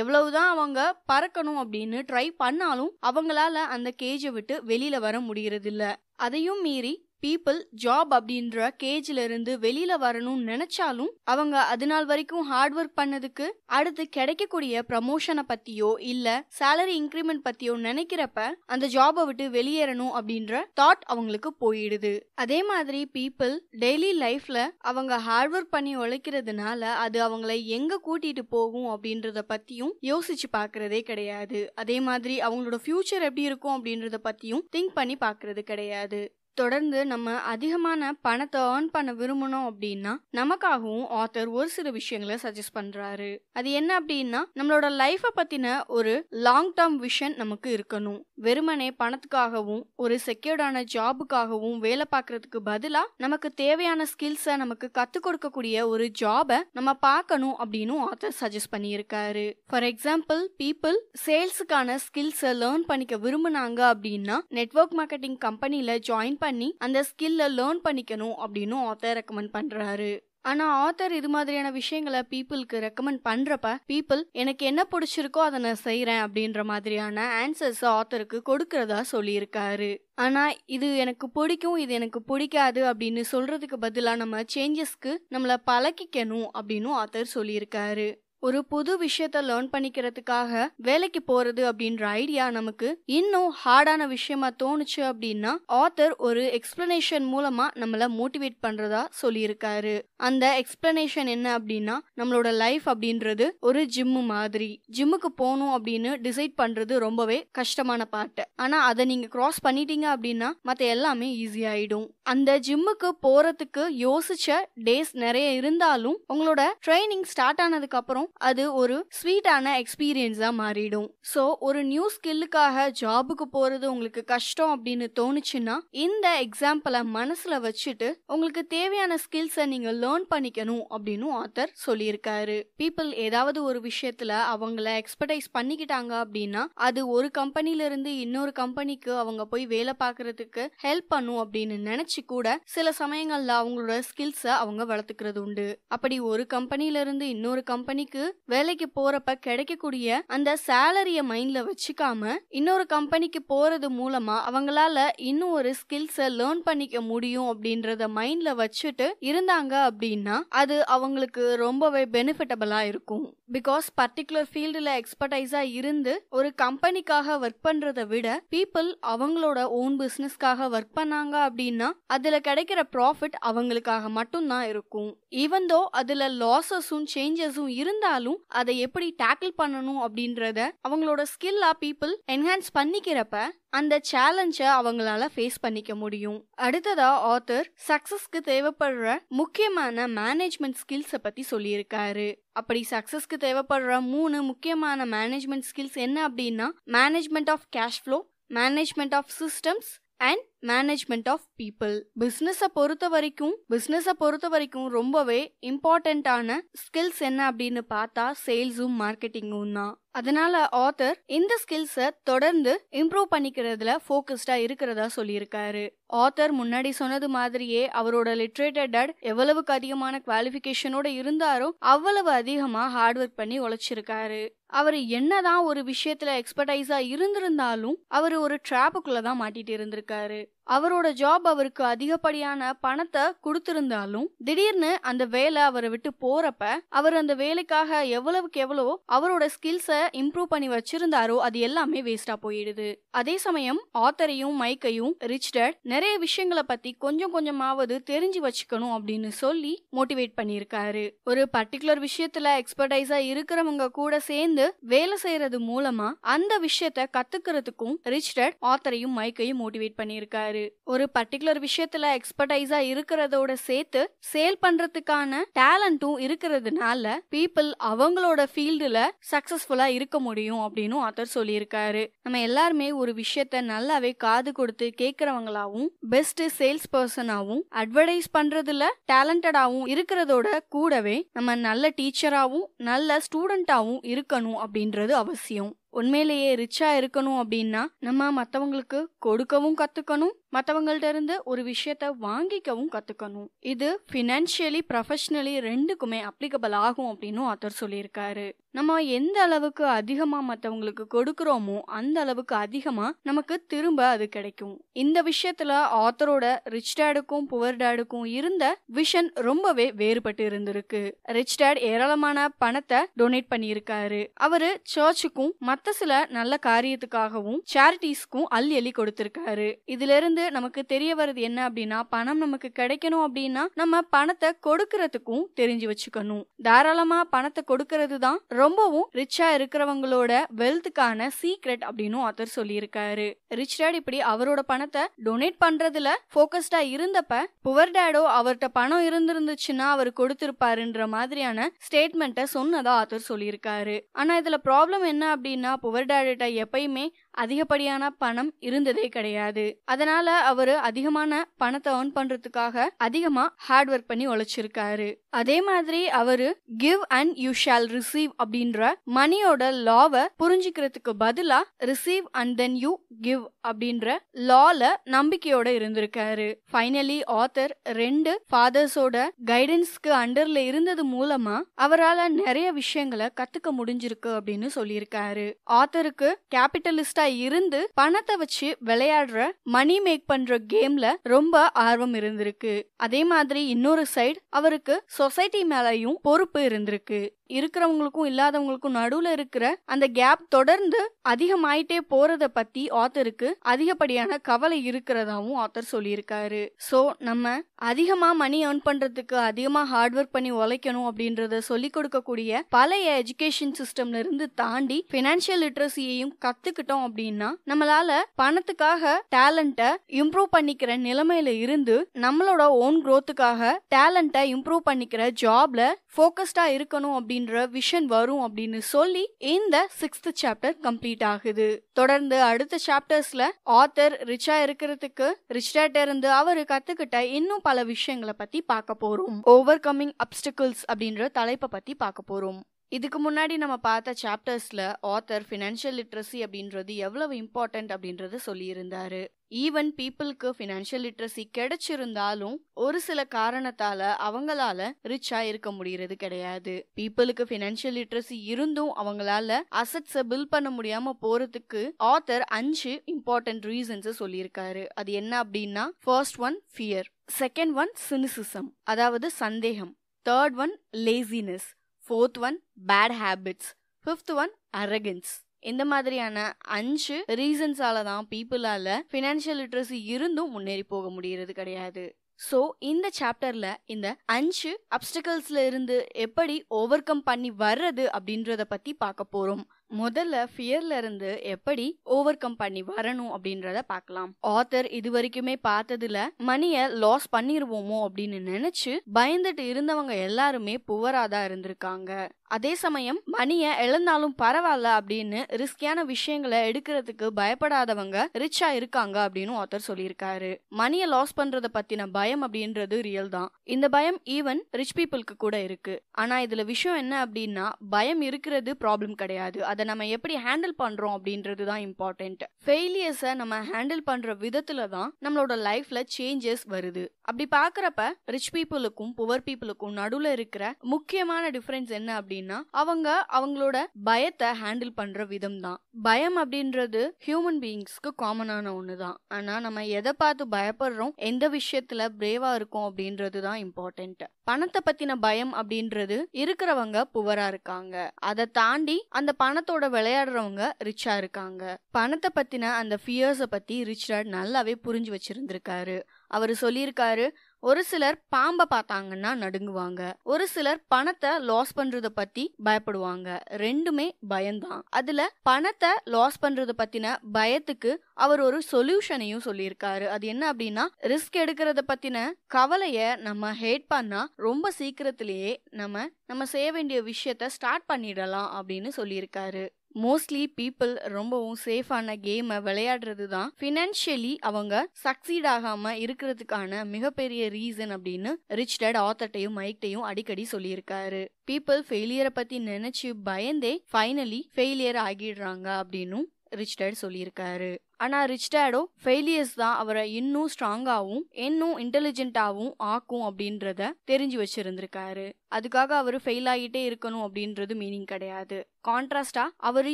எவ்வளவுதான் அவங்க பறக்கணும் அப்படின்னு ட்ரை பண்ணாலும் அவங்களால அந்த கேஜை விட்டு வெளியில வர முடியறதில்ல அதையும் மீறி பீப்புள் ஜாப் அப்படின்ற கேஜ்ல இருந்து வெளியில வரணும்னு நினைச்சாலும் அவங்க அது நாள் வரைக்கும் ஹார்ட் ஒர்க் பண்ணதுக்கு அடுத்து கிடைக்கக்கூடிய ப்ரமோஷனை பத்தியோ இல்ல சேலரி இன்க்ரிமெண்ட் பத்தியோ நினைக்கிறப்ப அந்த ஜாபை விட்டு வெளியேறணும் அப்படின்ற தாட் அவங்களுக்கு போயிடுது அதே மாதிரி பீப்புள் டெய்லி லைஃப்ல அவங்க ஹார்ட் ஒர்க் பண்ணி உழைக்கிறதுனால அது அவங்களை எங்க கூட்டிட்டு போகும் அப்படின்றத பத்தியும் யோசிச்சு பாக்குறதே கிடையாது அதே மாதிரி அவங்களோட ஃபியூச்சர் எப்படி இருக்கும் அப்படின்றத பத்தியும் திங்க் பண்ணி பாக்குறது கிடையாது தொடர்ந்து நம்ம அதிகமான பணத்தை ஏர்ன் பண்ண விரும்பணும் அப்படின்னா நமக்காகவும் ஆத்தர் ஒரு சில விஷயங்களை சஜஸ்ட் பண்றாரு அது என்ன அப்படின்னா நம்மளோட லைஃப பத்தின ஒரு லாங் டேர்ம் விஷன் நமக்கு இருக்கணும் வெறுமனே பணத்துக்காகவும் ஒரு செக்யூர்டான ஜாபுக்காகவும் வேலை பார்க்கறதுக்கு பதிலா நமக்கு தேவையான ஸ்கில்ஸை நமக்கு கத்து கொடுக்கக்கூடிய ஒரு ஜாபை நம்ம பார்க்கணும் அப்படின்னு ஆத்தர் சஜஸ்ட் பண்ணியிருக்காரு ஃபார் எக்ஸாம்பிள் பீப்புள் சேல்ஸுக்கான ஸ்கில்ஸை லேர்ன் பண்ணிக்க விரும்புனாங்க அப்படின்னா நெட்ஒர்க் மார்க்கெட்டிங் கம்பெனியில ஜாயின் பண்ணி அந்த ஸ்கில்ல லேர்ன் பண்ணிக்கணும் அப்படின்னு ஆத்தர் ரெக்கமெண்ட் பண்றாரு ஆனா ஆத்தர் இது மாதிரியான விஷயங்களை பீப்புளுக்கு ரெக்கமெண்ட் பண்றப்ப பீப்புள் எனக்கு என்ன பிடிச்சிருக்கோ அதை நான் செய்யறேன் அப்படின்ற மாதிரியான ஆன்சர்ஸ் ஆத்தருக்கு கொடுக்கறதா சொல்லியிருக்காரு ஆனா இது எனக்கு பிடிக்கும் இது எனக்கு பிடிக்காது அப்படின்னு சொல்றதுக்கு பதிலாக நம்ம சேஞ்சஸ்க்கு நம்மளை பழக்கிக்கணும் அப்படின்னு ஆத்தர் சொல்லியிருக்காரு ஒரு புது விஷயத்த லேர்ன் பண்ணிக்கிறதுக்காக வேலைக்கு போறது அப்படின்ற ஐடியா நமக்கு இன்னும் ஹார்டான விஷயமா தோணுச்சு அப்படின்னா ஆத்தர் ஒரு எக்ஸ்பிளனேஷன் மூலமா நம்மள மோட்டிவேட் பண்றதா சொல்லியிருக்காரு அந்த எக்ஸ்பிளனேஷன் என்ன அப்படின்னா நம்மளோட லைஃப் அப்படின்றது ஒரு ஜிம்மு மாதிரி ஜிம்முக்கு போகணும் அப்படின்னு டிசைட் பண்றது ரொம்பவே கஷ்டமான பாட்டு ஆனா அதை நீங்க கிராஸ் பண்ணிட்டீங்க அப்படின்னா மற்ற எல்லாமே ஈஸி ஆயிடும் அந்த ஜிம்முக்கு போறதுக்கு யோசிச்ச டேஸ் நிறைய இருந்தாலும் உங்களோட ட்ரைனிங் ஸ்டார்ட் ஆனதுக்கு அப்புறம் அது ஒரு ஸ்வீட்டான எக்ஸ்பீரியன்ஸாக மாறிடும் ஸோ ஒரு நியூ ஸ்கில்லுக்காக ஜாபுக்கு போகிறது உங்களுக்கு கஷ்டம் அப்படின்னு தோணுச்சுன்னா இந்த எக்ஸாம்பிளை மனசில் வச்சுட்டு உங்களுக்கு தேவையான ஸ்கில்ஸை நீங்கள் லேர்ன் பண்ணிக்கணும் அப்படின்னு ஆத்தர் சொல்லியிருக்காரு பீப்புள் ஏதாவது ஒரு விஷயத்தில் அவங்கள எக்ஸ்பர்டைஸ் பண்ணிக்கிட்டாங்க அப்படின்னா அது ஒரு கம்பெனில இருந்து இன்னொரு கம்பெனிக்கு அவங்க போய் வேலை பார்க்கறதுக்கு ஹெல்ப் பண்ணும் அப்படின்னு நினைச்சு கூட சில சமயங்களில் அவங்களோட ஸ்கில்ஸை அவங்க வளர்த்துக்கிறது உண்டு அப்படி ஒரு கம்பெனியிலிருந்து இன்னொரு கம்பெனிக்கு வேலைக்கு போறப்ப கிடைக்கக்கூடிய அந்த சேலரிய மைண்ட்ல வச்சுக்காம இன்னொரு கம்பெனிக்கு போறது மூலமா அவங்களால இன்னும் ஒரு ஸ்கில்ஸை லேர்ன் பண்ணிக்க முடியும் அப்படின்றத மைண்ட்ல வச்சுட்டு இருந்தாங்க அப்படின்னா அது அவங்களுக்கு ரொம்பவே பெனிஃபிட்டபிளா இருக்கும் பிகாஸ் பர்டிகுலர் ஃபீல்டில் எக்ஸ்பர்டைஸாக இருந்து ஒரு கம்பெனிக்காக ஒர்க் பண்ணுறதை விட பீப்புள் அவங்களோட ஓன் பிஸ்னஸ்க்காக ஒர்க் பண்ணாங்க அப்படின்னா அதில் கிடைக்கிற ப்ராஃபிட் அவங்களுக்காக மட்டும்தான் இருக்கும் ஈவன் தோ அதில் லாஸஸும் சேஞ்சஸும் இருந்தாலும் அதை எப்படி டேக்கிள் பண்ணணும் அப்படின்றத அவங்களோட ஸ்கில்லா பீப்புள் என்ஹான்ஸ் பண்ணிக்கிறப்ப அந்த சேலஞ்சை அவங்களால ஃபேஸ் பண்ணிக்க முடியும் அடுத்ததா ஆத்தர் சக்சஸ்க்கு தேவைப்படுற முக்கியமான மேனேஜ்மெண்ட் ஸ்கில்ஸை பற்றி சொல்லியிருக்காரு அப்படி சக்சஸ்க்கு தேவைப்படுற மூணு முக்கியமான மேனேஜ்மெண்ட் ஸ்கில்ஸ் என்ன அப்படின்னா management of cash flow management of systems and management of people பிஸ்னஸை பொறுத்த வரைக்கும் பிஸ்னஸை பொறுத்த வரைக்கும் ரொம்பவே இம்பார்ட்டண்ட்டான ஸ்கில்ஸ் என்ன அப்படின்னு பார்த்தா சேல்ஸும் மார்க்கெட்டிங்கும் தான் அதனால ஆத்தர் இந்த ஸ்கில்ஸை தொடர்ந்து இம்ப்ரூவ் பண்ணிக்கிறதுல ஃபோக்கஸ்டா இருக்கிறதா சொல்லியிருக்காரு ஆத்தர் முன்னாடி சொன்னது மாதிரியே அவரோட லிட்ரேட்டர் டட் எவ்வளவுக்கு அதிகமான குவாலிஃபிகேஷனோட இருந்தாரோ அவ்வளவு அதிகமா ஹார்ட் ஒர்க் பண்ணி உழைச்சிருக்காரு அவர் என்னதான் ஒரு விஷயத்துல எக்ஸ்பர்டைஸா இருந்திருந்தாலும் அவர் ஒரு டிராப்புக்குள்ளதான் தான் மாட்டிட்டு இருந்திருக்காரு அவரோட ஜாப் அவருக்கு அதிகப்படியான பணத்தை கொடுத்திருந்தாலும் திடீர்னு அந்த வேலை அவரை விட்டு போறப்ப அவர் அந்த வேலைக்காக எவ்வளவுக்கு எவ்வளோ அவரோட ஸ்கில்ஸை இம்ப்ரூவ் பண்ணி வச்சிருந்தாரோ அது எல்லாமே வேஸ்டா போயிடுது அதே சமயம் ஆத்தரையும் மைக்கையும் ரிச்டர்ட் நிறைய விஷயங்களை பத்தி கொஞ்சம் கொஞ்சமாவது தெரிஞ்சு வச்சுக்கணும் அப்படின்னு சொல்லி மோட்டிவேட் பண்ணியிருக்காரு ஒரு பர்டிகுலர் விஷயத்துல எக்ஸ்பர்டைஸா இருக்கிறவங்க கூட சேர்ந்து வேலை செய்யறது மூலமா அந்த விஷயத்த கத்துக்கிறதுக்கும் ரிச்டர்ட் ஆத்தரையும் மைக்கையும் மோட்டிவேட் பண்ணியிருக்காரு ஒரு பர்டிகுலர் விஷயத்துல எக்ஸ்பர்டைஸா இருக்கிறதோட சேர்த்து சேல் பண்றதுக்கான டேலண்டும் இருக்கிறதுனால பீப்புள் அவங்களோட ஃபீல்டுல சக்சஸ்ஃபுல்லா இருக்க முடியும் அப்படின்னு ஆத்தர் சொல்லியிருக்காரு நம்ம எல்லாருமே ஒரு விஷயத்த நல்லாவே காது கொடுத்து கேட்கறவங்களாவும் பெஸ்ட் சேல்ஸ் பர்சனாவும் அட்வர்டைஸ் பண்றதுல டேலண்டடாவும் இருக்கிறதோட கூடவே நம்ம நல்ல டீச்சராகவும் நல்ல ஸ்டூடெண்ட்டாகவும் இருக்கணும் அப்படின்றது அவசியம் உண்மையிலேயே ரிச்சா இருக்கணும் அப்படின்னா நம்ம மற்றவங்களுக்கு கொடுக்கவும் கற்றுக்கணும் மற்றவங்கள்ட்ட இருந்து ஒரு விஷயத்த வாங்கிக்கவும் கற்றுக்கணும் இது ஃபினான்ஷியலி ப்ரொஃபஷ்னலி ரெண்டுக்குமே அப்ளிகபிள் ஆகும் அப்படின்னு ஆத்தர் சொல்லியிருக்காரு நம்ம எந்த அளவுக்கு அதிகமாக மற்றவங்களுக்கு கொடுக்குறோமோ அந்த அளவுக்கு அதிகமாக நமக்கு திரும்ப அது கிடைக்கும் இந்த விஷயத்தில் ஆத்தரோட ரிச் டேடுக்கும் புவர் டேடுக்கும் இருந்த விஷன் ரொம்பவே வேறுபட்டு இருந்திருக்கு ரிச் டேட் ஏராளமான பணத்தை டொனேட் பண்ணியிருக்காரு அவரு சர்ச்சுக்கும் மற்ற சில நல்ல காரியத்துக்காகவும் சேரிட்டிஸ்க்கும் அள்ளி அள்ளி கொடுத்திருக்காரு இதுல இருந்து இருந்து நமக்கு தெரிய வருது என்ன அப்படின்னா பணம் நமக்கு கிடைக்கணும் அப்படின்னா நம்ம பணத்தை கொடுக்கறதுக்கும் தெரிஞ்சு வச்சுக்கணும் தாராளமா பணத்தை கொடுக்கறது தான் ரொம்பவும் ரிச்சா இருக்கிறவங்களோட வெல்த்துக்கான சீக்ரெட் அப்படின்னு ஆத்தர் சொல்லியிருக்காரு ரிச் டேட் இப்படி அவரோட பணத்தை டொனேட் பண்றதுல போக்கஸ்டா இருந்தப்ப புவர் டேடோ அவர்கிட்ட பணம் இருந்திருந்துச்சுன்னா அவர் கொடுத்திருப்பாருன்ற மாதிரியான ஸ்டேட்மெண்ட்டை சொன்னதா ஆத்தர் சொல்லியிருக்காரு ஆனா இதுல ப்ராப்ளம் என்ன அப்படின்னா புவர் டேடிட்ட எப்பயுமே அதிகப்படியான பணம் இருந்ததே கிடையாது அதனால அவரு அதிகமான பணத்தை ஏர்ன் பண்றதுக்காக அதிகமா ஹார்ட் ஒர்க் பண்ணி உழைச்சிருக்காரு அதே மாதிரி அவரு give and you shall receive அப்படின்ற மணியோட லாவை புரிஞ்சுக்கிறதுக்கு பதிலா receive and then you give அப்படின்ற லால நம்பிக்கையோட இருந்திருக்காரு ஃபைனலி ஆத்தர் ரெண்டு ஃபாதர்ஸோட கைடன்ஸ்க்கு அண்டர்ல இருந்தது மூலமா அவரால் நிறைய விஷயங்களை கத்துக்க முடிஞ்சிருக்கு அப்படின்னு சொல்லியிருக்காரு ஆத்தருக்கு கேபிட்டலிஸ்ட் இன்ட்ரெஸ்டா இருந்து பணத்தை வச்சு விளையாடுற மணி மேக் பண்ற கேம்ல ரொம்ப ஆர்வம் இருந்திருக்கு அதே மாதிரி இன்னொரு சைடு அவருக்கு சொசைட்டி மேலையும் பொறுப்பு இருந்திருக்கு இருக்கிறவங்களுக்கும் இல்லாதவங்களுக்கும் நடுவுல இருக்கிற அந்த கேப் தொடர்ந்து அதிகமாயிட்டே போறத பத்தி ஆத்தருக்கு அதிகப்படியான கவலை இருக்கிறதாவும் ஆத்தர் சொல்லியிருக்காரு ஸோ நம்ம அதிகமா மணி ஏர்ன் பண்றதுக்கு அதிகமா ஹார்ட் ஒர்க் பண்ணி உழைக்கணும் அப்படின்றத சொல்லி கொடுக்கக்கூடிய பழைய எஜுகேஷன் சிஸ்டம்ல இருந்து தாண்டி பினான்சியல் லிட்ரஸியையும் கத்துக்கிட்டோம் அப்படின்னா நம்மளால பணத்துக்காக டேலண்ட்டை இம்ப்ரூவ் பண்ணிக்கிற நிலைமையில இருந்து நம்மளோட ஓன் க்ரோத்துக்காக டேலண்ட்டை இம்ப்ரூவ் பண்ணிக்கிற ஜாப்ல போக்கஸ்டா இருக்கணும் அப்படின்னு அப்படின்ற விஷன் வரும் அப்படின்னு சொல்லி இந்த சிக்ஸ்த் சாப்டர் கம்ப்ளீட் ஆகுது தொடர்ந்து அடுத்த சாப்டர்ஸ்ல ஆத்தர் ரிச்சா இருக்கிறதுக்கு ரிச்டாட்ட இருந்து அவரு கத்துக்கிட்ட இன்னும் பல விஷயங்களை பத்தி பார்க்க போறோம் ஓவர் கம்மிங் அப்டிக்கல்ஸ் அப்படின்ற தலைப்பை பத்தி பார்க்க போறோம் இதுக்கு முன்னாடி நம்ம பார்த்த சாப்டர்ஸில் ஆத்தர் ஃபினான்ஷியல் லிட்ரஸி அப்படின்றது எவ்வளவு இம்பார்ட்டன்ட் அப்படின்றது சொல்லியிருந்தாரு ஈவன் பீப்புளுக்கு ஃபினான்ஷியல் லிட்ரஸி கிடைச்சிருந்தாலும் ஒரு சில காரணத்தால அவங்களால ரிச்சா இருக்க முடியறது கிடையாது பீப்புளுக்கு ஃபினான்ஷியல் லிட்ரஸி இருந்தும் அவங்களால அசட்ஸை பில் பண்ண முடியாம போறதுக்கு ஆத்தர் அஞ்சு இம்பார்ட்டன்ட் ரீசன்ஸ் சொல்லியிருக்காரு அது என்ன அப்படின்னா first one fear second one cynicism அதாவது சந்தேகம் third one laziness fourth one bad habits fifth one arrogance இந்த மாதிரியான அஞ்சு ரீசன்ஸால தான் பீப்புளால ஃபினான்ஷியல் லிட்ரஸி இருந்தும் முன்னேறி போக முடிகிறது கிடையாது ஸோ இந்த சாப்டர்ல இந்த அஞ்சு அப்டிகல்ஸ்ல இருந்து எப்படி ஓவர் கம் பண்ணி வர்றது அப்படின்றத பற்றி பார்க்க போகிறோம் முதல்ல ஃபியர்ல இருந்து எப்படி ஓவர் கம் பண்ணி வரணும் அப்படின்றத பார்க்கலாம் ஆத்தர் இது வரைக்குமே பார்த்ததுல மணிய லாஸ் பண்ணிருவோமோ அப்படின்னு நினைச்சு பயந்துட்டு இருந்தவங்க எல்லாருமே புவராதா தான் இருந்திருக்காங்க அதே சமயம் மணியை எழுந்தாலும் பரவாயில்ல அப்படின்னு ரிஸ்கியான விஷயங்களை எடுக்கிறதுக்கு பயப்படாதவங்க ரிச்சா இருக்காங்க அப்படின்னு ஆத்தர் சொல்லியிருக்காரு மணியை லாஸ் பண்றத பத்தின பயம் அப்படின்றது ரியல் தான் இந்த பயம் ஈவன் ரிச் பீப்புளுக்கு கூட இருக்கு ஆனா இதுல விஷயம் என்ன அப்படின்னா பயம் இருக்கிறது ப்ராப்ளம் கிடையாது அதை நம்ம எப்படி ஹேண்டில் பண்றோம் அப்படின்றது தான் இம்பார்ட்டன்ட் ஃபெயிலியர்ஸ நம்ம ஹேண்டில் பண்ற விதத்துல தான் நம்மளோட லைஃப்ல சேஞ்சஸ் வருது அப்படி பாக்குறப்ப ரிச் பீப்புளுக்கும் புவர் பீப்புளுக்கும் நடுவுல இருக்கிற முக்கியமான டிஃபரன்ஸ் என்ன அப்படின்னு அப்படின்னா அவங்க அவங்களோட பயத்தை ஹேண்டில் பண்ற விதம் தான் பயம் அப்படின்றது ஹியூமன் பீயிங்ஸ்க்கு காமனான ஒன்று தான் ஆனால் நம்ம எதை பார்த்து பயப்படுறோம் எந்த விஷயத்துல பிரேவா இருக்கும் அப்படின்றது தான் இம்பார்ட்டன்ட் பணத்தை பத்தின பயம் அப்படின்றது இருக்கிறவங்க புவரா இருக்காங்க அதை தாண்டி அந்த பணத்தோட விளையாடுறவங்க ரிச்சா இருக்காங்க பணத்தை பத்தின அந்த ஃபியர்ஸை பத்தி ரிச்சர்ட் நல்லாவே புரிஞ்சு வச்சிருந்திருக்காரு அவர் சொல்லியிருக்காரு ஒரு சிலர் பாம்பை பார்த்தாங்கன்னா நடுங்குவாங்க ஒரு சிலர் பணத்தை லாஸ் பண்றத பத்தி பயப்படுவாங்க ரெண்டுமே பயம்தான் அதுல பணத்தை லாஸ் பண்றத பத்தின பயத்துக்கு அவர் ஒரு சொல்யூஷனையும் சொல்லியிருக்காரு அது என்ன அப்படின்னா ரிஸ்க் எடுக்கிறத பத்தின கவலைய நம்ம ஹேட் பண்ணா ரொம்ப சீக்கிரத்திலேயே நம்ம நம்ம செய்ய வேண்டிய விஷயத்த ஸ்டார்ட் பண்ணிடலாம் அப்படின்னு சொல்லியிருக்காரு மோஸ்ட்லி பீப்புள் ரொம்பவும் சேஃபான கேமை விளையாடுறது தான் ஃபினான்ஷியலி அவங்க சக்சீட் ஆகாமல் இருக்கிறதுக்கான மிகப்பெரிய ரீசன் அப்படின்னு ரிச் டேட் ஆத்தர்ட்டையும் மைக்டையும் அடிக்கடி சொல்லியிருக்காரு பீப்புள் ஃபெயிலியரை பற்றி நினைச்சு பயந்தே ஃபைனலி ஃபெயிலியர் ஆகிடுறாங்க அப்படின்னு ரிச் டேட் சொல்லியிருக்காரு ஆனால் ரிச் டேடோ ஃபெயிலியர்ஸ் தான் அவரை இன்னும் ஸ்ட்ராங்காகவும் இன்னும் இன்டெலிஜென்ட்டாகவும் ஆக்கும் அப்படின்றத தெரிஞ்சு வச்சிருந்திருக்காரு அதுக்காக அவர் ஃபெயில் ஆகிட்டே இருக்கணும் அப்படின்றது மீனிங் கிடையாது கான்ட்ராஸ்டா அவர்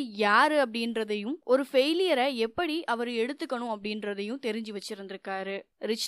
யாரு அப்படின்றதையும் ஒரு ஃபெயிலியரை எப்படி அவர் எடுத்துக்கணும் அப்படின்றதையும் தெரிஞ்சு வச்சிருந்திருக்காரு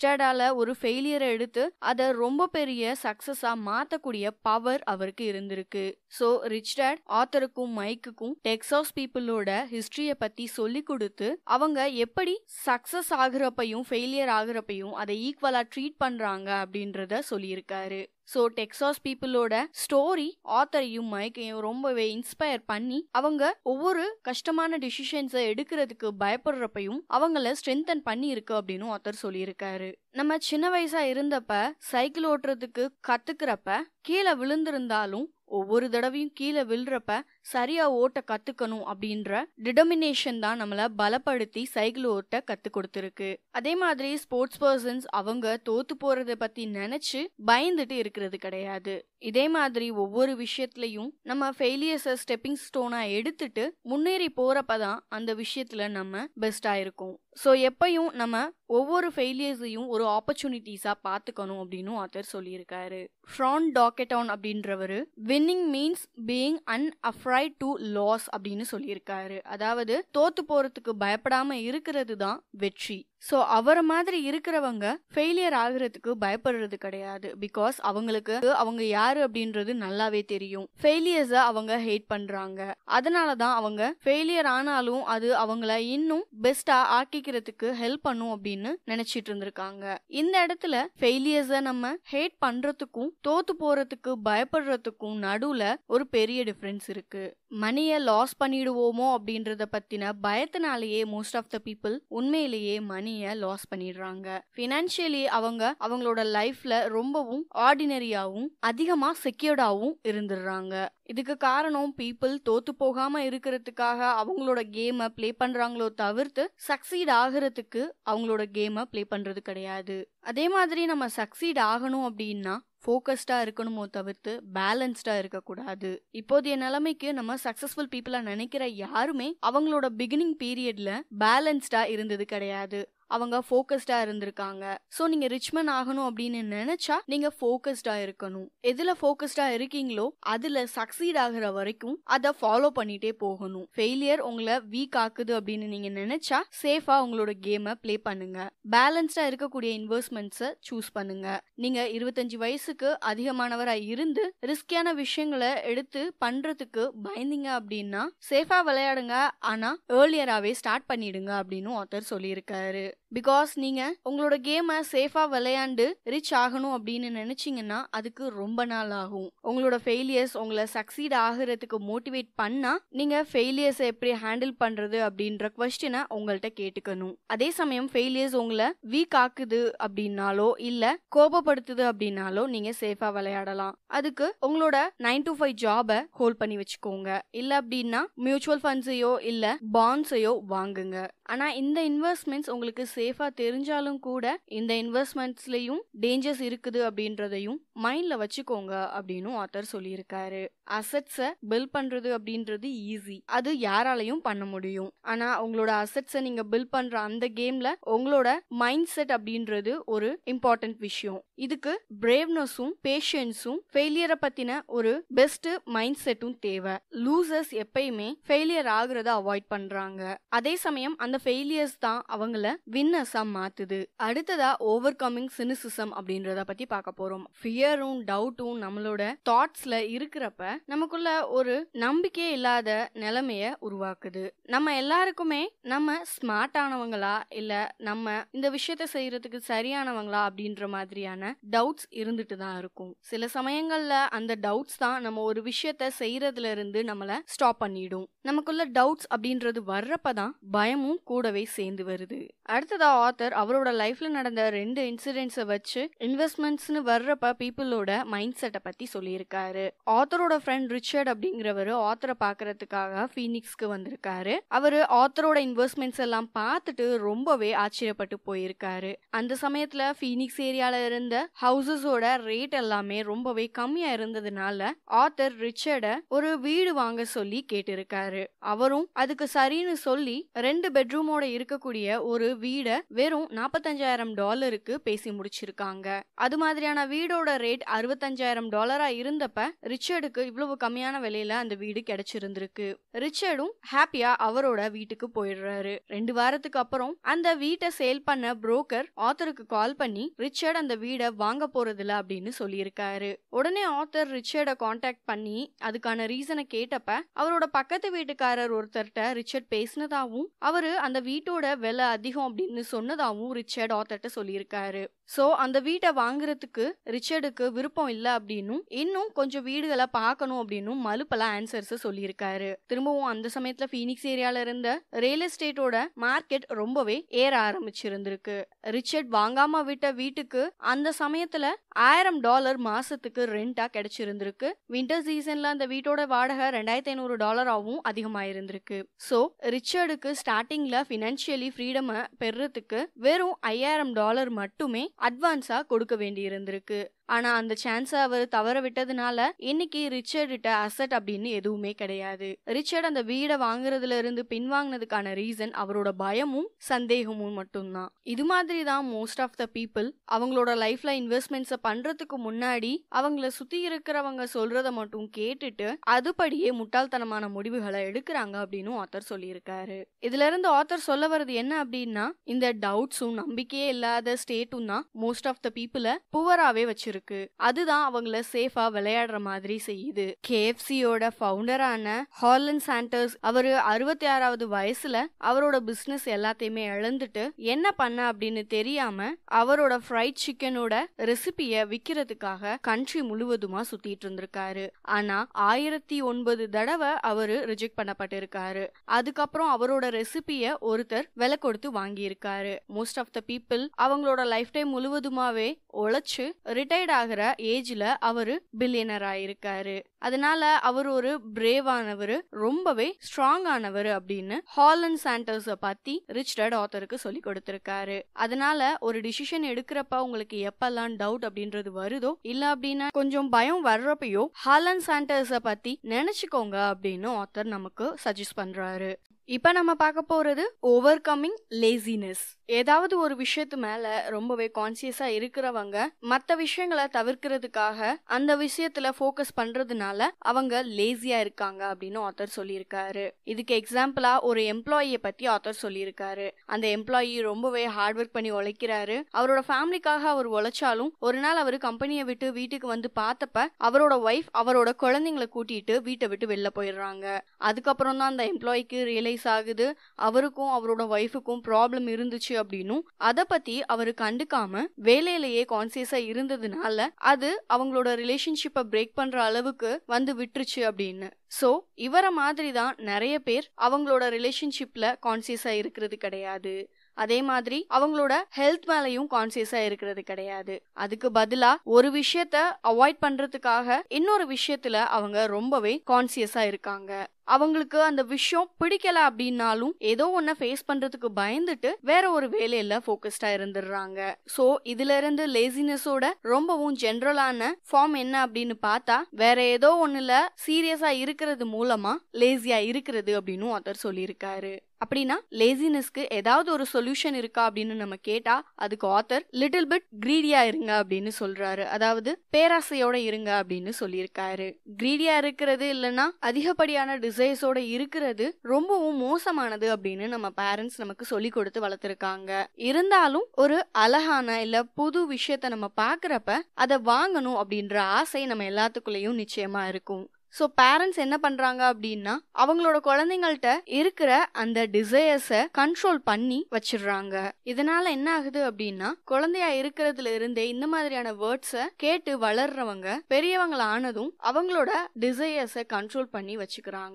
டேடால ஒரு ஃபெயிலியரை எடுத்து அதை ரொம்ப பெரிய சக்சஸா மாத்தக்கூடிய பவர் அவருக்கு இருந்திருக்கு ஸோ டேட் ஆத்தருக்கும் மைக்குக்கும் டெக்ஸாஸ் பீப்புளோட ஹிஸ்ட்ரியை பத்தி சொல்லி கொடுத்து அவங்க எப்படி சக்சஸ் ஆகுறப்பையும் ஃபெயிலியர் ஆகுறப்பையும் அதை ஈக்குவலா ட்ரீட் பண்றாங்க அப்படின்றத சொல்லியிருக்காரு ஸோ டெக்ஸாஸ் பீப்புளோட ஸ்டோரி ஆத்தரையும் மைக்கையும் ரொம்பவே இன்ஸ்பயர் பண்ணி அவங்க ஒவ்வொரு கஷ்டமான டிசிஷன்ஸை எடுக்கிறதுக்கு பயப்படுறப்பையும் அவங்கள ஸ்ட்ரென்தன் பண்ணி இருக்கு அப்படின்னு ஆத்தர் சொல்லியிருக்காரு நம்ம சின்ன வயசா இருந்தப்ப சைக்கிள் ஓட்டுறதுக்கு கத்துக்கிறப்ப கீழே விழுந்திருந்தாலும் ஒவ்வொரு தடவையும் கீழே விழுறப்ப சரியாக ஓட்ட கற்றுக்கணும் அப்படின்ற டிடர்மினேஷன் தான் நம்மளை பலப்படுத்தி சைக்கிள் ஓட்ட கற்றுக் கொடுத்துருக்கு அதே மாதிரி ஸ்போர்ட்ஸ் பர்சன்ஸ் அவங்க தோத்து போகிறத பற்றி நினச்சி பயந்துட்டு இருக்கிறது கிடையாது இதே மாதிரி ஒவ்வொரு விஷயத்துலையும் நம்ம ஃபெயிலியர்ஸை ஸ்டெப்பிங் ஸ்டோனாக எடுத்துட்டு முன்னேறி போகிறப்ப தான் அந்த விஷயத்தில் நம்ம பெஸ்ட்டாக இருக்கும் ஸோ எப்பையும் நம்ம ஒவ்வொரு ஃபெயிலியர்ஸையும் ஒரு ஆப்பர்ச்சுனிட்டிஸாக பார்த்துக்கணும் அப்படின்னு ஆத்தர் சொல்லியிருக்காரு ஃப்ரான் டாக்கெட்டான் அப்படின்றவர் winning means being unafraid to loss அப்படின்னு சொல்லியிருக்காரு அதாவது தோத்து போறதுக்கு பயப்படாம இருக்கிறது தான் வெற்றி ஸோ அவரை மாதிரி இருக்கிறவங்க ஃபெயிலியர் ஆகுறதுக்கு பயப்படுறது கிடையாது பிகாஸ் அவங்களுக்கு அவங்க யாரு அப்படின்றது நல்லாவே தெரியும் ஃபெயிலியர்ஸை அவங்க ஹேட் பண்றாங்க அதனால தான் அவங்க ஃபெயிலியர் ஆனாலும் அது அவங்கள இன்னும் பெஸ்டா ஆக்கிக்கிறதுக்கு ஹெல்ப் பண்ணும் அப்படின்னு நினைச்சிட்டு இருந்திருக்காங்க இந்த இடத்துல ஃபெயிலியர்ஸை நம்ம ஹேட் பண்றதுக்கும் தோத்து போறதுக்கு பயப்படுறதுக்கும் நடுவுல ஒரு பெரிய டிஃப்ரென்ஸ் இருக்கு மணியை லாஸ் பண்ணிடுவோமோ அப்படின்றத பத்தின பயத்தினாலேயே மோஸ்ட் ஆஃப் த பீப்புள் உண்மையிலேயே மணி மணியை லாஸ் பண்ணிடுறாங்க ஃபினான்ஷியலி அவங்க அவங்களோட லைஃப்ல ரொம்பவும் ஆர்டினரியாவும் அதிகமா செக்யூர்டாவும் இருந்துடுறாங்க இதுக்கு காரணம் பீப்புள் தோத்து போகாம இருக்கிறதுக்காக அவங்களோட கேமை ப்ளே பண்றாங்களோ தவிர்த்து சக்சீட் ஆகிறதுக்கு அவங்களோட கேமை ப்ளே பண்றது கிடையாது அதே மாதிரி நம்ம சக்சீட் ஆகணும் அப்படின்னா ஃபோக்கஸ்டாக இருக்கணுமோ தவிர்த்து பேலன்ஸ்டாக இருக்கக்கூடாது இப்போதைய நிலைமைக்கு நம்ம சக்ஸஸ்ஃபுல் பீப்புளாக நினைக்கிற யாருமே அவங்களோட பிகினிங் பீரியடில் பேலன்ஸ்டாக இருந்தது கிடையாது அவங்க ஃபோக்கஸ்டா இருந்திருக்காங்க ஸோ நீங்க ரிச்மன் ஆகணும் அப்படின்னு நினைச்சா நீங்க ஃபோக்கஸ்டா இருக்கணும் எதுல ஃபோக்கஸ்டாக இருக்கீங்களோ அதுல சக்சீட் ஆகிற வரைக்கும் அதை ஃபாலோ பண்ணிட்டே போகணும் ஃபெயிலியர் உங்களை வீக் ஆக்குது அப்படின்னு நீங்க நினைச்சா சேஃபா உங்களோட கேமை ப்ளே பண்ணுங்க பேலன்ஸ்டா இருக்கக்கூடிய இன்வெஸ்ட்மெண்ட்ஸை சூஸ் பண்ணுங்க நீங்க இருபத்தஞ்சு வயசுக்கு அதிகமானவரா இருந்து ரிஸ்கியான விஷயங்களை எடுத்து பண்றதுக்கு பயந்தீங்க அப்படின்னா சேஃபா விளையாடுங்க ஆனா ஏர்லியராகவே ஸ்டார்ட் பண்ணிடுங்க அப்படின்னு ஆத்தர் சொல்லியிருக்காரு பிகாஸ் நீங்கள் உங்களோட கேமை சேஃபாக விளையாண்டு ரிச் ஆகணும் அப்படின்னு நினச்சிங்கன்னா அதுக்கு ரொம்ப நாள் ஆகும் உங்களோட ஃபெயிலியர்ஸ் உங்களை சக்சீட் ஆகிறதுக்கு மோட்டிவேட் பண்ணால் நீங்கள் ஃபெயிலியர்ஸை எப்படி ஹேண்டில் பண்ணுறது அப்படின்ற கொஸ்டினை உங்கள்கிட்ட கேட்டுக்கணும் அதே சமயம் ஃபெயிலியர்ஸ் உங்களை வீக் ஆக்குது அப்படின்னாலோ இல்லை கோபப்படுத்துது அப்படின்னாலோ நீங்கள் சேஃபாக விளையாடலாம் அதுக்கு உங்களோட நைன் டு ஃபைவ் ஜாபை ஹோல்ட் பண்ணி வச்சுக்கோங்க இல்லை அப்படின்னா மியூச்சுவல் ஃபண்ட்ஸையோ இல்லை பாண்ட்ஸையோ வாங்குங்க ஆனால் இந்த இன்வெஸ்ட்மெண்ட்ஸ் உங்களுக்கு சேஃபாக தெரிஞ்சாலும் கூட இந்த இன்வெஸ்ட்மெண்ட்ஸ்லேயும் டேஞ்சர்ஸ் இருக்குது அப்படின்றதையும் மைண்டில் வச்சுக்கோங்க அப்படின்னு ஆத்தர் சொல்லியிருக்காரு அசட்ஸை பில் பண்ணுறது அப்படின்றது ஈஸி அது யாராலையும் பண்ண முடியும் ஆனால் உங்களோட அசட்ஸை நீங்கள் பில் பண்ணுற அந்த கேமில் உங்களோட மைண்ட் செட் அப்படின்றது ஒரு இம்பார்ட்டன்ட் விஷயம் இதுக்கு பிரேவ்னஸும் பேஷன்ஸும் ஃபெயிலியரை பற்றின ஒரு பெஸ்ட் மைண்ட் செட்டும் தேவை லூசர்ஸ் எப்பயுமே ஃபெயிலியர் ஆகுறத அவாய்ட் பண்ணுறாங்க அதே சமயம் அந்த ஃபெயிலியர்ஸ் தான் அவங்கள வின்னர்ஸாக மாற்றுது அடுத்ததா ஓவர் கம்மிங் சினிசிசம் அப்படின்றத பற்றி பார்க்க போகிறோம் ஃபியரும் டவுட்டும் நம்மளோட தாட்ஸில் இருக்கிறப்ப நமக்குள்ள ஒரு நம்பிக்கையே இல்லாத நிலைமையை உருவாக்குது நம்ம எல்லாருக்குமே நம்ம ஸ்மார்ட்டானவங்களா இல்லை நம்ம இந்த விஷயத்த செய்கிறதுக்கு சரியானவங்களா அப்படின்ற மாதிரியான டவுட்ஸ் இருந்துட்டு தான் இருக்கும் சில சமயங்களில் அந்த டவுட்ஸ் தான் நம்ம ஒரு விஷயத்த செய்கிறதுல இருந்து நம்மளை ஸ்டாப் பண்ணிடும் நமக்குள்ள டவுட்ஸ் அப்படின்றது வர்றப்ப தான் பயமும் கூடவே சேர்ந்து வருது அடுத்ததா ஆத்தர் அவரோட லைஃப்ல நடந்த ரெண்டு இன்சிடென்ட்ஸை வச்சு இன்வெஸ்ட்மெண்ட்ஸ்னு வர்றப்ப பீப்புளோட மைண்ட் செட்டை பத்தி சொல்லியிருக்காரு ஆத்தரோட ஃப்ரெண்ட் ரிச்சர்ட் அப்படிங்கிறவர் ஆத்தரை பாக்குறதுக்காக ஃபீனிக்ஸ்க்கு வந்திருக்காரு அவரு ஆத்தரோட இன்வெஸ்ட்மெண்ட்ஸ் எல்லாம் பார்த்துட்டு ரொம்பவே ஆச்சரியப்பட்டு போயிருக்காரு அந்த சமயத்துல ஃபீனிக்ஸ் ஏரியால இருந்த ஹவுசஸோட ரேட் எல்லாமே ரொம்பவே கம்மியா இருந்ததுனால ஆத்தர் ரிச்சர்ட ஒரு வீடு வாங்க சொல்லி கேட்டிருக்காரு அவரும் அதுக்கு சரின்னு சொல்லி ரெண்டு பெட்ரூம் ரூமோட இருக்கக்கூடிய ஒரு வீடை வெறும் நாற்பத்தஞ்சாயிரம் டாலருக்கு பேசி முடிச்சிருக்காங்க அது மாதிரியான வீடோட ரேட் அறுபத்தஞ்சாயிரம் டாலரா இருந்தப்ப ரிச்சர்டுக்கு இவ்வளவு கம்மியான விலையில அந்த வீடு கிடைச்சிருந்திருக்கு ரிச்சர்டும் ஹாப்பியா அவரோட வீட்டுக்கு போயிடுறாரு ரெண்டு வாரத்துக்கு அப்புறம் அந்த வீட்டை சேல் பண்ண புரோக்கர் ஆத்தருக்கு கால் பண்ணி ரிச்சர்ட் அந்த வீடை வாங்க இல்ல அப்படின்னு சொல்லியிருக்காரு உடனே ஆத்தர் ரிச்சர்டை காண்டாக்ட் பண்ணி அதுக்கான ரீசனை கேட்டப்ப அவரோட பக்கத்து வீட்டுக்காரர் ஒருத்தர்கிட்ட ரிச்சர்ட் பேசினதாவும் அவரு அந்த வீட்டோட விலை அதிகம் அப்படின்னு சொன்னதாகவும் ரிச்சர்ட் ஆத்தர்கிட்ட சொல்லியிருக்காரு ஸோ அந்த வீட்டை வாங்குறதுக்கு ரிச்சர்டுக்கு விருப்பம் இல்லை அப்படின்னும் இன்னும் கொஞ்சம் வீடுகளை பார்க்கணும் அப்படின்னும் மலுப்பல ஆன்சர்ஸ் சொல்லியிருக்காரு திரும்பவும் அந்த சமயத்துல ஃபீனிக்ஸ் ஏரியால இருந்த ரியல் எஸ்டேட்டோட மார்க்கெட் ரொம்பவே ஏற ஆரம்பிச்சிருந்திருக்கு ரிச்சர்ட் வாங்காம விட்ட வீட்டுக்கு அந்த சமயத்துல ஆயிரம் டாலர் மாசத்துக்கு ரெண்டா கிடைச்சிருந்திருக்கு வின்டர் சீசன்ல அந்த வீட்டோட வாடகை ரெண்டாயிரத்தி ஐநூறு டாலராகவும் அதிகமாயிருந்திருக்கு ஸோ ரிச்சர்டுக்கு ஸ்டார்டிங்ல ஃபினான்ஷியலி ஃப்ரீடம் பெறத்துக்கு வெறும் ஐயாயிரம் டாலர் மட்டுமே அட்வான்ஸாக கொடுக்க வேண்டியிருந்திருக்கு ஆனா அந்த சான்ஸை அவர் தவற விட்டதுனால இன்னைக்கு ரிச்சர்ட் கிட்ட அசட் அப்படின்னு எதுவுமே கிடையாது ரிச்சர்ட் அந்த வீடை வாங்குறதுல இருந்து பின்வாங்கினதுக்கான ரீசன் அவரோட பயமும் சந்தேகமும் மட்டும்தான் இது மாதிரி தான் மோஸ்ட் ஆஃப் த பீப்புள் அவங்களோட லைஃப்ல இன்வெஸ்ட்மெண்ட்ஸை பண்றதுக்கு முன்னாடி அவங்கள சுத்தி இருக்கிறவங்க சொல்றத மட்டும் கேட்டுட்டு அதுபடியே முட்டாள்தனமான முடிவுகளை எடுக்கிறாங்க அப்படின்னு ஆத்தர் சொல்லியிருக்காரு இதுல இருந்து ஆத்தர் சொல்ல வர்றது என்ன அப்படின்னா இந்த டவுட்ஸும் நம்பிக்கையே இல்லாத ஸ்டேட்டும் தான் மோஸ்ட் ஆஃப் த பீப்புளை புவராகவே வச்சிருக்கு இருக்கு அதுதான் அவங்கள சேஃபா விளையாடுற மாதிரி செய்யுது கேஎஃப்சியோட ஃபவுண்டரான ஹார்லன் சாண்டர்ஸ் அவரு அறுபத்தி ஆறாவது வயசுல அவரோட பிசினஸ் எல்லாத்தையுமே இழந்துட்டு என்ன பண்ண அப்படின்னு தெரியாம அவரோட ஃப்ரைட் சிக்கனோட ரெசிபிய விக்கிறதுக்காக கண்ட்ரி முழுவதுமா சுத்திட்டு இருந்திருக்காரு ஆனா ஆயிரத்தி ஒன்பது தடவை அவரு ரிஜெக்ட் பண்ணப்பட்டிருக்காரு அதுக்கப்புறம் அவரோட ரெசிபிய ஒருத்தர் விலை கொடுத்து வாங்கியிருக்காரு மோஸ்ட் ஆஃப் த பீப்புள் அவங்களோட லைஃப் டைம் முழுவதுமாவே உழைச்சு ரிட்டையர்ட் ரிட்டையர்ட் ஆகிற ஏஜ்ல அவரு பில்லியனர் ஆயிருக்காரு அதனால அவர் ஒரு பிரேவானவர் ரொம்பவே ஸ்ட்ராங் ஆனவர் அப்படின்னு ஹாலண்ட் சாண்டர்ஸ பத்தி ரிச்சர்ட் ஆத்தருக்கு சொல்லி கொடுத்திருக்காரு அதனால ஒரு டிசிஷன் எடுக்கிறப்ப உங்களுக்கு எப்பெல்லாம் டவுட் அப்படின்றது வருதோ இல்ல அப்படின்னா கொஞ்சம் பயம் வர்றப்பையோ ஹாலண்ட் சாண்டர்ஸ பத்தி நினைச்சுக்கோங்க அப்படின்னு ஆத்தர் நமக்கு சஜஸ்ட் பண்றாரு இப்போ நம்ம பார்க்க போகிறது ஓவர் கம்மிங் லேசினஸ் ஏதாவது ஒரு விஷயத்து மேலே ரொம்பவே கான்சியஸாக இருக்கிறவங்க மற்ற விஷயங்களை தவிர்க்கிறதுக்காக அந்த விஷயத்தில் ஃபோக்கஸ் பண்ணுறதுனால அவங்க லேசியாக இருக்காங்க அப்படின்னு ஆத்தர் சொல்லியிருக்காரு இதுக்கு எக்ஸாம்பிளாக ஒரு எம்ப்ளாயியை பற்றி ஆத்தர் சொல்லியிருக்காரு அந்த எம்ப்ளாயி ரொம்பவே ஹார்ட் ஒர்க் பண்ணி உழைக்கிறாரு அவரோட ஃபேமிலிக்காக அவர் உழைச்சாலும் ஒரு நாள் அவர் கம்பெனியை விட்டு வீட்டுக்கு வந்து பார்த்தப்ப அவரோட ஒய்ஃப் அவரோட குழந்தைங்களை கூட்டிட்டு வீட்டை விட்டு வெளில போயிடுறாங்க அதுக்கப்புறம் தான் அந்த எம்ப்ளாய்க்கு ரியலைஸ் ரிலீஸ் ஆகுது அவருக்கும் அவரோட ஒய்ஃபுக்கும் ப்ராப்ளம் இருந்துச்சு அப்படின்னும் அதை பத்தி அவரு கண்டுக்காம வேலையிலேயே கான்சியஸா இருந்ததுனால அது அவங்களோட ரிலேஷன்ஷிப்பை பிரேக் பண்ற அளவுக்கு வந்து விட்டுருச்சு அப்படின்னு ஸோ இவரை மாதிரி தான் நிறைய பேர் அவங்களோட ரிலேஷன்ஷிப்ல கான்சியஸா இருக்கிறது கிடையாது அதே மாதிரி அவங்களோட ஹெல்த் மேலையும் கான்சியஸா இருக்கிறது கிடையாது அதுக்கு பதிலா ஒரு விஷயத்த அவாய்ட் பண்றதுக்காக இன்னொரு விஷயத்துல அவங்க ரொம்பவே கான்சியஸா இருக்காங்க அவங்களுக்கு அந்த விஷயம் பிடிக்கல அப்படின்னாலும் ஏதோ ஒன்ன ஃபேஸ் பண்றதுக்கு பயந்துட்டு வேற ஒரு வேலையில போக்கஸ்டா இருந்துடுறாங்க சோ இதுல இருந்து லேசினஸோட ரொம்பவும் ஜென்ரலான ஃபார்ம் என்ன அப்படின்னு பார்த்தா வேற ஏதோ ஒண்ணுல சீரியஸா இருக்கிறது மூலமா லேசியா இருக்கிறது அப்படின்னு அவர் சொல்லியிருக்காரு அப்படின்னா லேசினஸ்க்கு ஏதாவது ஒரு சொல்யூஷன் இருக்கா அப்படின்னு நம்ம கேட்டா அதுக்கு ஆத்தர் லிட்டில் பிட் கிரீடியா இருங்க அப்படின்னு சொல்றாரு அதாவது பேராசையோட இருங்க அப்படின்னு சொல்லியிருக்காரு கிரீடியா இருக்கிறது இல்லைன்னா அதிகப்படியான டிசைஸோட இருக்கிறது ரொம்பவும் மோசமானது அப்படின்னு நம்ம பேரண்ட்ஸ் நமக்கு சொல்லி கொடுத்து வளர்த்துருக்காங்க இருந்தாலும் ஒரு அழகான இல்ல புது விஷயத்த நம்ம பாக்குறப்ப அதை வாங்கணும் அப்படின்ற ஆசை நம்ம எல்லாத்துக்குள்ளேயும் நிச்சயமா இருக்கும் ஸோ பேரண்ட்ஸ் என்ன பண்ணுறாங்க அப்படின்னா அவங்களோட குழந்தைங்கள்ட்ட இருக்கிற அந்த டிசையர்ஸை கண்ட்ரோல் பண்ணி வச்சிடுறாங்க இதனால என்ன ஆகுது அப்படின்னா குழந்தையா இருக்கிறதுல இருந்தே இந்த மாதிரியான வேர்ட்ஸை கேட்டு வளர்றவங்க பெரியவங்கள ஆனதும் அவங்களோட டிசையர்ஸை கண்ட்ரோல் பண்ணி வச்சுக்கிறாங்க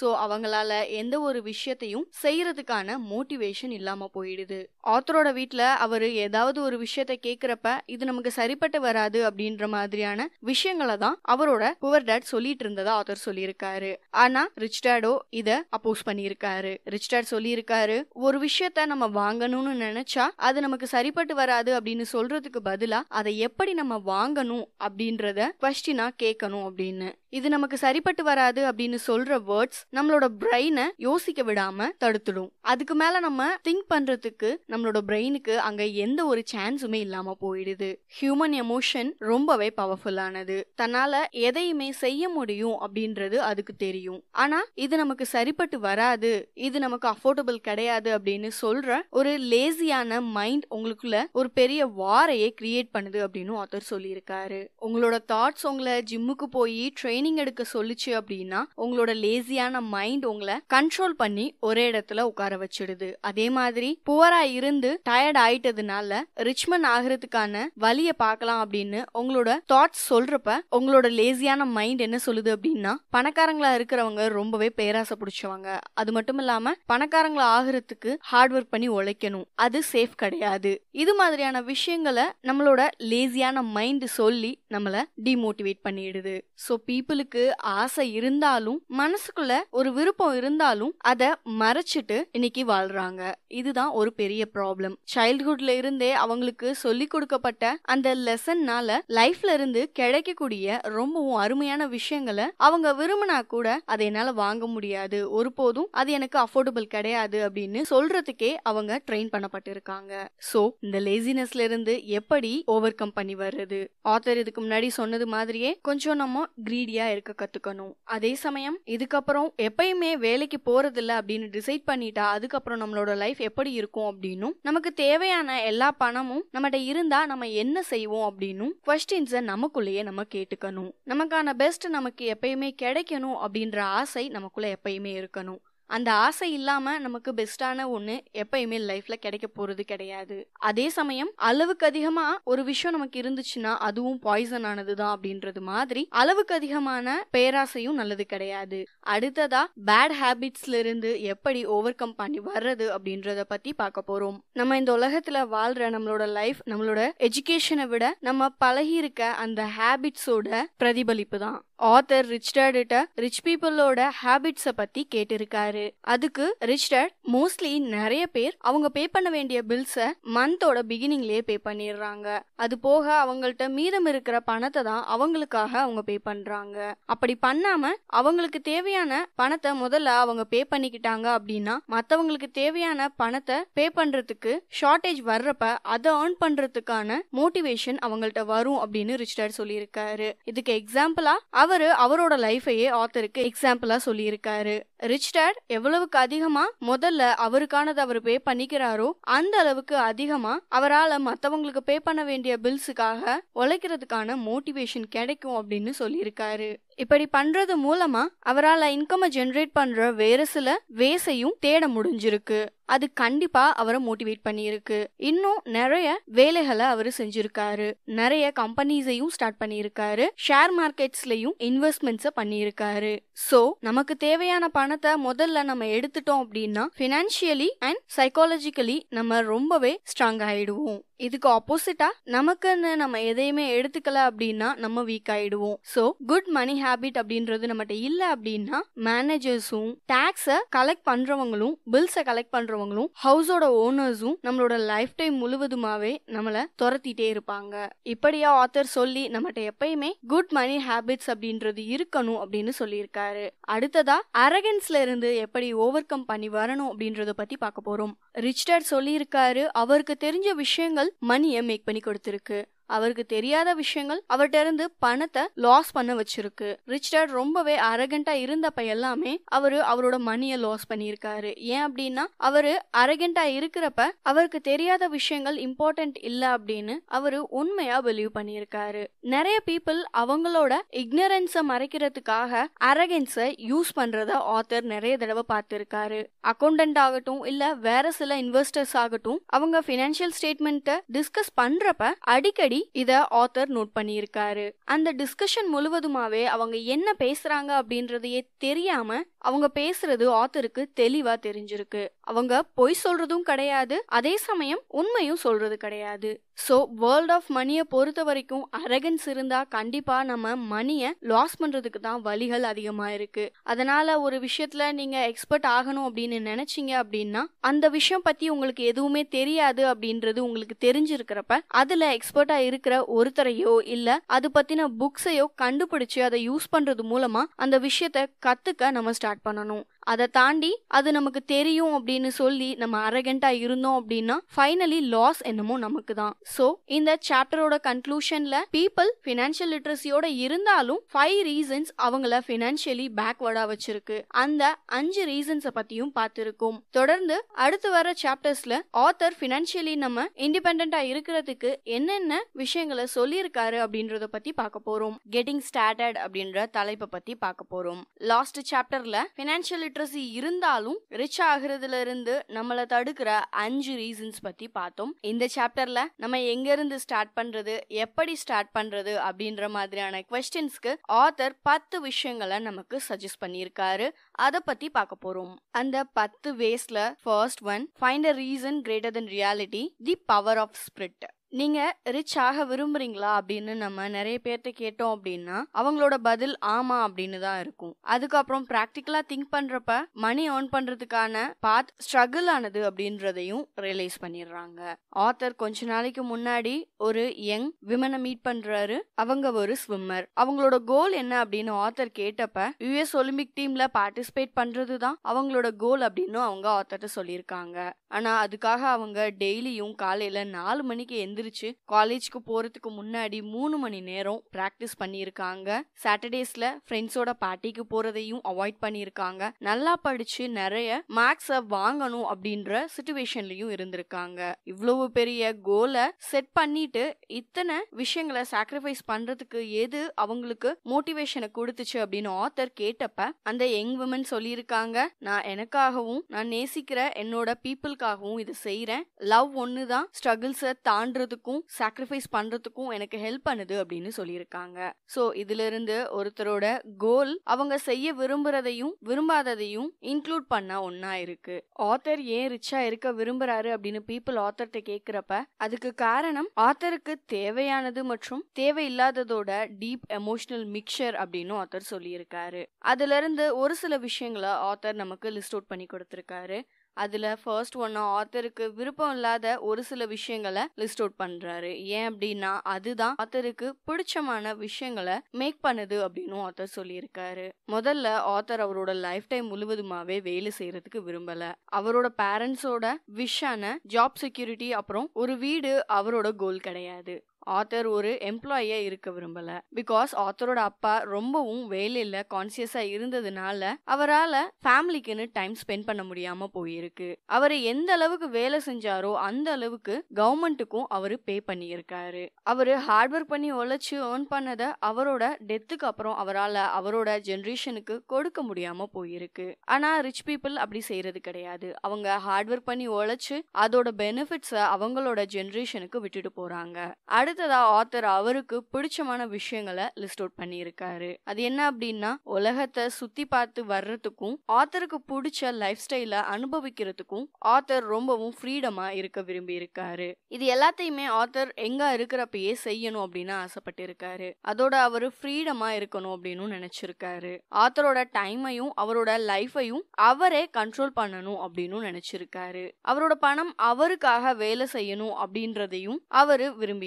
ஸோ அவங்களால எந்த ஒரு விஷயத்தையும் செய்யறதுக்கான மோட்டிவேஷன் இல்லாம போயிடுது ஆத்தரோட வீட்டில் அவர் ஏதாவது ஒரு விஷயத்த கேட்குறப்ப இது நமக்கு சரிப்பட்டு வராது அப்படின்ற மாதிரியான விஷயங்களை தான் அவரோட புவர் டேட் சொல்லிட்டு இருந்தது அப்படின்றத ஆத்தர் சொல்லியிருக்காரு ஆனா டேடோ இத அப்போஸ் பண்ணியிருக்காரு டேட் சொல்லியிருக்காரு ஒரு விஷயத்த நம்ம வாங்கணும்னு நினைச்சா அது நமக்கு சரிப்பட்டு வராது அப்படின்னு சொல்றதுக்கு பதிலா அதை எப்படி நம்ம வாங்கணும் அப்படின்றத கொஸ்டினா கேட்கணும் அப்படின்னு இது நமக்கு சரிப்பட்டு வராது அப்படின்னு சொல்ற வேர்ட்ஸ் நம்மளோட பிரெயினை யோசிக்க விடாம தடுத்துடும் அதுக்கு மேல நம்ம திங்க் பண்றதுக்கு நம்மளோட பிரெயினுக்கு அங்க எந்த ஒரு சான்ஸுமே இல்லாம போயிடுது ஹியூமன் எமோஷன் ரொம்பவே பவர்ஃபுல்லானது தன்னால எதையுமே செய்ய முடியும் அப்படின்றது அதுக்கு தெரியும் ஆனா இது நமக்கு சரிப்பட்டு வராது இது நமக்கு அஃபோர்டபுள் கிடையாது அப்படின்னு சொல்ற ஒரு லேசியான மைண்ட் உங்களுக்குள்ள ஒரு பெரிய வாரையே கிரியேட் பண்ணுது அப்படின்னு ஆத்தர் சொல்லியிருக்காரு உங்களோட தாட்ஸ் உங்களை ஜிம்முக்கு போய் ட்ரெயின் ட்ரைனிங் எடுக்க சொல்லிச்சு அப்படின்னா உங்களோட லேசியான மைண்ட் உங்களை கண்ட்ரோல் பண்ணி ஒரே இடத்துல உட்கார வச்சிடுது அதே மாதிரி புவரா இருந்து டயர்ட் ஆயிட்டதுனால ரிச்மன் ஆகிறதுக்கான வழிய பார்க்கலாம் அப்படின்னு உங்களோட தாட்ஸ் சொல்றப்ப உங்களோட லேசியான மைண்ட் என்ன சொல்லுது அப்படின்னா பணக்காரங்களா இருக்கிறவங்க ரொம்பவே பேராசை பிடிச்சவங்க அது மட்டும் இல்லாம பணக்காரங்களா ஆகிறதுக்கு ஹார்ட் ஒர்க் பண்ணி உழைக்கணும் அது சேஃப் கிடையாது இது மாதிரியான விஷயங்களை நம்மளோட லேசியான மைண்ட் சொல்லி நம்மளை டிமோட்டிவேட் பண்ணிடுது ஸோ பீப்புள் பீப்புளுக்கு ஆசை இருந்தாலும் மனசுக்குள்ள ஒரு விருப்பம் இருந்தாலும் அத மறைச்சிட்டு இன்னைக்கு வாழ்றாங்க இதுதான் ஒரு பெரிய ப்ராப்ளம் சைல்ட்ஹுட்ல இருந்தே அவங்களுக்கு சொல்லி கொடுக்கப்பட்ட அந்த லெசன்னால லைஃப்ல இருந்து கிடைக்கக்கூடிய ரொம்பவும் அருமையான விஷயங்களை அவங்க விரும்பினா கூட அதை என்னால வாங்க முடியாது ஒருபோதும் அது எனக்கு அஃபோர்டபுள் கிடையாது அப்படின்னு சொல்றதுக்கே அவங்க ட்ரெயின் பண்ணப்பட்டிருக்காங்க சோ இந்த லேசினஸ்ல இருந்து எப்படி ஓவர் கம் பண்ணி வர்றது ஆத்தர் இதுக்கு முன்னாடி சொன்னது மாதிரியே கொஞ்சம் நம்ம கிரீடி ரெடியா இருக்க கத்துக்கணும் அதே சமயம் இதுக்கப்புறம் எப்பயுமே வேலைக்கு இல்லை அப்படின்னு டிசைட் பண்ணிட்டா அதுக்கப்புறம் நம்மளோட லைஃப் எப்படி இருக்கும் அப்படின்னும் நமக்கு தேவையான எல்லா பணமும் நம்மகிட்ட இருந்தா நம்ம என்ன செய்வோம் அப்படின்னும் கொஸ்டின்ஸை நமக்குள்ளேயே நம்ம கேட்டுக்கணும் நமக்கான பெஸ்ட் நமக்கு எப்பயுமே கிடைக்கணும் அப்படின்ற ஆசை நமக்குள்ள எப்பயுமே இருக்கணும் அந்த ஆசை இல்லாமல் நமக்கு பெஸ்ட்டான ஒன்று எப்பயுமே லைஃப்பில் கிடைக்க போகிறது கிடையாது அதே சமயம் அளவுக்கு அதிகமா ஒரு விஷயம் நமக்கு இருந்துச்சுன்னா அதுவும் பாய்சன் ஆனது தான் அப்படின்றது மாதிரி அளவுக்கு அதிகமான பேராசையும் நல்லது கிடையாது அடுத்ததா பேட் ஹேபிட்ஸ்ல இருந்து எப்படி ஓவர் கம் பண்ணி வர்றது அப்படின்றத பற்றி பார்க்க போகிறோம் நம்ம இந்த உலகத்தில் வாழ்கிற நம்மளோட லைஃப் நம்மளோட எஜுகேஷனை விட நம்ம பழகி இருக்க அந்த ஹேபிட்ஸோட பிரதிபலிப்பு தான் ஆத்தர் ரிச்டார்டிட்ட ரிச் பீப்புளோட ஹேபிட்ஸை பத்தி கேட்டிருக்காரு அதுக்கு ரிச்டார்ட் மோஸ்ட்லி நிறைய பேர் அவங்க பே பண்ண வேண்டிய பில்ஸ மந்தோட பிகினிங்லயே பே பண்ணிடுறாங்க அது போக அவங்கள்ட்ட மீதம் இருக்கிற பணத்தை தான் அவங்களுக்காக அவங்க பே பண்றாங்க அப்படி பண்ணாம அவங்களுக்கு தேவையான பணத்தை முதல்ல அவங்க பே பண்ணிக்கிட்டாங்க அப்படின்னா மத்தவங்களுக்கு தேவையான பணத்தை பே பண்றதுக்கு ஷார்டேஜ் வர்றப்ப அதை ஏர்ன் பண்றதுக்கான மோட்டிவேஷன் அவங்கள்ட்ட வரும் அப்படின்னு ரிச்டார்ட் சொல்லியிருக்காரு இதுக்கு எக்ஸாம்பிளா அவர் அவரோட லைஃபையே ஆத்தருக்கு எக்ஸாம்பிளா சொல்லியிருக்காரு ரிச் டேட் எவ்வளவுக்கு அதிகமா முதல்ல அவருக்கானது அவர் பே பண்ணிக்கிறாரோ அந்த அளவுக்கு அதிகமா அவரால் மற்றவங்களுக்கு பே பண்ண வேண்டிய பில்ஸுக்காக உழைக்கிறதுக்கான மோட்டிவேஷன் கிடைக்கும் அப்படின்னு சொல்லியிருக்காரு இப்படி பண்றது மூலமா அவரால் இன்கம் ஜென்ரேட் பண்ற வேற சில வேஸையும் தேட முடிஞ்சிருக்கு அது கண்டிப்பா அவரை மோட்டிவேட் பண்ணியிருக்கு இன்னும் நிறைய வேலைகளை அவர் செஞ்சிருக்காரு நிறைய கம்பெனிஸையும் ஸ்டார்ட் பண்ணியிருக்காரு ஷேர் மார்க்கெட்ஸ்லயும் இன்வெஸ்ட்மெண்ட்ஸை பண்ணியிருக்காரு ஸோ நமக்கு தேவையான பணத்தை முதல்ல நம்ம எடுத்துட்டோம் அப்படின்னா ஃபினான்ஷியலி அண்ட் சைக்காலஜிக்கலி நம்ம ரொம்பவே ஸ்ட்ராங் ஆயிடுவோம் இதுக்கு ஆப்போசிட்டா நமக்குன்னு நம்ம எதையுமே எடுத்துக்கல அப்படின்னா நம்ம வீக் ஆயிடுவோம் ஸோ குட் மணி ஹேபிட் அப்படின்றது நம்மகிட்ட இல்லை அப்படின்னா மேனேஜர்ஸும் டேக்ஸை கலெக்ட் பண்றவங்களும் பில்ஸை கலெக்ட் பண்றவங்களும் ஹவுஸோட ஓனர்ஸும் நம்மளோட லைஃப் டைம் முழுவதுமாவே நம்மளை துரத்திட்டே இருப்பாங்க இப்படியா ஆத்தர் சொல்லி நம்மகிட்ட எப்பயுமே குட் மணி ஹேபிட்ஸ் அப்படின்றது இருக்கணும் அப்படின்னு சொல்லியிருக்காரு அடுத்ததா அரகன்ஸ்ல இருந்து எப்படி ஓவர் கம் பண்ணி வரணும் அப்படின்றத பத்தி பார்க்க போறோம் ரிச்டர் சொல்லியிருக்காரு அவருக்கு தெரிஞ்ச விஷயங்கள் மணியை மேக் பண்ணி கொடுத்துருக்கு அவருக்கு தெரியாத விஷயங்கள் அவர்கிட்ட இருந்து பணத்தை லாஸ் பண்ண வச்சிருக்கு ரிச்சர்ட் ரொம்பவே அரகண்டா இருந்தப்ப எல்லாமே அவரு அவரோட மணியை லாஸ் பண்ணியிருக்காரு ஏன் அப்படின்னா அவரு அரகண்டா இருக்கிறப்ப அவருக்கு தெரியாத விஷயங்கள் இம்பார்ட்டன்ட் இல்ல அப்படின்னு அவரு உண்மையா பிலீவ் பண்ணியிருக்காரு நிறைய பீப்புள் அவங்களோட இக்னரன்ஸ மறைக்கிறதுக்காக அரகன்ஸ யூஸ் பண்றத ஆத்தர் நிறைய தடவை பார்த்திருக்காரு அக்கௌண்டன்ட் ஆகட்டும் இல்ல வேற சில இன்வெஸ்டர்ஸ் ஆகட்டும் அவங்க பினான்சியல் ஸ்டேட்மெண்ட்டை டிஸ்கஸ் பண்றப்ப அடிக்கடி இத ஆத்தர் நோட் பண்ணியிருக்காரு அந்த டிஸ்கஷன் முழுவதுமாவே அவங்க என்ன பேசுறாங்க அப்படின்றதையே தெரியாம அவங்க பேசுறது ஆத்தருக்கு தெளிவா தெரிஞ்சிருக்கு அவங்க பொய் சொல்றதும் கிடையாது அதே சமயம் உண்மையும் சொல்றது கிடையாது ஸோ வேர்ல்ட் ஆஃப் மணியை பொறுத்த வரைக்கும் அரகன்ஸ் இருந்தால் கண்டிப்பாக நம்ம மணியை லாஸ் பண்ணுறதுக்கு தான் வழிகள் அதிகமாக இருக்குது அதனால் ஒரு விஷயத்தில் நீங்கள் எக்ஸ்பர்ட் ஆகணும் அப்படின்னு நினச்சிங்க அப்படின்னா அந்த விஷயம் பற்றி உங்களுக்கு எதுவுமே தெரியாது அப்படின்றது உங்களுக்கு தெரிஞ்சிருக்கிறப்ப அதில் எக்ஸ்பர்ட்டாக இருக்கிற ஒருத்தரையோ இல்லை அது பற்றின புக்ஸையோ கண்டுபிடிச்சி அதை யூஸ் பண்ணுறது மூலமாக அந்த விஷயத்தை கற்றுக்க நம்ம ஸ்டார்ட் பண்ணணும் அதை தாண்டி அது நமக்கு தெரியும் அப்படின்னு சொல்லி நம்ம அரகண்டா இருந்தோம் அப்படின்னா ஃபைனலி லாஸ் என்னமோ நமக்கு தான் ஸோ இந்த சாப்டரோட கன்க்ளூஷன்ல பீப்புள் ஃபினான்ஷியல் லிட்ரஸியோட இருந்தாலும் ஃபைவ் ரீசன்ஸ் அவங்கள ஃபினான்ஷியலி பேக்வர்டா வச்சிருக்கு அந்த அஞ்சு ரீசன்ஸை பத்தியும் பார்த்திருக்கோம் தொடர்ந்து அடுத்து வர சாப்டர்ஸ்ல ஆத்தர் ஃபினான்ஷியலி நம்ம இண்டிபெண்டா இருக்கிறதுக்கு என்னென்ன விஷயங்களை சொல்லியிருக்காரு அப்படின்றத பத்தி பார்க்க போறோம் கெட்டிங் ஸ்டார்டட் அப்படின்ற தலைப்பை பத்தி பார்க்க போறோம் லாஸ்ட் சாப்டர்ல பினான்சியல் லிட்ரஸி இருந்தாலும் ரிச் ஆகுறதுல இருந்து நம்மளை தடுக்கிற அஞ்சு ரீசன்ஸ் பத்தி பார்த்தோம் இந்த சாப்டர்ல நம்ம எங்க இருந்து ஸ்டார்ட் பண்றது எப்படி ஸ்டார்ட் பண்றது அப்படின்ற மாதிரியான கொஸ்டின்ஸ்க்கு ஆத்தர் பத்து விஷயங்களை நமக்கு சஜஸ்ட் பண்ணியிருக்காரு அதை பத்தி பார்க்க போறோம் அந்த பத்து வேஸ்ல first one find a reason greater than reality the power of spirit நீங்கள் ரிச் ஆக விரும்புகிறீங்களா அப்படின்னு நம்ம நிறைய பேர்த்த கேட்டோம் அப்படின்னா அவங்களோட பதில் ஆமா அப்படின்னு தான் இருக்கும் அதுக்கப்புறம் ப்ராக்டிக்கலாக திங்க் பண்ணுறப்ப மணி ஏர்ன் பண்ணுறதுக்கான பாத் ஸ்ட்ரகிள் ஆனது அப்படின்றதையும் ரியலைஸ் பண்ணிடுறாங்க ஆத்தர் கொஞ்ச நாளைக்கு முன்னாடி ஒரு யங் விமனை மீட் பண்ணுறாரு அவங்க ஒரு ஸ்விம்மர் அவங்களோட கோல் என்ன அப்படின்னு ஆத்தர் கேட்டப்ப யுஎஸ் ஒலிம்பிக் டீமில் பார்ட்டிசிபேட் பண்ணுறது தான் அவங்களோட கோல் அப்படின்னு அவங்க ஆத்தர்கிட்ட சொல்லியிருக்காங்க ஆனால் அதுக்காக அவங்க டெய்லியும் காலையில் நாலு மணிக்கு எந்திரி எந்திரிச்சு காலேஜ்க்கு போறதுக்கு முன்னாடி மூணு மணி நேரம் பிராக்டிஸ் பண்ணியிருக்காங்க சாட்டர்டேஸ்ல ஃப்ரெண்ட்ஸோட பார்ட்டிக்கு போறதையும் அவாய்ட் பண்ணியிருக்காங்க நல்லா படிச்சு நிறைய மார்க்ஸை வாங்கணும் அப்படின்ற சுச்சுவேஷன்லயும் இருந்திருக்காங்க இவ்வளவு பெரிய கோலை செட் பண்ணிட்டு இத்தனை விஷயங்களை சாக்ரிஃபைஸ் பண்றதுக்கு எது அவங்களுக்கு மோட்டிவேஷனை கொடுத்துச்சு அப்படின்னு ஆத்தர் கேட்டப்ப அந்த யங் விமன் சொல்லியிருக்காங்க நான் எனக்காகவும் நான் நேசிக்கிற என்னோட பீப்புளுக்காகவும் இதை செய்யறேன் லவ் ஒன்று தான் ஸ்ட்ரகிள்ஸை தாண்டுறது பண்ணுறதுக்கும் சாக்ரிஃபைஸ் பண்ணுறதுக்கும் எனக்கு ஹெல்ப் பண்ணுது அப்படின்னு சொல்லியிருக்காங்க ஸோ இதிலிருந்து ஒருத்தரோட கோல் அவங்க செய்ய விரும்புறதையும் விரும்பாததையும் இன்க்ளூட் பண்ண ஒன்னா இருக்கு ஆத்தர் ஏன் ரிச்சா இருக்க விரும்புறாரு அப்படின்னு பீப்புள் ஆத்தர்கிட்ட கேட்குறப்ப அதுக்கு காரணம் ஆத்தருக்கு தேவையானது மற்றும் தேவையில்லாததோட டீப் எமோஷனல் மிக்சர் அப்படின்னு ஆத்தர் சொல்லியிருக்காரு அதுல இருந்து ஒரு சில விஷயங்களை ஆத்தர் நமக்கு லிஸ்ட் அவுட் பண்ணி கொடுத்துருக்காரு அதில் ஃபர்ஸ்ட் ஒன்று ஆத்தருக்கு விருப்பம் இல்லாத ஒரு சில விஷயங்களை லிஸ்ட் அவுட் பண்ணுறாரு ஏன் அப்படின்னா அதுதான் ஆத்தருக்கு பிடிச்சமான விஷயங்களை மேக் பண்ணுது அப்படின்னு ஆத்தர் சொல்லியிருக்காரு முதல்ல ஆத்தர் அவரோட லைஃப் டைம் முழுவதுமாவே வேலை செய்யறதுக்கு விரும்பல அவரோட பேரண்ட்ஸோட விஷான ஜாப் செக்யூரிட்டி அப்புறம் ஒரு வீடு அவரோட கோல் கிடையாது ஆத்தர் ஒரு எம்ப்ளாயியா இருக்க விரும்பல பிகாஸ் ஆத்தரோட அப்பா ரொம்பவும் வேலையில கான்சியஸா இருந்ததுனால அவரால் ஃபேமிலிக்குன்னு டைம் ஸ்பெண்ட் பண்ண முடியாம போயிருக்கு அவர் எந்த அளவுக்கு வேலை செஞ்சாரோ அந்த அளவுக்கு கவர்மெண்ட்டுக்கும் அவரு பே பண்ணியிருக்காரு அவரு ஹார்ட் ஒர்க் பண்ணி உழைச்சு ஏர்ன் பண்ணதை அவரோட டெத்துக்கு அப்புறம் அவரால் அவரோட ஜென்ரேஷனுக்கு கொடுக்க முடியாம போயிருக்கு ஆனா ரிச் பீப்புள் அப்படி செய்யறது கிடையாது அவங்க ஹார்ட் ஒர்க் பண்ணி உழைச்சு அதோட பெனிஃபிட்ஸை அவங்களோட ஜென்ரேஷனுக்கு விட்டுட்டு போறாங்க அடுத்து அடுத்ததா ஆத்தர் அவருக்கு பிடிச்சமான விஷயங்களை லிஸ்ட் அவுட் பண்ணியிருக்காரு அது என்ன அப்படின்னா உலகத்தை சுத்தி பார்த்து வர்றதுக்கும் ஆத்தருக்கு பிடிச்ச லைஃப் ஸ்டைல அனுபவிக்கிறதுக்கும் ஆத்தர் ரொம்பவும் ஃப்ரீடமா இருக்க விரும்பி இருக்காரு இது எல்லாத்தையுமே ஆத்தர் எங்க இருக்கிறப்பயே செய்யணும் அப்படின்னு ஆசைப்பட்டிருக்காரு அதோட அவரு ஃப்ரீடமா இருக்கணும் அப்படின்னு நினைச்சிருக்காரு ஆத்தரோட டைமையும் அவரோட லைஃபையும் அவரே கண்ட்ரோல் பண்ணணும் அப்படின்னு நினைச்சிருக்காரு அவரோட பணம் அவருக்காக வேலை செய்யணும் அப்படின்றதையும் அவரு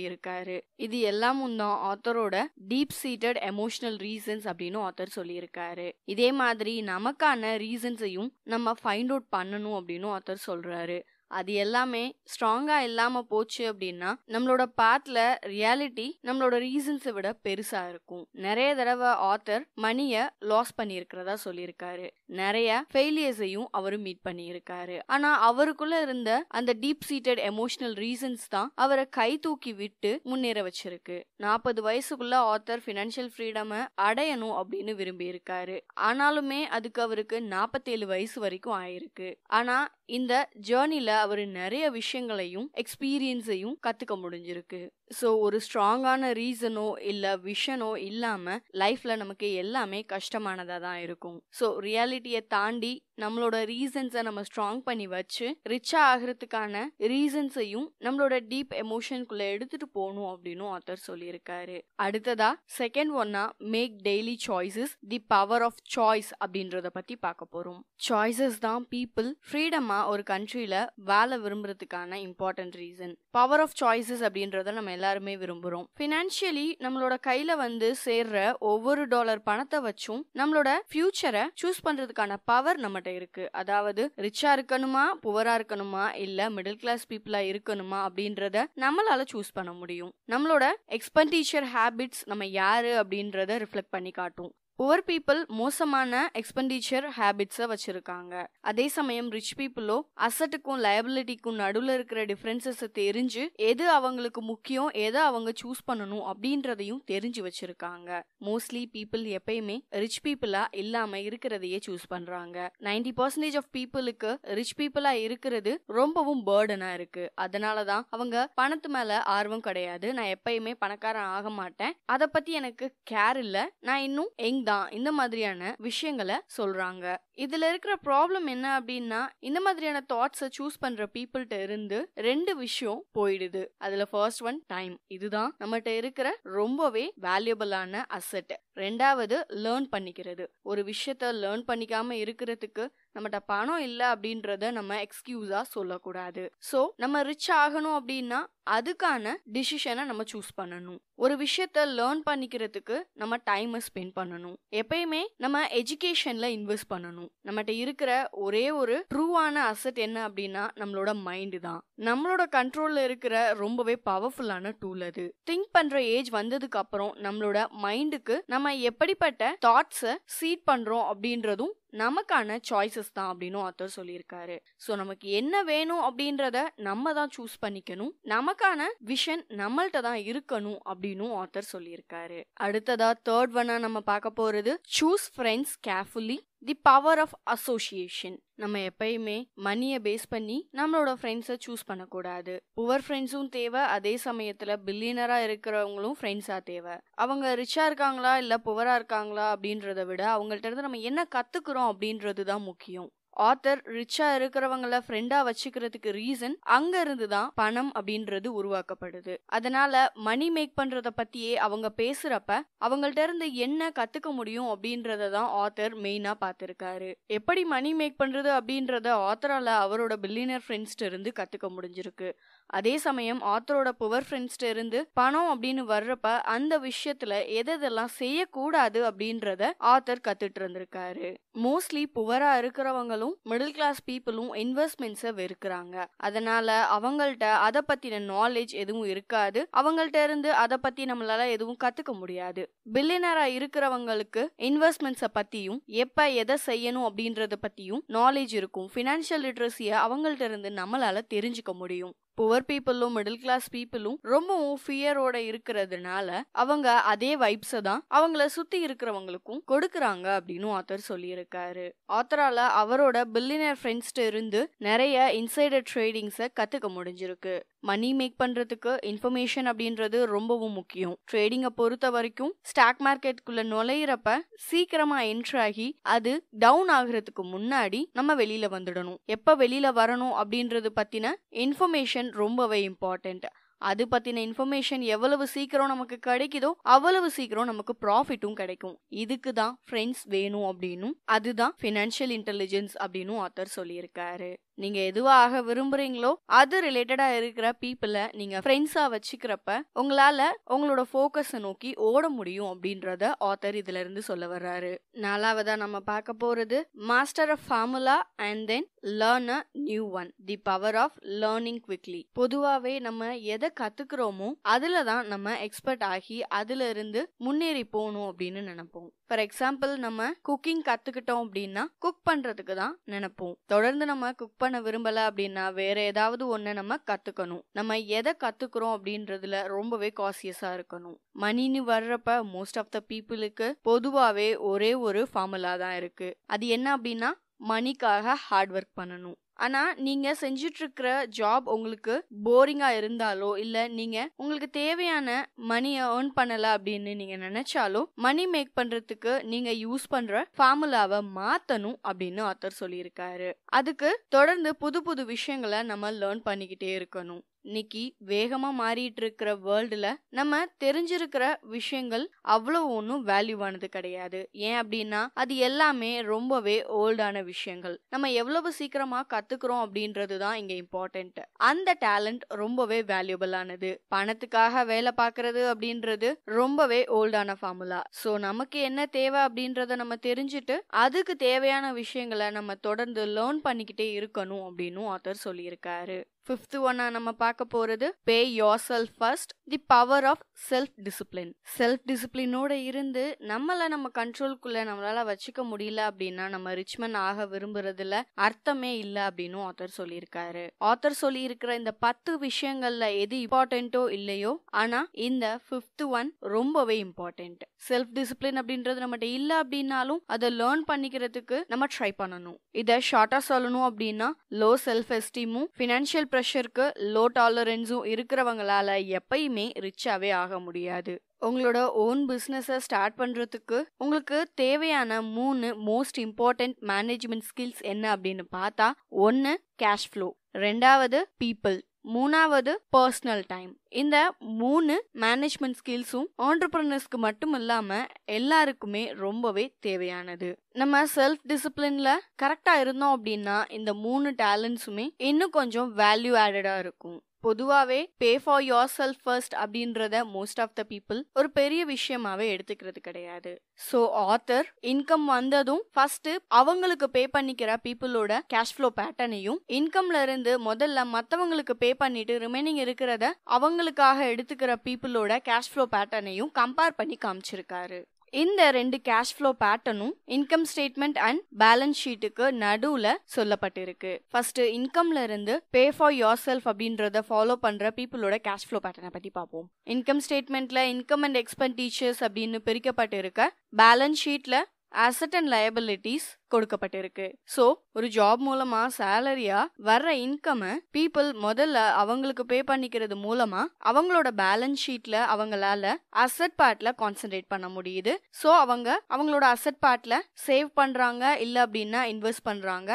இருக்காரு பண்ணியிருக்காரு இது எல்லாம் தான் ஆத்தரோட டீப் சீட்டட் எமோஷனல் ரீசன்ஸ் அப்படின்னு ஆத்தர் சொல்லியிருக்காரு இதே மாதிரி நமக்கான ரீசன்ஸையும் நம்ம ஃபைண்ட் அவுட் பண்ணணும் அப்படின்னு ஆத்தர் சொல்றாரு அது எல்லாமே ஸ்ட்ராங்காக இல்லாமல் போச்சு அப்படின்னா நம்மளோட பாத்தில் ரியாலிட்டி நம்மளோட ரீசன்ஸை விட பெருசாக இருக்கும் நிறைய தடவை ஆத்தர் மணியை லாஸ் பண்ணியிருக்கிறதா சொல்லியிருக்காரு நிறைய ஃபெயிலியர்ஸையும் அவரும் மீட் பண்ணியிருக்காரு ஆனா அவருக்குள்ள இருந்த அந்த டீப் சீட்டட் எமோஷனல் ரீசன்ஸ் தான் அவரை கை தூக்கி விட்டு முன்னேற வச்சிருக்கு நாற்பது வயசுக்குள்ள ஆத்தர் ஃபினான்ஷியல் ஃப்ரீடமை அடையணும் அப்படின்னு விரும்பி இருக்காரு ஆனாலுமே அதுக்கு அவருக்கு நாற்பத்தேழு வயசு வரைக்கும் ஆயிருக்கு ஆனா இந்த ஜேர்னில அவர் நிறைய விஷயங்களையும் எக்ஸ்பீரியன்ஸையும் கத்துக்க முடிஞ்சிருக்கு ஸோ ஒரு ஸ்ட்ராங்கான ரீசனோ இல்லை விஷனோ இல்லாமல் லைஃப்பில் நமக்கு எல்லாமே கஷ்டமானதாக தான் இருக்கும் ஸோ ரியாலிட்டியை தாண்டி நம்மளோட ரீசன்ஸை நம்ம ஸ்ட்ராங் பண்ணி வச்சு ரிச்சா ஆகிறதுக்கான ரீசன்ஸையும் நம்மளோட டீப் எமோஷனுக்குள்ள எடுத்துட்டு போகணும் அப்படின்னு ஆத்தர் சொல்லியிருக்காரு அடுத்ததா செகண்ட் ஒன்னா make daily choices the power of choice அப்படின்றத பத்தி பார்க்க போறோம் சாய்ஸஸ் தான் பீப்புள் ஃப்ரீடமா ஒரு கண்ட்ரியில வேலை விரும்புறதுக்கான important reason power of choices அப்படின்றத நம்ம எல்லாருமே விரும்புறோம் ஃபினான்ஷியலி நம்மளோட கையில வந்து சேர்ற ஒவ்வொரு டாலர் பணத்தை வச்சும் நம்மளோட ஃபியூச்சரை சூஸ் பண்றதுக்கான பவர் நம்ம கிட்ட இருக்கு அதாவது ரிச்சா இருக்கணுமா புவரா இருக்கணுமா இல்ல மிடில் கிளாஸ் பீப்புளா இருக்கணுமா அப்படின்றத நம்மளால சூஸ் பண்ண முடியும் நம்மளோட எக்ஸ்பெண்டிச்சர் ஹேபிட்ஸ் நம்ம யாரு அப்படின்றத ரிஃப்ளெக்ட் பண்ணி காட்டும் புவர் பீப்புள் மோசமான எக்ஸ்பெண்டிச்சர் ஹேபிட்ஸை வச்சுருக்காங்க அதே சமயம் ரிச் பீப்புளோ அசட்டுக்கும் லயபிலிட்டிக்கும் நடுவில் இருக்கிற டிஃப்ரென்சஸை தெரிஞ்சு எது அவங்களுக்கு முக்கியம் எதை அவங்க சூஸ் பண்ணணும் அப்படின்றதையும் தெரிஞ்சு வச்சுருக்காங்க மோஸ்ட்லி பீப்புள் எப்பயுமே ரிச் பீப்புளாக இல்லாமல் இருக்கிறதையே சூஸ் பண்ணுறாங்க நைன்டி பர்சன்டேஜ் ஆஃப் பீப்புளுக்கு ரிச் பீப்புளாக இருக்கிறது ரொம்பவும் பேர்டனாக இருக்குது அதனால தான் அவங்க பணத்து மேலே ஆர்வம் கிடையாது நான் எப்பயுமே பணக்காரன் ஆக மாட்டேன் அதை பற்றி எனக்கு கேர் இல்லை நான் இன்னும் எங் தான் இந்த மாதிரியான விஷயங்களை சொல்றாங்க இதுல இருக்கிற ப்ராப்ளம் என்ன அப்படின்னா இந்த மாதிரியான தாட்ஸை சூஸ் பண்ற பீப்புள்கிட்ட இருந்து ரெண்டு விஷயம் போயிடுது அதுல ஃபர்ஸ்ட் ஒன் டைம் இதுதான் நம்மகிட்ட இருக்கிற ரொம்பவே வேல்யூபிளான அசட் ரெண்டாவது லேர்ன் பண்ணிக்கிறது ஒரு விஷயத்த லேர்ன் பண்ணிக்காம இருக்கிறதுக்கு நம்மகிட்ட பணம் இல்லை அப்படின்றத நம்ம எக்ஸ்கியூஸாக சொல்லக்கூடாது ஸோ நம்ம ரிச் ஆகணும் அப்படின்னா அதுக்கான டிசிஷனை நம்ம சூஸ் பண்ணணும் ஒரு விஷயத்த லேர்ன் பண்ணிக்கிறதுக்கு நம்ம டைமை ஸ்பெண்ட் பண்ணணும் எப்பயுமே நம்ம எஜுகேஷன்ல இன்வெஸ்ட் பண்ணணும் நம்மகிட்ட இருக்கிற ஒரே ஒரு ட்ரூவான அசட் என்ன அப்படின்னா நம்மளோட மைண்டு தான் நம்மளோட கண்ட்ரோல்ல இருக்கிற ரொம்பவே பவர்ஃபுல்லான டூல் அது திங்க் பண்ற ஏஜ் வந்ததுக்கு அப்புறம் நம்மளோட மைண்டுக்கு நம்ம எப்படிப்பட்ட தாட்ஸை சீட் பண்றோம் அப்படின்றதும் நமக்கான சாய்ஸஸ் தான் அப்படின்னு ஆத்தர் சொல்லியிருக்காரு ஸோ நமக்கு என்ன வேணும் அப்படின்றத நம்ம தான் சூஸ் பண்ணிக்கணும் நமக்கான விஷன் நம்மள்கிட்ட தான் இருக்கணும் அப்படின்னு ஆத்தர் சொல்லியிருக்காரு அடுத்ததா தேர்ட் ஒன்னா நம்ம பார்க்க போறது choose friends carefully the power of association நம்ம எப்பயுமே மணியை பேஸ் பண்ணி நம்மளோட ஃப்ரெண்ட்ஸை சூஸ் பண்ணக்கூடாது புவர் ஃப்ரெண்ட்ஸும் தேவை அதே சமயத்தில் பில்லியனராக இருக்கிறவங்களும் ஃப்ரெண்ட்ஸாக தேவை அவங்க ரிச்சாக இருக்காங்களா இல்லை புவராக இருக்காங்களா அப்படின்றத விட அவங்கள்ட்ட இருந்து நம்ம என்ன கற்றுக்குறோம் அப்படின்றது தான் முக்கியம் ஆத்தர் ரிச்சா இருக்கிறவங்கள ஃப்ரெண்டா வச்சுக்கிறதுக்கு ரீசன் அங்க இருந்துதான் தான் பணம் அப்படின்றது உருவாக்கப்படுது அதனால மணி மேக் பண்றத பத்தியே அவங்க பேசுறப்ப அவங்கள்ட்ட இருந்து என்ன கத்துக்க முடியும் அப்படின்றத தான் ஆத்தர் மெயினா பாத்திருக்காரு எப்படி மணி மேக் பண்றது அப்படின்றத ஆத்தரால அவரோட பில்லினர் ஃப்ரெண்ட்ஸ்ட இருந்து கத்துக்க முடிஞ்சிருக்கு அதே சமயம் ஆத்தரோட புவர் ஃப்ரெண்ட்ஸ்ட இருந்து பணம் அப்படின்னு வர்றப்ப அந்த விஷயத்துல எதெல்லாம் செய்யக்கூடாது அப்படின்றத ஆத்தர் கத்துட்டு இருந்திருக்காரு மோஸ்ட்லி புவரா இருக்கிறவங்களும் மிடில் கிளாஸ் பீப்புளும் இன்வெஸ்ட்மெண்ட்ஸை வெறுக்கிறாங்க அதனால அவங்கள்ட்ட அதை பத்தின நாலேஜ் எதுவும் இருக்காது அவங்கள்ட்ட இருந்து அதை பத்தி நம்மளால எதுவும் கத்துக்க முடியாது பில்லினரா இருக்கிறவங்களுக்கு இன்வெஸ்ட்மெண்ட்ஸை பத்தியும் எப்ப எதை செய்யணும் அப்படின்றத பத்தியும் நாலேஜ் இருக்கும் ஃபினான்ஷியல் லிட்ரஸியை அவங்கள்ட்ட இருந்து நம்மளால தெரிஞ்சுக்க முடியும் புவர் பீப்புளும் மிடில் கிளாஸ் பீப்புளும் ரொம்பவும் ஃபியரோட இருக்கிறதுனால அவங்க அதே வைப்ஸை தான் அவங்கள சுத்தி இருக்கிறவங்களுக்கும் கொடுக்குறாங்க அப்படின்னு ஆத்தர் சொல்லியிருக்காரு ஆத்தரால அவரோட பில்லினர் ஃப்ரெண்ட்ஸ்ட இருந்து நிறைய இன்சைடர் ட்ரேடிங்ஸை கத்துக்க முடிஞ்சிருக்கு மணி மேக் பண்றதுக்கு இன்ஃபர்மேஷன் அப்படின்றது ரொம்பவும் முக்கியம் ட்ரேடிங்கை பொறுத்த வரைக்கும் ஸ்டாக் மார்க்கெட்டுக்குள்ள நுழையிறப்ப சீக்கிரமா என்ட்ரு ஆகி அது டவுன் ஆகுறதுக்கு முன்னாடி நம்ம வெளியில வந்துடணும் எப்ப வெளியில வரணும் அப்படின்றது பத்தின இன்ஃபர்மேஷன் இன்ஃபர்மேஷன் ரொம்பவே இம்பார்ட்டண்ட் அது பற்றின இன்ஃபர்மேஷன் எவ்வளவு சீக்கிரம் நமக்கு கிடைக்குதோ அவ்வளவு சீக்கிரம் நமக்கு ப்ராஃபிட்டும் கிடைக்கும் இதுக்கு தான் ஃப்ரெண்ட்ஸ் வேணும் அப்படின்னும் அதுதான் ஃபினான்ஷியல் இன்டெலிஜென்ஸ் அப்படின்னு ஆத்தர் சொல்லியிருக்காரு நீங்க எதுவாக விரும்புறீங்களோ அது ரிலேட்டடா இருக்கிற பீப்புளை நீங்க ஃப்ரெண்ட்ஸா வச்சுக்கிறப்ப உங்களால உங்களோட ஃபோக்கஸை நோக்கி ஓட முடியும் அப்படின்றத ஆத்தர் இதுல இருந்து சொல்ல வர்றாரு நாலாவதா நம்ம பார்க்க போறது master of formula and then learn a new one the power of learning quickly பொதுவாகவே நம்ம எதை கத்துக்கிறோமோ அதுல தான் நம்ம எக்ஸ்பர்ட் ஆகி அதுல இருந்து முன்னேறி போகணும் அப்படின்னு நினைப்போம் ஃபார் எக்ஸாம்பிள் நம்ம குக்கிங் கத்துக்கிட்டோம் அப்படின்னா குக் பண்றதுக்கு தான் நினைப்போம் தொடர்ந்து நம்ம குக் பண்ண விரும்பல அப்படின்னா வேற ஏதாவது ஒன்று நம்ம கத்துக்கணும் நம்ம எதை கத்துக்கிறோம் அப்படின்றதுல ரொம்பவே காசியஸா இருக்கணும் மணின்னு வர்றப்ப மோஸ்ட் ஆஃப் த பீப்புளுக்கு பொதுவாகவே ஒரே ஒரு ஃபார்முலா தான் இருக்கு அது என்ன அப்படின்னா மணிக்காக ஹார்ட் ஒர்க் பண்ணணும் ஆனால் நீங்கள் செஞ்சிட்ருக்கிற ஜாப் உங்களுக்கு போரிங்காக இருந்தாலோ இல்லை நீங்கள் உங்களுக்கு தேவையான மணியை ஏர்ன் பண்ணலை அப்படின்னு நீங்கள் நினச்சாலோ மணி மேக் பண்ணுறதுக்கு நீங்கள் யூஸ் பண்ணுற ஃபார்முலாவை மாற்றணும் அப்படின்னு ஆத்தர் சொல்லியிருக்காரு அதுக்கு தொடர்ந்து புது புது விஷயங்களை நம்ம லேர்ன் பண்ணிக்கிட்டே இருக்கணும் இன்னைக்கு வேகமா மாறிட்டு இருக்கிற வேர்ல்டுல நம்ம தெரிஞ்சிருக்கிற விஷயங்கள் அவ்வளோ ஒன்றும் வேல்யூவானது கிடையாது ஏன் அப்படின்னா அது எல்லாமே ரொம்பவே ஓல்டான விஷயங்கள் நம்ம எவ்வளவு சீக்கிரமா கத்துக்கிறோம் அப்படின்றது தான் இங்க இம்பார்ட்டன்ட் அந்த டேலண்ட் ரொம்பவே வேல்யூபிளானது பணத்துக்காக வேலை பார்க்கறது அப்படின்றது ரொம்பவே ஓல்டான ஃபார்முலா ஸோ நமக்கு என்ன தேவை அப்படின்றத நம்ம தெரிஞ்சுட்டு அதுக்கு தேவையான விஷயங்களை நம்ம தொடர்ந்து லேர்ன் பண்ணிக்கிட்டே இருக்கணும் அப்படின்னு ஆத்தர் சொல்லியிருக்காரு ஃபிஃப்த் ஒன்னா நம்ம பார்க்க போறது pay yourself first the power of self discipline self டிசிப்ளினோட இருந்து நம்மளை நம்ம கண்ட்ரோல்குள்ள நம்மளால வச்சுக்க முடியல அப்படின்னா நம்ம ரிச்மன் ஆக விரும்புறதுல அர்த்தமே இல்லை அப்படின்னு ஆத்தர் சொல்லியிருக்காரு ஆத்தர் சொல்லி இருக்கிற இந்த பத்து விஷயங்கள்ல எது இம்பார்ட்டன்ட்டோ இல்லையோ ஆனா இந்த ஃபிஃப்த் ஒன் ரொம்பவே இம்பார்ட்டன்ட் செல்ஃப் டிசிப்ளின் அப்படின்றது நம்மகிட்ட இல்ல அப்படின்னாலும் அதை லேர்ன் பண்ணிக்கிறதுக்கு நம்ம ட்ரை பண்ணணும் இதை ஷார்ட்டா சொல்லணும் அப்படின்னா லோ செல்ஃப் எஸ்டீமும் ஃபினான்ஷியல் ப்ரெஷருக்கு லோ டாலரன்ஸும் இருக்கிறவங்களால எப்பயுமே ரிச்சாகவே ஆக முடியாது உங்களோட ஓன் பிஸ்னஸை ஸ்டார்ட் பண்ணுறதுக்கு உங்களுக்கு தேவையான மூணு மோஸ்ட் இம்பார்ட்டண்ட் மேனேஜ்மெண்ட் ஸ்கில்ஸ் என்ன அப்படின்னு பார்த்தா ஒன்று கேஷ் ஃப்ளோ ரெண்டாவது பீப்புள் மூணாவது பர்சனல் டைம் இந்த மூணு மேனேஜ்மெண்ட் ஸ்கில்ஸும் ஆண்டர்பிரினர்ஸ்க்கு மட்டும் இல்லாம எல்லாருக்குமே ரொம்பவே தேவையானது நம்ம செல்ஃப் டிசிப்ளின்ல கரெக்டா இருந்தோம் அப்படின்னா இந்த மூணு டேலண்ட்ஸுமே இன்னும் கொஞ்சம் வேல்யூ ஆடடா இருக்கும் பொதுவாகவே pay for yourself first அப்படின்றத மோஸ்ட் ஆஃப் த பீப்புள் ஒரு பெரிய விஷயமாவே எடுத்துக்கிறது கிடையாது ஸோ ஆத்தர் இன்கம் வந்ததும் ஃபர்ஸ்ட் அவங்களுக்கு பே பண்ணிக்கிற பீப்புளோட கேஷ் ஃப்ளோ பேட்டர்னையும் இன்கம்ல இருந்து முதல்ல மற்றவங்களுக்கு பே பண்ணிட்டு ரிமைனிங் இருக்கிறத அவங்களுக்காக எடுத்துக்கிற பீப்புளோட கேஷ் ஃப்ளோ பேட்டர்னையும் கம்பேர் பண்ணி காமிச்சிருக்காரு இந்த ரெண்டு கேஷ் ஃப்ளோ பேட்டர்னும் இன்கம் ஸ்டேட்மெண்ட் அண்ட் பேலன்ஸ் ஷீட்டுக்கு நடுவில் சொல்லப்பட்டிருக்கு ஃபர்ஸ்ட் இன்கம்ல இருந்து பே ஃபார் யோர் செல்ஃப் அப்படின்றத ஃபாலோ பண்ற பீப்புளோட கேஷ் ஃப்ளோ பேட்டர்னை பத்தி பார்ப்போம் இன்கம் ஸ்டேட்மெண்ட்ல இன்கம் அண்ட் எக்ஸ்பெண்டிச்சர்ஸ் அப்படின்னு பிரிக்கப்பட்டிருக்க பேலன்ஸ் ஷீட்ல ஆசட் அண்ட் லயபிலிட்டிஸ் கொடுக்கப்பட்டிருக்கு ஸோ ஒரு ஜாப் மூலமா சேலரியா வர்ற இன்கம்மை பீப்புள் முதல்ல அவங்களுக்கு பே பண்ணிக்கிறது மூலமா அவங்களோட பேலன்ஸ் ஷீட்ல அவங்களால அசட் பார்ட்ல கான்சென்ட்ரேட் பண்ண முடியுது ஸோ அவங்க அவங்களோட அசட் பார்ட்ல சேவ் பண்றாங்க இல்லை அப்படின்னா இன்வெஸ்ட் பண்றாங்க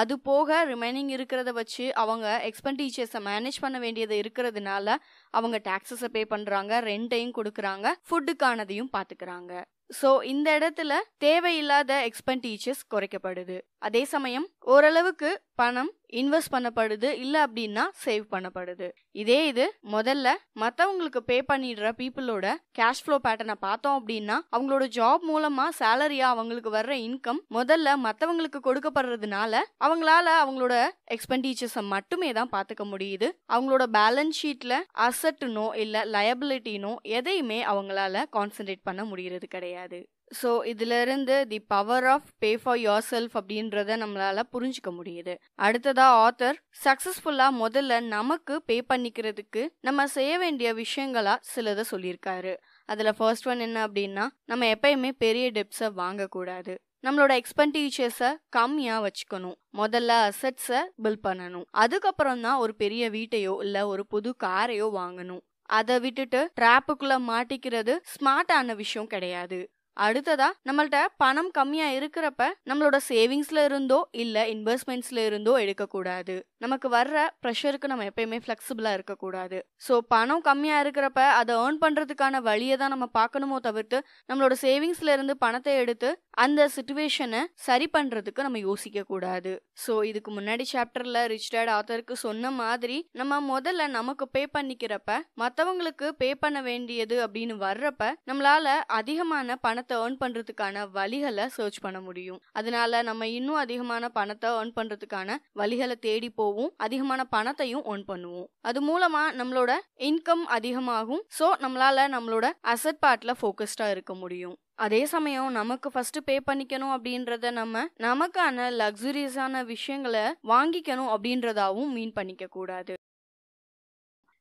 அது போக ரிமைனிங் இருக்கிறத வச்சு அவங்க எக்ஸ்பெண்டிச்சர்ஸை மேனேஜ் பண்ண வேண்டியது இருக்கிறதுனால அவங்க டேக்ஸஸை பே பண்ணுறாங்க ரெண்டையும் கொடுக்குறாங்க ஃபுட்டுக்கானதையும் பார்த்துக்கிறாங்க ஸோ இந்த இடத்துல தேவையில்லாத எக்ஸ்பென்டிச்சர்ஸ் குறைக்கப்படுது அதே சமயம் ஓரளவுக்கு பணம் இன்வெஸ்ட் பண்ணப்படுது இல்லை அப்படின்னா சேவ் பண்ணப்படுது இதே இது முதல்ல மற்றவங்களுக்கு பே பண்ணிடுற பீப்புளோட கேஷ் ஃப்ளோ பேட்டர்னை பார்த்தோம் அப்படின்னா அவங்களோட ஜாப் மூலமாக சேலரியாக அவங்களுக்கு வர்ற இன்கம் முதல்ல மற்றவங்களுக்கு கொடுக்கப்படுறதுனால அவங்களால அவங்களோட எக்ஸ்பெண்டிச்சர்ஸை மட்டுமே தான் பார்த்துக்க முடியுது அவங்களோட பேலன்ஸ் ஷீட்டில் அசட்டுனோ இல்லை லயபிலிட்டினோ எதையுமே அவங்களால கான்சென்ட்ரேட் பண்ண முடியறது கிடையாது ஸோ இதிலிருந்து the power of pay for yourself அப்படின்றத நம்மளால் புரிஞ்சிக்க முடியுது அடுத்ததாக ஆத்தர் சக்ஸஸ்ஃபுல்லாக முதல்ல நமக்கு பே பண்ணிக்கிறதுக்கு நம்ம செய்ய வேண்டிய விஷயங்களாக சிலதை சொல்லியிருக்காரு அதில் ஃபர்ஸ்ட் ஒன் என்ன அப்படின்னா நம்ம எப்பயுமே பெரிய டெப்ஸை வாங்கக்கூடாது நம்மளோட எக்ஸ்பெண்டிச்சர்ஸை கம்மியாக வச்சுக்கணும் முதல்ல அசட்ஸை பில் பண்ணணும் அதுக்கப்புறம் தான் ஒரு பெரிய வீட்டையோ இல்லை ஒரு புது காரையோ வாங்கணும் அதை விட்டுட்டு ட்ராப்புக்குள்ள மாட்டிக்கிறது ஸ்மார்ட்டான விஷயம் கிடையாது அடுத்ததா நம்மள்ட்ட பணம் கம்மியா இருக்கிறப்ப நம்மளோட சேவிங்ஸ்ல இருந்தோ இல்ல இன்வெஸ்ட்மெண்ட்ஸ்ல இருந்தோ எடுக்கக்கூடாது நமக்கு வர்ற ப்ரெஷருக்கு நம்ம எப்பயுமே ஃபிளெக்சிபிளா இருக்கக்கூடாது ஸோ பணம் கம்மியா இருக்கிறப்ப அதை ஏர்ன் பண்றதுக்கான வழியை தான் நம்ம பார்க்கணுமோ தவிர்த்து நம்மளோட சேவிங்ஸ்ல இருந்து பணத்தை எடுத்து அந்த சுச்சுவேஷனை சரி பண்றதுக்கு நம்ம யோசிக்க கூடாது ஸோ இதுக்கு முன்னாடி சாப்டர்ல ரிச் டேட் ஆத்தருக்கு சொன்ன மாதிரி நம்ம முதல்ல நமக்கு பே பண்ணிக்கிறப்ப மற்றவங்களுக்கு பே பண்ண வேண்டியது அப்படின்னு வர்றப்ப நம்மளால அதிகமான பணத்தை பணத்தை ஏர்ன் பண்ணுறதுக்கான வழிகளை சர்ச் பண்ண முடியும் அதனால நம்ம இன்னும் அதிகமான பணத்தை ஏர்ன் பண்ணுறதுக்கான வழிகளை தேடி போவோம் அதிகமான பணத்தையும் ஏர்ன் பண்ணுவோம் அது மூலமாக நம்மளோட இன்கம் அதிகமாகும் ஸோ நம்மளால நம்மளோட அசட் பார்ட்ல ஃபோக்கஸ்டாக இருக்க முடியும் அதே சமயம் நமக்கு ஃபர்ஸ்ட் பே பண்ணிக்கணும் அப்படின்றத நம்ம நமக்கான லக்ஸுரியஸான விஷயங்களை வாங்கிக்கணும் அப்படின்றதாவும் மீன் பண்ணிக்க கூடாது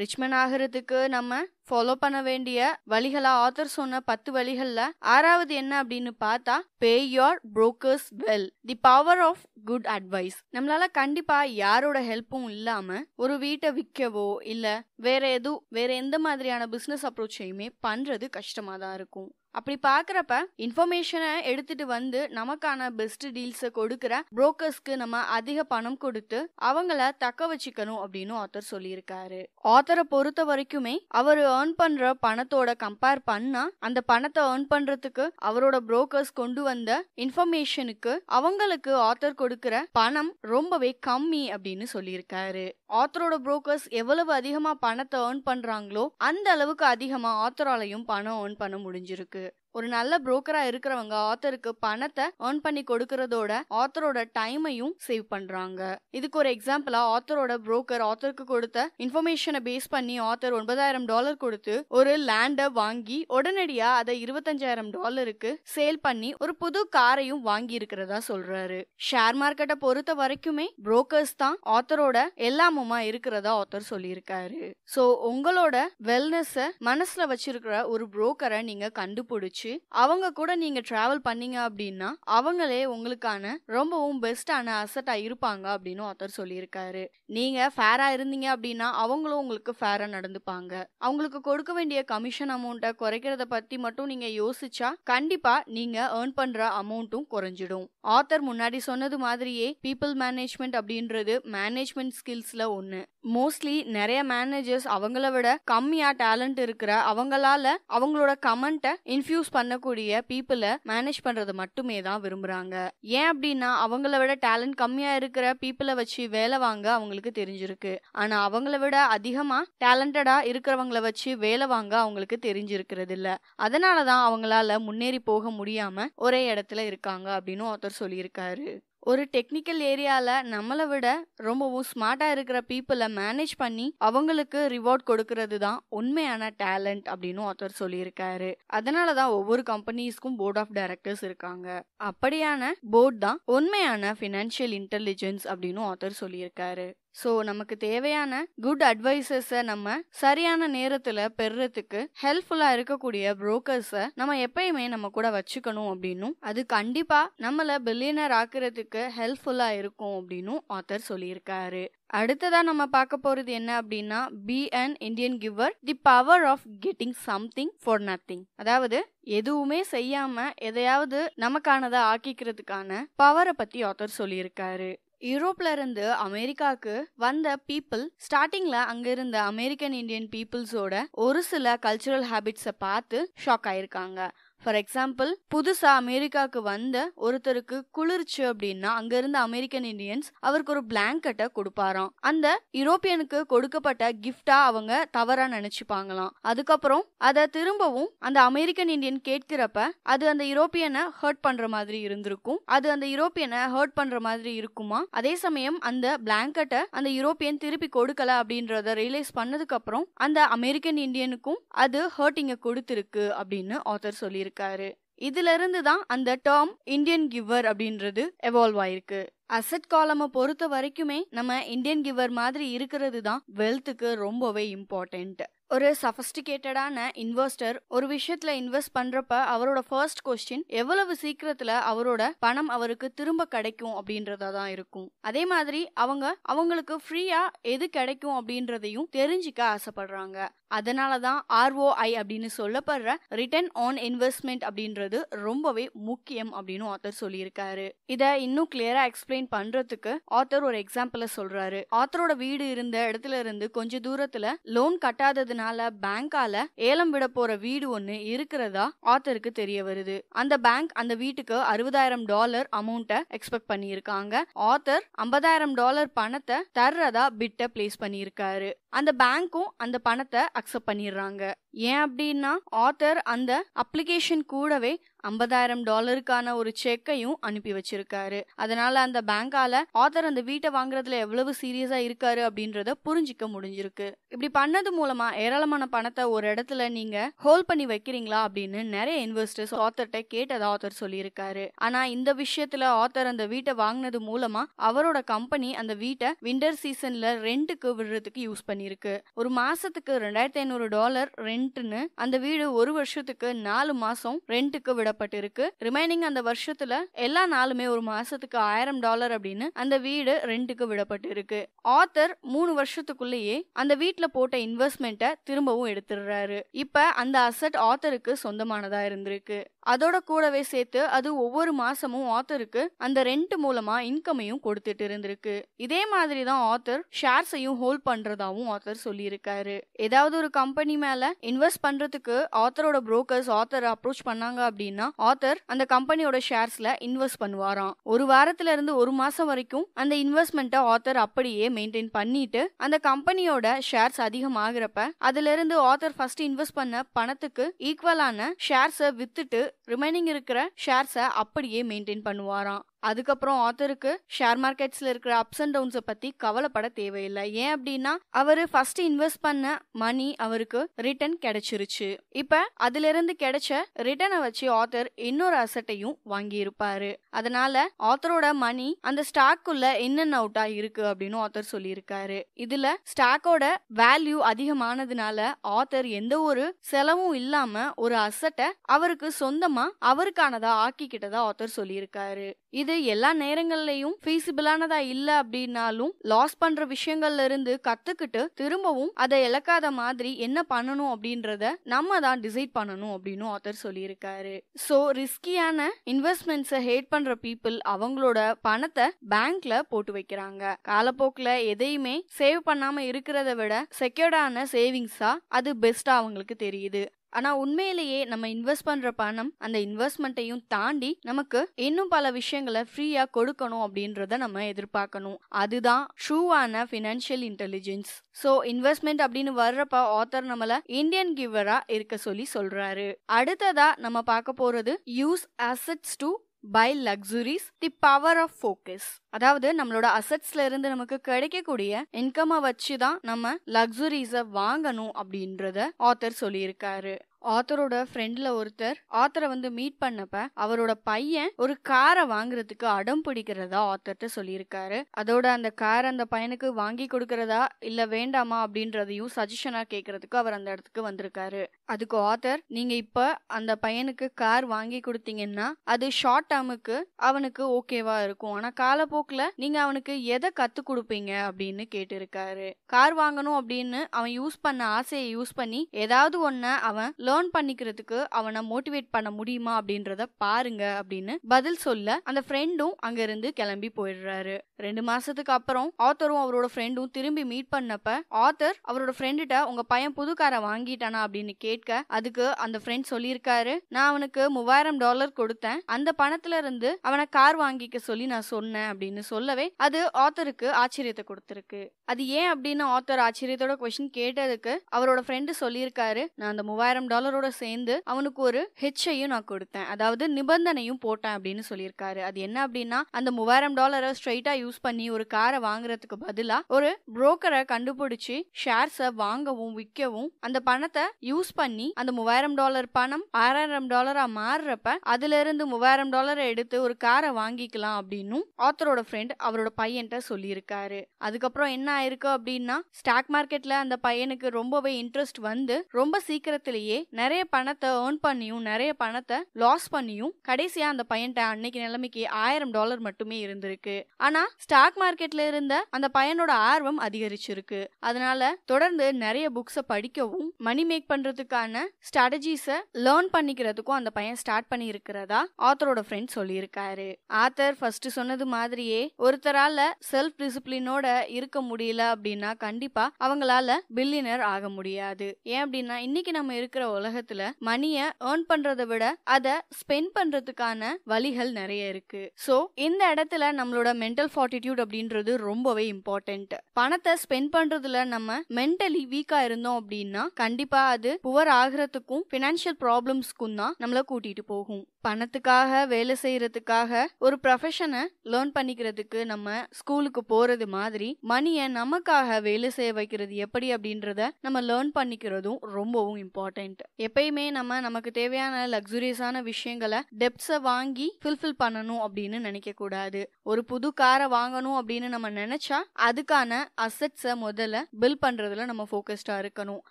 ரிச்மன் ஆகிறதுக்கு நம்ம ஃபாலோ பண்ண வேண்டிய வழிகளா ஆத்தர் சொன்ன பத்து வழிகள்ல ஆறாவது என்ன அப்படின்னு பார்த்தா pay your brokers well the power of good advice நம்மளால கண்டிப்பா யாரோட ஹெல்ப்பும் இல்லாம ஒரு வீட்டை விற்கவோ இல்ல வேற எதுவும் வேற எந்த மாதிரியான பிசினஸ் அப்ரோச்சையுமே பண்றது கஷ்டமா தான் இருக்கும் அப்படி பாக்குறப்ப இன்ஃபர்மேஷனை எடுத்துட்டு வந்து நமக்கான பெஸ்ட் டீல்ஸை கொடுக்கிற புரோக்கர்ஸ்க்கு நம்ம அதிக பணம் கொடுத்து அவங்கள தக்க வச்சுக்கணும் அப்படின்னு ஆத்தர் சொல்லியிருக்காரு ஆத்தரை பொறுத்த வரைக்குமே அவர் ஏர்ன் பண்ற பணத்தோட கம்பேர் பண்ணா அந்த பணத்தை ஏர்ன் பண்றதுக்கு அவரோட புரோக்கர்ஸ் கொண்டு வந்த இன்ஃபர்மேஷனுக்கு அவங்களுக்கு ஆத்தர் கொடுக்கிற பணம் ரொம்பவே கம்மி அப்படின்னு சொல்லியிருக்காரு ஆத்தரோட புரோக்கர்ஸ் எவ்வளவு அதிகமா பணத்தை ஏர்ன் பண்றாங்களோ அந்த அளவுக்கு அதிகமா ஆத்தராலையும் பணம் ஏர்ன் பண்ண முடிஞ்சிருக்கு ஒரு நல்ல புரோக்கரா இருக்கிறவங்க ஆத்தருக்கு பணத்தை ஏர்ன் பண்ணி கொடுக்கறதோட ஆத்தரோட டைமையும் சேவ் பண்றாங்க இதுக்கு ஒரு எக்ஸாம்பிளா ஆத்தரோட புரோக்கர் ஆத்தருக்கு கொடுத்த இன்ஃபர்மேஷனை பேஸ் பண்ணி ஆத்தர் ஒன்பதாயிரம் டாலர் கொடுத்து ஒரு லேண்டை வாங்கி உடனடியா அதை இருபத்தஞ்சாயிரம் டாலருக்கு சேல் பண்ணி ஒரு புது காரையும் வாங்கி இருக்கிறதா சொல்றாரு ஷேர் மார்க்கெட்டை பொறுத்த வரைக்குமே புரோக்கர்ஸ் தான் ஆத்தரோட எல்லாமுமா இருக்கிறதா ஆத்தர் சொல்லியிருக்காரு ஸோ உங்களோட வெல்னஸ் மனசுல வச்சிருக்கிற ஒரு புரோக்கரை நீங்க கண்டுபிடிச்சு வச்சு அவங்க கூட நீங்க டிராவல் பண்ணீங்க அப்படின்னா அவங்களே உங்களுக்கான ரொம்பவும் பெஸ்டான அசட்டா இருப்பாங்க அப்படின்னு ஒருத்தர் சொல்லியிருக்காரு நீங்க ஃபேரா இருந்தீங்க அப்படின்னா அவங்களும் உங்களுக்கு ஃபேரா நடந்துப்பாங்க அவங்களுக்கு கொடுக்க வேண்டிய கமிஷன் அமௌண்ட்டை குறைக்கிறத பத்தி மட்டும் நீங்க யோசிச்சா கண்டிப்பா நீங்க ஏர்ன் பண்ற அமௌண்ட்டும் குறைஞ்சிடும் ஆத்தர் முன்னாடி சொன்னது மாதிரியே பீப்புள் மேனேஜ்மெண்ட் அப்படின்றது மேனேஜ்மெண்ட் ஸ்கில்ஸ்ல ஒன்று மோஸ்ட்லி நிறைய மேனேஜர்ஸ் அவங்கள விட கம்மியா டேலண்ட் இருக்கிற அவங்களால அவங்களோட கமெண்ட்டை இன்ஃபியூஸ் பண்ணக்கூடிய பீப்புளை மேனேஜ் பண்றது மட்டுமே தான் விரும்புறாங்க ஏன் அப்படின்னா அவங்கள விட டேலண்ட் கம்மியா இருக்கிற பீப்புளை வச்சு வேலை வாங்க அவங்களுக்கு தெரிஞ்சிருக்கு ஆனா அவங்கள விட அதிகமா டேலண்டடா இருக்கிறவங்கள வச்சு வேலை வாங்க அவங்களுக்கு தெரிஞ்சிருக்கிறது இல்ல அதனாலதான் அவங்களால முன்னேறி போக முடியாம ஒரே இடத்துல இருக்காங்க அப்படின்னு ஒருத்தர் சொல்லியிருக்காரு ஒரு டெக்னிக்கல் ஏரியாவில் நம்மளை விட ரொம்பவும் ஸ்மார்ட்டாக இருக்கிற பீப்புளை மேனேஜ் பண்ணி அவங்களுக்கு ரிவார்ட் கொடுக்கறது தான் உண்மையான டேலண்ட் அப்படின்னு ஒருத்தர் சொல்லியிருக்காரு அதனால தான் ஒவ்வொரு கம்பெனிஸ்க்கும் போர்ட் ஆஃப் டைரக்டர்ஸ் இருக்காங்க அப்படியான போர்ட் தான் உண்மையான ஃபினான்ஷியல் இன்டெலிஜென்ஸ் அப்படின்னு ஒருத்தர் சொல்லியிருக்காரு ஸோ நமக்கு தேவையான குட் அட்வைசஸை நம்ம சரியான நேரத்தில் பெறத்துக்கு ஹெல்ப்ஃபுல்லாக இருக்கக்கூடிய புரோக்கர்ஸை நம்ம எப்பயுமே நம்ம கூட வச்சுக்கணும் அப்படின்னும் அது கண்டிப்பாக நம்மளை பில்லியனர் ஆக்குறதுக்கு ஹெல்ப்ஃபுல்லாக இருக்கும் அப்படின்னும் ஆத்தர் சொல்லியிருக்காரு அடுத்ததாக நம்ம பார்க்க போகிறது என்ன அப்படின்னா be an Indian giver the power of getting something for nothing அதாவது எதுவுமே செய்யாம எதையாவது நமக்கானதை ஆக்கிக்கிறதுக்கான பவரை பற்றி ஆத்தர் சொல்லியிருக்காரு யூரோப்ல இருந்து அமெரிக்காவுக்கு வந்த பீப்புள் ஸ்டார்டிங்ல அங்க இருந்த அமெரிக்கன் இந்தியன் பீப்புள்ஸோட ஒரு சில கல்ச்சுரல் ஹேபிட்ஸை பார்த்து ஷாக் ஆயிருக்காங்க ஃபார் எக்ஸாம்பிள் புதுசா அமெரிக்காவுக்கு வந்த ஒருத்தருக்கு குளிர்ச்சு அப்படின்னா அங்க இருந்த அமெரிக்கன் இண்டியன்ஸ் அவருக்கு ஒரு பிளாங்கெட்டை கொடுப்பாராம் அந்த யூரோப்பியனுக்கு கொடுக்கப்பட்ட கிஃப்டா அவங்க தவறா நினைச்சுப்பாங்களாம் அதுக்கப்புறம் அதை திரும்பவும் அந்த அமெரிக்கன் இண்டியன் கேட்கிறப்ப அது அந்த யூரோப்பியனை ஹர்ட் பண்ற மாதிரி இருந்திருக்கும் அது அந்த யூரோப்பியனை ஹர்ட் பண்ற மாதிரி இருக்குமா அதே சமயம் அந்த பிளாங்கெட்டை அந்த யூரோப்பியன் திருப்பி கொடுக்கல அப்படின்றத ரியலைஸ் பண்ணதுக்கு அப்புறம் அந்த அமெரிக்கன் இந்தியனுக்கும் அது ஹர்ட்டிங்க கொடுத்துருக்கு அப்படின்னு ஆத்தர் சொல்லியிருக்கு பண்ணியிருக்காரு இதுல இருந்து தான் அந்த டேர்ம் இந்தியன் கிவர் அப்படின்றது எவால்வ் ஆயிருக்கு அசட் காலமை பொறுத்த வரைக்குமே நம்ம இந்தியன் கிவர் மாதிரி இருக்கிறது தான் வெல்த்துக்கு ரொம்பவே இம்பார்ட்டன்ட் ஒரு சஃபஸ்டிகேட்டடான இன்வெஸ்டர் ஒரு விஷயத்துல இன்வெஸ்ட் பண்றப்ப அவரோட ஃபர்ஸ்ட் கொஸ்டின் எவ்வளவு சீக்கிரத்துல அவரோட பணம் அவருக்கு திரும்ப கிடைக்கும் அப்படின்றதான் இருக்கும் அதே மாதிரி அவங்க அவங்களுக்கு ஃப்ரீயா எது கிடைக்கும் அப்படின்றதையும் தெரிஞ்சுக்க ஆசைப்படுறாங்க அதனாலதான் ஆர்ஓஐ அப்படின்னு சொல்லப்படுற ரிட்டர்ன் ஆன் இன்வெஸ்ட்மெண்ட் அப்படின்றது ரொம்பவே முக்கியம் அப்படின்னு ஆத்தர் சொல்லியிருக்காரு இதை இன்னும் கிளியரா எக்ஸ்பிளைன் பண்றதுக்கு ஆத்தர் ஒரு எக்ஸாம்பிள சொல்றாரு ஆத்தரோட வீடு இருந்த இடத்துல இருந்து கொஞ்ச தூரத்துல லோன் கட்டாதது அதனால பேங்கால ஏலம் விட போற வீடு ஒண்ணு இருக்கிறதா ஆத்தருக்கு தெரிய வருது அந்த பேங்க் அந்த வீட்டுக்கு அறுபதாயிரம் டாலர் அமௌண்ட்டை எக்ஸ்பெக்ட் பண்ணியிருக்காங்க ஆத்தர் ஐம்பதாயிரம் டாலர் பணத்தை தர்றதா பிட்டை பிளேஸ் பண்ணியிருக்காரு அந்த பேங்க்கும் அந்த பணத்தை அக்செப்ட் பண்ணிடுறாங்க ஏன் அப்படின்னா ஆத்தர் அந்த அப்ளிகேஷன் கூடவே ஐம்பதாயிரம் டாலருக்கான ஒரு செக்கையும் அனுப்பி வச்சிருக்காரு அதனால அந்த பேங்கால ஆத்தர் அந்த வீட்டை வாங்குறதுல எவ்வளவு சீரியஸா இருக்காரு அப்படின்றத புரிஞ்சிக்க முடிஞ்சிருக்கு இப்படி பண்ணது மூலமா ஏராளமான பணத்தை ஒரு இடத்துல நீங்க ஹோல்ட் பண்ணி வைக்கிறீங்களா அப்படின்னு நிறைய இன்வெஸ்டர்ஸ் ஆத்தர்கிட்ட கேட்டதா ஆத்தர் சொல்லியிருக்காரு ஆனா இந்த விஷயத்துல ஆத்தர் அந்த வீட்டை வாங்கினது மூலமா அவரோட கம்பெனி அந்த வீட்டை விண்டர் சீசன்ல ரெண்டுக்கு விடுறதுக்கு யூஸ் பண்ணிருக்கு ஒரு மாசத்துக்கு ரெண்டாயிரத்தி ஐநூறு டாலர் ரெண்ட்னு அந்த வீடு ஒரு வருஷத்துக்கு நாலு மாசம் ரெண்ட்டுக்கு விட செய்யப்பட்டிருக்கு ரிமைனிங் அந்த வருஷத்துல எல்லா நாளுமே ஒரு மாசத்துக்கு ஆயிரம் டாலர் அப்படின்னு அந்த வீடு ரெண்டுக்கு விடப்பட்டிருக்கு ஆத்தர் மூணு வருஷத்துக்குள்ளேயே அந்த வீட்டுல போட்ட இன்வெஸ்ட்மெண்ட்டை திரும்பவும் எடுத்துடுறாரு இப்ப அந்த அசட் ஆத்தருக்கு சொந்தமானதா இருந்திருக்கு அதோட கூடவே சேர்த்து அது ஒவ்வொரு மாசமும் ஆத்தருக்கு அந்த ரெண்ட் மூலமா இன்கமையும் கொடுத்துட்டு இருந்திருக்கு இதே மாதிரி தான் ஆத்தர் ஷேர்ஸையும் ஹோல்ட் பண்றதாவும் ஆத்தர் சொல்லியிருக்காரு ஏதாவது ஒரு கம்பெனி மேல இன்வெஸ்ட் பண்றதுக்கு ஆத்தரோட புரோக்கர்ஸ் ஆத்தர் அப்ரோச் பண்ணாங்க அப்படின்னா ஆத்தர் அந்த கம்பெனியோட ஷேர்ஸ்ல இன்வெஸ்ட் பண்ணுவாராம் ஒரு வாரத்துல இருந்து ஒரு மாசம் வரைக்கும் அந்த இன்வெஸ்ட்மெண்ட்டை ஆத்தர் அப்படியே மெயின்டைன் பண்ணிட்டு அந்த கம்பெனியோட ஷேர்ஸ் அதிகமாகிறப்ப அதுல இருந்து ஆத்தர் ஃபர்ஸ்ட் இன்வெஸ்ட் பண்ண பணத்துக்கு ஈக்குவலான ஷேர்ஸை வித்துட்டு ரிமைனிங் இருக்கிற ஷேர்ஸை அப்படியே மெயின்டைன் பண்ணுவாராம் அதுக்கப்புறம் ஆத்தருக்கு ஷேர் மார்க்கெட்ஸ்ல இருக்கிற அப்ஸ் அண்ட் டவுன்ஸை பத்தி கவலைப்பட தேவையில்லை ஏன் அப்படின்னா அவரு ஃபர்ஸ்ட் இன்வெஸ்ட் பண்ண மணி அவருக்கு ரிட்டர்ன் கிடைச்சிருச்சு இப்ப அதுல இருந்து கிடைச்ச ரிட்டர்னை வச்சு ஆத்தர் இன்னொரு அசட்டையும் வாங்கி இருப்பாரு அதனால ஆத்தரோட மணி அந்த ஸ்டாக்குள்ள இன் அண்ட் அவுட்டா இருக்கு அப்படின்னு ஆத்தர் சொல்லியிருக்காரு இதுல ஸ்டாக்கோட வேல்யூ அதிகமானதுனால ஆத்தர் எந்த ஒரு செலவும் இல்லாம ஒரு அசட்டை அவருக்கு சொந்தமா அவருக்கானதா ஆக்கிக்கிட்டதா ஆத்தர் சொல்லியிருக்காரு இது எல்லா நேரங்கள்லயும் ஃபீசிபிளானதா இல்ல அப்படின்னாலும் லாஸ் பண்ற விஷயங்கள்ல இருந்து கத்துக்கிட்டு திரும்பவும் அதை இழக்காத மாதிரி என்ன பண்ணணும் அப்படின்றத நம்ம தான் டிசைட் பண்ணணும் அப்படின்னு ஆத்தர் சொல்லியிருக்காரு ஸோ ரிஸ்கியான இன்வெஸ்ட்மெண்ட்ஸை ஹேட் பண்ற பீப்புள் அவங்களோட பணத்தை பேங்க்ல போட்டு வைக்கிறாங்க காலப்போக்கில் எதையுமே சேவ் பண்ணாம இருக்கிறத விட செக்யூர்டான சேவிங்ஸா அது பெஸ்டா அவங்களுக்கு தெரியுது ஆனால் உண்மையிலேயே நம்ம இன்வெஸ்ட் பண்ணுற பணம் அந்த இன்வெஸ்ட்மெண்ட்டையும் தாண்டி நமக்கு இன்னும் பல விஷயங்களை ஃப்ரீயாக கொடுக்கணும் அப்படின்றத நம்ம எதிர்பார்க்கணும் அதுதான் ட்ரூவான ஃபினான்ஷியல் இன்டெலிஜென்ஸ் ஸோ இன்வெஸ்ட்மெண்ட் அப்படின்னு வர்றப்ப ஆத்தர் நம்மளை இந்தியன் கிவராக இருக்க சொல்லி சொல்கிறாரு அடுத்ததாக நம்ம பார்க்க போகிறது use assets to buy luxuries the power of focus அதாவது நம்மளோட அசட்ஸ்ல இருந்து நமக்கு கிடைக்கக்கூடிய இன்கம்மை வச்சு தான் நம்ம லக்ஸுரிஸ வாங்கணும் அப்படின்றத ஆத்தர் சொல்லியிருக்காரு ஆத்தரோட ஃப்ரெண்ட்ல ஒருத்தர் ஆத்தரை வந்து மீட் பண்ணப்ப அவரோட பையன் ஒரு காரை வாங்குறதுக்கு அடம் பிடிக்கிறதா ஆத்தர்கிட்ட சொல்லியிருக்காரு அதோட அந்த கார் அந்த பையனுக்கு வாங்கி கொடுக்கறதா இல்ல வேண்டாமா அப்படின்றதையும் சஜஷனா கேட்கறதுக்கு அவர் அந்த இடத்துக்கு வந்திருக்காரு அதுக்கு ஆத்தர் நீங்க இப்ப அந்த பையனுக்கு கார் வாங்கி கொடுத்தீங்கன்னா அது ஷார்ட் டேர்முக்கு அவனுக்கு ஓகேவா இருக்கும் ஆனா காலப்போக்குல நீங்க அவனுக்கு எதை கத்து கொடுப்பீங்க அப்படின்னு கேட்டிருக்காரு கார் வாங்கணும் அப்படின்னு அவன் யூஸ் பண்ண ஆசையை யூஸ் பண்ணி ஏதாவது ஒன்ன அவன் லேர்ன் பண்ணிக்கிறதுக்கு அவனை மோட்டிவேட் பண்ண முடியுமா அப்படின்றத பாருங்க அப்படின்னு பதில் சொல்ல அந்த ஃப்ரெண்டும் அங்க இருந்து கிளம்பி போயிடுறாரு ரெண்டு மாசத்துக்கு அப்புறம் ஆத்தரும் அவரோட ஃப்ரெண்டும் திரும்பி மீட் பண்ணப்ப ஆத்தர் அவரோட ஃப்ரெண்டுகிட்ட உங்க பையன் புதுக்கார வாங்கிட்டானா அப்படின்னு கேட்டு கேட்க அதுக்கு அந்த ஃப்ரெண்ட் சொல்லியிருக்காரு நான் அவனுக்கு மூவாயிரம் டாலர் கொடுத்தேன் அந்த பணத்துல இருந்து அவனை கார் வாங்கிக்க சொல்லி நான் சொன்னேன் அப்படின்னு சொல்லவே அது ஆத்தருக்கு ஆச்சரியத்தை கொடுத்துருக்கு அது ஏன் அப்படின்னு ஆத்தர் ஆச்சரியத்தோட கொஸ்டின் கேட்டதுக்கு அவரோட ஃப்ரெண்டு சொல்லியிருக்காரு நான் அந்த மூவாயிரம் டாலரோட சேர்ந்து அவனுக்கு ஒரு ஹெச்ஐயும் நான் கொடுத்தேன் அதாவது நிபந்தனையும் போட்டேன் அப்படின்னு சொல்லியிருக்காரு அது என்ன அப்படின்னா அந்த மூவாயிரம் டாலரை ஸ்ட்ரைட்டா யூஸ் பண்ணி ஒரு காரை வாங்குறதுக்கு பதிலா ஒரு புரோக்கரை கண்டுபிடிச்சு ஷேர்ஸை வாங்கவும் விற்கவும் அந்த பணத்தை யூஸ் பண்ணி பண்ணி அந்த மூவாயிரம் டாலர் பணம் ஆறாயிரம் டாலரா மாறுறப்ப அதுல இருந்து மூவாயிரம் டாலரை எடுத்து ஒரு காரை வாங்கிக்கலாம் அப்படின்னு ஆத்தரோட ஃப்ரெண்ட் அவரோட பையன்கிட்ட சொல்லியிருக்காரு அதுக்கப்புறம் என்ன ஆயிருக்கு அப்படின்னா ஸ்டாக் மார்க்கெட்ல அந்த பையனுக்கு ரொம்பவே இன்ட்ரெஸ்ட் வந்து ரொம்ப சீக்கிரத்திலேயே நிறைய பணத்தை ஏர்ன் பண்ணியும் நிறைய பணத்தை லாஸ் பண்ணியும் கடைசியா அந்த பையன்ட்ட அன்னைக்கு நிலைமைக்கு ஆயிரம் டாலர் மட்டுமே இருந்திருக்கு ஆனா ஸ்டாக் மார்க்கெட்ல இருந்த அந்த பையனோட ஆர்வம் அதிகரிச்சிருக்கு அதனால தொடர்ந்து நிறைய புக்ஸை படிக்கவும் மணி மேக் பண்றதுக்கு பண்ணுறதுக்கான ஸ்ட்ராட்டஜிஸை லேர்ன் பண்ணிக்கிறதுக்கும் அந்த பையன் ஸ்டார்ட் பண்ணி இருக்கிறதா ஆத்தரோட ஃப்ரெண்ட் சொல்லியிருக்காரு ஆத்தர் ஃபர்ஸ்ட் சொன்னது மாதிரியே ஒருத்தரால செல்ஃப் டிசிப்ளினோட இருக்க முடியல அப்படின்னா கண்டிப்பா அவங்களால பில்லினர் ஆக முடியாது ஏன் அப்படின்னா இன்னைக்கு நம்ம இருக்கிற உலகத்துல மணிய ஏர்ன் பண்றதை விட அதை ஸ்பெண்ட் பண்றதுக்கான வழிகள் நிறைய இருக்கு ஸோ இந்த இடத்துல நம்மளோட மென்டல் ஃபார்ட்டிடியூட் அப்படின்றது ரொம்பவே இம்பார்ட்டன்ட் பணத்தை ஸ்பெண்ட் பண்றதுல நம்ம மென்டலி வீக்கா இருந்தோம் அப்படின்னா கண்டிப்பா அது புவர் ரிட்டையர் ஆகிறதுக்கும் ஃபினான்ஷியல் ப்ராப்ளம்ஸ்க்கும் தான் நம்மளை கூட்டிகிட்டு போகும் பணத்துக்காக வேலை செய்யறதுக்காக ஒரு ப்ரொஃபஷனை லேர்ன் பண்ணிக்கிறதுக்கு நம்ம ஸ்கூலுக்கு போறது மாதிரி மணியை நமக்காக வேலை செய்ய வைக்கிறது எப்படி அப்படின்றத நம்ம லேர்ன் பண்ணிக்கிறதும் ரொம்பவும் இம்பார்ட்டன்ட் எப்பயுமே நம்ம நமக்கு தேவையான லக்ஸுரியஸான விஷயங்களை டெப்ஸை வாங்கி ஃபுல்ஃபில் பண்ணணும் அப்படின்னு நினைக்க கூடாது ஒரு புது காரை வாங்கணும் அப்படின்னு நம்ம நினைச்சா அதுக்கான அசட்ஸை முதல்ல பில் பண்றதுல நம்ம ஃபோக்கஸ்டாக இருக்கணும்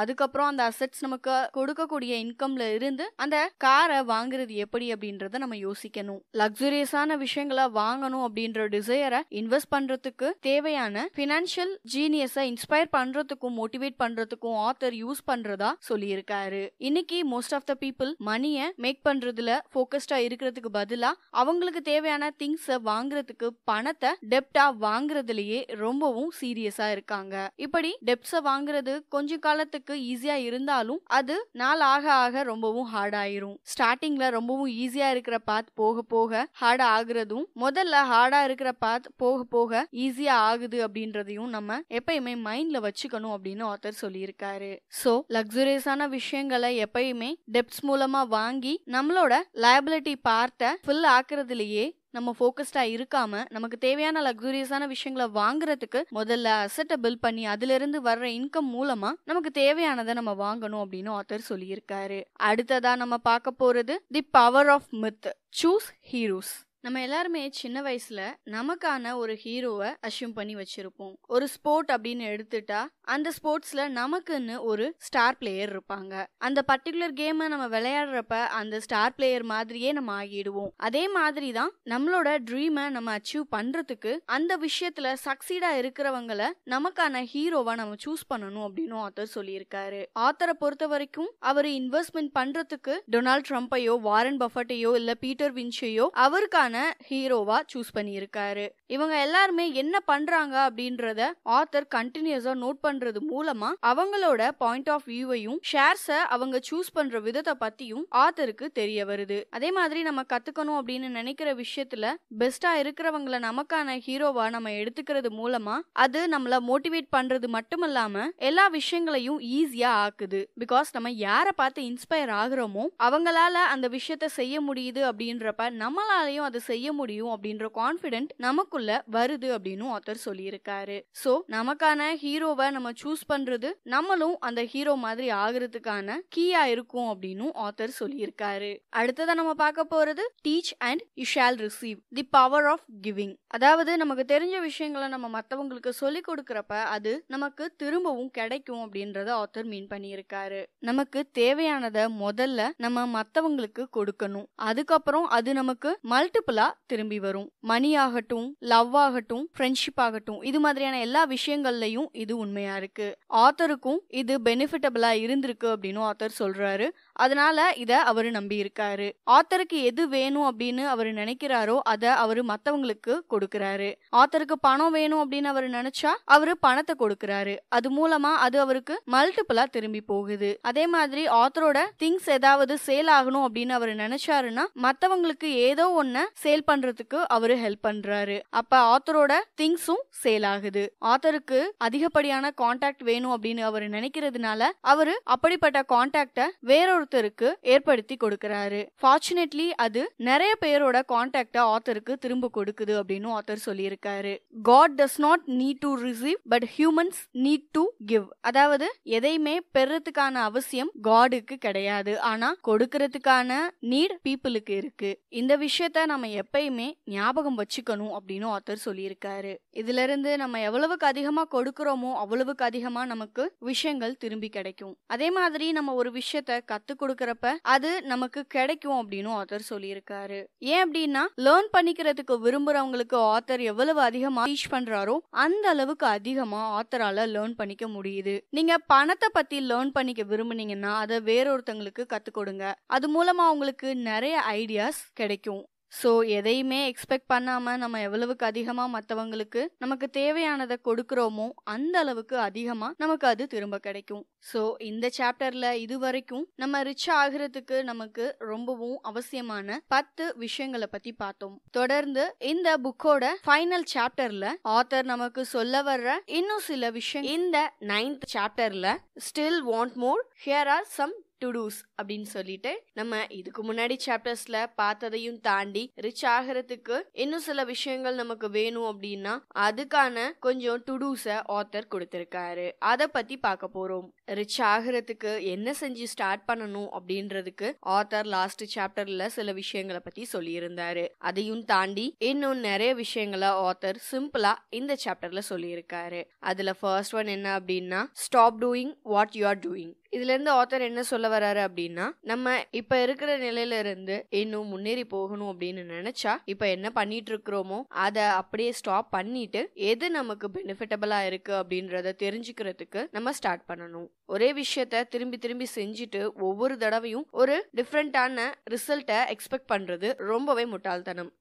அதுக்கப்புறம் அந்த அசட்ஸ் நமக்கு கொடுக்கக்கூடிய இன்கம்ல இருந்து அந்த காரை வாங்குறது எப்படி அப்படின்றத நம்ம யோசிக்கணும் லக்ஸுரியஸான விஷயங்களை வாங்கணும் அப்படின்ற டிசையரை இன்வெஸ்ட் பண்றதுக்கு தேவையான பினான்சியல் ஜீனியஸை இன்ஸ்பயர் பண்றதுக்கும் மோட்டிவேட் பண்றதுக்கும் ஆத்தர் யூஸ் பண்றதா சொல்லியிருக்காரு இன்னைக்கு மோஸ்ட் ஆஃப் த பீப்புள் மணியை மேக் பண்றதுல போக்கஸ்டா இருக்கிறதுக்கு பதிலா அவங்களுக்கு தேவையான திங்ஸை வாங்குறதுக்கு பணத்தை டெப்டா வாங்குறதுலயே ரொம்பவும் சீரியஸா இருக்காங்க இப்படி டெப்ஸை வாங்குறது கொஞ்ச காலத்துக்கு பார்க்கறதுக்கு ஈஸியா இருந்தாலும் அது நாள் ஆக ஆக ரொம்பவும் ஹார்டாயிரும் ஸ்டார்டிங்ல ரொம்பவும் ஈஸியா இருக்கிற பாத் போக போக ஹார்ட் ஆகுறதும் முதல்ல ஹார்டா இருக்கிற பாத் போக போக ஈஸியா ஆகுது அப்படின்றதையும் நம்ம எப்பயுமே மைண்ட்ல வச்சுக்கணும் அப்படின்னு ஆத்தர் சொல்லியிருக்காரு ஸோ லக்ஸுரியஸான விஷயங்களை எப்பயுமே டெப்ட்ஸ் மூலமா வாங்கி நம்மளோட லயபிலிட்டி பார்த்த ஃபில் ஆக்குறதுலயே நம்ம ஃபோக்கஸ்டாக இருக்காமல் நமக்கு தேவையான லக்ஸூரியஸான விஷயங்களை வாங்குறதுக்கு முதல்ல அசட்டை பில் பண்ணி அதுலேருந்து வர்ற இன்கம் மூலமாக நமக்கு தேவையானதை நம்ம வாங்கணும் அப்படின்னு ஆத்தர் சொல்லியிருக்காரு அடுத்ததாக நம்ம பார்க்க போகிறது the power of myth choose heroes நம்ம எல்லாருமே சின்ன வயசுல நமக்கான ஒரு ஹீரோவை அசியூம் பண்ணி வச்சிருப்போம் ஒரு ஸ்போர்ட் அப்படின்னு எடுத்துட்டா அந்த ஸ்போர்ட்ஸ்ல நமக்குன்னு ஒரு ஸ்டார் பிளேயர் இருப்பாங்க அந்த பர்டிகுலர் கேமை நம்ம விளையாடுறப்ப அந்த ஸ்டார் பிளேயர் மாதிரியே நம்ம ஆகிடுவோம் அதே மாதிரி தான் நம்மளோட ட்ரீமை நம்ம அச்சீவ் பண்றதுக்கு அந்த விஷயத்துல சக்சீடா இருக்கிறவங்கள நமக்கான ஹீரோவை நம்ம சூஸ் பண்ணணும் அப்படின்னு ஆத்தர் சொல்லியிருக்காரு ஆத்தரை பொறுத்த வரைக்கும் அவர் இன்வெஸ்ட்மெண்ட் பண்றதுக்கு டொனால்ட் ட்ரம்ப்பையோ வாரன் பஃபட்டையோ இல்ல பீட்டர் வின்ச்சையோ அவருக்கான ஹீரோயினான ஹீரோவா சூஸ் பண்ணியிருக்காரு இவங்க எல்லாருமே என்ன பண்றாங்க அப்படின்றத ஆத்தர் கண்டினியூஸா நோட் பண்றது மூலமா அவங்களோட பாயிண்ட் ஆஃப் வியூவையும் ஷேர்ஸ அவங்க சூஸ் பண்ற விதத்தை பத்தியும் ஆத்தருக்கு தெரிய வருது அதே மாதிரி நம்ம கத்துக்கணும் அப்படின்னு நினைக்கிற விஷயத்துல பெஸ்டா இருக்கிறவங்கள நமக்கான ஹீரோவா நம்ம எடுத்துக்கிறது மூலமா அது நம்மள மோட்டிவேட் பண்றது மட்டும் எல்லா விஷயங்களையும் ஈஸியா ஆக்குது பிகாஸ் நம்ம யாரை பார்த்து இன்ஸ்பயர் ஆகுறோமோ அவங்களால அந்த விஷயத்த செய்ய முடியுது அப்படின்றப்ப நம்மளாலையும் அது இது செய்ய முடியும் அப்படின்ற கான்ஃபிடென்ட் நமக்குள்ள வருது அப்படின்னு ஆத்தர் சொல்லியிருக்காரு ஸோ நமக்கான ஹீரோவை நம்ம சூஸ் பண்றது நம்மளும் அந்த ஹீரோ மாதிரி ஆகுறதுக்கான கீயா இருக்கும் அப்படின்னு ஆத்தர் சொல்லியிருக்காரு அடுத்ததான் நம்ம பார்க்க போறது teach and you shall receive the power of giving அதாவது நமக்கு தெரிஞ்ச விஷயங்களை நம்ம மற்றவங்களுக்கு சொல்லிக் கொடுக்குறப்ப அது நமக்கு திரும்பவும் கிடைக்கும் அப்படின்றத ஆத்தர் மீன் பண்ணியிருக்காரு நமக்கு தேவையானதை முதல்ல நம்ம மற்றவங்களுக்கு கொடுக்கணும் அதுக்கப்புறம் அது நமக்கு மல்டிபிள் பீப்புளா திரும்பி வரும் மணி ஆகட்டும் லவ் ஆகட்டும் ஃப்ரெண்ட்ஷிப் ஆகட்டும் இது மாதிரியான எல்லா விஷயங்கள்லயும் இது உண்மையா இருக்கு ஆத்தருக்கும் இது பெனிஃபிட்டபிளா இருந்திருக்கு அப்படின்னு ஆத்தர் சொல்றாரு அதனால இத அவர் நம்பி இருக்காரு ஆத்தருக்கு எது வேணும் அப்படின்னு அவர் நினைக்கிறாரோ அத அவரு மத்தவங்களுக்கு கொடுக்குறாரு ஆத்தருக்கு பணம் வேணும் அப்படின்னு அவர் நினைச்சா அவரு பணத்தை கொடுக்குறாரு அது மூலமா அது அவருக்கு மல்டிபிளா திரும்பி போகுது அதே மாதிரி ஆத்தரோட திங்ஸ் ஏதாவது சேல் ஆகணும் அப்படின்னு அவர் நினைச்சாருன்னா மத்தவங்களுக்கு ஏதோ ஒன்ன சேல் பண்றதுக்கு அவரு ஹெல்ப் பண்றாரு அப்ப ஆத்தரோட திங்ஸும் சேல் ஆகுது ஆத்தருக்கு அதிகப்படியான கான்டாக்ட் வேணும் அப்படின்னு அவர் நினைக்கிறதுனால அவரு அப்படிப்பட்ட கான்டாக்ட வேறொரு ஆத்தருக்கு ஏற்படுத்தி கொடுக்கிறாரு ஃபார்ச்சுனேட்லி அது நிறைய பேரோட கான்டாக்டா ஆத்தருக்கு திரும்ப கொடுக்குது அப்படின்னு ஆத்தர் சொல்லியிருக்காரு God does not need to receive but humans need to give அதாவது எதையுமே பெறத்துக்கான அவசியம் காடுக்கு கிடையாது ஆனா கொடுக்கறதுக்கான நீட் பீப்புளுக்கு இருக்கு இந்த விஷயத்த நம்ம எப்பயுமே ஞாபகம் வச்சுக்கணும் அப்படின்னு ஆத்தர் சொல்லியிருக்காரு இதுல இருந்து நம்ம எவ்வளவுக்கு அதிகமா கொடுக்கிறோமோ அவ்வளவுக்கு அதிகமா நமக்கு விஷயங்கள் திரும்பி கிடைக்கும் அதே மாதிரி நம்ம ஒரு விஷயத்த கத்து கத்து கொடுக்கறப்ப அது நமக்கு கிடைக்கும் அப்படின்னு ஆத்தர் சொல்லியிருக்காரு ஏன் அப்படின்னா லேர்ன் பண்ணிக்கிறதுக்கு விரும்புறவங்களுக்கு ஆத்தர் எவ்வளவு அதிகமா டீச் பண்றாரோ அந்த அளவுக்கு அதிகமா ஆத்தரால லேர்ன் பண்ணிக்க முடியுது நீங்க பணத்தை பத்தி லேர்ன் பண்ணிக்க விரும்புனீங்கன்னா அதை வேறொருத்தங்களுக்கு கத்து கொடுங்க அது மூலமா உங்களுக்கு நிறைய ஐடியாஸ் கிடைக்கும் ஸோ எதையுமே எக்ஸ்பெக்ட் பண்ணாமல் நம்ம எவ்வளவுக்கு அதிகமாக மற்றவங்களுக்கு நமக்கு தேவையானதை கொடுக்குறோமோ அந்த அளவுக்கு அதிகமாக நமக்கு அது திரும்ப கிடைக்கும் ஸோ இந்த சாப்டர்ல இது வரைக்கும் நம்ம ரிச் ஆகிறதுக்கு நமக்கு ரொம்பவும் அவசியமான பத்து விஷயங்களை பத்தி பார்த்தோம் தொடர்ந்து இந்த புக்கோட ஃபைனல் சாப்டர்ல ஆத்தர் நமக்கு சொல்ல வர்ற இன்னும் சில விஷயம் இந்த நைன்த் சாப்டர்ல still want more here are some to do's அப்படின்னு சொல்லிட்டு நம்ம இதுக்கு முன்னாடி சாப்டர்ஸ்ல பார்த்ததையும் தாண்டி ரிச் ஆகிறதுக்கு இன்னும் சில விஷயங்கள் நமக்கு வேணும் அப்படின்னா அதுக்கான கொஞ்சம் டுடூஸ ஆத்தர் கொடுத்திருக்காரு அதை பத்தி பார்க்க போறோம் ரிச் ஆகிறதுக்கு என்ன செஞ்சு ஸ்டார்ட் பண்ணணும் அப்படின்றதுக்கு ஆத்தர் லாஸ்ட் சாப்டர்ல சில விஷயங்களை பத்தி சொல்லியிருந்தாரு அதையும் தாண்டி இன்னும் நிறைய விஷயங்களை ஆத்தர் சிம்பிளா இந்த சாப்டர்ல சொல்லியிருக்காரு அதுல ஃபர்ஸ்ட் ஒன் என்ன அப்படின்னா stop doing what you are doing இதுல இருந்து ஆத்தர் என்ன சொல்ல வராரு அப்படின்னு அப்படின்னா நம்ம இப்ப இருக்கிற நிலையில இருந்து இன்னும் முன்னேறி போகணும் அப்படின்னு நினைச்சா இப்ப என்ன பண்ணிட்டு இருக்கிறோமோ அதை அப்படியே ஸ்டாப் பண்ணிட்டு எது நமக்கு பெனிஃபிட்டபிளா இருக்கு அப்படின்றத தெரிஞ்சுக்கிறதுக்கு நம்ம ஸ்டார்ட் பண்ணணும் ஒரே விஷயத்த திரும்பி திரும்பி செஞ்சுட்டு ஒவ்வொரு தடவையும் ஒரு டிஃப்ரெண்டான ரிசல்ட்டை எக்ஸ்பெக்ட் பண்றது ரொம்பவே முட்டாள்தனம்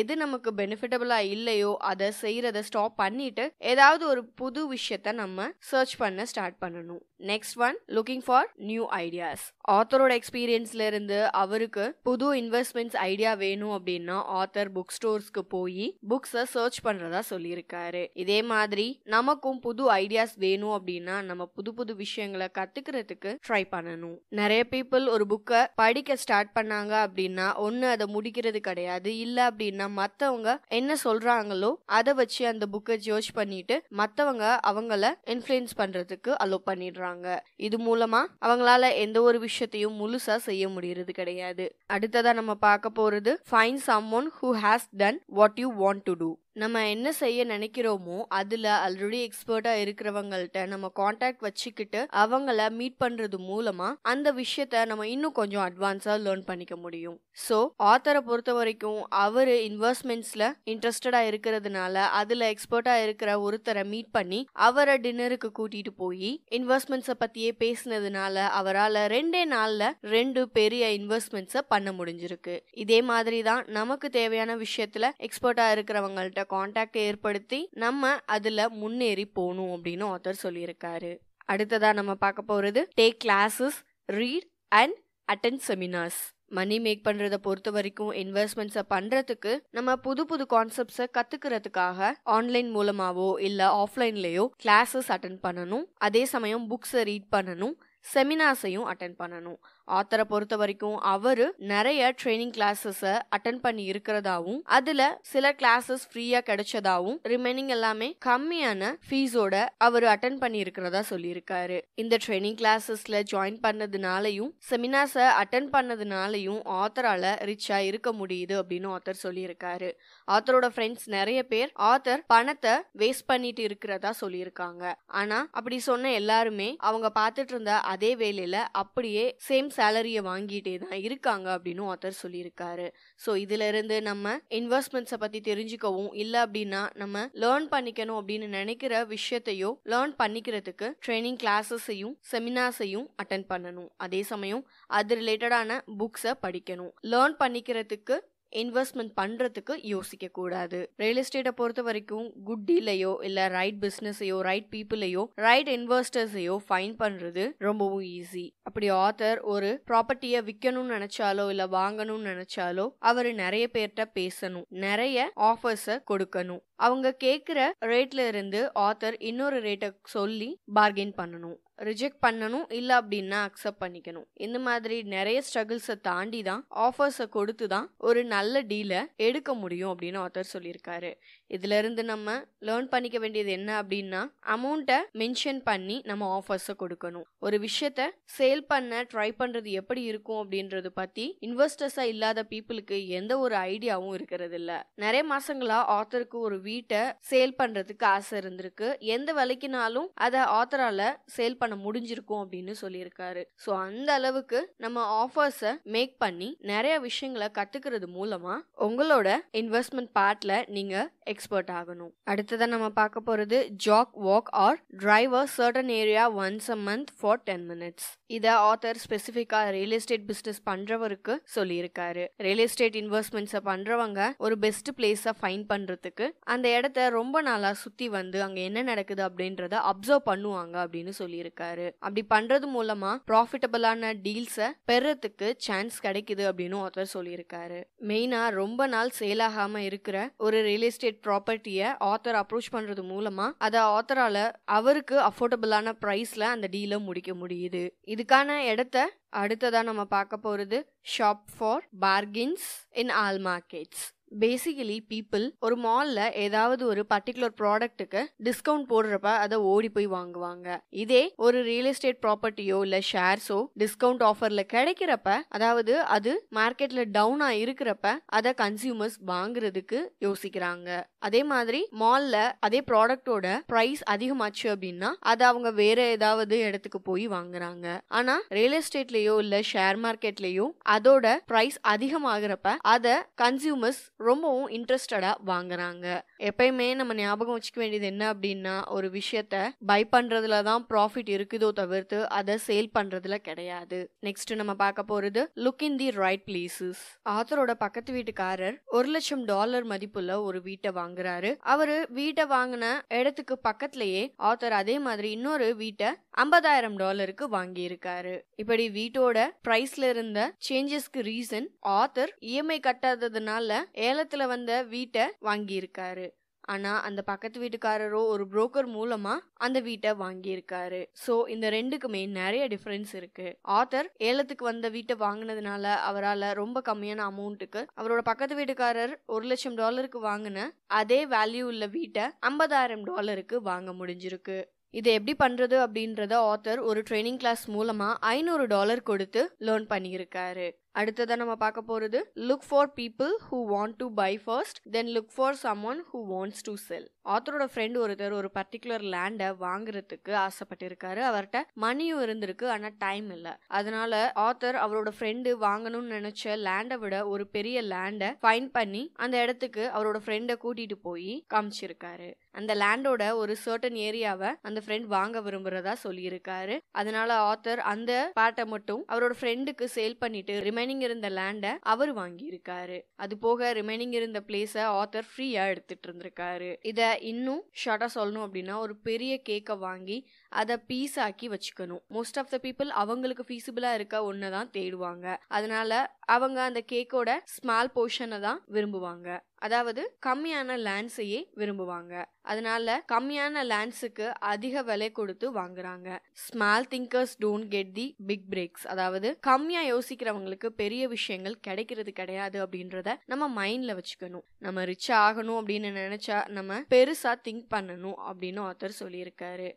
எது நமக்கு பெனிஃபிட்டபுளாக இல்லையோ அதை செய்கிறத ஸ்டாப் பண்ணிட்டு ஏதாவது ஒரு புது விஷயத்த நம்ம சர்ச் பண்ண ஸ்டார்ட் பண்ணணும் next one looking for new ideas ஆத்தரோட எக்ஸ்பீரியன்ஸ்ல இருந்து அவருக்கு புது இன்வெஸ்ட்மெண்ட்ஸ் ஐடியா வேணும் அப்படின்னா ஆத்தர் புக் ஸ்டோர்ஸ்க்கு போய் புக்ஸை சர்ச் பண்ணுறதா சொல்லியிருக்காரு இதே மாதிரி நமக்கும் புது ஐடியாஸ் வேணும் அப்படின்னா நம்ம புது புது விஷயங்களை கத்துக்கிறதுக்கு ட்ரை பண்ணணும் நிறைய பீப்புள் ஒரு புக்கை படிக்க ஸ்டார்ட் பண்ணாங்க அப்படின்னா ஒன்று அதை முடிக்கிறது கிடையாது இல்லை அப்படின்னு அப்படின்னா மற்றவங்க என்ன சொல்கிறாங்களோ அதை வச்சு அந்த புக்கை ஜோஜ் பண்ணிட்டு மற்றவங்க அவங்கள இன்ஃப்ளூயன்ஸ் பண்ணுறதுக்கு அலோ பண்ணிடுறாங்க இது மூலமாக அவங்களால எந்த ஒரு விஷயத்தையும் முழுசாக செய்ய முடியறது கிடையாது அடுத்ததாக நம்ம பார்க்க போகிறது find someone who has done what you want to do நம்ம என்ன செய்ய நினைக்கிறோமோ அதில் ஆல்ரெடி எக்ஸ்பர்ட்டாக இருக்கிறவங்கள்ட்ட நம்ம காண்டாக்ட் வச்சுக்கிட்டு அவங்கள மீட் பண்ணுறது மூலமாக அந்த விஷயத்த நம்ம இன்னும் கொஞ்சம் அட்வான்ஸாக லேர்ன் பண்ணிக்க முடியும் ஸோ ஆத்தரை பொறுத்த வரைக்கும் அவர் இன்வெஸ்ட்மெண்ட்ஸில் இன்ட்ரெஸ்டடாக இருக்கிறதுனால அதில் எக்ஸ்பர்ட்டாக இருக்கிற ஒருத்தரை மீட் பண்ணி அவரை டின்னருக்கு கூட்டிகிட்டு போய் இன்வெஸ்ட்மெண்ட்ஸை பற்றியே பேசினதுனால அவரால் ரெண்டே நாளில் ரெண்டு பெரிய இன்வெஸ்ட்மெண்ட்ஸை பண்ண முடிஞ்சிருக்கு இதே மாதிரி தான் நமக்கு தேவையான விஷயத்தில் எக்ஸ்பர்ட்டாக இருக்கிறவங்கள்ட்ட அப்படிங்கிற ஏற்படுத்தி நம்ம அதில் முன்னேறி போகணும் அப்படின்னு ஆத்தர் சொல்லியிருக்காரு அடுத்ததாக நம்ம பார்க்க போகிறது take classes read and attend seminars money make பண்ணுறத பொறுத்த வரைக்கும் இன்வெஸ்ட்மெண்ட்ஸை பண்ணுறதுக்கு நம்ம புது புது கான்செப்ட்ஸை கற்றுக்கிறதுக்காக ஆன்லைன் மூலமாகவோ இல்லை ஆஃப்லைன்லேயோ கிளாஸஸ் அட்டன் பண்ணணும் அதே சமயம் புக்ஸை ரீட் பண்ணணும் செமினார்ஸையும் அட்டன் பண்ணணும் ஆத்தரை பொறுத்த வரைக்கும் அவரு நிறைய ட்ரைனிங் கிளாஸஸை அட்டன் பண்ணி இருக்கிறதாவும் அதுல சில கிளாஸஸ் ஃப்ரீயா கிடைச்சதாவும் ரிமைனிங் எல்லாமே கம்மியான ஃபீஸோட அவர் அட்டன் பண்ணி இருக்கிறதா சொல்லியிருக்காரு இந்த ட்ரைனிங் கிளாஸஸ்ல ஜாயின் பண்ணதுனாலையும் செமினார்ஸை அட்டன் பண்ணதுனாலையும் ஆத்தரால ரிச்சா இருக்க முடியுது அப்படின்னு ஆத்தர் சொல்லியிருக்காரு ஆத்தரோட ஃப்ரெண்ட்ஸ் நிறைய பேர் ஆத்தர் பணத்தை வேஸ்ட் பண்ணிட்டு இருக்கிறதா சொல்லியிருக்காங்க ஆனா அப்படி சொன்ன எல்லாருமே அவங்க பார்த்துட்டு இருந்த அதே வேலையில அப்படியே சேம் சேலரியை வாங்கிட்டே தான் இருக்காங்க அப்படின்னு ஆத்தர் சொல்லியிருக்காரு ஸோ இருந்து நம்ம இன்வெஸ்ட்மெண்ட்ஸை பற்றி தெரிஞ்சுக்கவும் இல்லை அப்படின்னா நம்ம லேர்ன் பண்ணிக்கணும் அப்படின்னு நினைக்கிற விஷயத்தையோ லேர்ன் பண்ணிக்கிறதுக்கு ட்ரைனிங் கிளாஸஸையும் செமினார்ஸையும் அட்டன் பண்ணணும் அதே சமயம் அது ரிலேட்டடான புக்ஸை படிக்கணும் லேர்ன் பண்ணிக்கிறதுக்கு இன்வெஸ்ட்மெண்ட் பண்ணுறதுக்கு யோசிக்கக்கூடாது ரியல் எஸ்டேட்டை பொறுத்த வரைக்கும் குட் டீலையோ இல்லை ரைட் பிஸ்னஸையோ ரைட் பீப்புளையோ ரைட் இன்வெஸ்டர்ஸையோ ஃபைன் பண்ணுறது ரொம்பவும் ஈஸி அப்படி ஆத்தர் ஒரு ப்ராப்பர்ட்டியை விற்கணும்னு நினச்சாலோ இல்லை வாங்கணும்னு நினச்சாலோ அவர் நிறைய பேர்கிட்ட பேசணும் நிறைய ஆஃபர்ஸை கொடுக்கணும் அவங்க கேட்குற ரேட்ல இருந்து ஆத்தர் இன்னொரு ரேட்டை சொல்லி பார்கெயின் பண்ணணும் ரிஜெக்ட் பண்ணணும் இல்லை அப்படின்னா அக்செப்ட் பண்ணிக்கணும் இந்த மாதிரி நிறைய ஸ்ட்ரகிள்ஸை தாண்டி தான் ஆஃபர்ஸை கொடுத்து தான் ஒரு நல்ல டீலை எடுக்க முடியும் அப்படின்னு ஆத்தர் சொல்லியிருக்காரு இதிலிருந்து நம்ம லேர்ன் பண்ணிக்க வேண்டியது என்ன அப்படின்னா அமௌண்ட்டை மென்ஷன் பண்ணி நம்ம ஆஃபர்ஸை கொடுக்கணும் ஒரு விஷயத்த சேல் பண்ண ட்ரை பண்ணுறது எப்படி இருக்கும் அப்படின்றது பற்றி இன்வெஸ்டர்ஸாக இல்லாத பீப்புளுக்கு எந்த ஒரு ஐடியாவும் இருக்கிறது இல்லை நிறைய மாதங்களாக ஆத்தருக்கு ஒரு வீட்டை சேல் பண்ணுறதுக்கு ஆசை இருந்திருக்கு எந்த விலைக்குனாலும் அதை ஆத்தரால் சேல் பண்ண முடிஞ்சிருக்கும் அப்படின்னு சொல்லியிருக்காரு ஸோ அந்த அளவுக்கு நம்ம ஆஃபர்ஸை மேக் பண்ணி நிறைய விஷயங்களை கற்றுக்கிறது மூலமாக உங்களோட இன்வெஸ்ட்மெண்ட் பார்ட்டில் நீங்கள் எக்ஸ்பர்ட் ஆகணும் அடுத்ததான் நம்ம பார்க்க போகிறது jog walk or drive certain area once a month for ten minutes இதை ஆத்தர் ஸ்பெசிஃபிக்காக ரியல் எஸ்டேட் பிஸ்னஸ் பண்ணுறவருக்கு சொல்லியிருக்காரு ரியல் எஸ்டேட் இன்வெஸ்ட்மெண்ட்ஸை பண்ணுறவங்க ஒரு பெஸ்ட் பிளேஸை ஃபைன் பண்ணுறதுக்கு அந்த இடத்த ரொம்ப நாளாக சுற்றி வந்து அங்கே என்ன நடக்குது அப்படின்றத அப்சர்வ் பண்ணுவாங்க அப்படின்னு சொல்லியிருக்காரு அப்படி பண்ணுறது மூலமாக ப்ராஃபிட்டபிளான டீல்ஸை பெறத்துக்கு சான்ஸ் கிடைக்குது அப்படின்னு ஆத்தர் சொல்லியிருக்காரு மெயினாக ரொம்ப நாள் சேல் ஆகாமல் இருக்கிற ஒரு ரியல் எஸ்டேட் ப்ராப்பர்ட்டியை ஆத்தர் அப்ரோச் பண்ணுறது மூலமாக அதை ஆத்தரால் அவருக்கு அஃபோர்டபுளான ப்ரைஸில் அந்த டீலை முடிக்க முடியுது இதுக்கான இடத்த அடுத்ததாக நம்ம பார்க்க போகிறது shop for bargains in all markets basically people ஒரு மால்ல ஏதாவது ஒரு பர்டிகுலர் ப்ராடக்ட்டுக்கு டிஸ்கவுண்ட் போடுறப்ப அதை ஓடி போய் வாங்குவாங்க இதே ஒரு ரியல் எஸ்டேட் ப்ராப்பர்ட்டியோ இல்ல ஷேர்ஸோ டிஸ்கவுண்ட் ஆஃபர்ல கிடைக்கிறப்ப அதாவது அது மார்க்கெட்ல டவுனா இருக்கிறப்ப அதை கன்சியூமர்ஸ் வாங்குறதுக்கு யோசிக்கிறாங்க அதே மாதிரி மால்ல அதே ப்ராடக்டோட பிரைஸ் அதிகமாச்சு அப்படின்னா அதை அவங்க வேற ஏதாவது இடத்துக்கு போய் வாங்குறாங்க ஆனா ரியல் எஸ்டேட்லயோ இல்ல ஷேர் மார்க்கெட்லயோ அதோட பிரைஸ் அதிகமாகிறப்ப அதை கன்சியூமர்ஸ் ரொம்பவும் இன்ட்ரெஸ்டடாக வாங்குறாங்க எப்பயுமே நம்ம ஞாபகம் வச்சுக்க வேண்டியது என்ன அப்படின்னா ஒரு விஷயத்த பை பண்ணுறதுல தான் ப்ராஃபிட் இருக்குதோ தவிர்த்து அதை சேல் பண்ணுறதுல கிடையாது நெக்ஸ்ட் நம்ம பார்க்க போகிறது look in the right places ஆத்தரோட பக்கத்து வீட்டுக்காரர் ஒரு லட்சம் டாலர் மதிப்புள்ள ஒரு வீட்டை வாங்குறாரு அவரு வீட்டை வாங்கின இடத்துக்கு பக்கத்துலயே ஆத்தர் அதே மாதிரி இன்னொரு வீட்டை ஐம்பதாயிரம் டாலருக்கு வாங்கியிருக்காரு இப்படி வீட்டோட பிரைஸ்ல இருந்த சேஞ்சஸ்க்கு ரீசன் ஆத்தர் இஎம்ஐ கட்டாததுனால ஏலத்துல வந்த வீட்டை வாங்கியிருக்காரு ஆனா அந்த பக்கத்து வீட்டுக்காரரோ ஒரு புரோக்கர் மூலமா அந்த வீட்டை வாங்கியிருக்காரு சோ இந்த ரெண்டுக்குமே நிறைய டிஃபரன்ஸ் இருக்கு ஆத்தர் ஏலத்துக்கு வந்த வீட்டை வாங்கினதுனால அவரால் ரொம்ப கம்மியான அமௌண்ட்டுக்கு அவரோட பக்கத்து வீட்டுக்காரர் ஒரு லட்சம் டாலருக்கு வாங்கின அதே வேல்யூ உள்ள வீட்டை ஐம்பதாயிரம் டாலருக்கு வாங்க முடிஞ்சிருக்கு இதை எப்படி பண்ணுறது அப்படின்றத ஆத்தர் ஒரு ட்ரைனிங் கிளாஸ் மூலமாக ஐநூறு டாலர் கொடுத்து லேர்ன் பண்ணியிருக்காரு அடுத்ததாக நம்ம பார்க்க போகிறது look for people who want to buy first then look for someone who wants to sell ஆத்தரோட ஃப்ரெண்ட் ஒருத்தர் ஒரு பர்டிகுலர் லேண்டை வாங்குறதுக்கு ஆசைப்பட்டிருக்காரு அவர்கிட்ட மணியும் இருந்திருக்கு ஆனால் டைம் இல்லை அதனால ஆத்தர் அவரோட ஃப்ரெண்டு வாங்கணும்னு நினைச்ச லேண்டை விட ஒரு பெரிய லேண்டை ஃபைன் பண்ணி அந்த இடத்துக்கு அவரோட ஃப்ரெண்டை கூட்டிட்டு போய் காமிச்சிருக்காரு அந்த லேண்டோட ஒரு சர்டன் ஏரியாவை அந்த ஃப்ரெண்ட் வாங்க விரும்புறதா சொல்லியிருக்காரு அதனால ஆத்தர் அந்த பாட்டை மட்டும் அவரோட ஃப்ரெண்டுக்கு சேல் பண்ணிட்டு ரிமைனிங் இருந்த லேண்டை அவர் வாங்கியிருக்காரு அது போக ரிமைனிங் இருந்த பிளேஸை ஆத்தர் ஃப்ரீயா எடுத்துட்டு இருந்திருக்காரு இதை இன்னும் ஷார்ட்டாக சொல்லணும் அப்படின்னா ஒரு பெரிய கேக்கை வாங்கி அதை பீஸ் ஆக்கி வச்சுக்கணும் மோஸ்ட் ஆஃப் த பீப்புள் அவங்களுக்கு ஃபீஸிபிளாக இருக்க ஒன்று தான் தேடுவாங்க அதனால அவங்க அந்த கேக்கோட ஸ்மால் போர்ஷனை தான் விரும்புவாங்க அதாவது கம்மியான லேண்ட்ஸையே விரும்புவாங்க அதனால கம்மியான லேண்ட்ஸுக்கு அதிக விலை கொடுத்து வாங்குறாங்க small thinkers don't get the big breaks அதாவது கம்மியா யோசிக்கிறவங்களுக்கு பெரிய விஷயங்கள் கிடைக்கிறது கிடையாது அப்படின்றத நம்ம மைண்ட்ல வச்சுக்கணும் நம்ம ரிச் ஆகணும் அப்படின்னு நினைச்சா நம்ம பெருசா திங்க் பண்ணணும் அப்படின்னு ஆத்தர் சொல்லியிருக்காரு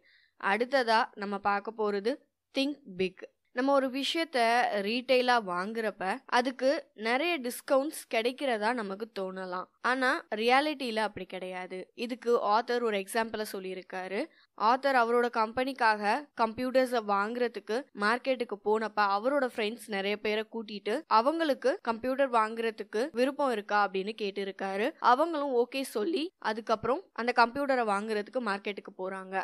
அடுத்ததா நம்ம பார்க்க போறது திங்க் பிக் நம்ம ஒரு விஷயத்த ரீட்டெயிலாக வாங்குறப்ப அதுக்கு நிறைய டிஸ்கவுண்ட்ஸ் கிடைக்கிறதா நமக்கு தோணலாம் ஆனால் ரியாலிட்டியில் அப்படி கிடையாது இதுக்கு ஆத்தர் ஒரு எக்ஸாம்பிளை சொல்லியிருக்காரு ஆத்தர் அவரோட கம்பெனிக்காக கம்ப்யூட்டர்ஸை வாங்குறதுக்கு மார்க்கெட்டுக்கு போனப்ப அவரோட ஃப்ரெண்ட்ஸ் நிறைய பேரை கூட்டிட்டு அவங்களுக்கு கம்ப்யூட்டர் வாங்குறதுக்கு விருப்பம் இருக்கா அப்படின்னு கேட்டு அவங்களும் ஓகே சொல்லி அதுக்கப்புறம் அந்த கம்ப்யூட்டரை வாங்குறதுக்கு மார்க்கெட்டுக்கு போறாங்க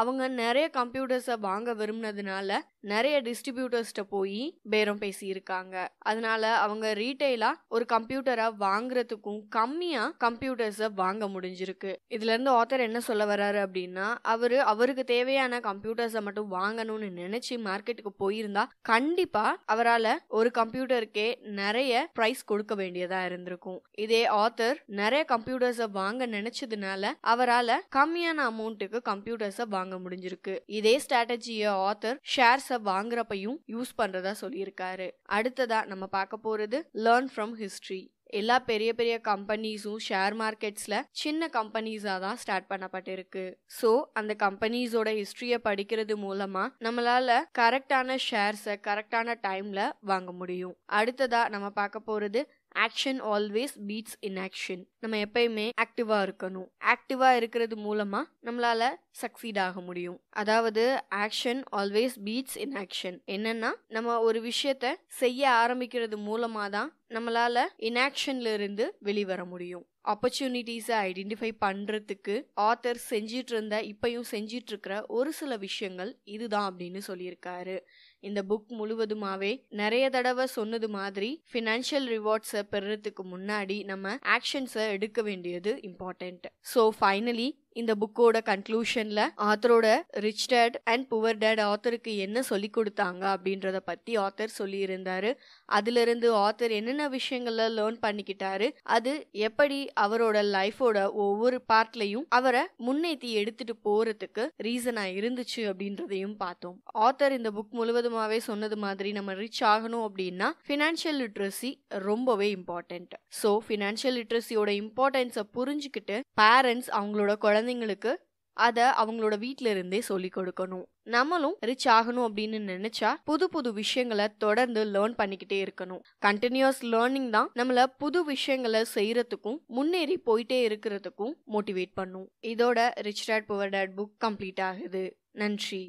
அவங்க நிறைய கம்ப்யூட்டர்ஸை வாங்க விரும்பினதுனால நிறைய டிஸ்ட்ரிபியூட்டர்ஸ்கிட்ட போய் பேரம் பேசியிருக்காங்க அதனால அவங்க ரீட்டைலா ஒரு கம்ப்யூட்டரை வாங்குறதுக்கும் கம்மியாக கம்ப்யூட்டர்ஸை வாங்க முடிஞ்சிருக்கு இதுலேருந்து ஆத்தர் என்ன சொல்ல வர்றாரு அப்படின்னா அவர் அவருக்கு தேவையான கம்ப்யூட்டர்ஸை மட்டும் வாங்கணும்னு நினைச்சு மார்க்கெட்டுக்கு போயிருந்தா கண்டிப்பா அவரால் ஒரு கம்ப்யூட்டருக்கே நிறைய ப்ரைஸ் கொடுக்க வேண்டியதா இருந்திருக்கும் இதே ஆத்தர் நிறைய கம்ப்யூட்டர்ஸை வாங்க நினைச்சதுனால அவரால் கம்மியான அமௌண்ட்டுக்கு கம்ப்யூட்டர்ஸை வாங்க முடிஞ்சிருக்கு இதே ஸ்ட்ராட்டஜியை ஆத்தர் ஷேர்ஸை வாங்குறப்பையும் யூஸ் பண்றதா சொல்லியிருக்காரு அடுத்ததா நம்ம பார்க்க போறது லேர்ன் ஃப்ரம் ஹிஸ்ட்ரி எல்லா பெரிய பெரிய கம்பெனிஸும் ஷேர் மார்க்கெட்ஸில் சின்ன கம்பெனிஸாக தான் ஸ்டார்ட் பண்ணப்பட்டிருக்கு ஸோ அந்த கம்பெனிஸோட ஹிஸ்ட்ரியை படிக்கிறது மூலமாக நம்மளால் கரெக்டான ஷேர்ஸை கரெக்டான டைமில் வாங்க முடியும் அடுத்ததாக நம்ம பார்க்க போகிறது action always beats inaction நம்ம எப்பயுமே ஆக்டிவாக இருக்கணும் ஆக்டிவாக இருக்கிறது மூலமாக நம்மளால் சக்சீட் ஆக முடியும் அதாவது action always beats inaction என்னன்னா நம்ம ஒரு விஷயத்த செய்ய ஆரம்பிக்கிறது மூலமாக தான் நம்மளால் இன் இருந்து வெளிவர முடியும் ஆப்பர்ச்சுனிட்டிஸை ஐடென்டிஃபை பண்ணுறதுக்கு ஆத்தர் செஞ்சிட்டு இருந்த இப்பையும் செஞ்சிட்டு இருக்கிற ஒரு சில விஷயங்கள் இதுதான் அப்படின்னு சொல்லியிருக்காரு இந்த புக் முழுவதுமாவே நிறைய தடவை சொன்னது மாதிரி ஃபினான்ஷியல் ரிவார்ட்ஸை பெறுறதுக்கு முன்னாடி நம்ம ஆக்ஷன்ஸை எடுக்க வேண்டியது இம்பார்ட்டன்ட் ஸோ ஃபைனலி இந்த புக்கோட கன்க்ளூஷன்ல ஆத்தரோட rich dad and poor dad ஆத்தருக்கு என்ன சொல்லி கொடுத்தாங்க அப்படின்றத பத்தி ஆத்தர் சொல்லியிருந்தாரு அதுல இருந்து ஆத்தர் என்னென்ன விஷயங்கள்ல லேர்ன் பண்ணிக்கிட்டாரு அது எப்படி அவரோட லைஃபோட ஒவ்வொரு பார்ட்லையும் அவரை முன்னேத்தி எடுத்துட்டு போறதுக்கு ரீசனா இருந்துச்சு அப்படின்றதையும் பார்த்தோம் ஆத்தர் இந்த புக் முழுவதுமாவே சொன்னது மாதிரி நம்ம ரிச் ஆகணும் அப்படின்னா ஃபினான்ஷியல் லிட்ரஸி ரொம்பவே இம்பார்ட்டன்ட் ஸோ ஃபினான்ஷியல் லிட்ரஸியோட இம்பார்ட்டன்ஸை புரிஞ்சுக்கிட்டு பேரண்ட்ஸ் அவங்களோட குழந்தை குழந்தைங்களுக்கு அதை அவங்களோட வீட்ல இருந்தே சொல்லி கொடுக்கணும் நம்மளும் ரிச் ஆகணும் அப்படின்னு நினைச்சா புது புது விஷயங்களை தொடர்ந்து லேர்ன் பண்ணிக்கிட்டே இருக்கணும் கண்டினியூஸ் லேர்னிங் தான் நம்மள புது விஷயங்களை செய்யறதுக்கும் முன்னேறி போயிட்டே இருக்கிறதுக்கும் மோட்டிவேட் பண்ணும் இதோட rich dad poor dad book complete ஆகுது நன்றி